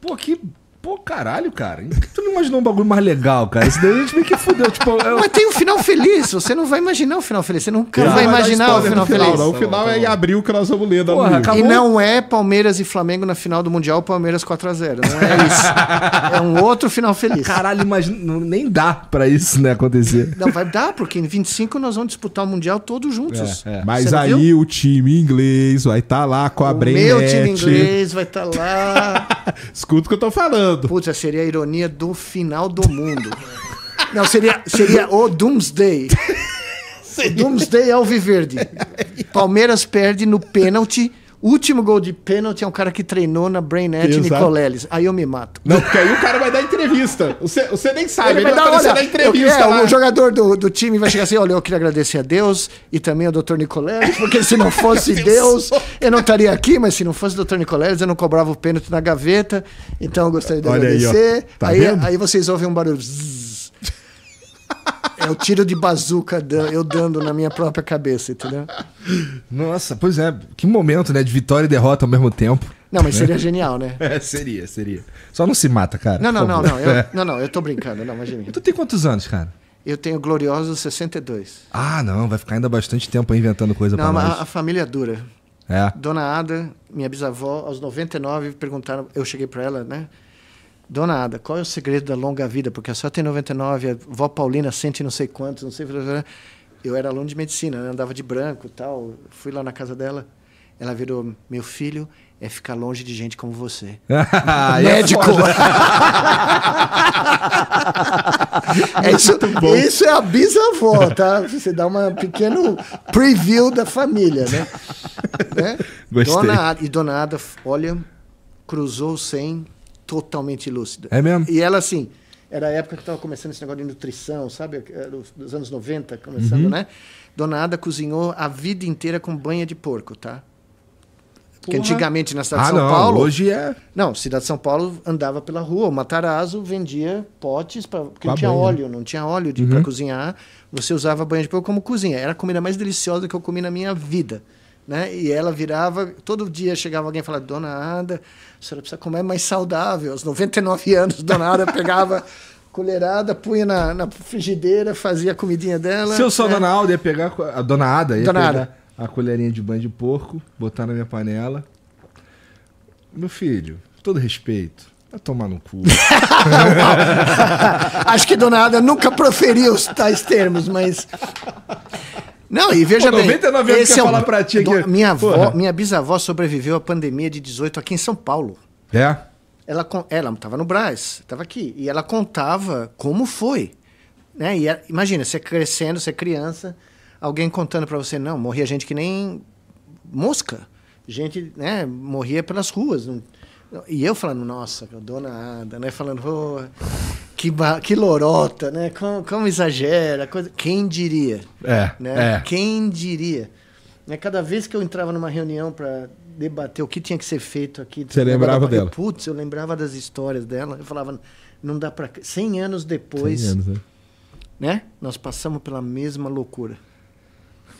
Pô, que pô, caralho, cara, tu não imaginou um bagulho mais legal, cara? Isso daí a gente meio que fudeu. Tipo, eu... É mas tem um final feliz, você não vai imaginar um final feliz, você nunca não, vai imaginar o final, final feliz. Não, o final tá é em abril que nós vamos ler da Porra, E não é Palmeiras e Flamengo na final do Mundial, Palmeiras 4x0. Não é isso. é um outro final feliz. Caralho, imagina, nem dá pra isso né, acontecer. Não, vai dar, porque em 25 nós vamos disputar o Mundial todos juntos. É, é. Mas aí viu? o time inglês vai estar tá lá com a Brenet. meu time inglês vai estar tá lá. Escuta o que eu tô falando chegando. Puta, é, seria a ironia do final do mundo. Não, seria, seria o Doomsday. Seria... Doomsday Viverde. Palmeiras perde no pênalti o último gol de pênalti é um cara que treinou na Brainette Nicoleles. Aí eu me mato. Não, porque aí o cara vai dar entrevista. Você, você nem sabe, ele, ele vai, dar, vai olha, entrevista. Eu, é, o jogador do, do time vai chegar assim: olha, eu queria agradecer a Deus e também ao Dr. Nicoleles, porque se não fosse Deus, eu não estaria aqui, mas se não fosse o Dr. Nicoleles, eu não cobrava o pênalti na gaveta. Então eu gostaria de olha agradecer. Aí, tá aí, aí, vocês ouvem um barulho. Zzz, é o tiro de bazuca eu dando na minha própria cabeça, entendeu? Nossa, pois é. Que momento, né? De vitória e derrota ao mesmo tempo. Não, mas seria é. genial, né? É, seria, seria. Só não se mata, cara. Não, não, não, não. Eu, é. Não, não, eu tô brincando, não, imagina. Tu tem quantos anos, cara? Eu tenho gloriosos 62. Ah, não, vai ficar ainda bastante tempo inventando coisa não, pra nós. Não, a família é dura. É. Dona Ada, minha bisavó, aos 99, perguntaram, eu cheguei para ela, né? Dona Ada, qual é o segredo da longa vida? Porque a senhora tem 99, a vó Paulina sente não sei quantos, não sei. Eu era aluno de medicina, né? andava de branco tal. Fui lá na casa dela, ela virou: Meu filho é ficar longe de gente como você. Ah, Médico! é isso, isso é a bisavó, tá? Você dá uma pequeno preview da família, né? né? Gostei. Dona e Dona Ada, olha, cruzou sem totalmente lúcida. É mesmo? E ela, assim, era a época que estava começando esse negócio de nutrição, sabe? É, dos anos 90, começando, uhum. né? Dona Ada cozinhou a vida inteira com banha de porco, tá? Porque antigamente na cidade ah, de São não, Paulo. Hoje é. Não, cidade de São Paulo andava pela rua, o Matarazzo vendia potes para porque não tinha banha. óleo, não tinha óleo uhum. para cozinhar. Você usava banha de porco como cozinha. Era a comida mais deliciosa que eu comi na minha vida. Né? E ela virava, todo dia chegava alguém e falava: Dona Ada, a senhora precisa comer mais saudável. Aos 99 anos, Dona Ada pegava colherada, punha na, na, frigideira, fazia a comidinha dela. Se eu sou né? Dona Alda, ia pegar a Dona Ada, ia Dona Ada. a colherinha de banho de porco, botar na minha panela. Meu filho, todo respeito, Vai tomar no cu. Acho que Dona Ada nunca proferiu os tais termos, mas não, e veja Pô, 99 bem. 99 anos esse é falar pra ti aqui. Minha, avó, minha bisavó sobreviveu à pandemia de 18 aqui em São Paulo. É? Ela estava no Brás, estava aqui. E ela contava como foi. Né? E ela, é, imagina, você crescendo, você é criança, alguém contando para você, não, morria gente que nem mosca. Gente né, morria pelas ruas, não e eu falando, nossa, eu dou nada né? Falando, oh, que, que lorota, né? Como, como exagera. Coisa... Quem diria? É, né? É. Quem diria? Né? Cada vez que eu entrava numa reunião para debater o que tinha que ser feito aqui. Você lembrava dela? Putz, eu lembrava das histórias dela. Eu falava, não dá para. 100 anos depois. 100 anos, né? né? Nós passamos pela mesma loucura.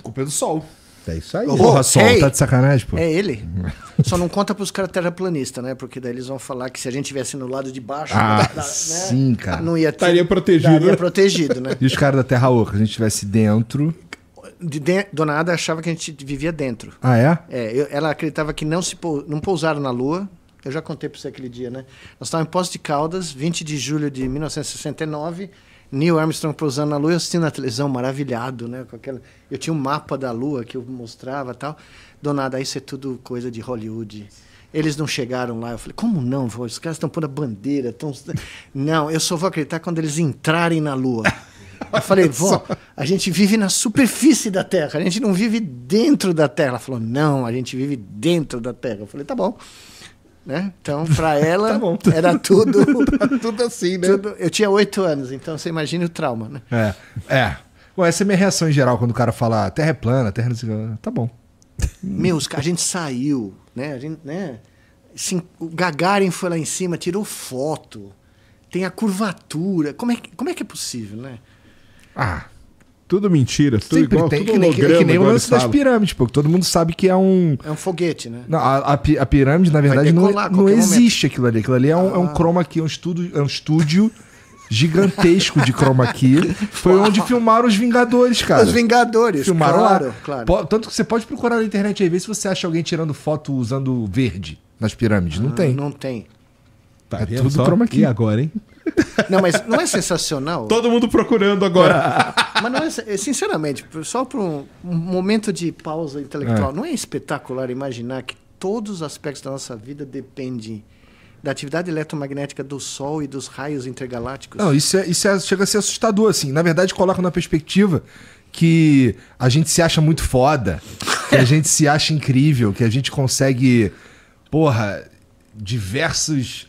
Culpa é do sol. É isso aí. Porra, só, hey, tá de sacanagem, pô. É ele. Uhum. Só não conta pros caras terraplanistas, né? Porque daí eles vão falar que se a gente tivesse no lado de baixo, ah, da, né? sim, cara. não ia ter. Estaria protegido. Estaria né? protegido, né? E os caras da Terra Oca, se a gente estivesse dentro. De, de, do nada achava que a gente vivia dentro. Ah, é? É, eu, ela acreditava que não, se pou, não pousaram na Lua. Eu já contei pra você aquele dia, né? Nós estávamos em Poço de Caldas, 20 de julho de 1969. Neil Armstrong pousando na Lua, eu assisti na televisão, maravilhado, né? Com aquela... Eu tinha um mapa da Lua que eu mostrava tal. Do nada, isso é tudo coisa de Hollywood. Eles não chegaram lá. Eu falei, como não? Vô? Os caras estão pondo a bandeira. Tão... Não, eu só vou acreditar quando eles entrarem na Lua. Eu falei, vó, a gente vive na superfície da Terra, a gente não vive dentro da Terra. Ela falou, não, a gente vive dentro da Terra. Eu falei, tá bom. Né? Então, para ela, tá era tudo, tá tudo assim, né? Tudo... eu tinha oito anos, então você imagina o trauma, né? É. é. Bom, essa é minha reação em geral quando o cara fala terra é plana, terra não Tá bom. Meu, a gente saiu, né? A gente, né? O Gagarin foi lá em cima, tirou foto. Tem a curvatura. Como é que, como é, que é possível, né? Ah. Tudo mentira, tudo Sempre igual, tem, tudo que nem, holograma. Que nem o lance das pirâmides, porque Todo mundo sabe que é um... É um foguete, né? Não, a, a, a pirâmide, na verdade, não, é- não existe momento. aquilo ali. Aquilo ali é um, ah. é um ah. chroma aqui, é um estúdio, é um estúdio gigantesco de chroma key. Foi onde filmaram os Vingadores, cara. Os Vingadores, filmaram claro, lá. claro. Tanto que você pode procurar na internet aí, ver se você acha alguém tirando foto usando verde nas pirâmides. Não ah, tem. Não tem. Tá, é tudo só... chroma key. E agora, hein? Não, mas não é sensacional? Todo mundo procurando agora. É. Mas não é, é sinceramente, só para um, um, momento de pausa intelectual, é. não é espetacular imaginar que todos os aspectos da nossa vida dependem da atividade eletromagnética do Sol e dos raios intergalácticos? Não, isso, é, isso é, chega a ser assustador, assim. Na verdade, coloca na perspectiva que a gente se acha muito foda, que a gente se acha incrível, que a gente consegue, porra, diversos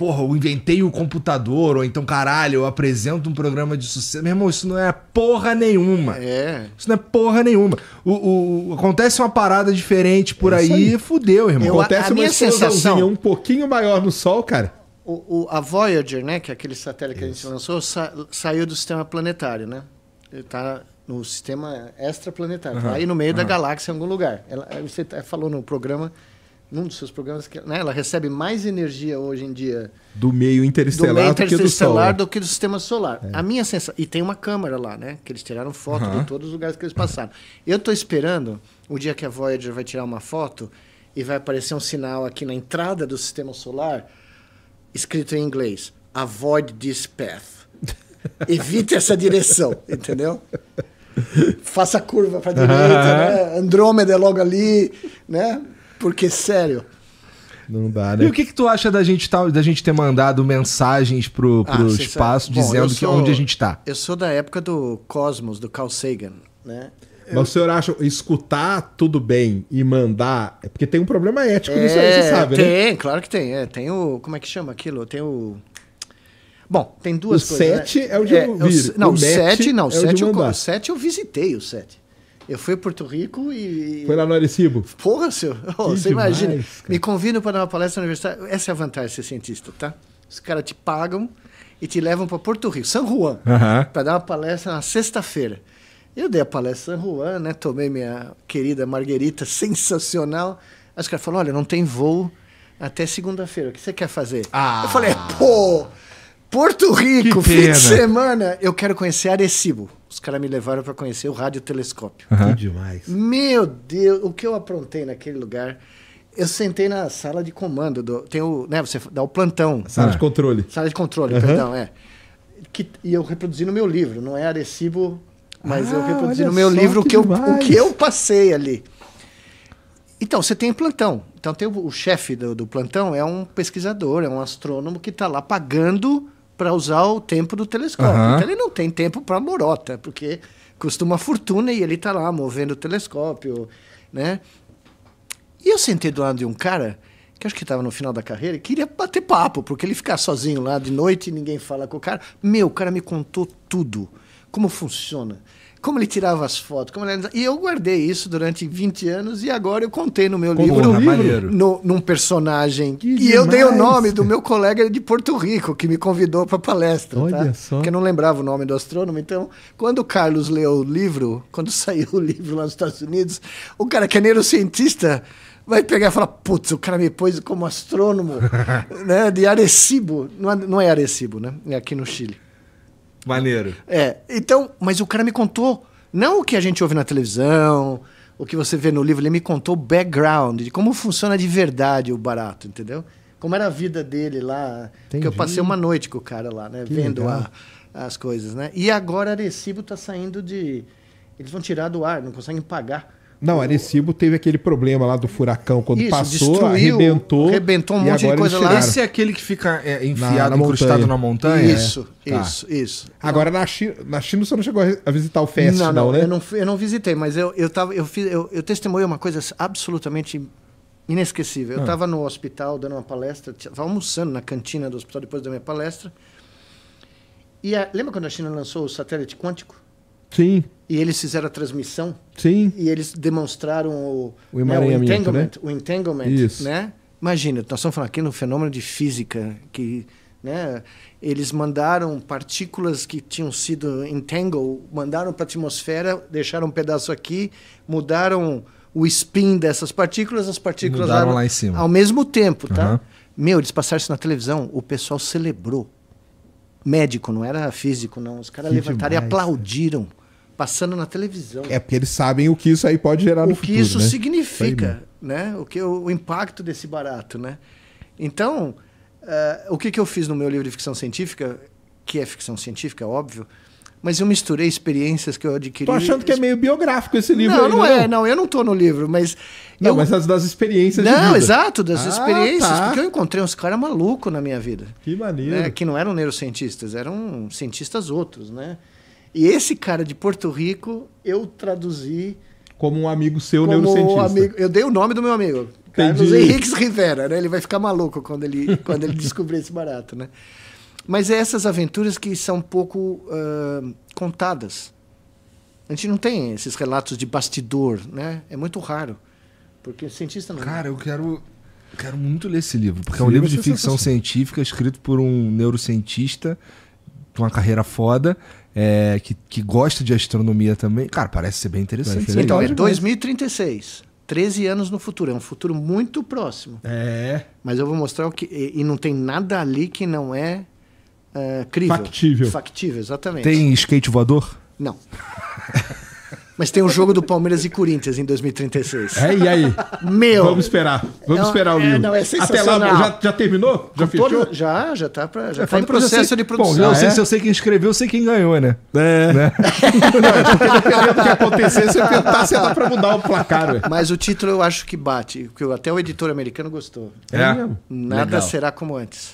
porra, eu inventei o computador, ou então, caralho, eu apresento um programa de sucesso. Meu irmão, isso não é porra nenhuma. É. Isso não é porra nenhuma. O, o acontece uma parada diferente por é aí, aí, fudeu, irmão. Eu, acontece a, a uma sensação um pouquinho maior no Sol, cara. O, o, a Voyager, né, que é aquele satélite que a gente lançou, sa, saiu do sistema planetário, né? Ele tá no sistema extraplanetário, uhum. tá aí no meio uhum. da galáxia em algum lugar. Ela, você tá, falou no programa num dos seus programas que né, ela recebe mais energia hoje em dia do meio interestelar, do, meio interestelar do que do, do sistema solar. É. A minha sensação e tem uma câmera lá, né? Que eles tiraram foto de todos os lugares que eles passaram. Eu estou esperando o dia que a Voyager vai tirar uma foto e vai aparecer um sinal aqui na entrada do sistema solar escrito em inglês: Avoid this path. Evite essa direção, entendeu? Faça curva para direita, né? Andrômeda é logo ali, né? Porque, sério. Não dá, né? E o que, que tu acha da gente, tá, da gente ter mandado mensagens pro, ah, pro ah, espaço dizendo sou, que é onde a gente tá? Eu sou da época do Cosmos, do Carl Sagan, né? Mas o senhor acha escutar tudo bem e mandar. É porque tem um problema ético é, nisso aí, é, você sabe, tem, né? Tem, claro que tem. É, tem o. Como é que chama aquilo? Tem o. Bom, tem duas o coisas. O 7 né? é o de é, vir. O, não, o 7 não. O 7 é eu, eu visitei o 7. Eu fui a Porto Rico e. Foi lá no Arecibo? Porra, senhor! Oh, você demais, imagina. Cara. Me convidam para dar uma palestra na universidade. Essa é a vantagem de ser cientista, tá? Os caras te pagam e te levam para Porto Rico, São Juan, para dar uma palestra na sexta-feira. Eu dei a palestra em São Juan, né? Tomei minha querida Marguerita, sensacional. Aí os caras falaram: olha, não tem voo até segunda-feira. O que você quer fazer? Ah. Eu falei: pô, Porto Rico, fim de semana, eu quero conhecer Arecibo os caras me levaram para conhecer o radiotelescópio. Uhum. Que demais. Meu Deus, o que eu aprontei naquele lugar. Eu sentei na sala de comando do, tem o, né, você dá o plantão. Sala ah. de controle. Sala de controle, uhum. perdão, é. Que, e eu reproduzi no meu livro, não é adesivo, mas ah, eu reproduzi no meu livro o que, eu, o que eu passei ali. Então, você tem plantão. Então, tem o, o chefe do, do plantão é um pesquisador, é um astrônomo que está lá pagando para usar o tempo do telescópio. Uhum. Então ele não tem tempo para morota, porque custa uma fortuna e ele está lá movendo o telescópio, né? E eu sentei do lado de um cara que acho que estava no final da carreira e queria bater papo, porque ele ficar sozinho lá de noite e ninguém fala com o cara. Meu, o cara me contou tudo, como funciona como ele tirava as fotos, como ele... e eu guardei isso durante 20 anos e agora eu contei no meu Porra, livro, no, num personagem que e demais. eu dei o nome do meu colega de Porto Rico que me convidou para palestra, tá? Olha tá? só. Porque eu não lembrava o nome do astrônomo, então quando o Carlos leu o livro, quando saiu o livro lá nos Estados Unidos, o cara que é neurocientista vai pegar e falar, putz, o cara me pôs como astrônomo, né, de Arecibo, não é, não é Arecibo, né? É aqui no Chile. Maneiro. É, então, mas o cara me contou, não o que a gente ouve na televisão, o que você vê no livro, ele me contou o background, de como funciona de verdade o barato, entendeu? Como era a vida dele lá. Entendi. Porque eu passei uma noite com o cara lá, né? Que vendo a, as coisas, né? E agora Arecibo tá saindo de. Eles vão tirar do ar, não conseguem pagar não, Arecibo teve aquele problema lá do furacão quando Isso, passou, destruiu, arrebentou. Arrebentou um monte de coisa lá. Esse é aquele que fica é, enfiado, na, na encrustado montanha. na montanha? Isso, é. isso, tá. isso. Agora, na China, na China você não chegou a visitar o Fest, não, não, não né? Eu não, eu não visitei, mas eu, eu, tava, eu, fiz, eu, eu testemunhei uma coisa absolutamente inesquecível. Eu estava ah. no hospital dando uma palestra, estava almoçando na cantina do hospital depois da minha palestra. E a, lembra quando a China lançou o satélite quântico? Sim. E eles fizeram a transmissão. Sim. E eles demonstraram o, o, né, o né? entanglement. Né? O entanglement, Isso. né? Imagina, nós estamos falando aqui no fenômeno de física, que né, eles mandaram partículas que tinham sido entangled, mandaram para a atmosfera, deixaram um pedaço aqui, mudaram o spin dessas partículas, as partículas mudaram lá em cima. Ao mesmo tempo, tá? Uhum. Meu, eles passaram isso na televisão, o pessoal celebrou. Médico, não era físico, não. Os caras levantaram demais, e aplaudiram. É passando na televisão. É porque eles sabem o que isso aí pode gerar o no futuro. O que isso né? significa, aí, né? O que o impacto desse barato, né? Então, uh, o que, que eu fiz no meu livro de ficção científica, que é ficção científica, é óbvio, mas eu misturei experiências que eu adquiri. Tô achando que é meio biográfico esse livro. Não, aí, não, não é? é, não. Eu não tô no livro, mas. Não, eu... mas as das experiências. Não, exato, das ah, experiências. Tá. Porque eu encontrei uns caras malucos na minha vida. Que maneiro. Né? Que não eram neurocientistas, eram cientistas outros, né? E esse cara de Porto Rico, eu traduzi. Como um amigo seu como neurocientista. Amigo, eu dei o nome do meu amigo. Entendi. Carlos Henrique Rivera, né? Ele vai ficar maluco quando ele, quando ele descobrir esse barato, né? Mas é essas aventuras que são pouco uh, contadas. A gente não tem esses relatos de bastidor, né? É muito raro. Porque o cientista não. É. Cara, eu quero. Quero muito ler esse livro, porque esse é um livro, livro é de ficção científica escrito por um neurocientista, com uma carreira foda, é, que, que gosta de astronomia também. Cara, parece ser bem interessante. Ser então, é 2036. 13 anos no futuro. É um futuro muito próximo. É. Mas eu vou mostrar o que. E, e não tem nada ali que não é uh, crível. Factível. Factível, exatamente. Tem skate voador? Não. Mas tem o um jogo do Palmeiras e Corinthians em 2036. É, e aí? Meu! Vamos esperar. Vamos esperar o livro. É, não, é Até lá, já, já terminou? Já fechou? Todo, já, já tá, pra, já é, tá em processo sei, de produção. Bom, ah, eu, ah, sei, é? se eu sei quem escreveu, eu sei quem ganhou, né? É. Né? não, é porque dependendo do que acontecer, você tentar, você dá tá pra mudar o placar. Ué. Mas o título eu acho que bate, porque até o editor americano gostou. É? Nada Legal. será como antes.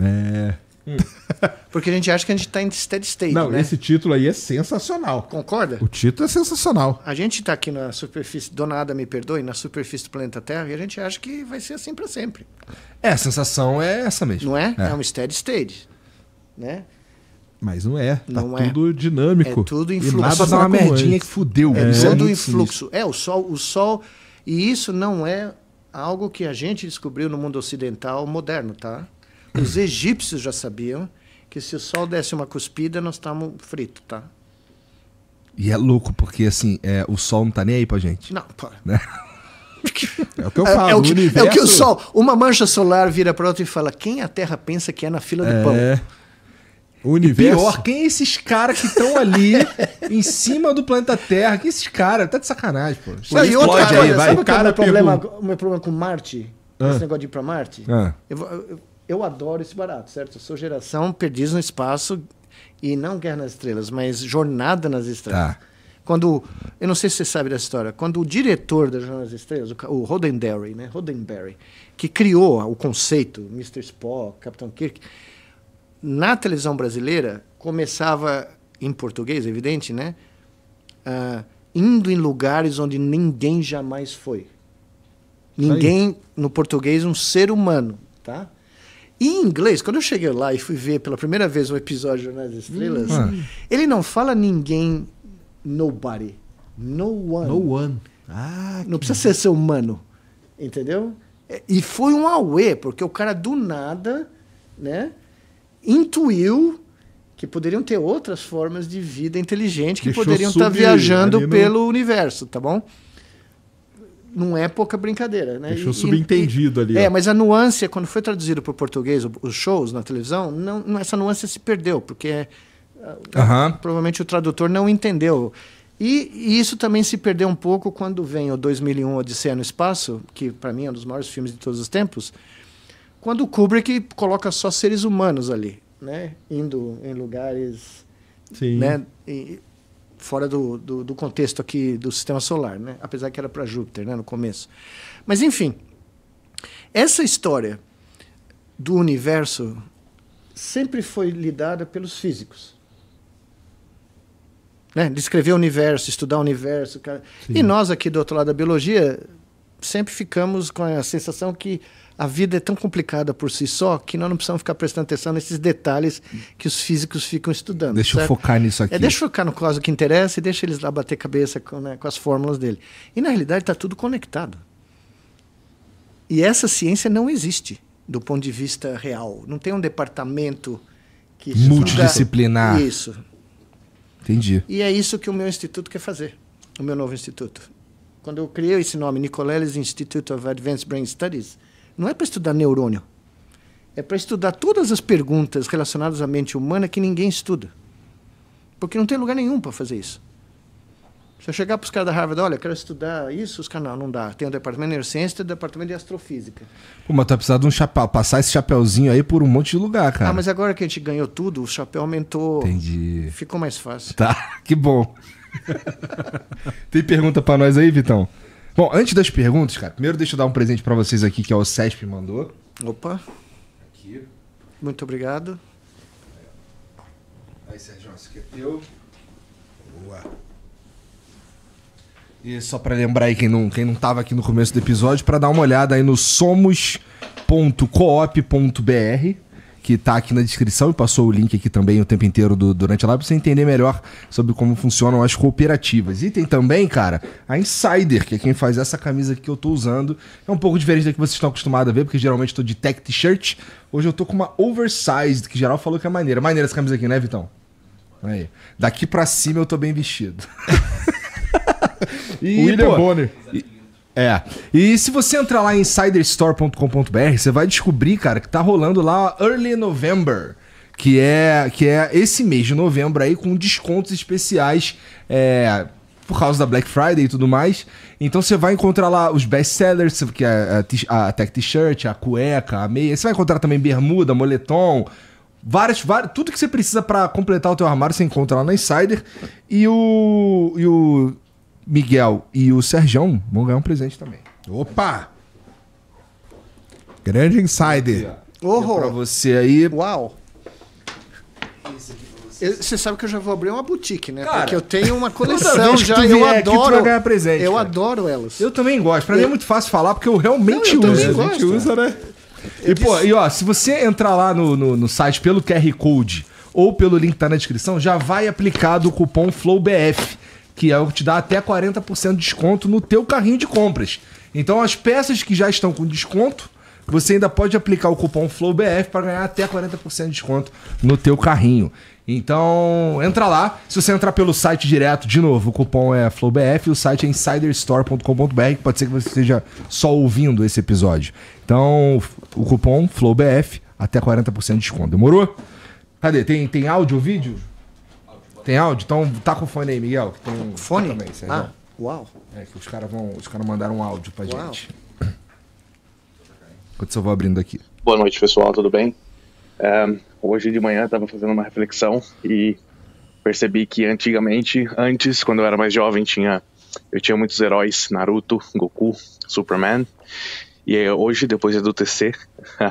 É... Hum. Porque a gente acha que a gente está em steady state. Não, né? esse título aí é sensacional. Concorda? O título é sensacional. A gente está aqui na superfície, donada, me perdoe, na superfície do planeta Terra e a gente acha que vai ser assim para sempre. É, a sensação é essa mesmo. Não é? É, é um steady state. Né? Mas não é. Tá não é. tudo é. dinâmico. É tudo influxo. fluxo. Nada uma merdinha que fudeu. É, é tudo É, o sol, o sol. E isso não é algo que a gente descobriu no mundo ocidental moderno, tá? Os egípcios já sabiam que se o sol desse uma cuspida, nós estávamos fritos, tá? E é louco, porque assim, é, o sol não tá nem aí pra gente. Não, pô. Né? É o que eu falo, é, é o que, o universo... é o que o sol, uma mancha solar vira pra outra e fala: quem a Terra pensa que é na fila do é... pão? O universo. E pior, quem é esses caras que estão ali em cima do planeta Terra? Quem é esses caras? Tá de sacanagem, pô. Não, e outra coisa, sabe vai, o é cara, meu, problema, meu problema com Marte? Ah. Esse negócio de ir pra Marte? Ah. Eu, eu, eu adoro esse barato, certo? Eu sou geração perdiz no Espaço e não Guerra nas Estrelas, mas Jornada nas Estrelas. Tá. Quando, eu não sei se você sabe dessa história, quando o diretor da Jornada nas Estrelas, o Roddenberry, né? Roddenberry, que criou o conceito Mr. Spock, Capitão Kirk, na televisão brasileira começava em português, evidente, né? Uh, indo em lugares onde ninguém jamais foi. Ninguém, no português, um ser humano, tá? Em inglês, quando eu cheguei lá e fui ver pela primeira vez um episódio né, de das Estrelas, hum. ele não fala ninguém, nobody. No one. No one. Ah, não precisa ser ser humano. Entendeu? É, e foi um auê, porque o cara do nada, né, intuiu que poderiam ter outras formas de vida inteligente que Deixou poderiam estar tá viajando pelo universo, tá bom? não é pouca brincadeira, né? Deixou e, subentendido e, ali. É, ó. mas a nuance, quando foi traduzido para o português os shows na televisão, não, essa nuance se perdeu, porque uhum. provavelmente o tradutor não entendeu. E, e, isso também se perdeu um pouco quando vem o 2001 Odisseia no Espaço, que para mim é um dos maiores filmes de todos os tempos, quando o Kubrick coloca só seres humanos ali, né? Indo em lugares... Sim. Né? E, fora do, do, do, contexto aqui do sistema solar, né? apesar que era para Júpiter né? no começo. Mas, enfim, essa história do universo sempre foi lidada pelos físicos. Né? Descrever o universo, estudar o universo. Cara. E nós aqui do outro lado da biologia sempre ficamos com a sensação que a vida é tão complicada por si só que nós não precisamos ficar prestando atenção nesses detalhes que os físicos ficam estudando. Deixa certo? eu focar nisso é, aqui. É, deixa eu focar no caso que interessa e deixa eles lá bater cabeça com, né, com as fórmulas dele. E na realidade está tudo conectado. E essa ciência não existe do ponto de vista real. Não tem um departamento que multidisciplinar. Isso. Entendi. E é isso que o meu instituto quer fazer, o meu novo instituto. Quando eu criei esse nome, Nicoleles Institute of Advanced Brain Studies, não é para estudar neurônio. É para estudar todas as perguntas relacionadas à mente humana que ninguém estuda. Porque não tem lugar nenhum para fazer isso. Se eu chegar para os caras da Harvard, olha, eu quero estudar isso, os caras, não, não dá. Tem o departamento de neurociência, e o departamento de astrofísica. Pô, mas vai tá precisar de um chapéu, passar esse chapéuzinho aí por um monte de lugar, cara. Ah, mas agora que a gente ganhou tudo, o chapéu aumentou. Entendi. Ficou mais fácil. Tá, que bom. tem pergunta para nós aí, Vitão? Bom, antes das perguntas, cara, primeiro deixa eu dar um presente para vocês aqui que é o CESP mandou. Opa. Aqui. Muito obrigado. Aí, Sérgio, esse aqui é teu. Boa. E só para lembrar aí quem não, quem não tava aqui no começo do episódio, para dar uma olhada aí no somos.coop.br que está aqui na descrição e passou o link aqui também o tempo inteiro do, durante a live para você entender melhor sobre como funcionam as cooperativas. E tem também, cara, a Insider, que é quem faz essa camisa que eu estou usando. É um pouco diferente da que vocês estão acostumados a ver, porque geralmente estou de tech t-shirt. Hoje eu estou com uma oversized, que geral falou que é maneira. Maneira essa camisa aqui, né, Vitão? Aí. Daqui para cima eu estou bem vestido. e, William pô, Bonner. E, é. E se você entrar lá em insiderstore.com.br, você vai descobrir, cara, que tá rolando lá Early November. Que é, que é esse mês de novembro aí com descontos especiais. É, por causa da Black Friday e tudo mais. Então você vai encontrar lá os best sellers, que é a, a tech t-shirt, a cueca, a meia. Você vai encontrar também bermuda, moletom, várias, várias tudo que você precisa para completar o teu armário você encontra lá na Insider. E o e o Miguel e o Serjão vão ganhar um presente também. Opa! Grande insider. Oh, é pra você aí. Uau! Você sabe que eu já vou abrir uma boutique, né? Cara, Porque eu tenho uma coleção já eu adoro. Aqui, ganhar presente, eu cara. adoro elas. Eu também gosto. Pra eu... mim é muito fácil falar porque eu realmente Não, eu uso. Gosto, a gente usa, né? e, pô, e ó, se você entrar lá no, no, no site pelo QR Code ou pelo link que tá na descrição, já vai aplicado o cupom FlowBF que é, te dá até 40% de desconto no teu carrinho de compras. Então as peças que já estão com desconto, você ainda pode aplicar o cupom FLOWBF para ganhar até 40% de desconto no teu carrinho. Então, entra lá. Se você entrar pelo site direto, de novo, o cupom é FlowBF o site é insiderstore.com.br. Pode ser que você esteja só ouvindo esse episódio. Então, o cupom FlowBF, até 40% de desconto. Demorou? Cadê? Tem, tem áudio ou vídeo? Tem áudio? Então tá com o fone aí, Miguel. Que tem fone? Também, ah, uau. É que os caras vão. Os caras mandaram um áudio pra uau. gente. Enquanto eu vou abrindo aqui. Boa noite, pessoal. Tudo bem? É, hoje de manhã estava fazendo uma reflexão e percebi que antigamente, antes, quando eu era mais jovem, tinha eu tinha muitos heróis: Naruto, Goku, Superman. E é hoje, depois é do TC,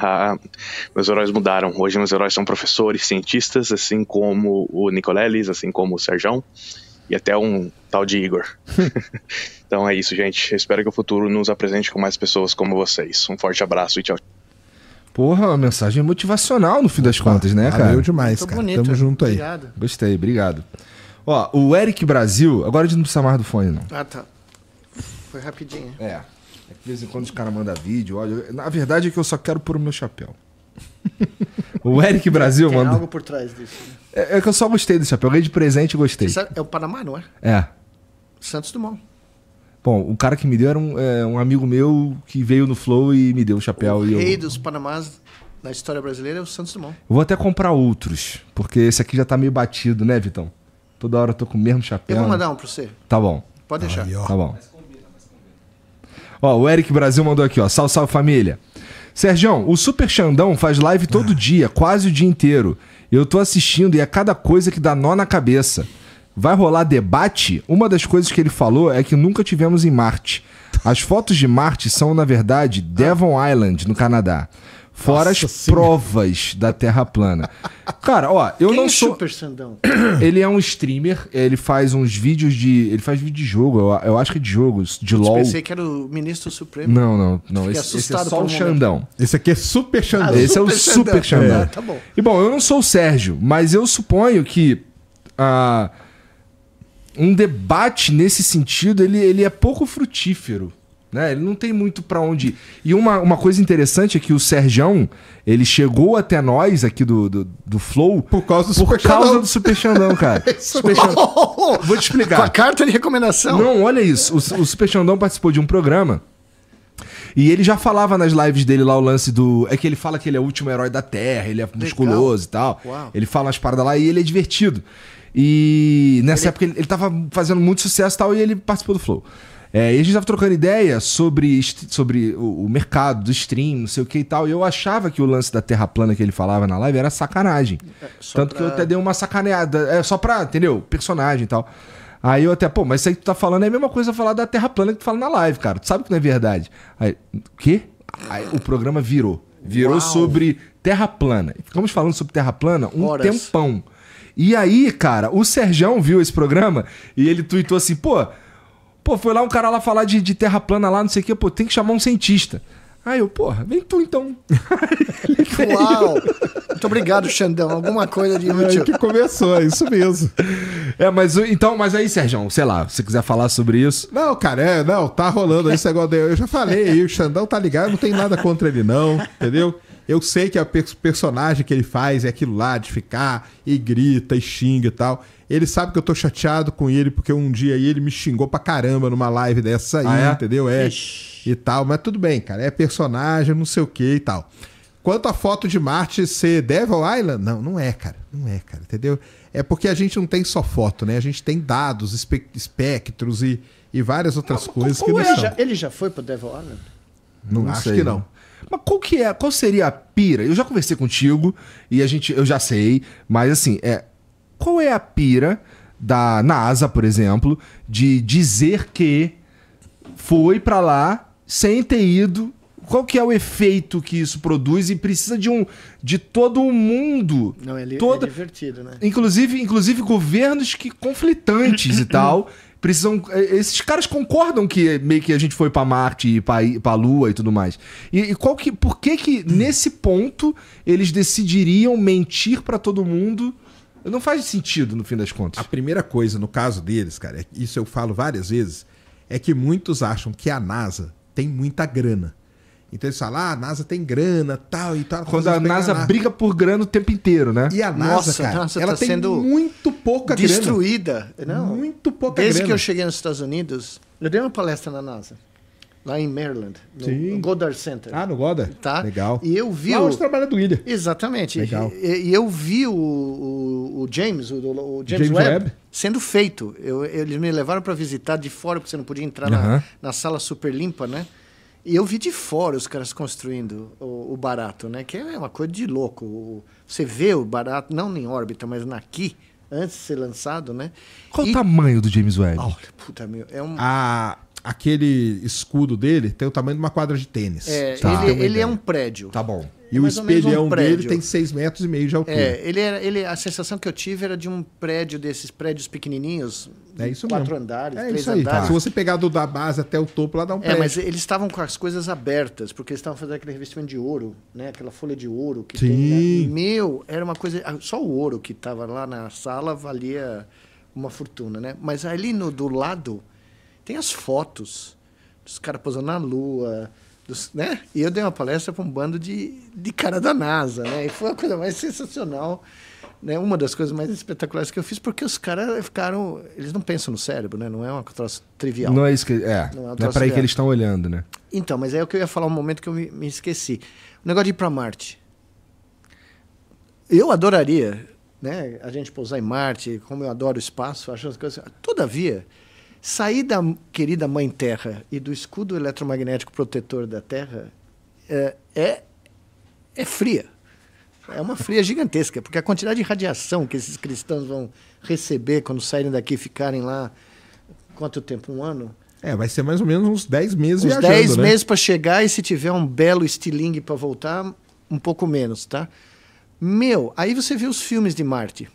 meus heróis mudaram. Hoje meus heróis são professores, cientistas, assim como o Nicoleles, assim como o Serjão e até um tal de Igor. então é isso, gente. espero que o futuro nos apresente com mais pessoas como vocês. Um forte abraço e tchau. Porra, uma mensagem motivacional no fim das contas, né, cara? Valeu demais, cara. Bonito. Tamo junto aí. Obrigado. Gostei, obrigado. Ó, o Eric Brasil, agora a gente não precisa mais do fone, não. Ah, tá. Foi rapidinho. É. É de vez em quando os caras mandam vídeo, olha. Na verdade é que eu só quero pôr o meu chapéu. o Eric Brasil, mano. Tem algo por trás disso. Né? É, é, que eu só gostei desse chapéu. Ganhei de presente e gostei. Sabe, é o Panamá, não é? É. Santos Dumont. Bom, o cara que me deu era um, é, um amigo meu que veio no Flow e me deu o chapéu. O e rei eu... dos Panamás na história brasileira é o Santos Dumont. Eu vou até comprar outros, porque esse aqui já tá meio batido, né, Vitão? Toda hora eu tô com o mesmo chapéu. Eu vou né? mandar um pra você. Tá bom. Pode deixar. Aí, tá bom. Ó, o Eric Brasil mandou aqui, ó. Salve, salve família. Sergião, o Super Xandão faz live todo ah. dia, quase o dia inteiro. Eu tô assistindo e é cada coisa que dá nó na cabeça. Vai rolar debate? Uma das coisas que ele falou é que nunca tivemos em Marte. As fotos de Marte são, na verdade, ah. Devon Island, no Canadá. Fora Nossa, as sim. provas da Terra plana. Cara, ó, eu Quem não é sou. Super Sandão? Ele é um streamer, ele faz uns vídeos de. Ele faz vídeo de jogo, eu, eu acho que de jogos, de eu LOL. Eu pensei que era o ministro supremo. Não, não, não. Esse, esse, é só o Xandão. Momento. Esse aqui é Super ah, Xandão. Ah, esse super é o Xandão. Super Xandão. É, tá bom. E bom, eu não sou o Sérgio, mas eu suponho que. Ah, um debate nesse sentido, ele, ele é pouco frutífero né? Ele não tem muito para onde ir. E uma, uma coisa interessante é que o Serjão, ele chegou até nós aqui do, do, do Flow. Por causa do Super Por causa Xandão. do Super Xandão, cara. É Super Xandão. Vou te explicar. Com a carta de recomendação. Não, olha isso. O, o Super Xandão participou de um programa. E ele já falava nas lives dele lá o lance do. É que ele fala que ele é o último herói da Terra, ele é musculoso Legal. e tal. Uau. Ele fala as paradas lá e ele é divertido. E nessa ele... época ele, ele tava fazendo muito sucesso e tal, e ele participou do Flow. É, e a gente estava trocando ideia sobre, sobre o, o, mercado do stream, não sei o que e tal. E eu achava que o lance da terra plana que ele falava na live era sacanagem. É, Tanto pra... que eu até dei uma sacaneada. É só pra, entendeu? Personagem e tal. Aí eu até, pô, mas isso aí que tu tá falando é a mesma coisa falar da terra plana que tu fala na live, cara. Tu sabe que não é verdade. Aí, o quê? Aí, o programa virou. Virou Uau. sobre terra plana. Ficamos falando sobre terra plana um Horas. tempão. E aí, cara, o Serjão viu esse programa e ele tuitou assim, pô... Pô, foi lá um cara lá falar de, de terra plana lá, não sei o quê. Pô, tem que chamar um cientista. Aí eu, porra, vem tu então. Uau! Muito obrigado, Xandão. Alguma coisa de é útil. É que começou, é isso mesmo. É, mas então, mas aí, Sérgio, sei lá, se quiser falar sobre isso. Não, cara, é, não, tá rolando esse negócio. Eu já falei aí, o Xandão tá ligado, não tem nada contra ele, não, entendeu? Eu sei que a personagem que ele faz é aquilo lá de ficar e grita e xinga e tal. Ele sabe que eu tô chateado com ele porque um dia aí ele me xingou pra caramba numa live dessa aí, ah, é? entendeu? É. Ixi. E tal, mas tudo bem, cara. É personagem, não sei o que e tal. Quanto à foto de Marte ser Devil Island, não, não é, cara. Não é, cara, entendeu? É porque a gente não tem só foto, né? A gente tem dados, espe espectros e, e várias outras não, coisas que não ele são. Já, ele já foi pro Devil Island? Não, não acho sei, que não. não. Mas qual que é, qual seria a pira? Eu já conversei contigo e a gente, eu já sei, mas assim, é qual é a pira da NASA, por exemplo, de dizer que foi para lá sem ter ido? Qual que é o efeito que isso produz e precisa de um de todo o mundo? Não, é, li, é divertido, né? Inclusive, inclusive governos que conflitantes e tal precisam. É, esses caras concordam que meio que a gente foi para Marte e para Lua e tudo mais. E, e, qual que, por que que nesse ponto eles decidiriam mentir para todo mundo? Não faz sentido no fim das contas. A primeira coisa no caso deles, cara, é isso eu falo várias vezes, é que muitos acham que a NASA tem muita grana. Então eles falam, ah, a NASA tem grana, tal e tal. Quando a NASA briga por grana o tempo inteiro, né? E a NASA, Nossa, cara, NASA então ela tá tem muito pouca destruída. grana. Destruída. Não, muito pouca desde grana. Desde que eu cheguei nos Estados Unidos, eu dei uma palestra na NASA. Lá em Maryland, no Sim. Goddard Center. Ah, no Goddard? Tá. Legal. E eu vi. Lá onde o... trabalha do William. Exatamente. Legal. E, e eu vi o, o, o James, o, o James, James Webb, sendo feito. Eu, eles me levaram para visitar de fora, porque você não podia entrar uh -huh. na, na sala super limpa, né? E eu vi de fora os caras construindo o, o, barato, né? Que é uma coisa de louco. Você vê o barato, não em órbita, mas naqui, antes de ser lançado, né? Qual e... o tamanho do James Webb? Olha, puta meu, é um. A, aquele escudo dele tem o tamanho de uma quadra de tênis. É, tá. ele, ele é um prédio. Tá bom. E o espelhão é um dele tem seis metros e meio de altura. É, ele era, ele, a sensação que eu tive era de um prédio desses prédios pequenininhos. É isso quatro mesmo. andares, é três isso aí, andares. Tá. Se você pegar do da base até o topo, lá dá um prédio. É, mas eles estavam com as coisas abertas, porque eles estavam fazendo aquele revestimento de ouro, né? Aquela folha de ouro que Sim. Tem, né? Meu, era uma coisa. Ah, só o ouro que estava lá na sala valia uma fortuna, né? Mas ali no, do lado tem as fotos dos caras posando na lua dos, né? E eu dei uma palestra para um bando de, de cara da NASA, né? E foi a coisa mais sensacional, né? Uma das coisas mais espetaculares que eu fiz, porque os caras ficaram... Eles não pensam no cérebro, né? Não é uma coisa trivial. Não é isso que... É, não é, é para aí que eles estão olhando, né? Então, mas é o que eu ia falar um momento que eu me, me esqueci. O negócio de ir para Marte. Eu adoraria, né? A gente pousar em Marte, como eu adoro o espaço, acho as coisas... Todavia Sair da querida Mãe Terra e do escudo eletromagnético protetor da Terra é, é, é fria. É uma fria gigantesca, porque a quantidade de radiação que esses cristãos vão receber quando saírem daqui e ficarem lá, quanto tempo? Um ano? É, vai ser mais ou menos uns 10 meses uns viajando, 10 né? meses para chegar e se tiver um belo estilingue para voltar, um pouco menos, tá? Meu, aí você vê os filmes de Marte.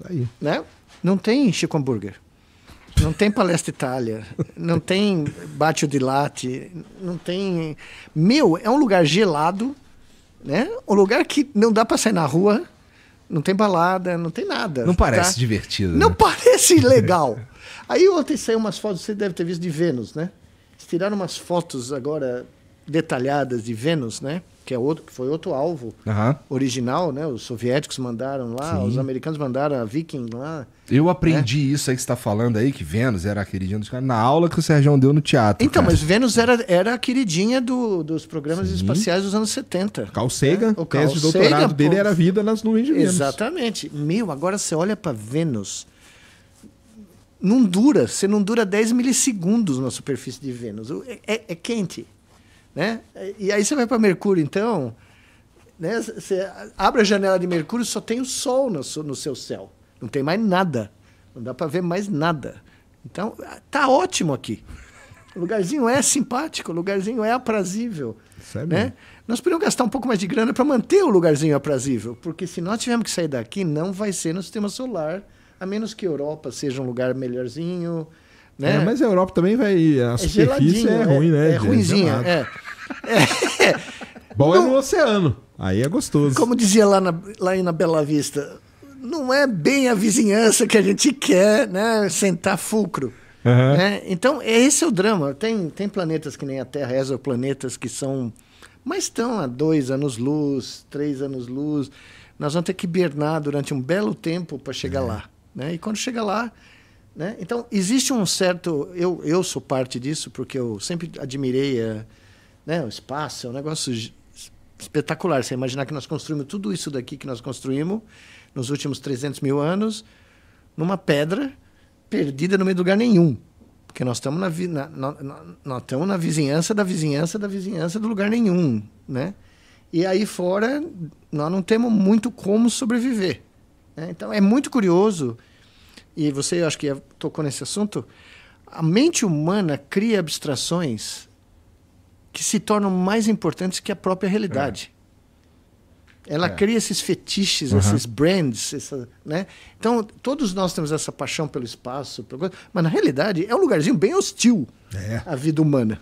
Tá aí. Né? Não tem Chico Hambúrguer não tem palestra Itália, não tem Bate o Dilate, não tem. Meu, é um lugar gelado, né? Um lugar que não dá para sair na rua, não tem balada, não tem nada. Não parece tá? divertido. Né? Não né? parece legal. Aí ontem saiu umas fotos, você deve ter visto de Vênus, né? Eles tiraram umas fotos agora detalhadas de Vênus, né? Que é outro, que foi outro alvo uhum. original, né? Os soviéticos mandaram lá, Sim. os americanos mandaram a Viking lá. Eu né? aprendi né? isso aí que está falando aí que Vênus era a queridinha dos caras na aula que o Sérgio deu no teatro. Então, cara. mas Vênus era, era a queridinha do, dos programas Sim. espaciais dos anos 70. Né? Carl Sagan, né? o tese de doutorado Sagan, dele pô... era vida nas nuvens de Vênus. Exatamente. Meu, agora você olha para Vênus não dura, você não dura 10 milissegundos na superfície de Vênus. É, é, é quente. Né? E aí você vai para Mercúrio, então, né? Você abre a janela de Mercúrio, só tem o Sol no, no seu céu. Não tem mais nada. Não dá para ver mais nada. Então, tá ótimo aqui. O lugarzinho é simpático, o lugarzinho é aprazível. É né? Nós podemos gastar um pouco mais de grana para manter o lugarzinho aprazível, porque se nós tivermos que sair daqui, não vai ser no sistema solar, a menos que a Europa seja um lugar melhorzinho, é, né? É, mas a Europa também vai. A é superfície é ruim, né? É, é, é ruimzinha. É. é. Bom não, é no oceano. Aí é gostoso. Como dizia lá, na, lá na Bela Vista, não é bem a vizinhança que a gente quer, né? Sentar fulcro. Uhum. Né? Então, esse é o drama. Tem, tem planetas que nem a Terra, exoplanetas que são. Mas estão a dois anos luz, três anos luz. Nós vamos ter que hibernar durante um belo tempo para chegar é. lá. Né? E quando chega lá, né? Então, existe um certo. Eu, eu sou parte disso, porque eu sempre admirei a, eh, né, o espaço, é um negócio espetacular. Você imaginar que nós construímos tudo isso daqui que nós construímos nos últimos 300 mil anos, numa pedra perdida no meio de lugar nenhum. Porque nós estamos na, vi, na, na, na vizinhança da vizinhança da vizinhança do lugar nenhum. Né? E aí fora, nós não temos muito como sobreviver. Né? Então, é muito curioso e você acho que tocou nesse assunto, a mente humana cria abstrações que se tornam mais importantes que a própria realidade. É. Ela é. cria esses fetiches, uhum. esses brands, essa, né? Então, todos nós temos essa paixão pelo espaço, pelo... mas na realidade é um lugarzinho bem hostil é. à vida humana.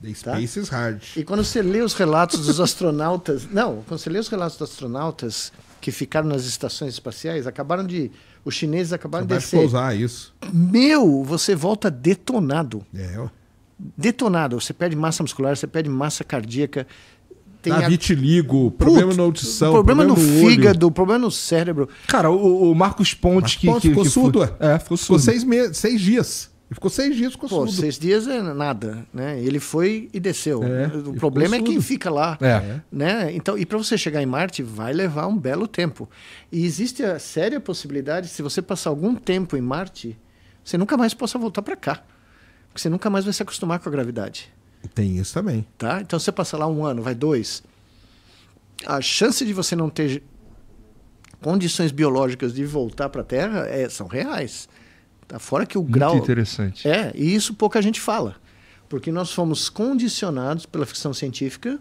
The tá? space tá? is hard. E quando você lê os relatos dos astronautas, não, quando você lê os relatos dos astronautas, que ficaram nas estações espaciais acabaram de. Os chineses acabaram Você de descer. pousar isso. Meu, você volta detonado. É, Detonado. Você perde massa muscular, você perde massa cardíaca. Tem a... vitiligo, problema Puta, na audição, problema, problema no, no fígado, problema no cérebro. Cara, o, o Marcos Pontes Marcos que, Pontes que, ficou que surdo, foi... é, ficou surdo. Ficou seis, me... seis dias. E ficou seis dias com Pô, seis dias é nada, né? Ele foi e desceu. É, o e problema é quem fica lá, é. né? Então, e para você chegar em Marte vai levar um belo tempo. E existe a séria possibilidade se você passar algum tempo em Marte, você nunca mais possa voltar para cá, porque você nunca mais vai se acostumar com a gravidade. Tem isso também. Tá? Então você passa lá um ano, vai dois. A chance de você não ter condições biológicas de voltar para a Terra é, são reais. Tá? Fora que o Muito grau. interessante. É, e isso pouca gente fala. Porque nós fomos condicionados pela ficção científica.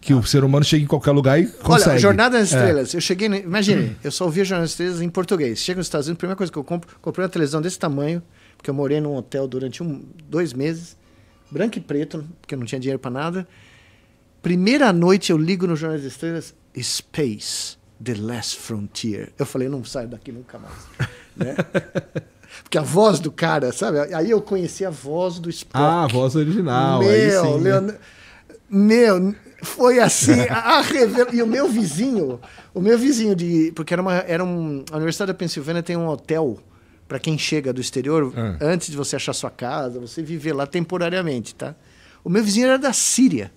Que ah. o ser humano chega em qualquer lugar e consegue. Olha, Jornada nas é. Estrelas. É. Eu cheguei. Imagine, hum. eu só ouvia Jornada das Estrelas em português. Chego nos Estados Unidos, a primeira coisa que eu compro, comprei uma televisão desse tamanho, porque eu morei num hotel durante um, dois meses, branco e preto, porque eu não tinha dinheiro para nada. Primeira noite eu ligo no Jornal das Estrelas, Space, The Last Frontier. Eu falei, não saio daqui nunca mais. né? Porque a voz do cara, sabe? Aí eu conheci a voz do Spock. Ah, a voz original. Meu, sim, Leon... né? meu, foi assim, a revela... E o meu vizinho, o meu vizinho de. Porque era uma. Era um... A Universidade da Pensilvânia tem um hotel para quem chega do exterior, ah. antes de você achar sua casa, você viver lá temporariamente, tá? O meu vizinho era da Síria.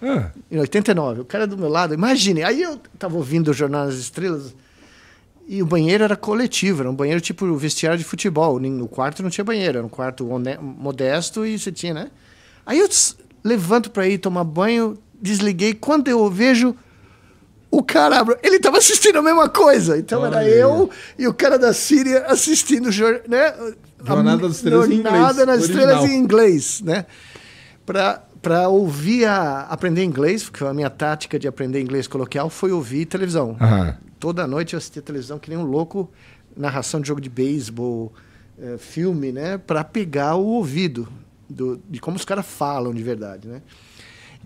Ah. Em 89. O cara do meu lado, imagine. Aí eu tava ouvindo o Jornal das Estrelas e o banheiro era coletivo, era um banheiro tipo vestiário de futebol. No quarto não tinha banheiro, era um quarto modesto e você tinha, né? Aí eu levanto para ir tomar banho, desliguei. Quando eu vejo o cara, ele estava assistindo a mesma coisa. Então Olha era eu e o cara da Síria assistindo, né? Jornada das Estrelas em inglês. Jornada nas Estrelas em inglês, né? Para para ouvir a, aprender inglês, porque a minha tática de aprender inglês coloquial foi ouvir televisão. Aham toda noite eu assistia televisão que nem um louco, narração de jogo de beisebol, eh, filme, né? Para pegar o ouvido do, de como os caras falam de verdade, né?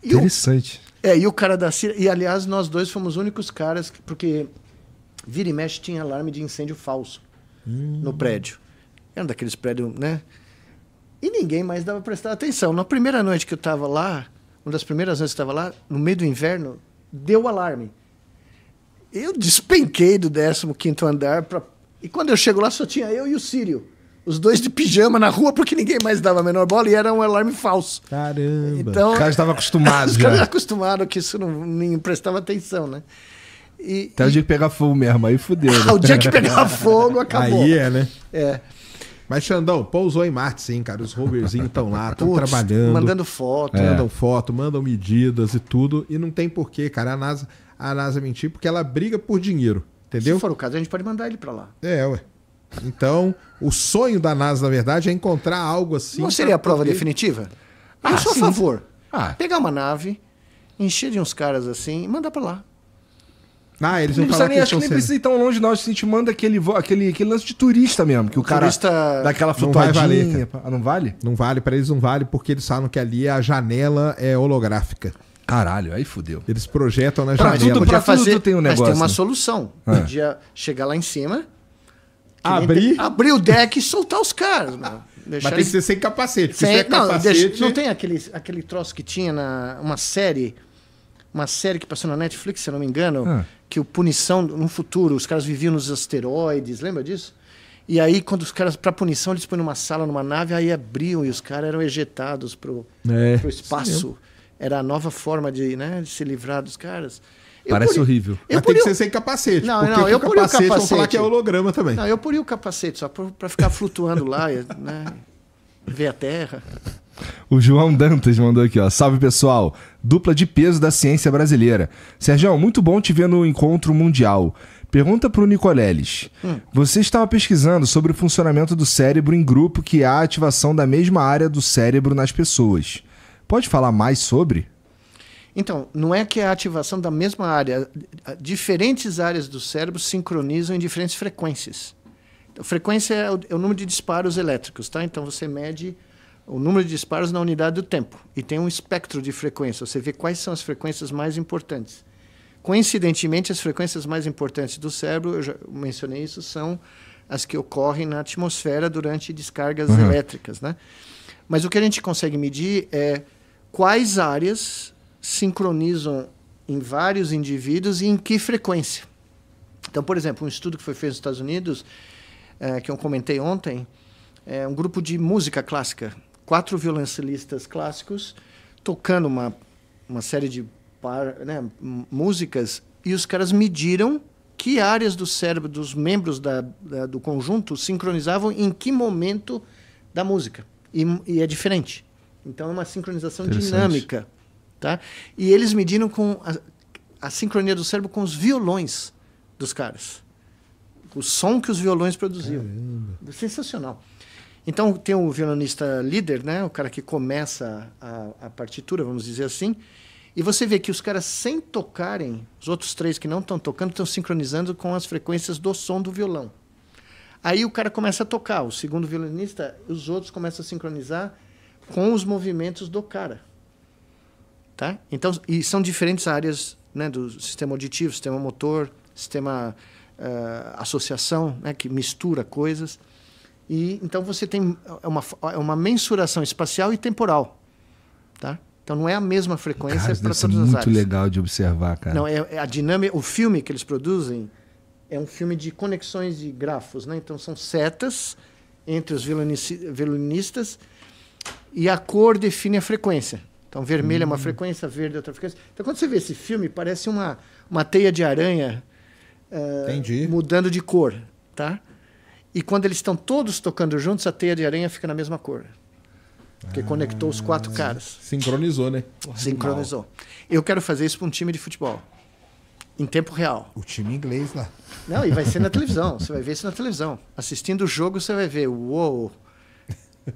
E Interessante. O, é, e o cara da Síria. E aliás, nós dois fomos os únicos caras, que, porque vira e mexe tinha alarme de incêndio falso hum. no prédio. Era um daqueles prédios, né? E ninguém mais dava prestar atenção. Na primeira noite que eu estava lá, uma das primeiras noites que eu estava lá, no meio do inverno, deu alarme. Eu despenquei do 15 andar pra... e quando eu chego lá só tinha eu e o Sírio. Os dois de pijama na rua porque ninguém mais dava a menor bola e era um alarme falso. Caramba. Então, os caras estavam acostumados os já. Os caras acostumaram que isso não nem prestava atenção, né? E, Até e... o dia que pegar fogo mesmo, aí fudeu. Né? o dia que pegar fogo acabou. Aí é, né? É. Mas Xandão, pousou em Marte, sim, cara. Os roverzinhos estão lá, estão trabalhando. Mandando foto. É. Mandam foto, mandam medidas e tudo. E não tem porquê, cara. A NASA a NASA mentir, porque ela briga por dinheiro. Entendeu? Se for o caso, a gente pode mandar ele para lá. É, ué. Então, o sonho da NASA, na verdade, é encontrar algo assim. Não seria a prova poder... definitiva? Ah, Eu sou sim. a favor. Ah. Pegar uma nave, encher de uns caras assim e mandar para lá. Ah, eles não precisam nem, acho que nem precisa ir tão longe, não. a gente manda aquele, aquele, aquele lance de turista mesmo, que o, o cara turista Daquela flutuadinha. Não, valer, ah, não vale? Não vale, para eles não vale, porque eles falam que ali a janela é holográfica. Caralho, aí fudeu. Eles projetam na pra janela. Tudo, pra fazer, tudo tem um negócio. Mas tem uma né? solução. É. chegar lá em cima... Abrir? Tem, abrir o deck e soltar os caras, mano. Deixar Mas tem que ser sem capacete. Sem, se não, capacete... Deixa, não tem aquele, aquele troço que tinha na uma série, uma série que passou na Netflix, se eu não me engano, ah. que o punição no futuro, os caras viviam nos asteroides, lembra disso? E aí quando os caras para punição eles põem numa sala, numa nave, aí abriam e os caras eram ejetados pro, é, pro espaço. Era a nova forma de, né, de se livrar dos caras. Eu Parece horrível. Eu Mas tem que ser sem capacete. Não, não, eu poria o capacete. Vão falar que é holograma também. Não, eu poria o capacete só para ficar flutuando lá, né? Ver a Terra. O João Dantas mandou aqui, ó. Salve pessoal, dupla de peso da ciência brasileira. Sérgio, muito bom te ver no encontro mundial. Pergunta para o Nicoleles. Hum. Você estava pesquisando sobre o funcionamento do cérebro em grupo que há é ativação da mesma área do cérebro nas pessoas. Pode falar mais sobre? Então, não é que a ativação da mesma área, diferentes áreas do cérebro sincronizam em diferentes frequências. Então, frequência é o, é o, número de disparos elétricos, tá? Então você mede o número de disparos na unidade do tempo e tem um espectro de frequência. Você vê quais são as frequências mais importantes. Coincidentemente, as frequências mais importantes do cérebro, eu já mencionei isso, são as que ocorrem na atmosfera durante descargas uhum. elétricas, né? Mas o que a gente consegue medir é quais áreas sincronizam em vários indivíduos e em que frequência. Então, por exemplo, um estudo que foi feito nos Estados Unidos, é, que eu comentei ontem, é um grupo de música clássica, quatro violoncelistas clássicos tocando uma, uma série de par, né, músicas e os caras mediram que áreas do cérebro dos membros da, da, do conjunto sincronizavam em que momento da música. E, e é diferente. Então é uma sincronização dinâmica, tá? E eles mediram com a, a sincronia do cérebro com os violões dos caras. O som que os violões produziam. Caramba. Sensacional. Então tem o violonista líder, né? O cara que começa a, a partitura, vamos dizer assim. E você vê que os caras, sem tocarem, os outros três que não estão tocando, estão sincronizando com as frequências do som do violão. Aí o cara começa a tocar, o segundo violinista, os outros começam a sincronizar com os movimentos do cara. Tá? Então, e são diferentes áreas né, do sistema auditivo, sistema motor, sistema uh, associação, né, que mistura coisas. E então você tem é uma, é uma mensuração espacial e temporal, tá? Então não é a mesma frequência para é todas as áreas. Muito legal de observar, cara. Não é, é, a dinâmica, o filme que eles produzem é um filme de conexões de grafos, né? Então são setas entre os violinistas e a cor define a frequência. Então, vermelho hum. é uma hum. frequência, verde é outra frequência. Então, quando você vê esse filme, parece uma, uma teia de aranha uh, mudando de cor, tá? E quando eles estão todos tocando juntos, a teia de aranha fica na mesma cor. Porque ah, conectou os quatro caras. Sincronizou, né? Sincronizou. Eu quero fazer isso para um time de futebol. Em tempo real. O time inglês lá. Não, e vai ser na televisão. Você vai ver isso na televisão. Assistindo o jogo, você vai ver. Uou!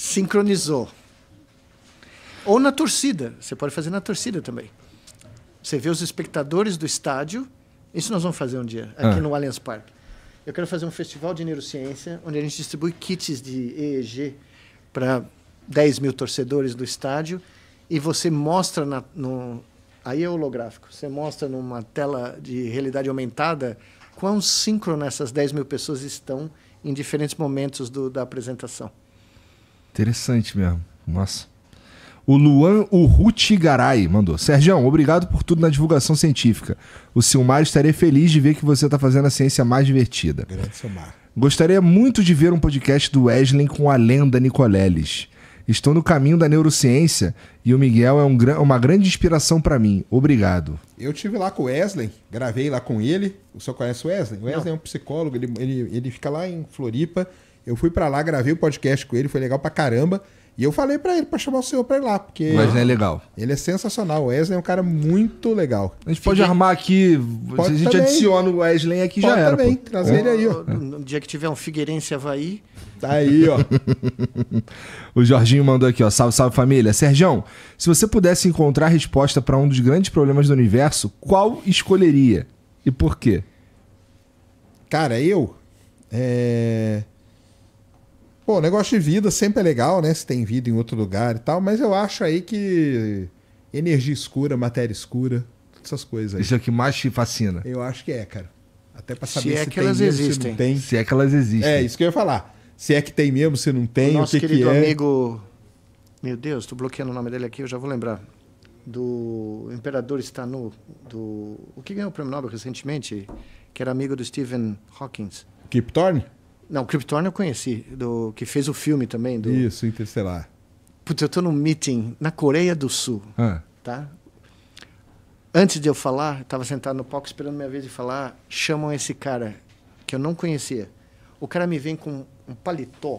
sincronizou. Ou na torcida, você pode fazer na torcida também. Você vê os espectadores do estádio, isso nós vamos fazer um dia, aqui ah. no Allianz Parque. Eu quero fazer um festival de neurociência, onde a gente distribui kits de EEG para 10 mil torcedores do estádio, e você mostra na, no, aí é holográfico. Você mostra numa tela de realidade aumentada quão síncrona essas 10 mil pessoas estão em diferentes momentos do, da apresentação. Interessante mesmo. Nossa. O Luan Urruti Garay mandou. Sergião, obrigado por tudo na divulgação científica. O Silmar estaria feliz de ver que você está fazendo a ciência mais divertida. Grande Silmar. Gostaria muito de ver um podcast do Wesley com a lenda Nicoleles. Estou no caminho da neurociência e o Miguel é um, uma grande inspiração para mim. Obrigado. Eu tive lá com o Wesley, gravei lá com ele. Você conhece o Wesley? O Wesley Não. é um psicólogo, ele, ele, ele fica lá em Floripa eu fui para lá, gravei o podcast com ele, foi legal pra caramba. E eu falei para ele para chamar o senhor para ir lá, porque. Mas é legal. Ele é sensacional. O Wesley é um cara muito legal. A gente pode armar aqui. Pode a gente também. adiciona o Wesley aqui pode já era. Também, pô. trazer ele aí, ó. No dia que tiver um Figueirense Havaí. Tá aí, ó. o Jorginho mandou aqui, ó. Salve, salve família. Sergião, se você pudesse encontrar resposta para um dos grandes problemas do universo, qual escolheria? E por quê? Cara, eu. É. Bom, negócio de vida sempre é legal, né? Se tem vida em outro lugar e tal, mas eu acho aí que energia escura, matéria escura, todas essas coisas aí. Isso é o que mais te fascina. Eu acho que é, cara. Até pra saber se, é se que tem elas mesmo, existem. se tem. Se é que elas existem. É, isso que eu ia falar. Se é que tem mesmo, se não tem, o, nosso o que, querido que é. amigo. Meu Deus, tô bloqueando o nome dele aqui, eu já vou lembrar. Do Imperador Stanu, do. O que ganhou o prêmio Nobel recentemente, que era amigo do Stephen Hawking. Kip Thorne? Não, Krypton eu conheci, do que fez o filme também. Do... Isso, Interstellar. Putz, eu estou num meeting na Coreia do Sul, ah. tá? Antes de eu falar, estava sentado no palco esperando minha vez de falar, chamam esse cara que eu não conhecia. O cara me vem com um paletó.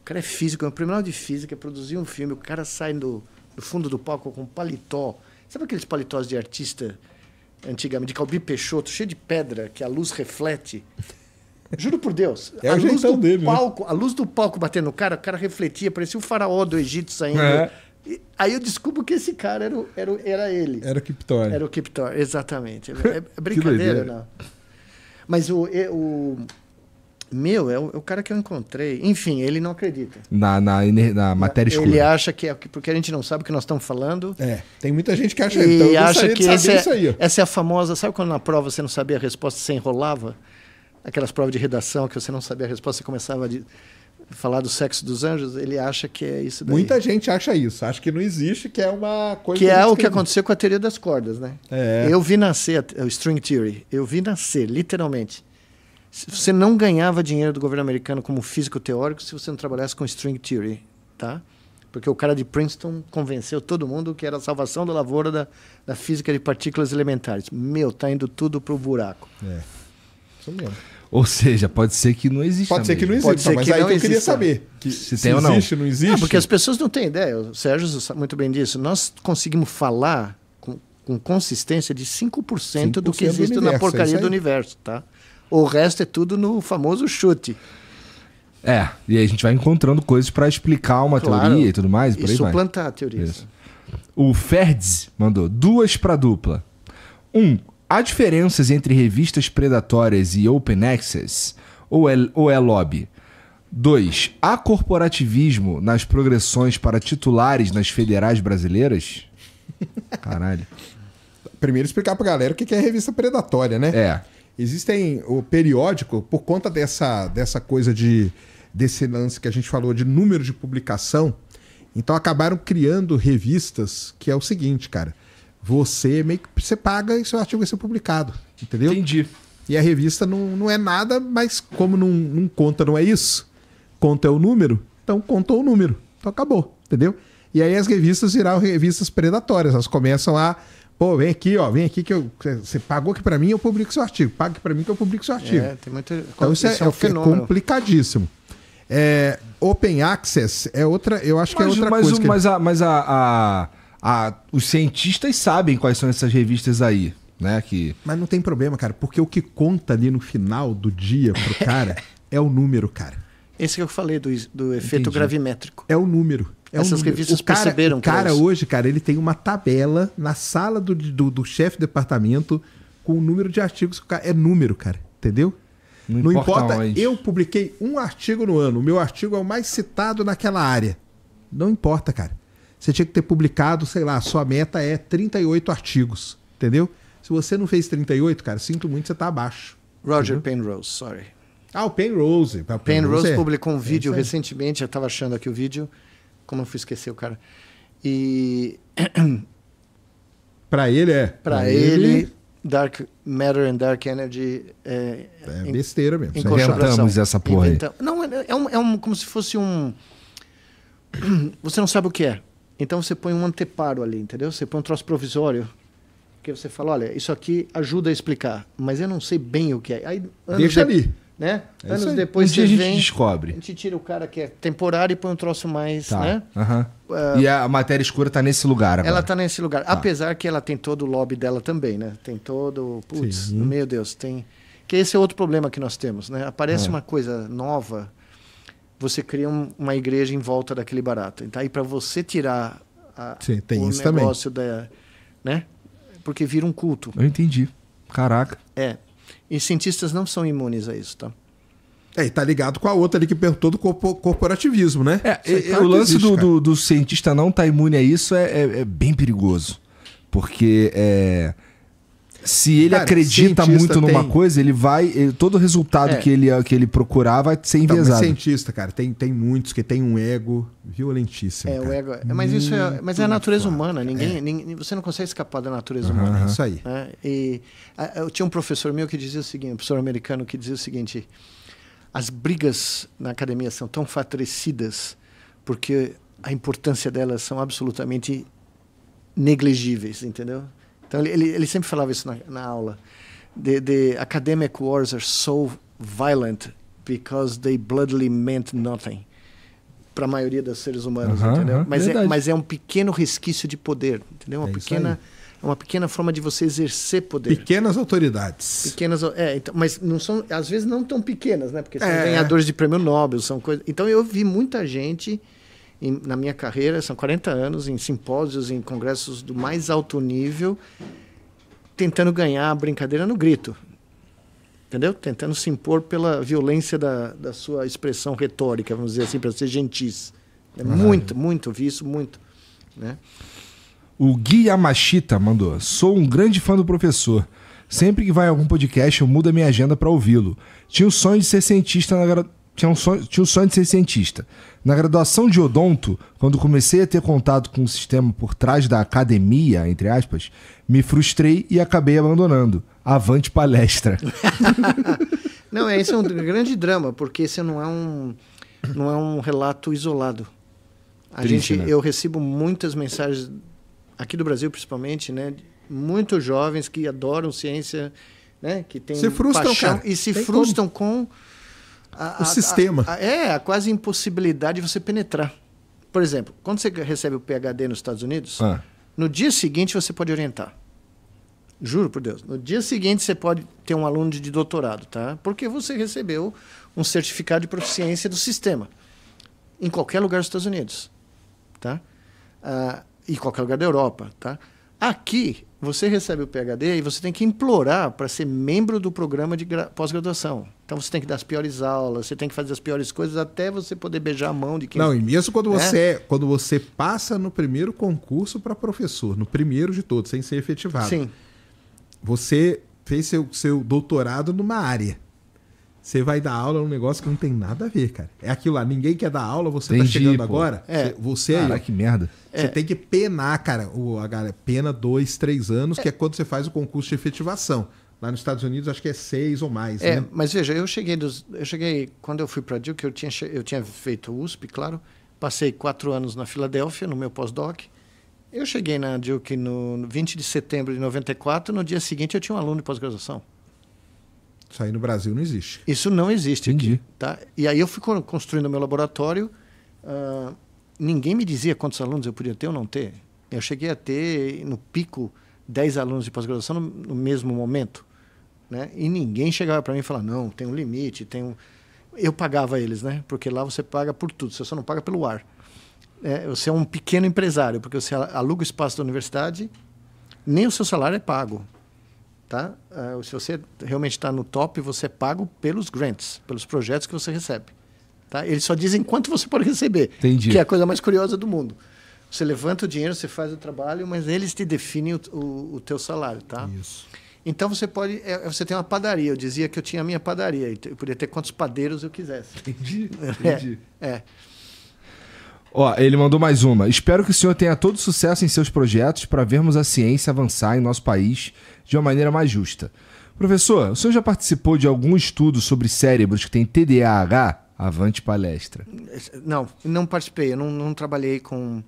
O cara é físico, é um primeiro de física, produziu um filme, o cara sai do, do fundo do palco com um paletó. Sabe aqueles paletós de artista antigamente, de Calbi Peixoto, cheio de pedra, que a luz reflete? Juro por Deus. É a luz do dele, né? palco, né? a luz do palco batendo no cara, o cara refletia, parecia o faraó do Egito saindo. É. E, aí eu descubro que esse cara era, era, era ele. Era o Kiptor. Era o Kiptor, exatamente. É, é brincadeira, não. Mas o, o meu, é o, é o, cara que eu encontrei. Enfim, ele não acredita. Na, na, na matéria escura. Ele acha que é porque a gente não sabe o que nós estamos falando. É, tem muita gente que acha. E então, acha que essa é, essa é a famosa. Sabe quando na prova você não sabia a resposta, você enrolava? aquelas provas de redação que você não sabia a resposta, você começava a falar do sexo dos anjos, ele acha que é isso daí. Muita gente acha isso, acha que não existe, que é uma coisa... Que é o que aconteceu com a teoria das cordas, né? É. Eu vi nascer, o string theory, eu vi nascer, literalmente. Você não ganhava dinheiro do governo americano como físico teórico se você não trabalhasse com string theory, tá? Porque o cara de Princeton convenceu todo mundo que era a salvação da lavoura da, da física de partículas elementares. Meu, tá indo tudo pro buraco. É isso mesmo. Ou seja, pode ser que não exista. Pode ser mesmo. que não exista, pode ser mas que aí não que eu queria saber. Que se, se tem ou não. existe, não é, existe. porque as pessoas não têm ideia. O Sérgio sabe muito bem disso. Nós conseguimos falar com, com consistência de 5%, 5 do que existe é do universo, na porcaria é do universo, tá? O resto é tudo no famoso chute. É, e aí a gente vai encontrando coisas para explicar uma claro, teoria e tudo mais. E, e suplantar vai. teorias. Isso. O Ferds mandou duas para dupla. Um, Há diferenças entre revistas predatórias e open access? Ou é, ou é lobby? 2. Há corporativismo nas progressões para titulares nas federais brasileiras? Caralho. Primeiro explicar pra galera o que é revista predatória, né? É. Existem o periódico, por conta dessa, dessa coisa de desse lance que a gente falou de número de publicação, então acabaram criando revistas que é o seguinte, cara. Você meio que você paga e seu artigo vai ser publicado. Entendeu? Entendi. E a revista não, não é nada, mas como não, não conta, não é isso. Conta é o número, então contou o número. Então acabou, entendeu? E aí as revistas viraram revistas predatórias. Elas começam a. Pô, vem aqui, ó, vem aqui que eu, você pagou aqui para mim, eu publico seu artigo. Paga aqui para mim que eu publico seu artigo. É, tem Então isso, é, isso é, é, um é fenômeno. é complicadíssimo. É, open Access é outra, eu acho mas, que é outra mas, coisa. Mas, que... mas, a, mas a, a a, os cientistas sabem quais são essas revistas aí. Né, que... Mas não tem problema, cara, porque o que conta ali no final do dia pro cara é o número, cara. Esse que eu falei do, do efeito Entendi. gravimétrico. É o número. É Essas um revistas o cara, perceberam. O cara isso. hoje, cara, ele tem uma tabela na sala do, do, do chefe do departamento com o número de artigos. Cara, é número, cara. Entendeu? Não, Não importa. importa eu publiquei um artigo no ano. O meu artigo é o mais citado naquela área. Não importa, cara. Você tinha que ter publicado, sei lá, sua meta é 38 artigos, entendeu? Se você não fez 38, cara, sinto muito, você está abaixo. Roger Penrose, sorry. Ah, o Penrose. O Penrose, é. publicou um é vídeo é recentemente, eu estava achando aqui o vídeo. Como eu fui esquecer o cara? E. Para ele é. Para ele, ele, Dark Matter and Dark Energy. É, é besteira mesmo. Inventamos essa porra Inventa... aí. Não, é, é, um, é um, como se fosse um. Você não sabe o que é. Então você põe um anteparo ali, entendeu? Você põe um troço provisório que você fala, olha, isso aqui ajuda a explicar, mas eu não sei bem o que é. Aí, Deixa de... ali. Né? É anos depois um a gente vem, descobre. A gente tira o cara que é temporário e põe um troço mais, tá. né? Uhum. Uh... e a matéria escura está nesse lugar agora. Ela está nesse lugar, tá. apesar que ela tem todo o lobby dela também, né? Tem todo, putz, Sim. meu Deus, tem que esse é outro problema que nós temos, né? Aparece é. uma coisa nova você cria um, uma igreja em volta daquele barata. Então, aí para você tirar a, Sim, tem o isso negócio também. da. Né? Porque vira um culto. Eu entendi. Caraca. É. E cientistas não são imunes a isso, tá? É, e tá ligado com a outra ali que perguntou do corporativismo, né? É, é, o lance existe, do, do, do, cientista não tá imune a isso é, é, é bem perigoso. Porque é se ele Cara, acredita muito numa coisa, ele vai. Ele, eh, todo resultado é. que, ele, que ele procurar vai ser então, enviesado. Também cientista, cara, tem, tem muitos que tem um ego violentíssimo. É, cara. o ego. É, mas isso é, mas é a natureza humana. Ninguém, é. ninguém, você não consegue escapar da natureza uhum. humana. Isso aí. Né? E a, eu tinha um professor meu que dizia o seguinte, um professor americano que dizia o seguinte: as brigas na academia são tão fatrecidas porque a importância delas são absolutamente negligíveis, entendeu? Então ele, ele, sempre falava isso na, na aula. The, the academic wars are so violent because they bloodily meant nothing para a maioria dos seres humanos, entendeu? mas, é, mas é um pequeno resquício de poder, entendeu? É uma é pequena uma pequena forma de você exercer poder. Pequenas autoridades. Pequenas, é, então, mas não são, às vezes não tão pequenas, né? Porque são é. ganhadores de prêmio Nobel, são coisas. Então eu vi muita gente em, na minha carreira, são 40 anos, em simpósios, em congressos do mais alto nível, tentando ganhar a brincadeira no grito. Entendeu? Tentando se impor pela violência da, da sua expressão retórica, vamos dizer assim, para ser gentis. É Muito, muito, vi isso muito. Né? O Gui Yamashita mandou: Sou um grande fã do professor. Sempre que vai a algum podcast, eu mudo a minha agenda para ouvi-lo. Tinha o sonho de ser cientista na, tinha, um sonho, tinha o sonho de ser cientista. Na graduação de odonto, quando comecei a ter contato com o sistema por trás da academia, entre aspas, me frustrei e acabei abandonando. Avante palestra. não, é, esse é um grande drama, porque esse não é um, não é um relato isolado. A Triste, gente, né? eu recebo muitas mensagens aqui do Brasil, principalmente, né? Muito jovens que adoram ciência, né? Que têm se frustram, paixão, cara. e se Tem frustram como. com a, o sistema. A, a, é, a quase impossibilidade de você penetrar. Por exemplo, quando você recebe o PHD nos Estados Unidos, ah. no dia seguinte você pode orientar. Juro por Deus. No dia seguinte você pode ter um aluno de doutorado, tá? Porque você recebeu um certificado de proficiência do sistema. Em qualquer lugar dos Estados Unidos, tá? Ah, em qualquer lugar da Europa, tá? Aqui, você recebe o PHD e você tem que implorar para ser membro do programa de pós-graduação. Então você tem que dar as piores aulas, você tem que fazer as piores coisas até você poder beijar a mão de quem. Não, e mesmo quando é? você, é? quando você passa no primeiro concurso para professor, no primeiro de todos, sem ser efetivado. Sim. Você fez seu, seu doutorado numa área. Você vai dar aula num negócio que não tem nada a ver, cara. É aquilo lá, ninguém quer dar aula, você tá Entendi, tá chegando pô. agora. É. Você aí, que merda. Você é. tem que penar, cara. O, a galera pena dois, três anos, é. que é quando você faz o concurso de efetivação. Lá nos Estados Unidos acho que é seis ou mais. É, né? mas veja, eu cheguei dos, eu cheguei quando eu fui para Duke, eu tinha eu tinha feito USP, claro. Passei quatro anos na Filadélfia no meu pós-doc. Eu cheguei na Duke no 20 de setembro de 94. No dia seguinte eu tinha um aluno de pós-graduação. Isso aí no Brasil não existe. Isso não existe Entendi. aqui, tá? E aí eu fui construindo meu laboratório. Uh, ninguém me dizia quantos alunos eu podia ter ou não ter. Eu cheguei a ter no pico 10 alunos de pós-graduação no, no mesmo momento. Né? E ninguém chegava para mim e falava, não, tem um limite, tem um... Eu pagava eles, né? Porque lá você paga por tudo, você só não paga pelo ar. É, você é um pequeno empresário, porque você aluga o espaço da universidade, nem o seu salário é pago. Tá? Uh, se você realmente está no top, você é pago pelos grants, pelos projetos que você recebe. Tá? Eles só dizem quanto você pode receber, Entendi. que é a coisa mais curiosa do mundo. Você levanta o dinheiro, você faz o trabalho, mas eles te definem o, o, o teu salário. Tá? Isso. Então você pode. É, você tem uma padaria. Eu dizia que eu tinha a minha padaria. Eu podia ter quantos padeiros eu quisesse. Entendi. Entendi. É. é. Ó, ele mandou mais uma. Espero que o senhor tenha todo sucesso em seus projetos para vermos a ciência avançar em nosso país de uma maneira mais justa. Professor, o senhor já participou de algum estudo sobre cérebros que tem TDAH? Avante palestra. Não, não participei. Eu não, não trabalhei com,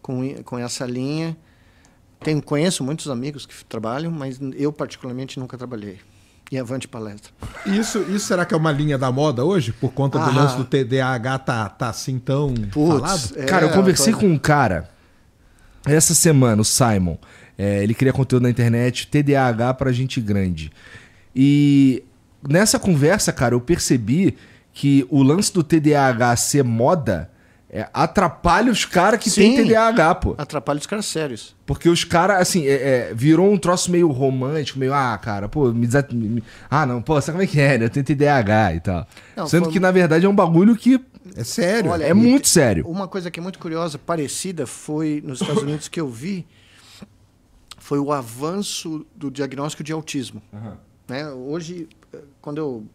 com, com essa linha. Tenho, conheço muitos amigos que trabalham, mas eu particularmente nunca trabalhei. E avante palestra. Isso, isso será que é uma linha da moda hoje? Por conta do ah. lance do TDAH tá, tá assim tão Puts, falado? É, cara, eu é, conversei tô... com um cara essa semana, o Simon. É, ele cria conteúdo na internet, TDAH para gente grande. E nessa conversa, cara, eu percebi que o lance do TDAH ser moda é, atrapalha os caras que Sim, tem TDAH, pô. Atrapalha os caras sérios. Porque os caras, assim, é, é, virou um troço meio romântico, meio, ah, cara, pô, me, desat... me... Ah, não, pô, sabe como é que é? Né? Eu tenho TDAH e tal. Não, Sendo foi... que, na verdade, é um bagulho que é sério. É Olha, é muito sério. Uma coisa que é muito curiosa, parecida, foi nos Estados Unidos que eu vi, foi o avanço do diagnóstico de autismo. Uhum. Né? Hoje, eh, quando eu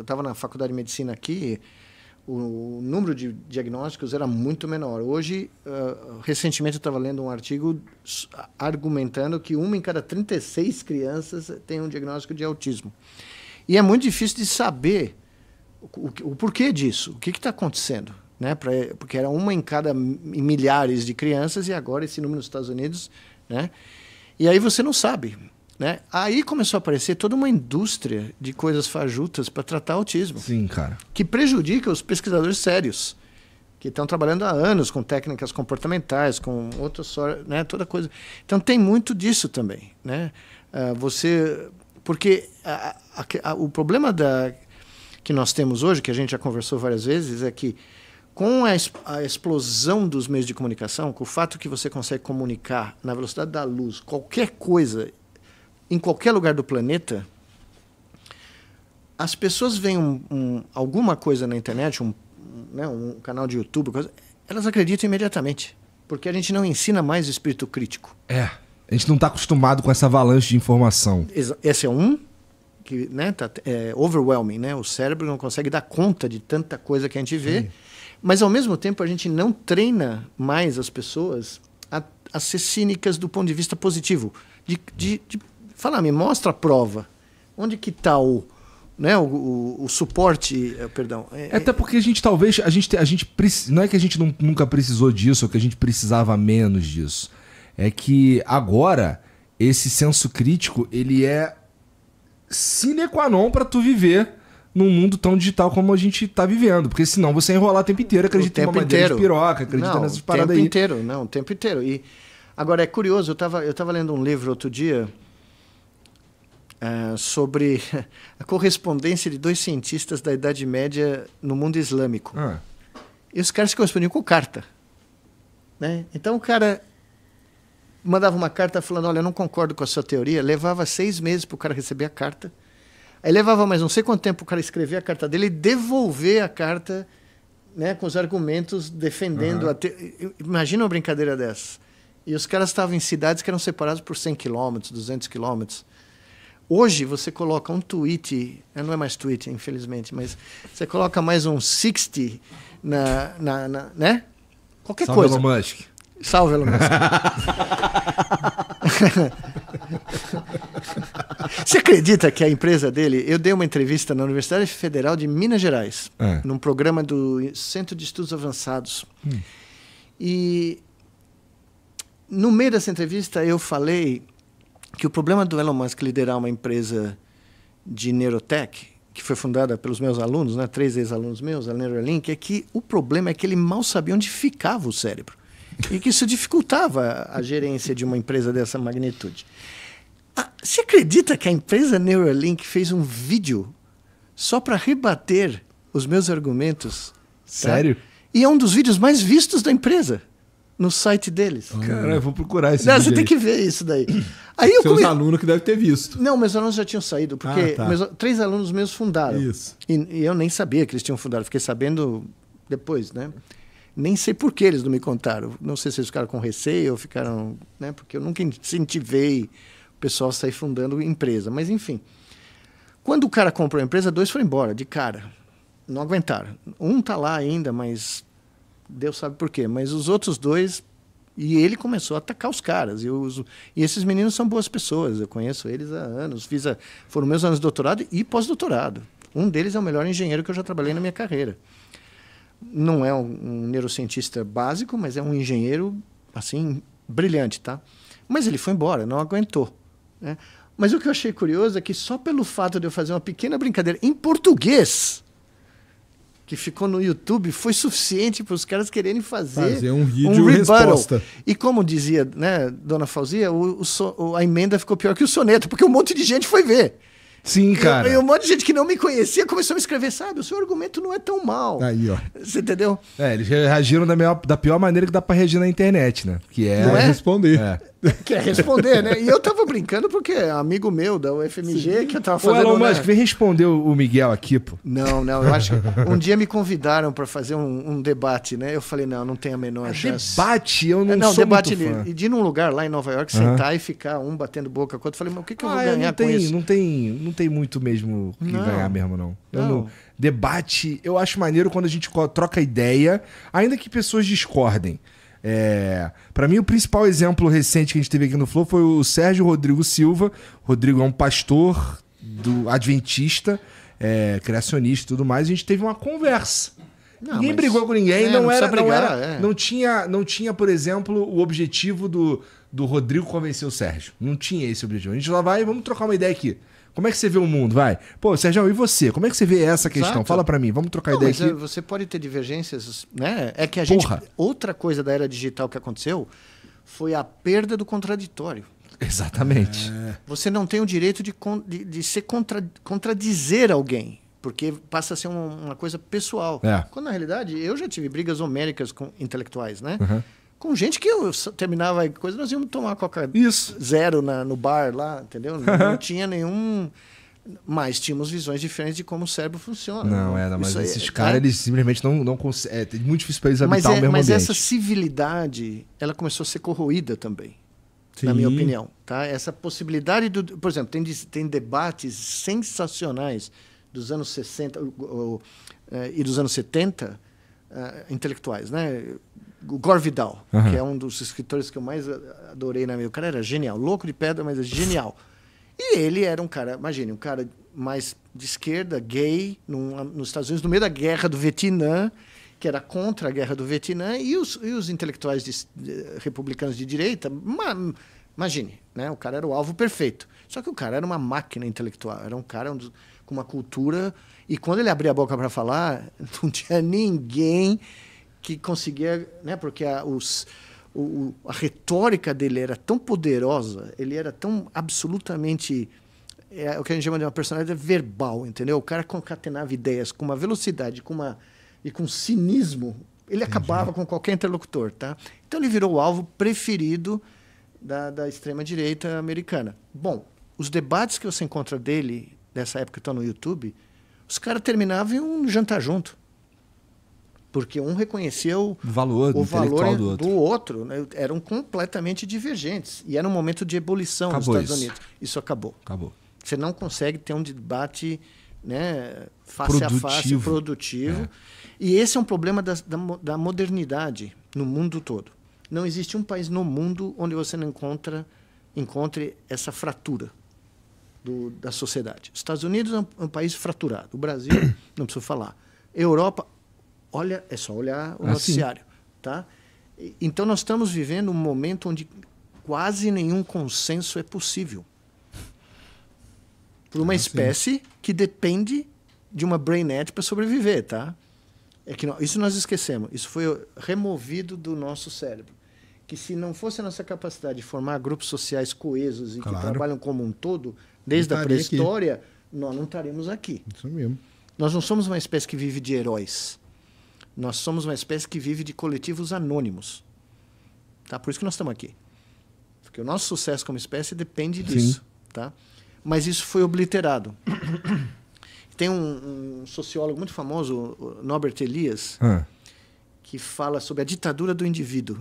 estava na faculdade de medicina aqui, o número de diagnósticos era muito menor. Hoje, uh, recentemente eu estava lendo um artigo argumentando que uma em cada 36 crianças tem um diagnóstico de autismo. E é muito difícil de saber o, o, o porquê disso, o que está acontecendo. Né? Pra, porque era uma em cada milhares de crianças e agora esse número nos Estados Unidos. Né? E aí você não sabe. Né? Aí começou a aparecer toda uma indústria de coisas fajutas para tratar autismo. Sim, cara. Que prejudica os pesquisadores sérios, que estão trabalhando há anos com técnicas comportamentais, com sorte, né? toda coisa. Então tem muito disso também. Né? Uh, você. Porque a, a, a, o problema da, que nós temos hoje, que a gente já conversou várias vezes, é que com a, a, explosão dos meios de comunicação, com o fato que você consegue comunicar na velocidade da luz qualquer coisa em qualquer lugar do planeta, as pessoas veem um, um, alguma coisa na internet, um, né, um canal de YouTube, coisa, elas acreditam imediatamente. Porque a gente não ensina mais espírito crítico. É. A gente não está acostumado com essa avalanche de informação. Esse é um que né, tá, é overwhelming, né? O cérebro não consegue dar conta de tanta coisa que a gente vê. Sim. Mas, ao mesmo tempo, a gente não treina mais as pessoas a, a ser cínicas do ponto de vista positivo. De, de, de Fala, me mostra a prova. Onde que está o, né, o, o, o, suporte, eh, perdão. É, é, Até porque a gente talvez, a gente, a gente não é que a gente nunca precisou disso ou que a gente precisava menos disso. É que agora esse senso crítico ele é sine qua non para tu viver num mundo tão digital como a gente está vivendo, porque senão você enrolar o tempo inteiro, acredita tempo em uma inteiro. de piroca, acredita não, nessas paradas aí. O tempo inteiro, não, o tempo inteiro. E agora é curioso, eu estava eu tava lendo um livro outro dia, eh, sobre a correspondência de dois cientistas da Idade Média no mundo islâmico. Ah. E os caras se correspondiam com carta. Né? Então o cara mandava uma carta falando: Olha, eu não concordo com a sua teoria. Levava seis meses para o cara receber a carta. Aí levava mais não sei quanto tempo o cara escrever a carta dele e devolver a carta né, com os argumentos defendendo. Uhum. Te... Imagina uma brincadeira dessa. E os caras estavam em cidades que eram separadas por 100 quilômetros, 200 quilômetros. Hoje você coloca um tweet, eh, não é mais tweet, infelizmente, mas você coloca mais um 60 na, na, na né? Qualquer Salve coisa. Elon Musk. Salve Elon Musk. você acredita que a empresa dele? Eu dei uma entrevista na Universidade Federal de Minas Gerais, é. num programa do Centro de Estudos Avançados. Hum. E no meio dessa entrevista eu falei que o problema do Elon Musk liderar uma empresa de neurotech, que foi fundada pelos meus alunos, né, três ex-alunos meus, a Neuralink, é que o problema é que ele mal sabia onde ficava o cérebro. E que isso dificultava a gerência de uma empresa dessa magnitude. Ah, você acredita que a empresa Neuralink fez um vídeo só para rebater os meus argumentos? Tá? Sério? Tá? E é um dos vídeos mais vistos da empresa no site deles. Cara, eu vou procurar esse Não, você aí. tem que ver isso daí. Aí eu Seus come... alunos que deve ter visto. Não, meus alunos já tinham saído, porque ah, tá. meus... três alunos meus fundaram. Isso. E, e, eu nem sabia que eles tinham fundado, fiquei sabendo depois, né? Nem sei por que eles não me contaram. Não sei se eles ficaram com receio ou ficaram. Né? Porque eu nunca incentivei o pessoal a sair fundando empresa. Mas, enfim. Quando o cara comprou a empresa, dois foram embora, de cara. Não aguentaram. Um tá lá ainda, mas Deus sabe por quê, mas os outros dois e ele começou a atacar os caras. E, os, e esses meninos são boas pessoas, eu conheço eles há anos. Fiz a, foram meus anos de doutorado e pós-doutorado. Um deles é o melhor engenheiro que eu já trabalhei na minha carreira. Não é um, um neurocientista básico, mas é um engenheiro, assim, brilhante, tá? Mas ele foi embora, não aguentou. Né? Mas o que eu achei curioso é que só pelo fato de eu fazer uma pequena brincadeira em português que ficou no YouTube foi suficiente para os caras quererem fazer, fazer um vídeo um rebuttal. resposta. E como dizia né, Dona Fauzia, o, o so, a emenda ficou pior que o soneto, porque um monte de gente foi ver. Sim, cara. E, e um monte de gente que não me conhecia começou a me escrever, sabe? O seu argumento não é tão mal. Aí, ó. Você entendeu? É, eles reagiram da, melhor, da pior maneira que dá para reagir na internet, né? Que é, é? responder. É. Quer responder, né? E eu tava brincando porque é amigo meu da UFMG Sim. que eu tava falando O Elon né? vem responder o Miguel aqui, pô. Não, não, eu acho que um dia me convidaram para fazer um, um, debate, né? Eu falei, não, não tem a menor é chance. Debate? Eu não, é, não sou debate muito fã. De, de ir num lugar lá em Nova York, sentar uhum. e ficar um batendo boca com o outro. Falei, mas o que, que eu ah, vou ganhar não tem, com isso? Não tem, não tem muito mesmo que não. ganhar mesmo, não. Eu não. não. Debate, eu acho maneiro quando a gente troca ideia, ainda que pessoas discordem. É, para mim, o principal exemplo recente que a gente teve aqui no Flow foi o Sérgio Rodrigo Silva. O Rodrigo é um pastor do adventista, é, criacionista e tudo mais. A gente teve uma conversa. Não, ninguém mas... brigou com ninguém, é, não, não, era, brigar, não, era é. não tinha, não tinha, por exemplo, o objetivo do, do Rodrigo convencer o Sérgio. Não tinha esse objetivo. A gente lá vai, vamos trocar uma ideia aqui. Como é que você vê o mundo? Vai. Pô, Sérgio, e você? Como é que você vê essa questão? Exato. Fala para mim, vamos trocar não, ideia aqui. Eh, você pode ter divergências, né? É que a Porra. gente. Outra coisa da era digital que aconteceu foi a perda do contraditório. Exatamente. É. Você não tem o direito de, de, de contra, contradizer alguém, porque passa a ser uma, uma coisa pessoal. É. Quando na realidade eu já tive brigas homéricas com intelectuais, né? Uhum com gente que eu terminava coisa, nós íamos tomar coca Isso. zero na, no bar lá, entendeu? Não, não tinha nenhum. Mas tínhamos visões diferentes de como o cérebro funciona. Não, era, mas aí, esses é, caras, é, eles simplesmente não, não conseguem. É, é muito difícil para eles habitar é, o mesmo mas ambiente. Mas essa civilidade, ela começou a ser corroída também, Sim. na minha opinião. Tá? Essa possibilidade do. Por exemplo, tem, tem debates sensacionais dos anos 60 ou, ou, e dos anos 70, uh, ah, intelectuais, né? o Gore Vidal, uhum. que é um dos escritores que eu mais adorei na minha. O cara era genial, louco de pedra, mas é genial. E ele era um cara, imagine, um cara mais de esquerda, gay, num, nos Estados Unidos, no meio da guerra do Vietnã, que era contra a guerra do Vietnã, e os, e os intelectuais de, de, republicanos de direita, ma, imagine, né? o cara era o alvo perfeito. Só que o cara era uma máquina intelectual, era um cara um com uma cultura. E quando ele abria a boca para falar, não tinha ninguém que conseguia, né, porque a, os, o, a retórica dele era tão poderosa, ele era tão absolutamente é o que a gente chama de uma personalidade verbal, entendeu? O cara concatenava ideias com uma velocidade, com uma e com cinismo, ele Entendi. acabava com qualquer interlocutor, tá? Então ele virou o alvo preferido da, da extrema direita americana. Bom, os debates que você encontra dele dessa época que estão tá no YouTube, os caras terminavam em um jantar junto porque um reconheceu valor, o valor do outro, do outro né? eram completamente divergentes e era um momento de ebulição acabou nos Estados isso. Unidos. Isso acabou. Acabou. Você não consegue ter um debate né, face produtivo. a face produtivo. É. E esse é um problema da, da, da modernidade no mundo todo. Não existe um país no mundo onde você não encontra encontre essa fratura. Do, da sociedade. Os Estados Unidos é um, é um, país fraturado. O Brasil, não preciso falar. Europa, Olha, é só olhar o ah, noticiário, tá? Então nós estamos vivendo um momento onde quase nenhum consenso é possível. Por uma ah, espécie que depende de uma brainette para sobreviver, tá? É que não, isso nós esquecemos. Isso foi removido do nosso cérebro. Que se não fosse a nossa capacidade de formar grupos sociais coesos e claro. que trabalham como um todo, desde a pré-história, nós não estaremos aqui. Isso mesmo. Nós não somos uma espécie que vive de heróis. Nós somos uma espécie que vive de coletivos anônimos. Tá? Por isso que nós estamos aqui. Porque o nosso sucesso como espécie depende Sim. disso. Tá? Mas isso foi obliterado. Tem um, um, sociólogo muito famoso, Norbert Elias, ah. que fala sobre a ditadura do indivíduo.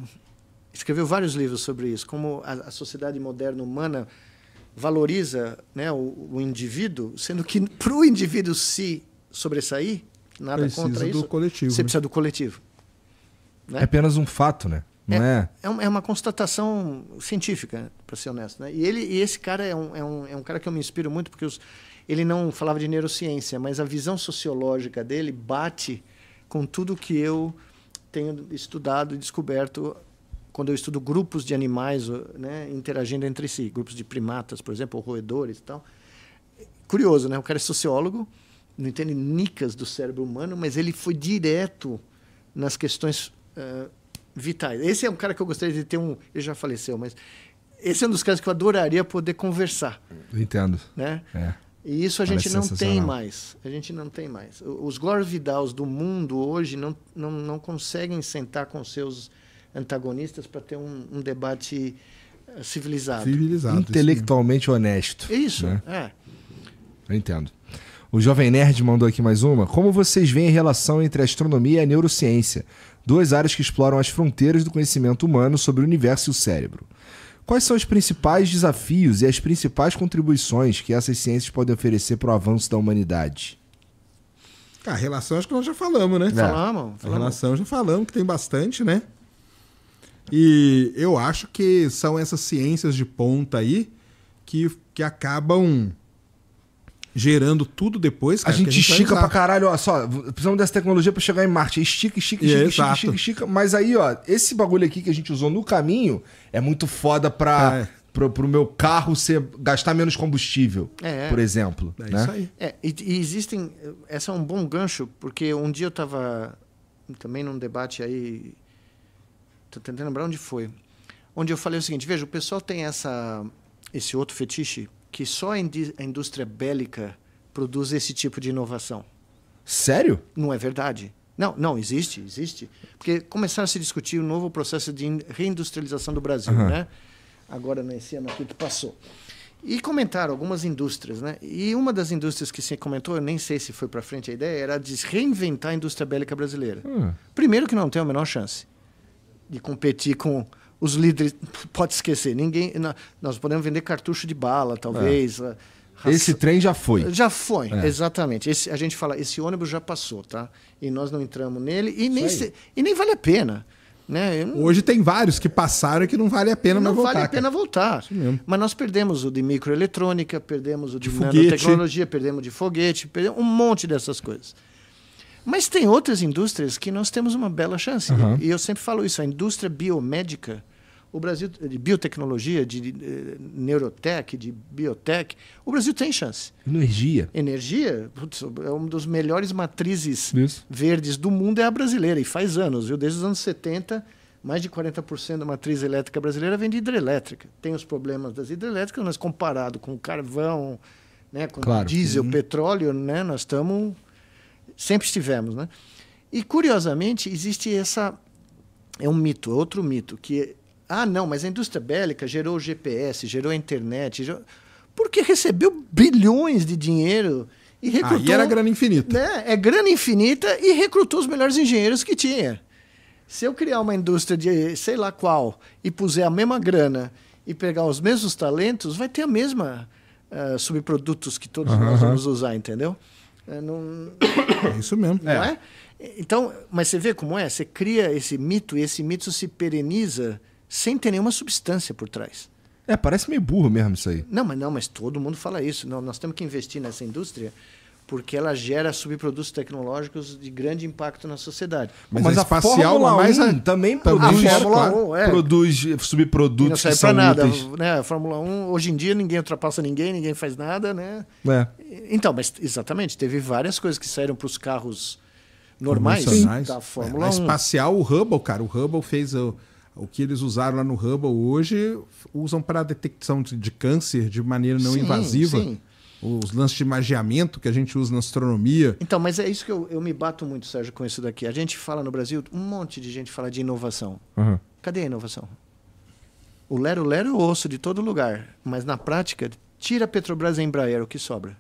Escreveu vários livros sobre isso, como a, a sociedade moderna humana valoriza né, o, o indivíduo, sendo que para o indivíduo se sobressair, Nada precisa contra isso. Coletivo, você né? precisa do coletivo. Né? É apenas um fato, né? Não é, é? é, é uma constatação científica, né, para ser honesto. Né? E, ele, e esse cara é um, é, um, é um cara que eu me inspiro muito, porque os, ele não falava de neurociência, mas a visão sociológica dele bate com tudo que eu tenho estudado e descoberto quando eu estudo grupos de animais né, interagindo entre si, grupos de primatas, por exemplo, ou roedores e tal. Curioso, né? O cara é sociólogo, não entende nicas do cérebro humano, mas ele foi direto nas questões uh, vitais. Esse é um cara que eu gostaria de ter um. Ele já faleceu, mas esse é um dos casos que eu adoraria poder conversar. entendo. Né? É. E isso a Parece gente não tem mais. A gente não tem mais. Os Glórias Vidals do mundo hoje não, não, não conseguem sentar com seus antagonistas para ter um, um, debate eh, civilizado. Civilizado. Intelectualmente isso. honesto. Isso, né? é. Eu entendo. O Jovem Nerd mandou aqui mais uma. Como vocês veem a relação entre a astronomia e a neurociência? Duas áreas que exploram as fronteiras do conhecimento humano sobre o universo e o cérebro. Quais são os principais desafios e as principais contribuições que essas ciências podem oferecer para o avanço da humanidade? Cara, relação acho que nós já falamos, né? É. Falamos, A Relação já falamos, que tem bastante, né? E eu acho que são essas ciências de ponta aí que, que acabam gerando tudo depois. Cara, a, gente a, gente tá estica pra caralho, ó, só, precisamos dessa tecnologia para chegar em Marte. Estica, estica, estica, é, estica, estica, estica, Mas aí, ó, esse bagulho aqui que a gente usou no caminho é muito foda pra. É. Pro, pro meu carro ser, gastar menos combustível, é, por exemplo. É né? isso aí. É, e, e existem. Essa é um bom gancho, porque um dia eu tava também num debate aí. Tô tentando lembrar onde foi. Onde eu falei o seguinte: veja, o pessoal tem essa, esse outro fetiche que só a indústria bélica produz esse tipo de inovação. Sério? Não é verdade. Não, não, existe, existe. Porque começaram a se discutir o novo processo de reindustrialização do Brasil, uhum. né? Agora nesse ano aqui que passou. E comentaram algumas indústrias, né? E uma das indústrias que se comentou, eu nem sei se foi para frente a ideia, era de reinventar a indústria bélica brasileira. Uhum. Primeiro que não tem a menor chance de competir com os líderes. Pode esquecer, ninguém. Nós podemos vender cartucho de bala, talvez. É. Esse trem já foi. Já foi, é. exatamente. Esse, a gente fala, esse ônibus já passou, tá? E nós não entramos nele e, nem, se, e nem vale a pena. Né? Não... Hoje tem vários que passaram e que não vale a pena não mais voltar. Não vale a pena cara. voltar. Mas nós perdemos o de microeletrônica, perdemos o de, de nanotecnologia, perdemos de foguete, perdemos um monte dessas coisas. Mas tem outras indústrias que nós temos uma bela chance. Uhum. E eu sempre falo isso, a indústria biomédica o Brasil, de biotecnologia, de, de eh, neurotech, de biotech, o Brasil tem chance. Energia. Energia putz, é uma das melhores matrizes Isso. verdes do mundo, é a brasileira, e faz anos, viu? Desde os anos 70, mais de 40% da matriz elétrica brasileira vem de hidrelétrica. Tem os problemas das hidrelétricas, mas comparado com carvão, né, com claro. diesel, uhum. petróleo, né, nós estamos. Sempre estivemos, né? E curiosamente, existe essa. É um mito, é outro mito, que ah, não, mas a indústria bélica gerou o GPS, gerou a internet, gerou... porque recebeu bilhões de dinheiro e ah, recrutou. Aí era grana infinita. Né? É grana infinita e recrutou os melhores engenheiros que tinha. Se eu criar uma indústria de sei lá qual e puser a mesma grana e pegar os mesmos talentos, vai ter a mesma uh, subprodutos que todos uhum. nós vamos usar, entendeu? É, não... é isso mesmo. Não é. é? Então, mas você vê como é? Você cria esse mito e esse mito se pereniza sem ter nenhuma substância por trás. É, parece meio burro mesmo isso aí. Não, mas não, mas todo mundo fala isso. Não, nós temos que investir nessa indústria porque ela gera subprodutos tecnológicos de grande impacto na sociedade. Mas, mas a, a espacial Fórmula mais 1 também produz, a Fórmula 1, é. produz subprodutos que são nada, úteis. Né? A Fórmula 1, hoje em dia, ninguém ultrapassa ninguém, ninguém faz nada, né? É. Então, mas exatamente, teve várias coisas que saíram para os carros normais da é, Fórmula é, 1. espacial, o Hubble, cara, o Hubble fez... O o que eles usaram lá no Hubble hoje usam para a detecção de, câncer de maneira não sim, invasiva. Sim. Os lances de magiamento que a gente usa na astronomia. Então, mas é isso que eu, eu me bato muito, Sérgio, com isso daqui. A gente fala no Brasil, um monte de gente fala de inovação. Uhum. Cadê a inovação? O Lero Lero é o osso de todo lugar, mas na prática, tira a Petrobras e a Embraer, o que sobra?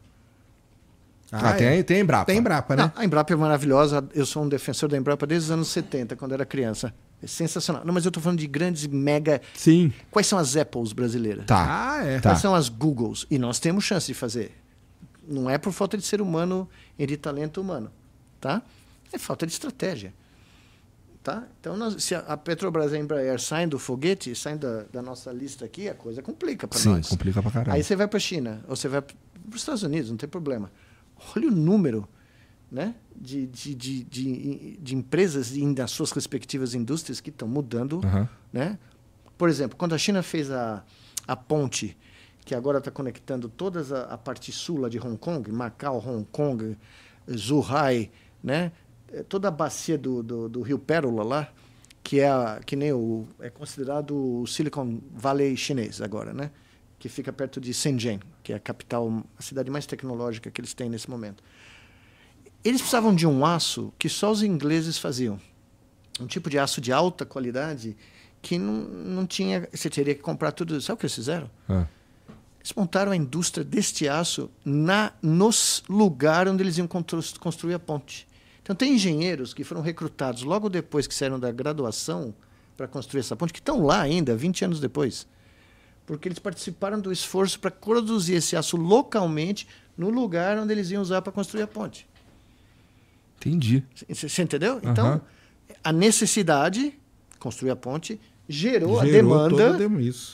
Ah, ah, tem, é. tem a Embrapa. Tem a Embrapa, né? Não, a Embrapa é maravilhosa. Eu sou um defensor da Embrapa desde os anos 70, quando era criança. É sensacional. Não, mas eu estou falando de grandes mega. Sim. Quais são as Apples brasileiras? Tá. Ah, é. Tá. Quais tá. são as Googles? E nós temos chance de fazer. Não é por falta de ser humano e de talento humano, tá? É falta de estratégia, tá? Então, nós, se a Petrobras e a Embraer saem do foguete, saem da, da nossa lista aqui, a coisa complica para nós. Sim, complica para caralho. Aí você vai para a China ou você vai para os Estados Unidos, não tem problema. Olha o número né? de, de, de, de, de empresas e das suas respectivas indústrias que estão mudando. Uhum. Né? Por exemplo, quando a China fez a, a ponte que agora está conectando toda a, a, parte sul de Hong Kong, Macau, Hong Kong, Zhuhai, né? É, toda a bacia do, do, do Rio Pérola lá, que é a, que nem o, é considerado o Silicon Valley chinês agora, né? que fica perto de Shenzhen, que é a capital, a cidade mais tecnológica que eles têm nesse momento. Eles precisavam de um aço que só os ingleses faziam. Um tipo de aço de alta qualidade que não, não tinha. Você teria que comprar tudo. Sabe o que eles fizeram? Ah. Eles montaram a indústria deste aço na, no lugar onde eles iam construir a ponte. Então, tem engenheiros que foram recrutados logo depois que saíram da graduação para construir essa ponte, que estão lá ainda, 20 anos depois. Porque eles participaram do esforço para produzir esse aço localmente no lugar onde eles iam usar para construir a ponte. Entendi. Você entendeu? Uhum. Então, a necessidade, construir a ponte, gerou, gerou a demanda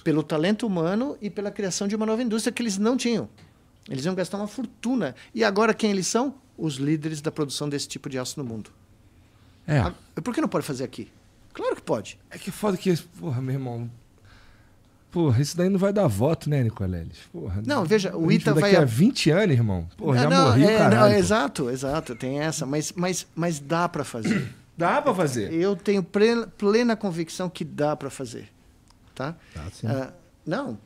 pelo talento humano e pela criação de uma nova indústria que eles não tinham. Eles iam gastar uma fortuna. E agora quem eles são? Os líderes da produção desse tipo de aço no mundo. É. Ah, por que não pode fazer aqui? Claro que pode. É que foda que. Porra, meu irmão. Porra, isso daí não vai dar voto, né, Nicoleles? Porra, não, né? veja, o Ita daqui vai. Daqui a 20 anos, irmão. Porra, não, é, já não, morri é, caralho. Não, exato, exato, tem essa. Mas, mas, mas dá para fazer. dá para fazer? Eu tenho plena, plena, convicção que dá para fazer. Tá? Dá, ah, sim. Ah, não,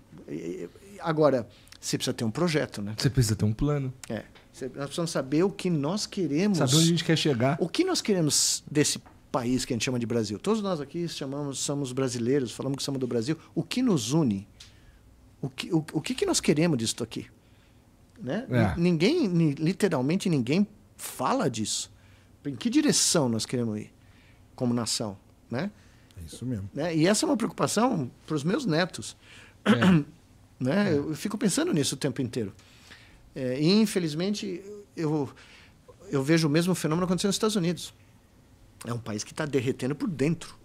agora, você precisa ter um projeto, né? Você precisa ter um plano. É. Nós precisamos saber o que nós queremos. Saber onde a gente quer chegar. O que nós queremos desse país que a gente chama de Brasil. Todos nós aqui chamamos, somos brasileiros, falamos que somos do Brasil. O que nos une? O que, o, o que, que nós queremos disso aqui? Né? É. Ninguém, literalmente ninguém fala disso. Em que direção nós queremos ir como nação, né? É isso mesmo. Né? E essa é uma preocupação para os meus netos. É. né? É. Eu fico pensando nisso o tempo inteiro. É, e, infelizmente, eu, eu vejo o mesmo fenômeno acontecendo nos Estados Unidos. É um país que está derretendo por dentro.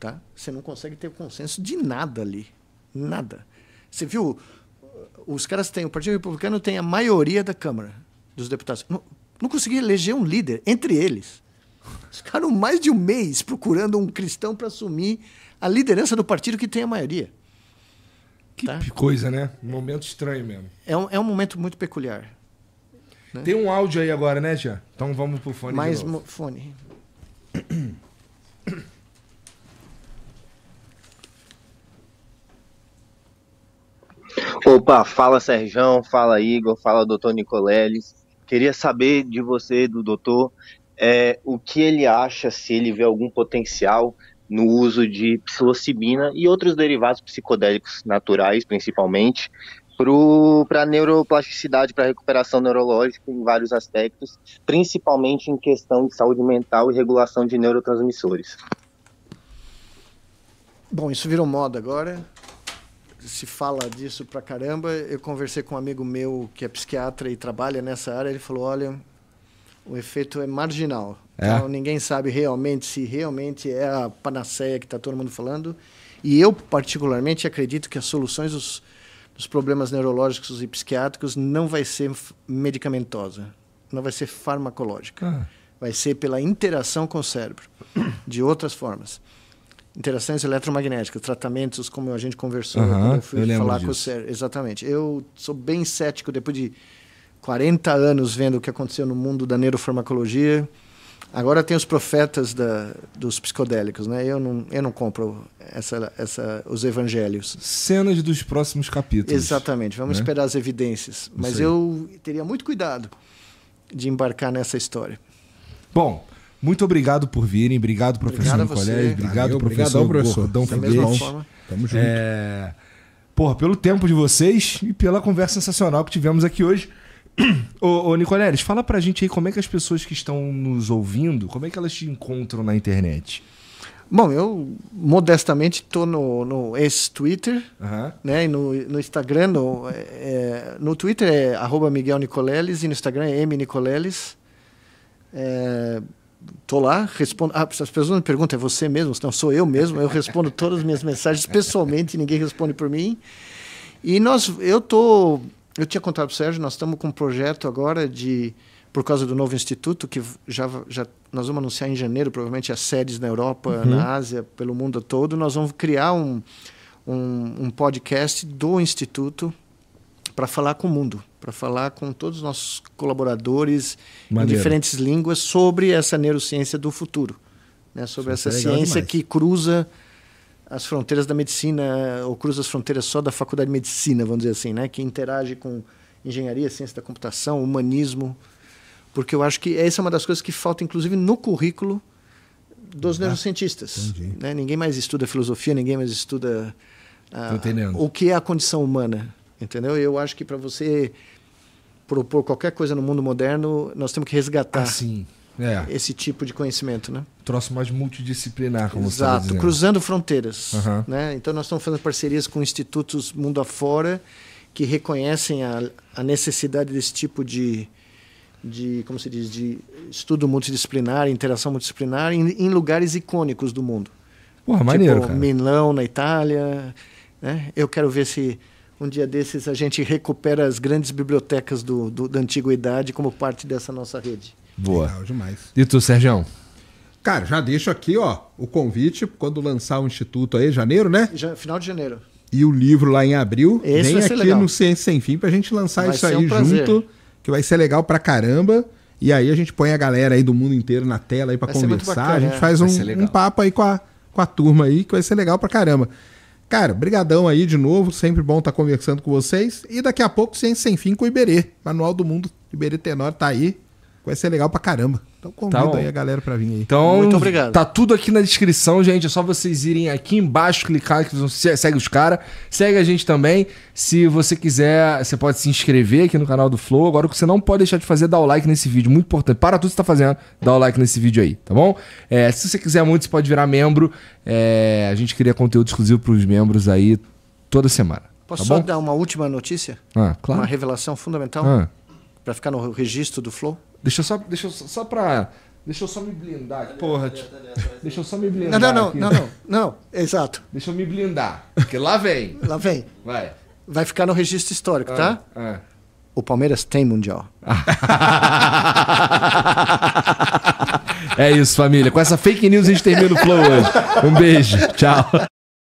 Tá? Você não consegue ter consenso de nada ali. Nada. Você viu? Uh, os caras têm, o Partido Republicano tem a maioria da Câmara dos deputados. Não, não conseguia eleger um líder entre eles. Ficaram mais de um mês procurando um cristão para assumir a liderança do partido que tem a maioria. Que tá? coisa, né? Um momento estranho mesmo. É um, é um momento muito peculiar. Né? Tem um áudio aí agora, né, Jean? Então vamos pro fone. Mais fone. Opa, fala Serjão, fala Igor, fala doutor Nicoleles. Queria saber de você, do doutor, é, o que ele acha, se ele vê algum potencial no uso de psilocibina e outros derivados psicodélicos naturais, principalmente, para neuroplasticidade, para recuperação neurológica em vários aspectos, principalmente em questão de saúde mental e regulação de neurotransmissores. Bom, isso virou moda agora. Se fala disso pra caramba. Eu conversei com um amigo meu que é psiquiatra e trabalha nessa área. Ele falou: olha, o efeito é marginal. É? Então ninguém sabe realmente se realmente é a panaceia que está todo mundo falando. E eu, particularmente, acredito que as soluções dos problemas neurológicos e psiquiátricos não vai ser medicamentosa, não vai ser farmacológica. Ah. Vai ser pela interação com o cérebro, de outras formas. Interações eletromagnéticas, tratamentos, como a gente conversou, uhum, eu fui eu falar disso. com o cérebro. Exatamente. Eu sou bem cético depois de 40 anos vendo o que aconteceu no mundo da neurofarmacologia Agora tem os profetas da, dos psicodélicos, né? Eu não, eu não compro essa, essa, os evangelhos. Cenas dos próximos capítulos. Exatamente, vamos né? esperar as evidências. Mas eu teria muito cuidado de embarcar nessa história. Bom, muito obrigado por virem, obrigado, professor Nicolés, obrigado, Valeu, professor, obrigado, professor Gordão Foguete. Tamo junto. É... Porra, pelo tempo de vocês e pela conversa sensacional que tivemos aqui hoje. ô, ô Nicoleles, fala pra gente aí como é que as pessoas que estão nos ouvindo, como é que elas te encontram na internet? Bom, eu modestamente estou no, no ex-Twitter, né? E no, no Instagram, no, é, no Twitter é arroba Miguel Nicoleles e no Instagram é mnicoleles. Estou É, tô lá, respondo. Ah, as pessoas me perguntam, é você mesmo? Não, sou eu mesmo. Eu respondo todas as minhas mensagens pessoalmente, ninguém responde por mim. E nós, eu tô eu tinha contado para o Sérgio, nós estamos com um projeto agora de por causa do novo instituto que já, já nós vamos anunciar em janeiro provavelmente as sedes na Europa, uhum. na Ásia, pelo mundo todo. Nós vamos criar um, um, um podcast do instituto para falar com o mundo, para falar com todos os nossos colaboradores Maneiro. em diferentes línguas sobre essa neurociência do futuro, né? sobre Isso é essa é ciência demais. que cruza as fronteiras da medicina, ou cruza as fronteiras só da faculdade de medicina, vamos dizer assim, né? que interage com engenharia, ciência da computação, humanismo, porque eu acho que essa é uma das coisas que falta, inclusive, no currículo dos ah, neurocientistas. Né? Ninguém mais estuda filosofia, ninguém mais estuda ah, o que é a condição humana, entendeu? Eu acho que para você propor qualquer coisa no mundo moderno, nós temos que resgatar. Ah, sim é. esse tipo de conhecimento, né? Troço mais multidisciplinar, como tá Exato, você Exato, cruzando fronteiras. Uhum. Né? Então nós estamos fazendo parcerias com institutos mundo afora que reconhecem a, a necessidade desse tipo de, de, como se diz, de estudo multidisciplinar, interação multidisciplinar em, em lugares icônicos do mundo. Porra, tipo, maneiro, cara. Milão, na Itália. Né? Eu quero ver se um dia desses a gente recupera as grandes bibliotecas do, do, da antiguidade como parte dessa nossa rede. Boa. Legal demais. E tu, Sérgio? Cara, já deixo aqui, ó, o convite quando lançar o instituto aí, janeiro, né? Já, final de janeiro. E o livro lá em abril. Esse vem aqui legal. no Ciência Sem Fim pra gente lançar vai isso aí um junto, que vai ser legal pra caramba. E aí a gente põe a galera aí do mundo inteiro na tela aí para conversar. a gente é. faz um, um, papo aí com a, com a turma aí, que vai ser legal pra caramba. Cara, brigadão aí de novo, sempre bom estar tá conversando com vocês. E daqui a pouco Ciência Sem Fim com o Iberê, Manual do Mundo Iberê Tenor tá aí, vai ser legal pra caramba. Então convido tá aí a galera pra vir aí. Então, muito obrigado. Tá tudo aqui na descrição, gente. É só vocês irem aqui embaixo, clicar, que segue os caras. Segue a gente também. Se você quiser, você pode se inscrever aqui no canal do Flow. Agora o que você não pode deixar de fazer é dar o like nesse vídeo. Muito importante. Para tudo que você tá fazendo, dá o like nesse vídeo aí, tá bom? É, se você quiser muito, você pode virar membro. É, a gente cria conteúdo exclusivo pros membros aí toda semana. Tá Posso tá só bom? dar uma última notícia? Ah, claro. Uma revelação fundamental. Ah. Para ficar no registro do Flow? Deixa eu só. Deixa eu só, só pra. Deixa eu só me blindar aqui. Porra. Tá tá tá deixa eu só me blindar. Não, não, não, não, não, Exato. Deixa eu me blindar. Porque lá vem. Lá vem. Vai. Vai ficar no registro histórico, tá? É. O Palmeiras tem Mundial. é isso, família. Com essa fake news a gente termina o Flow hoje. Um beijo. Tchau.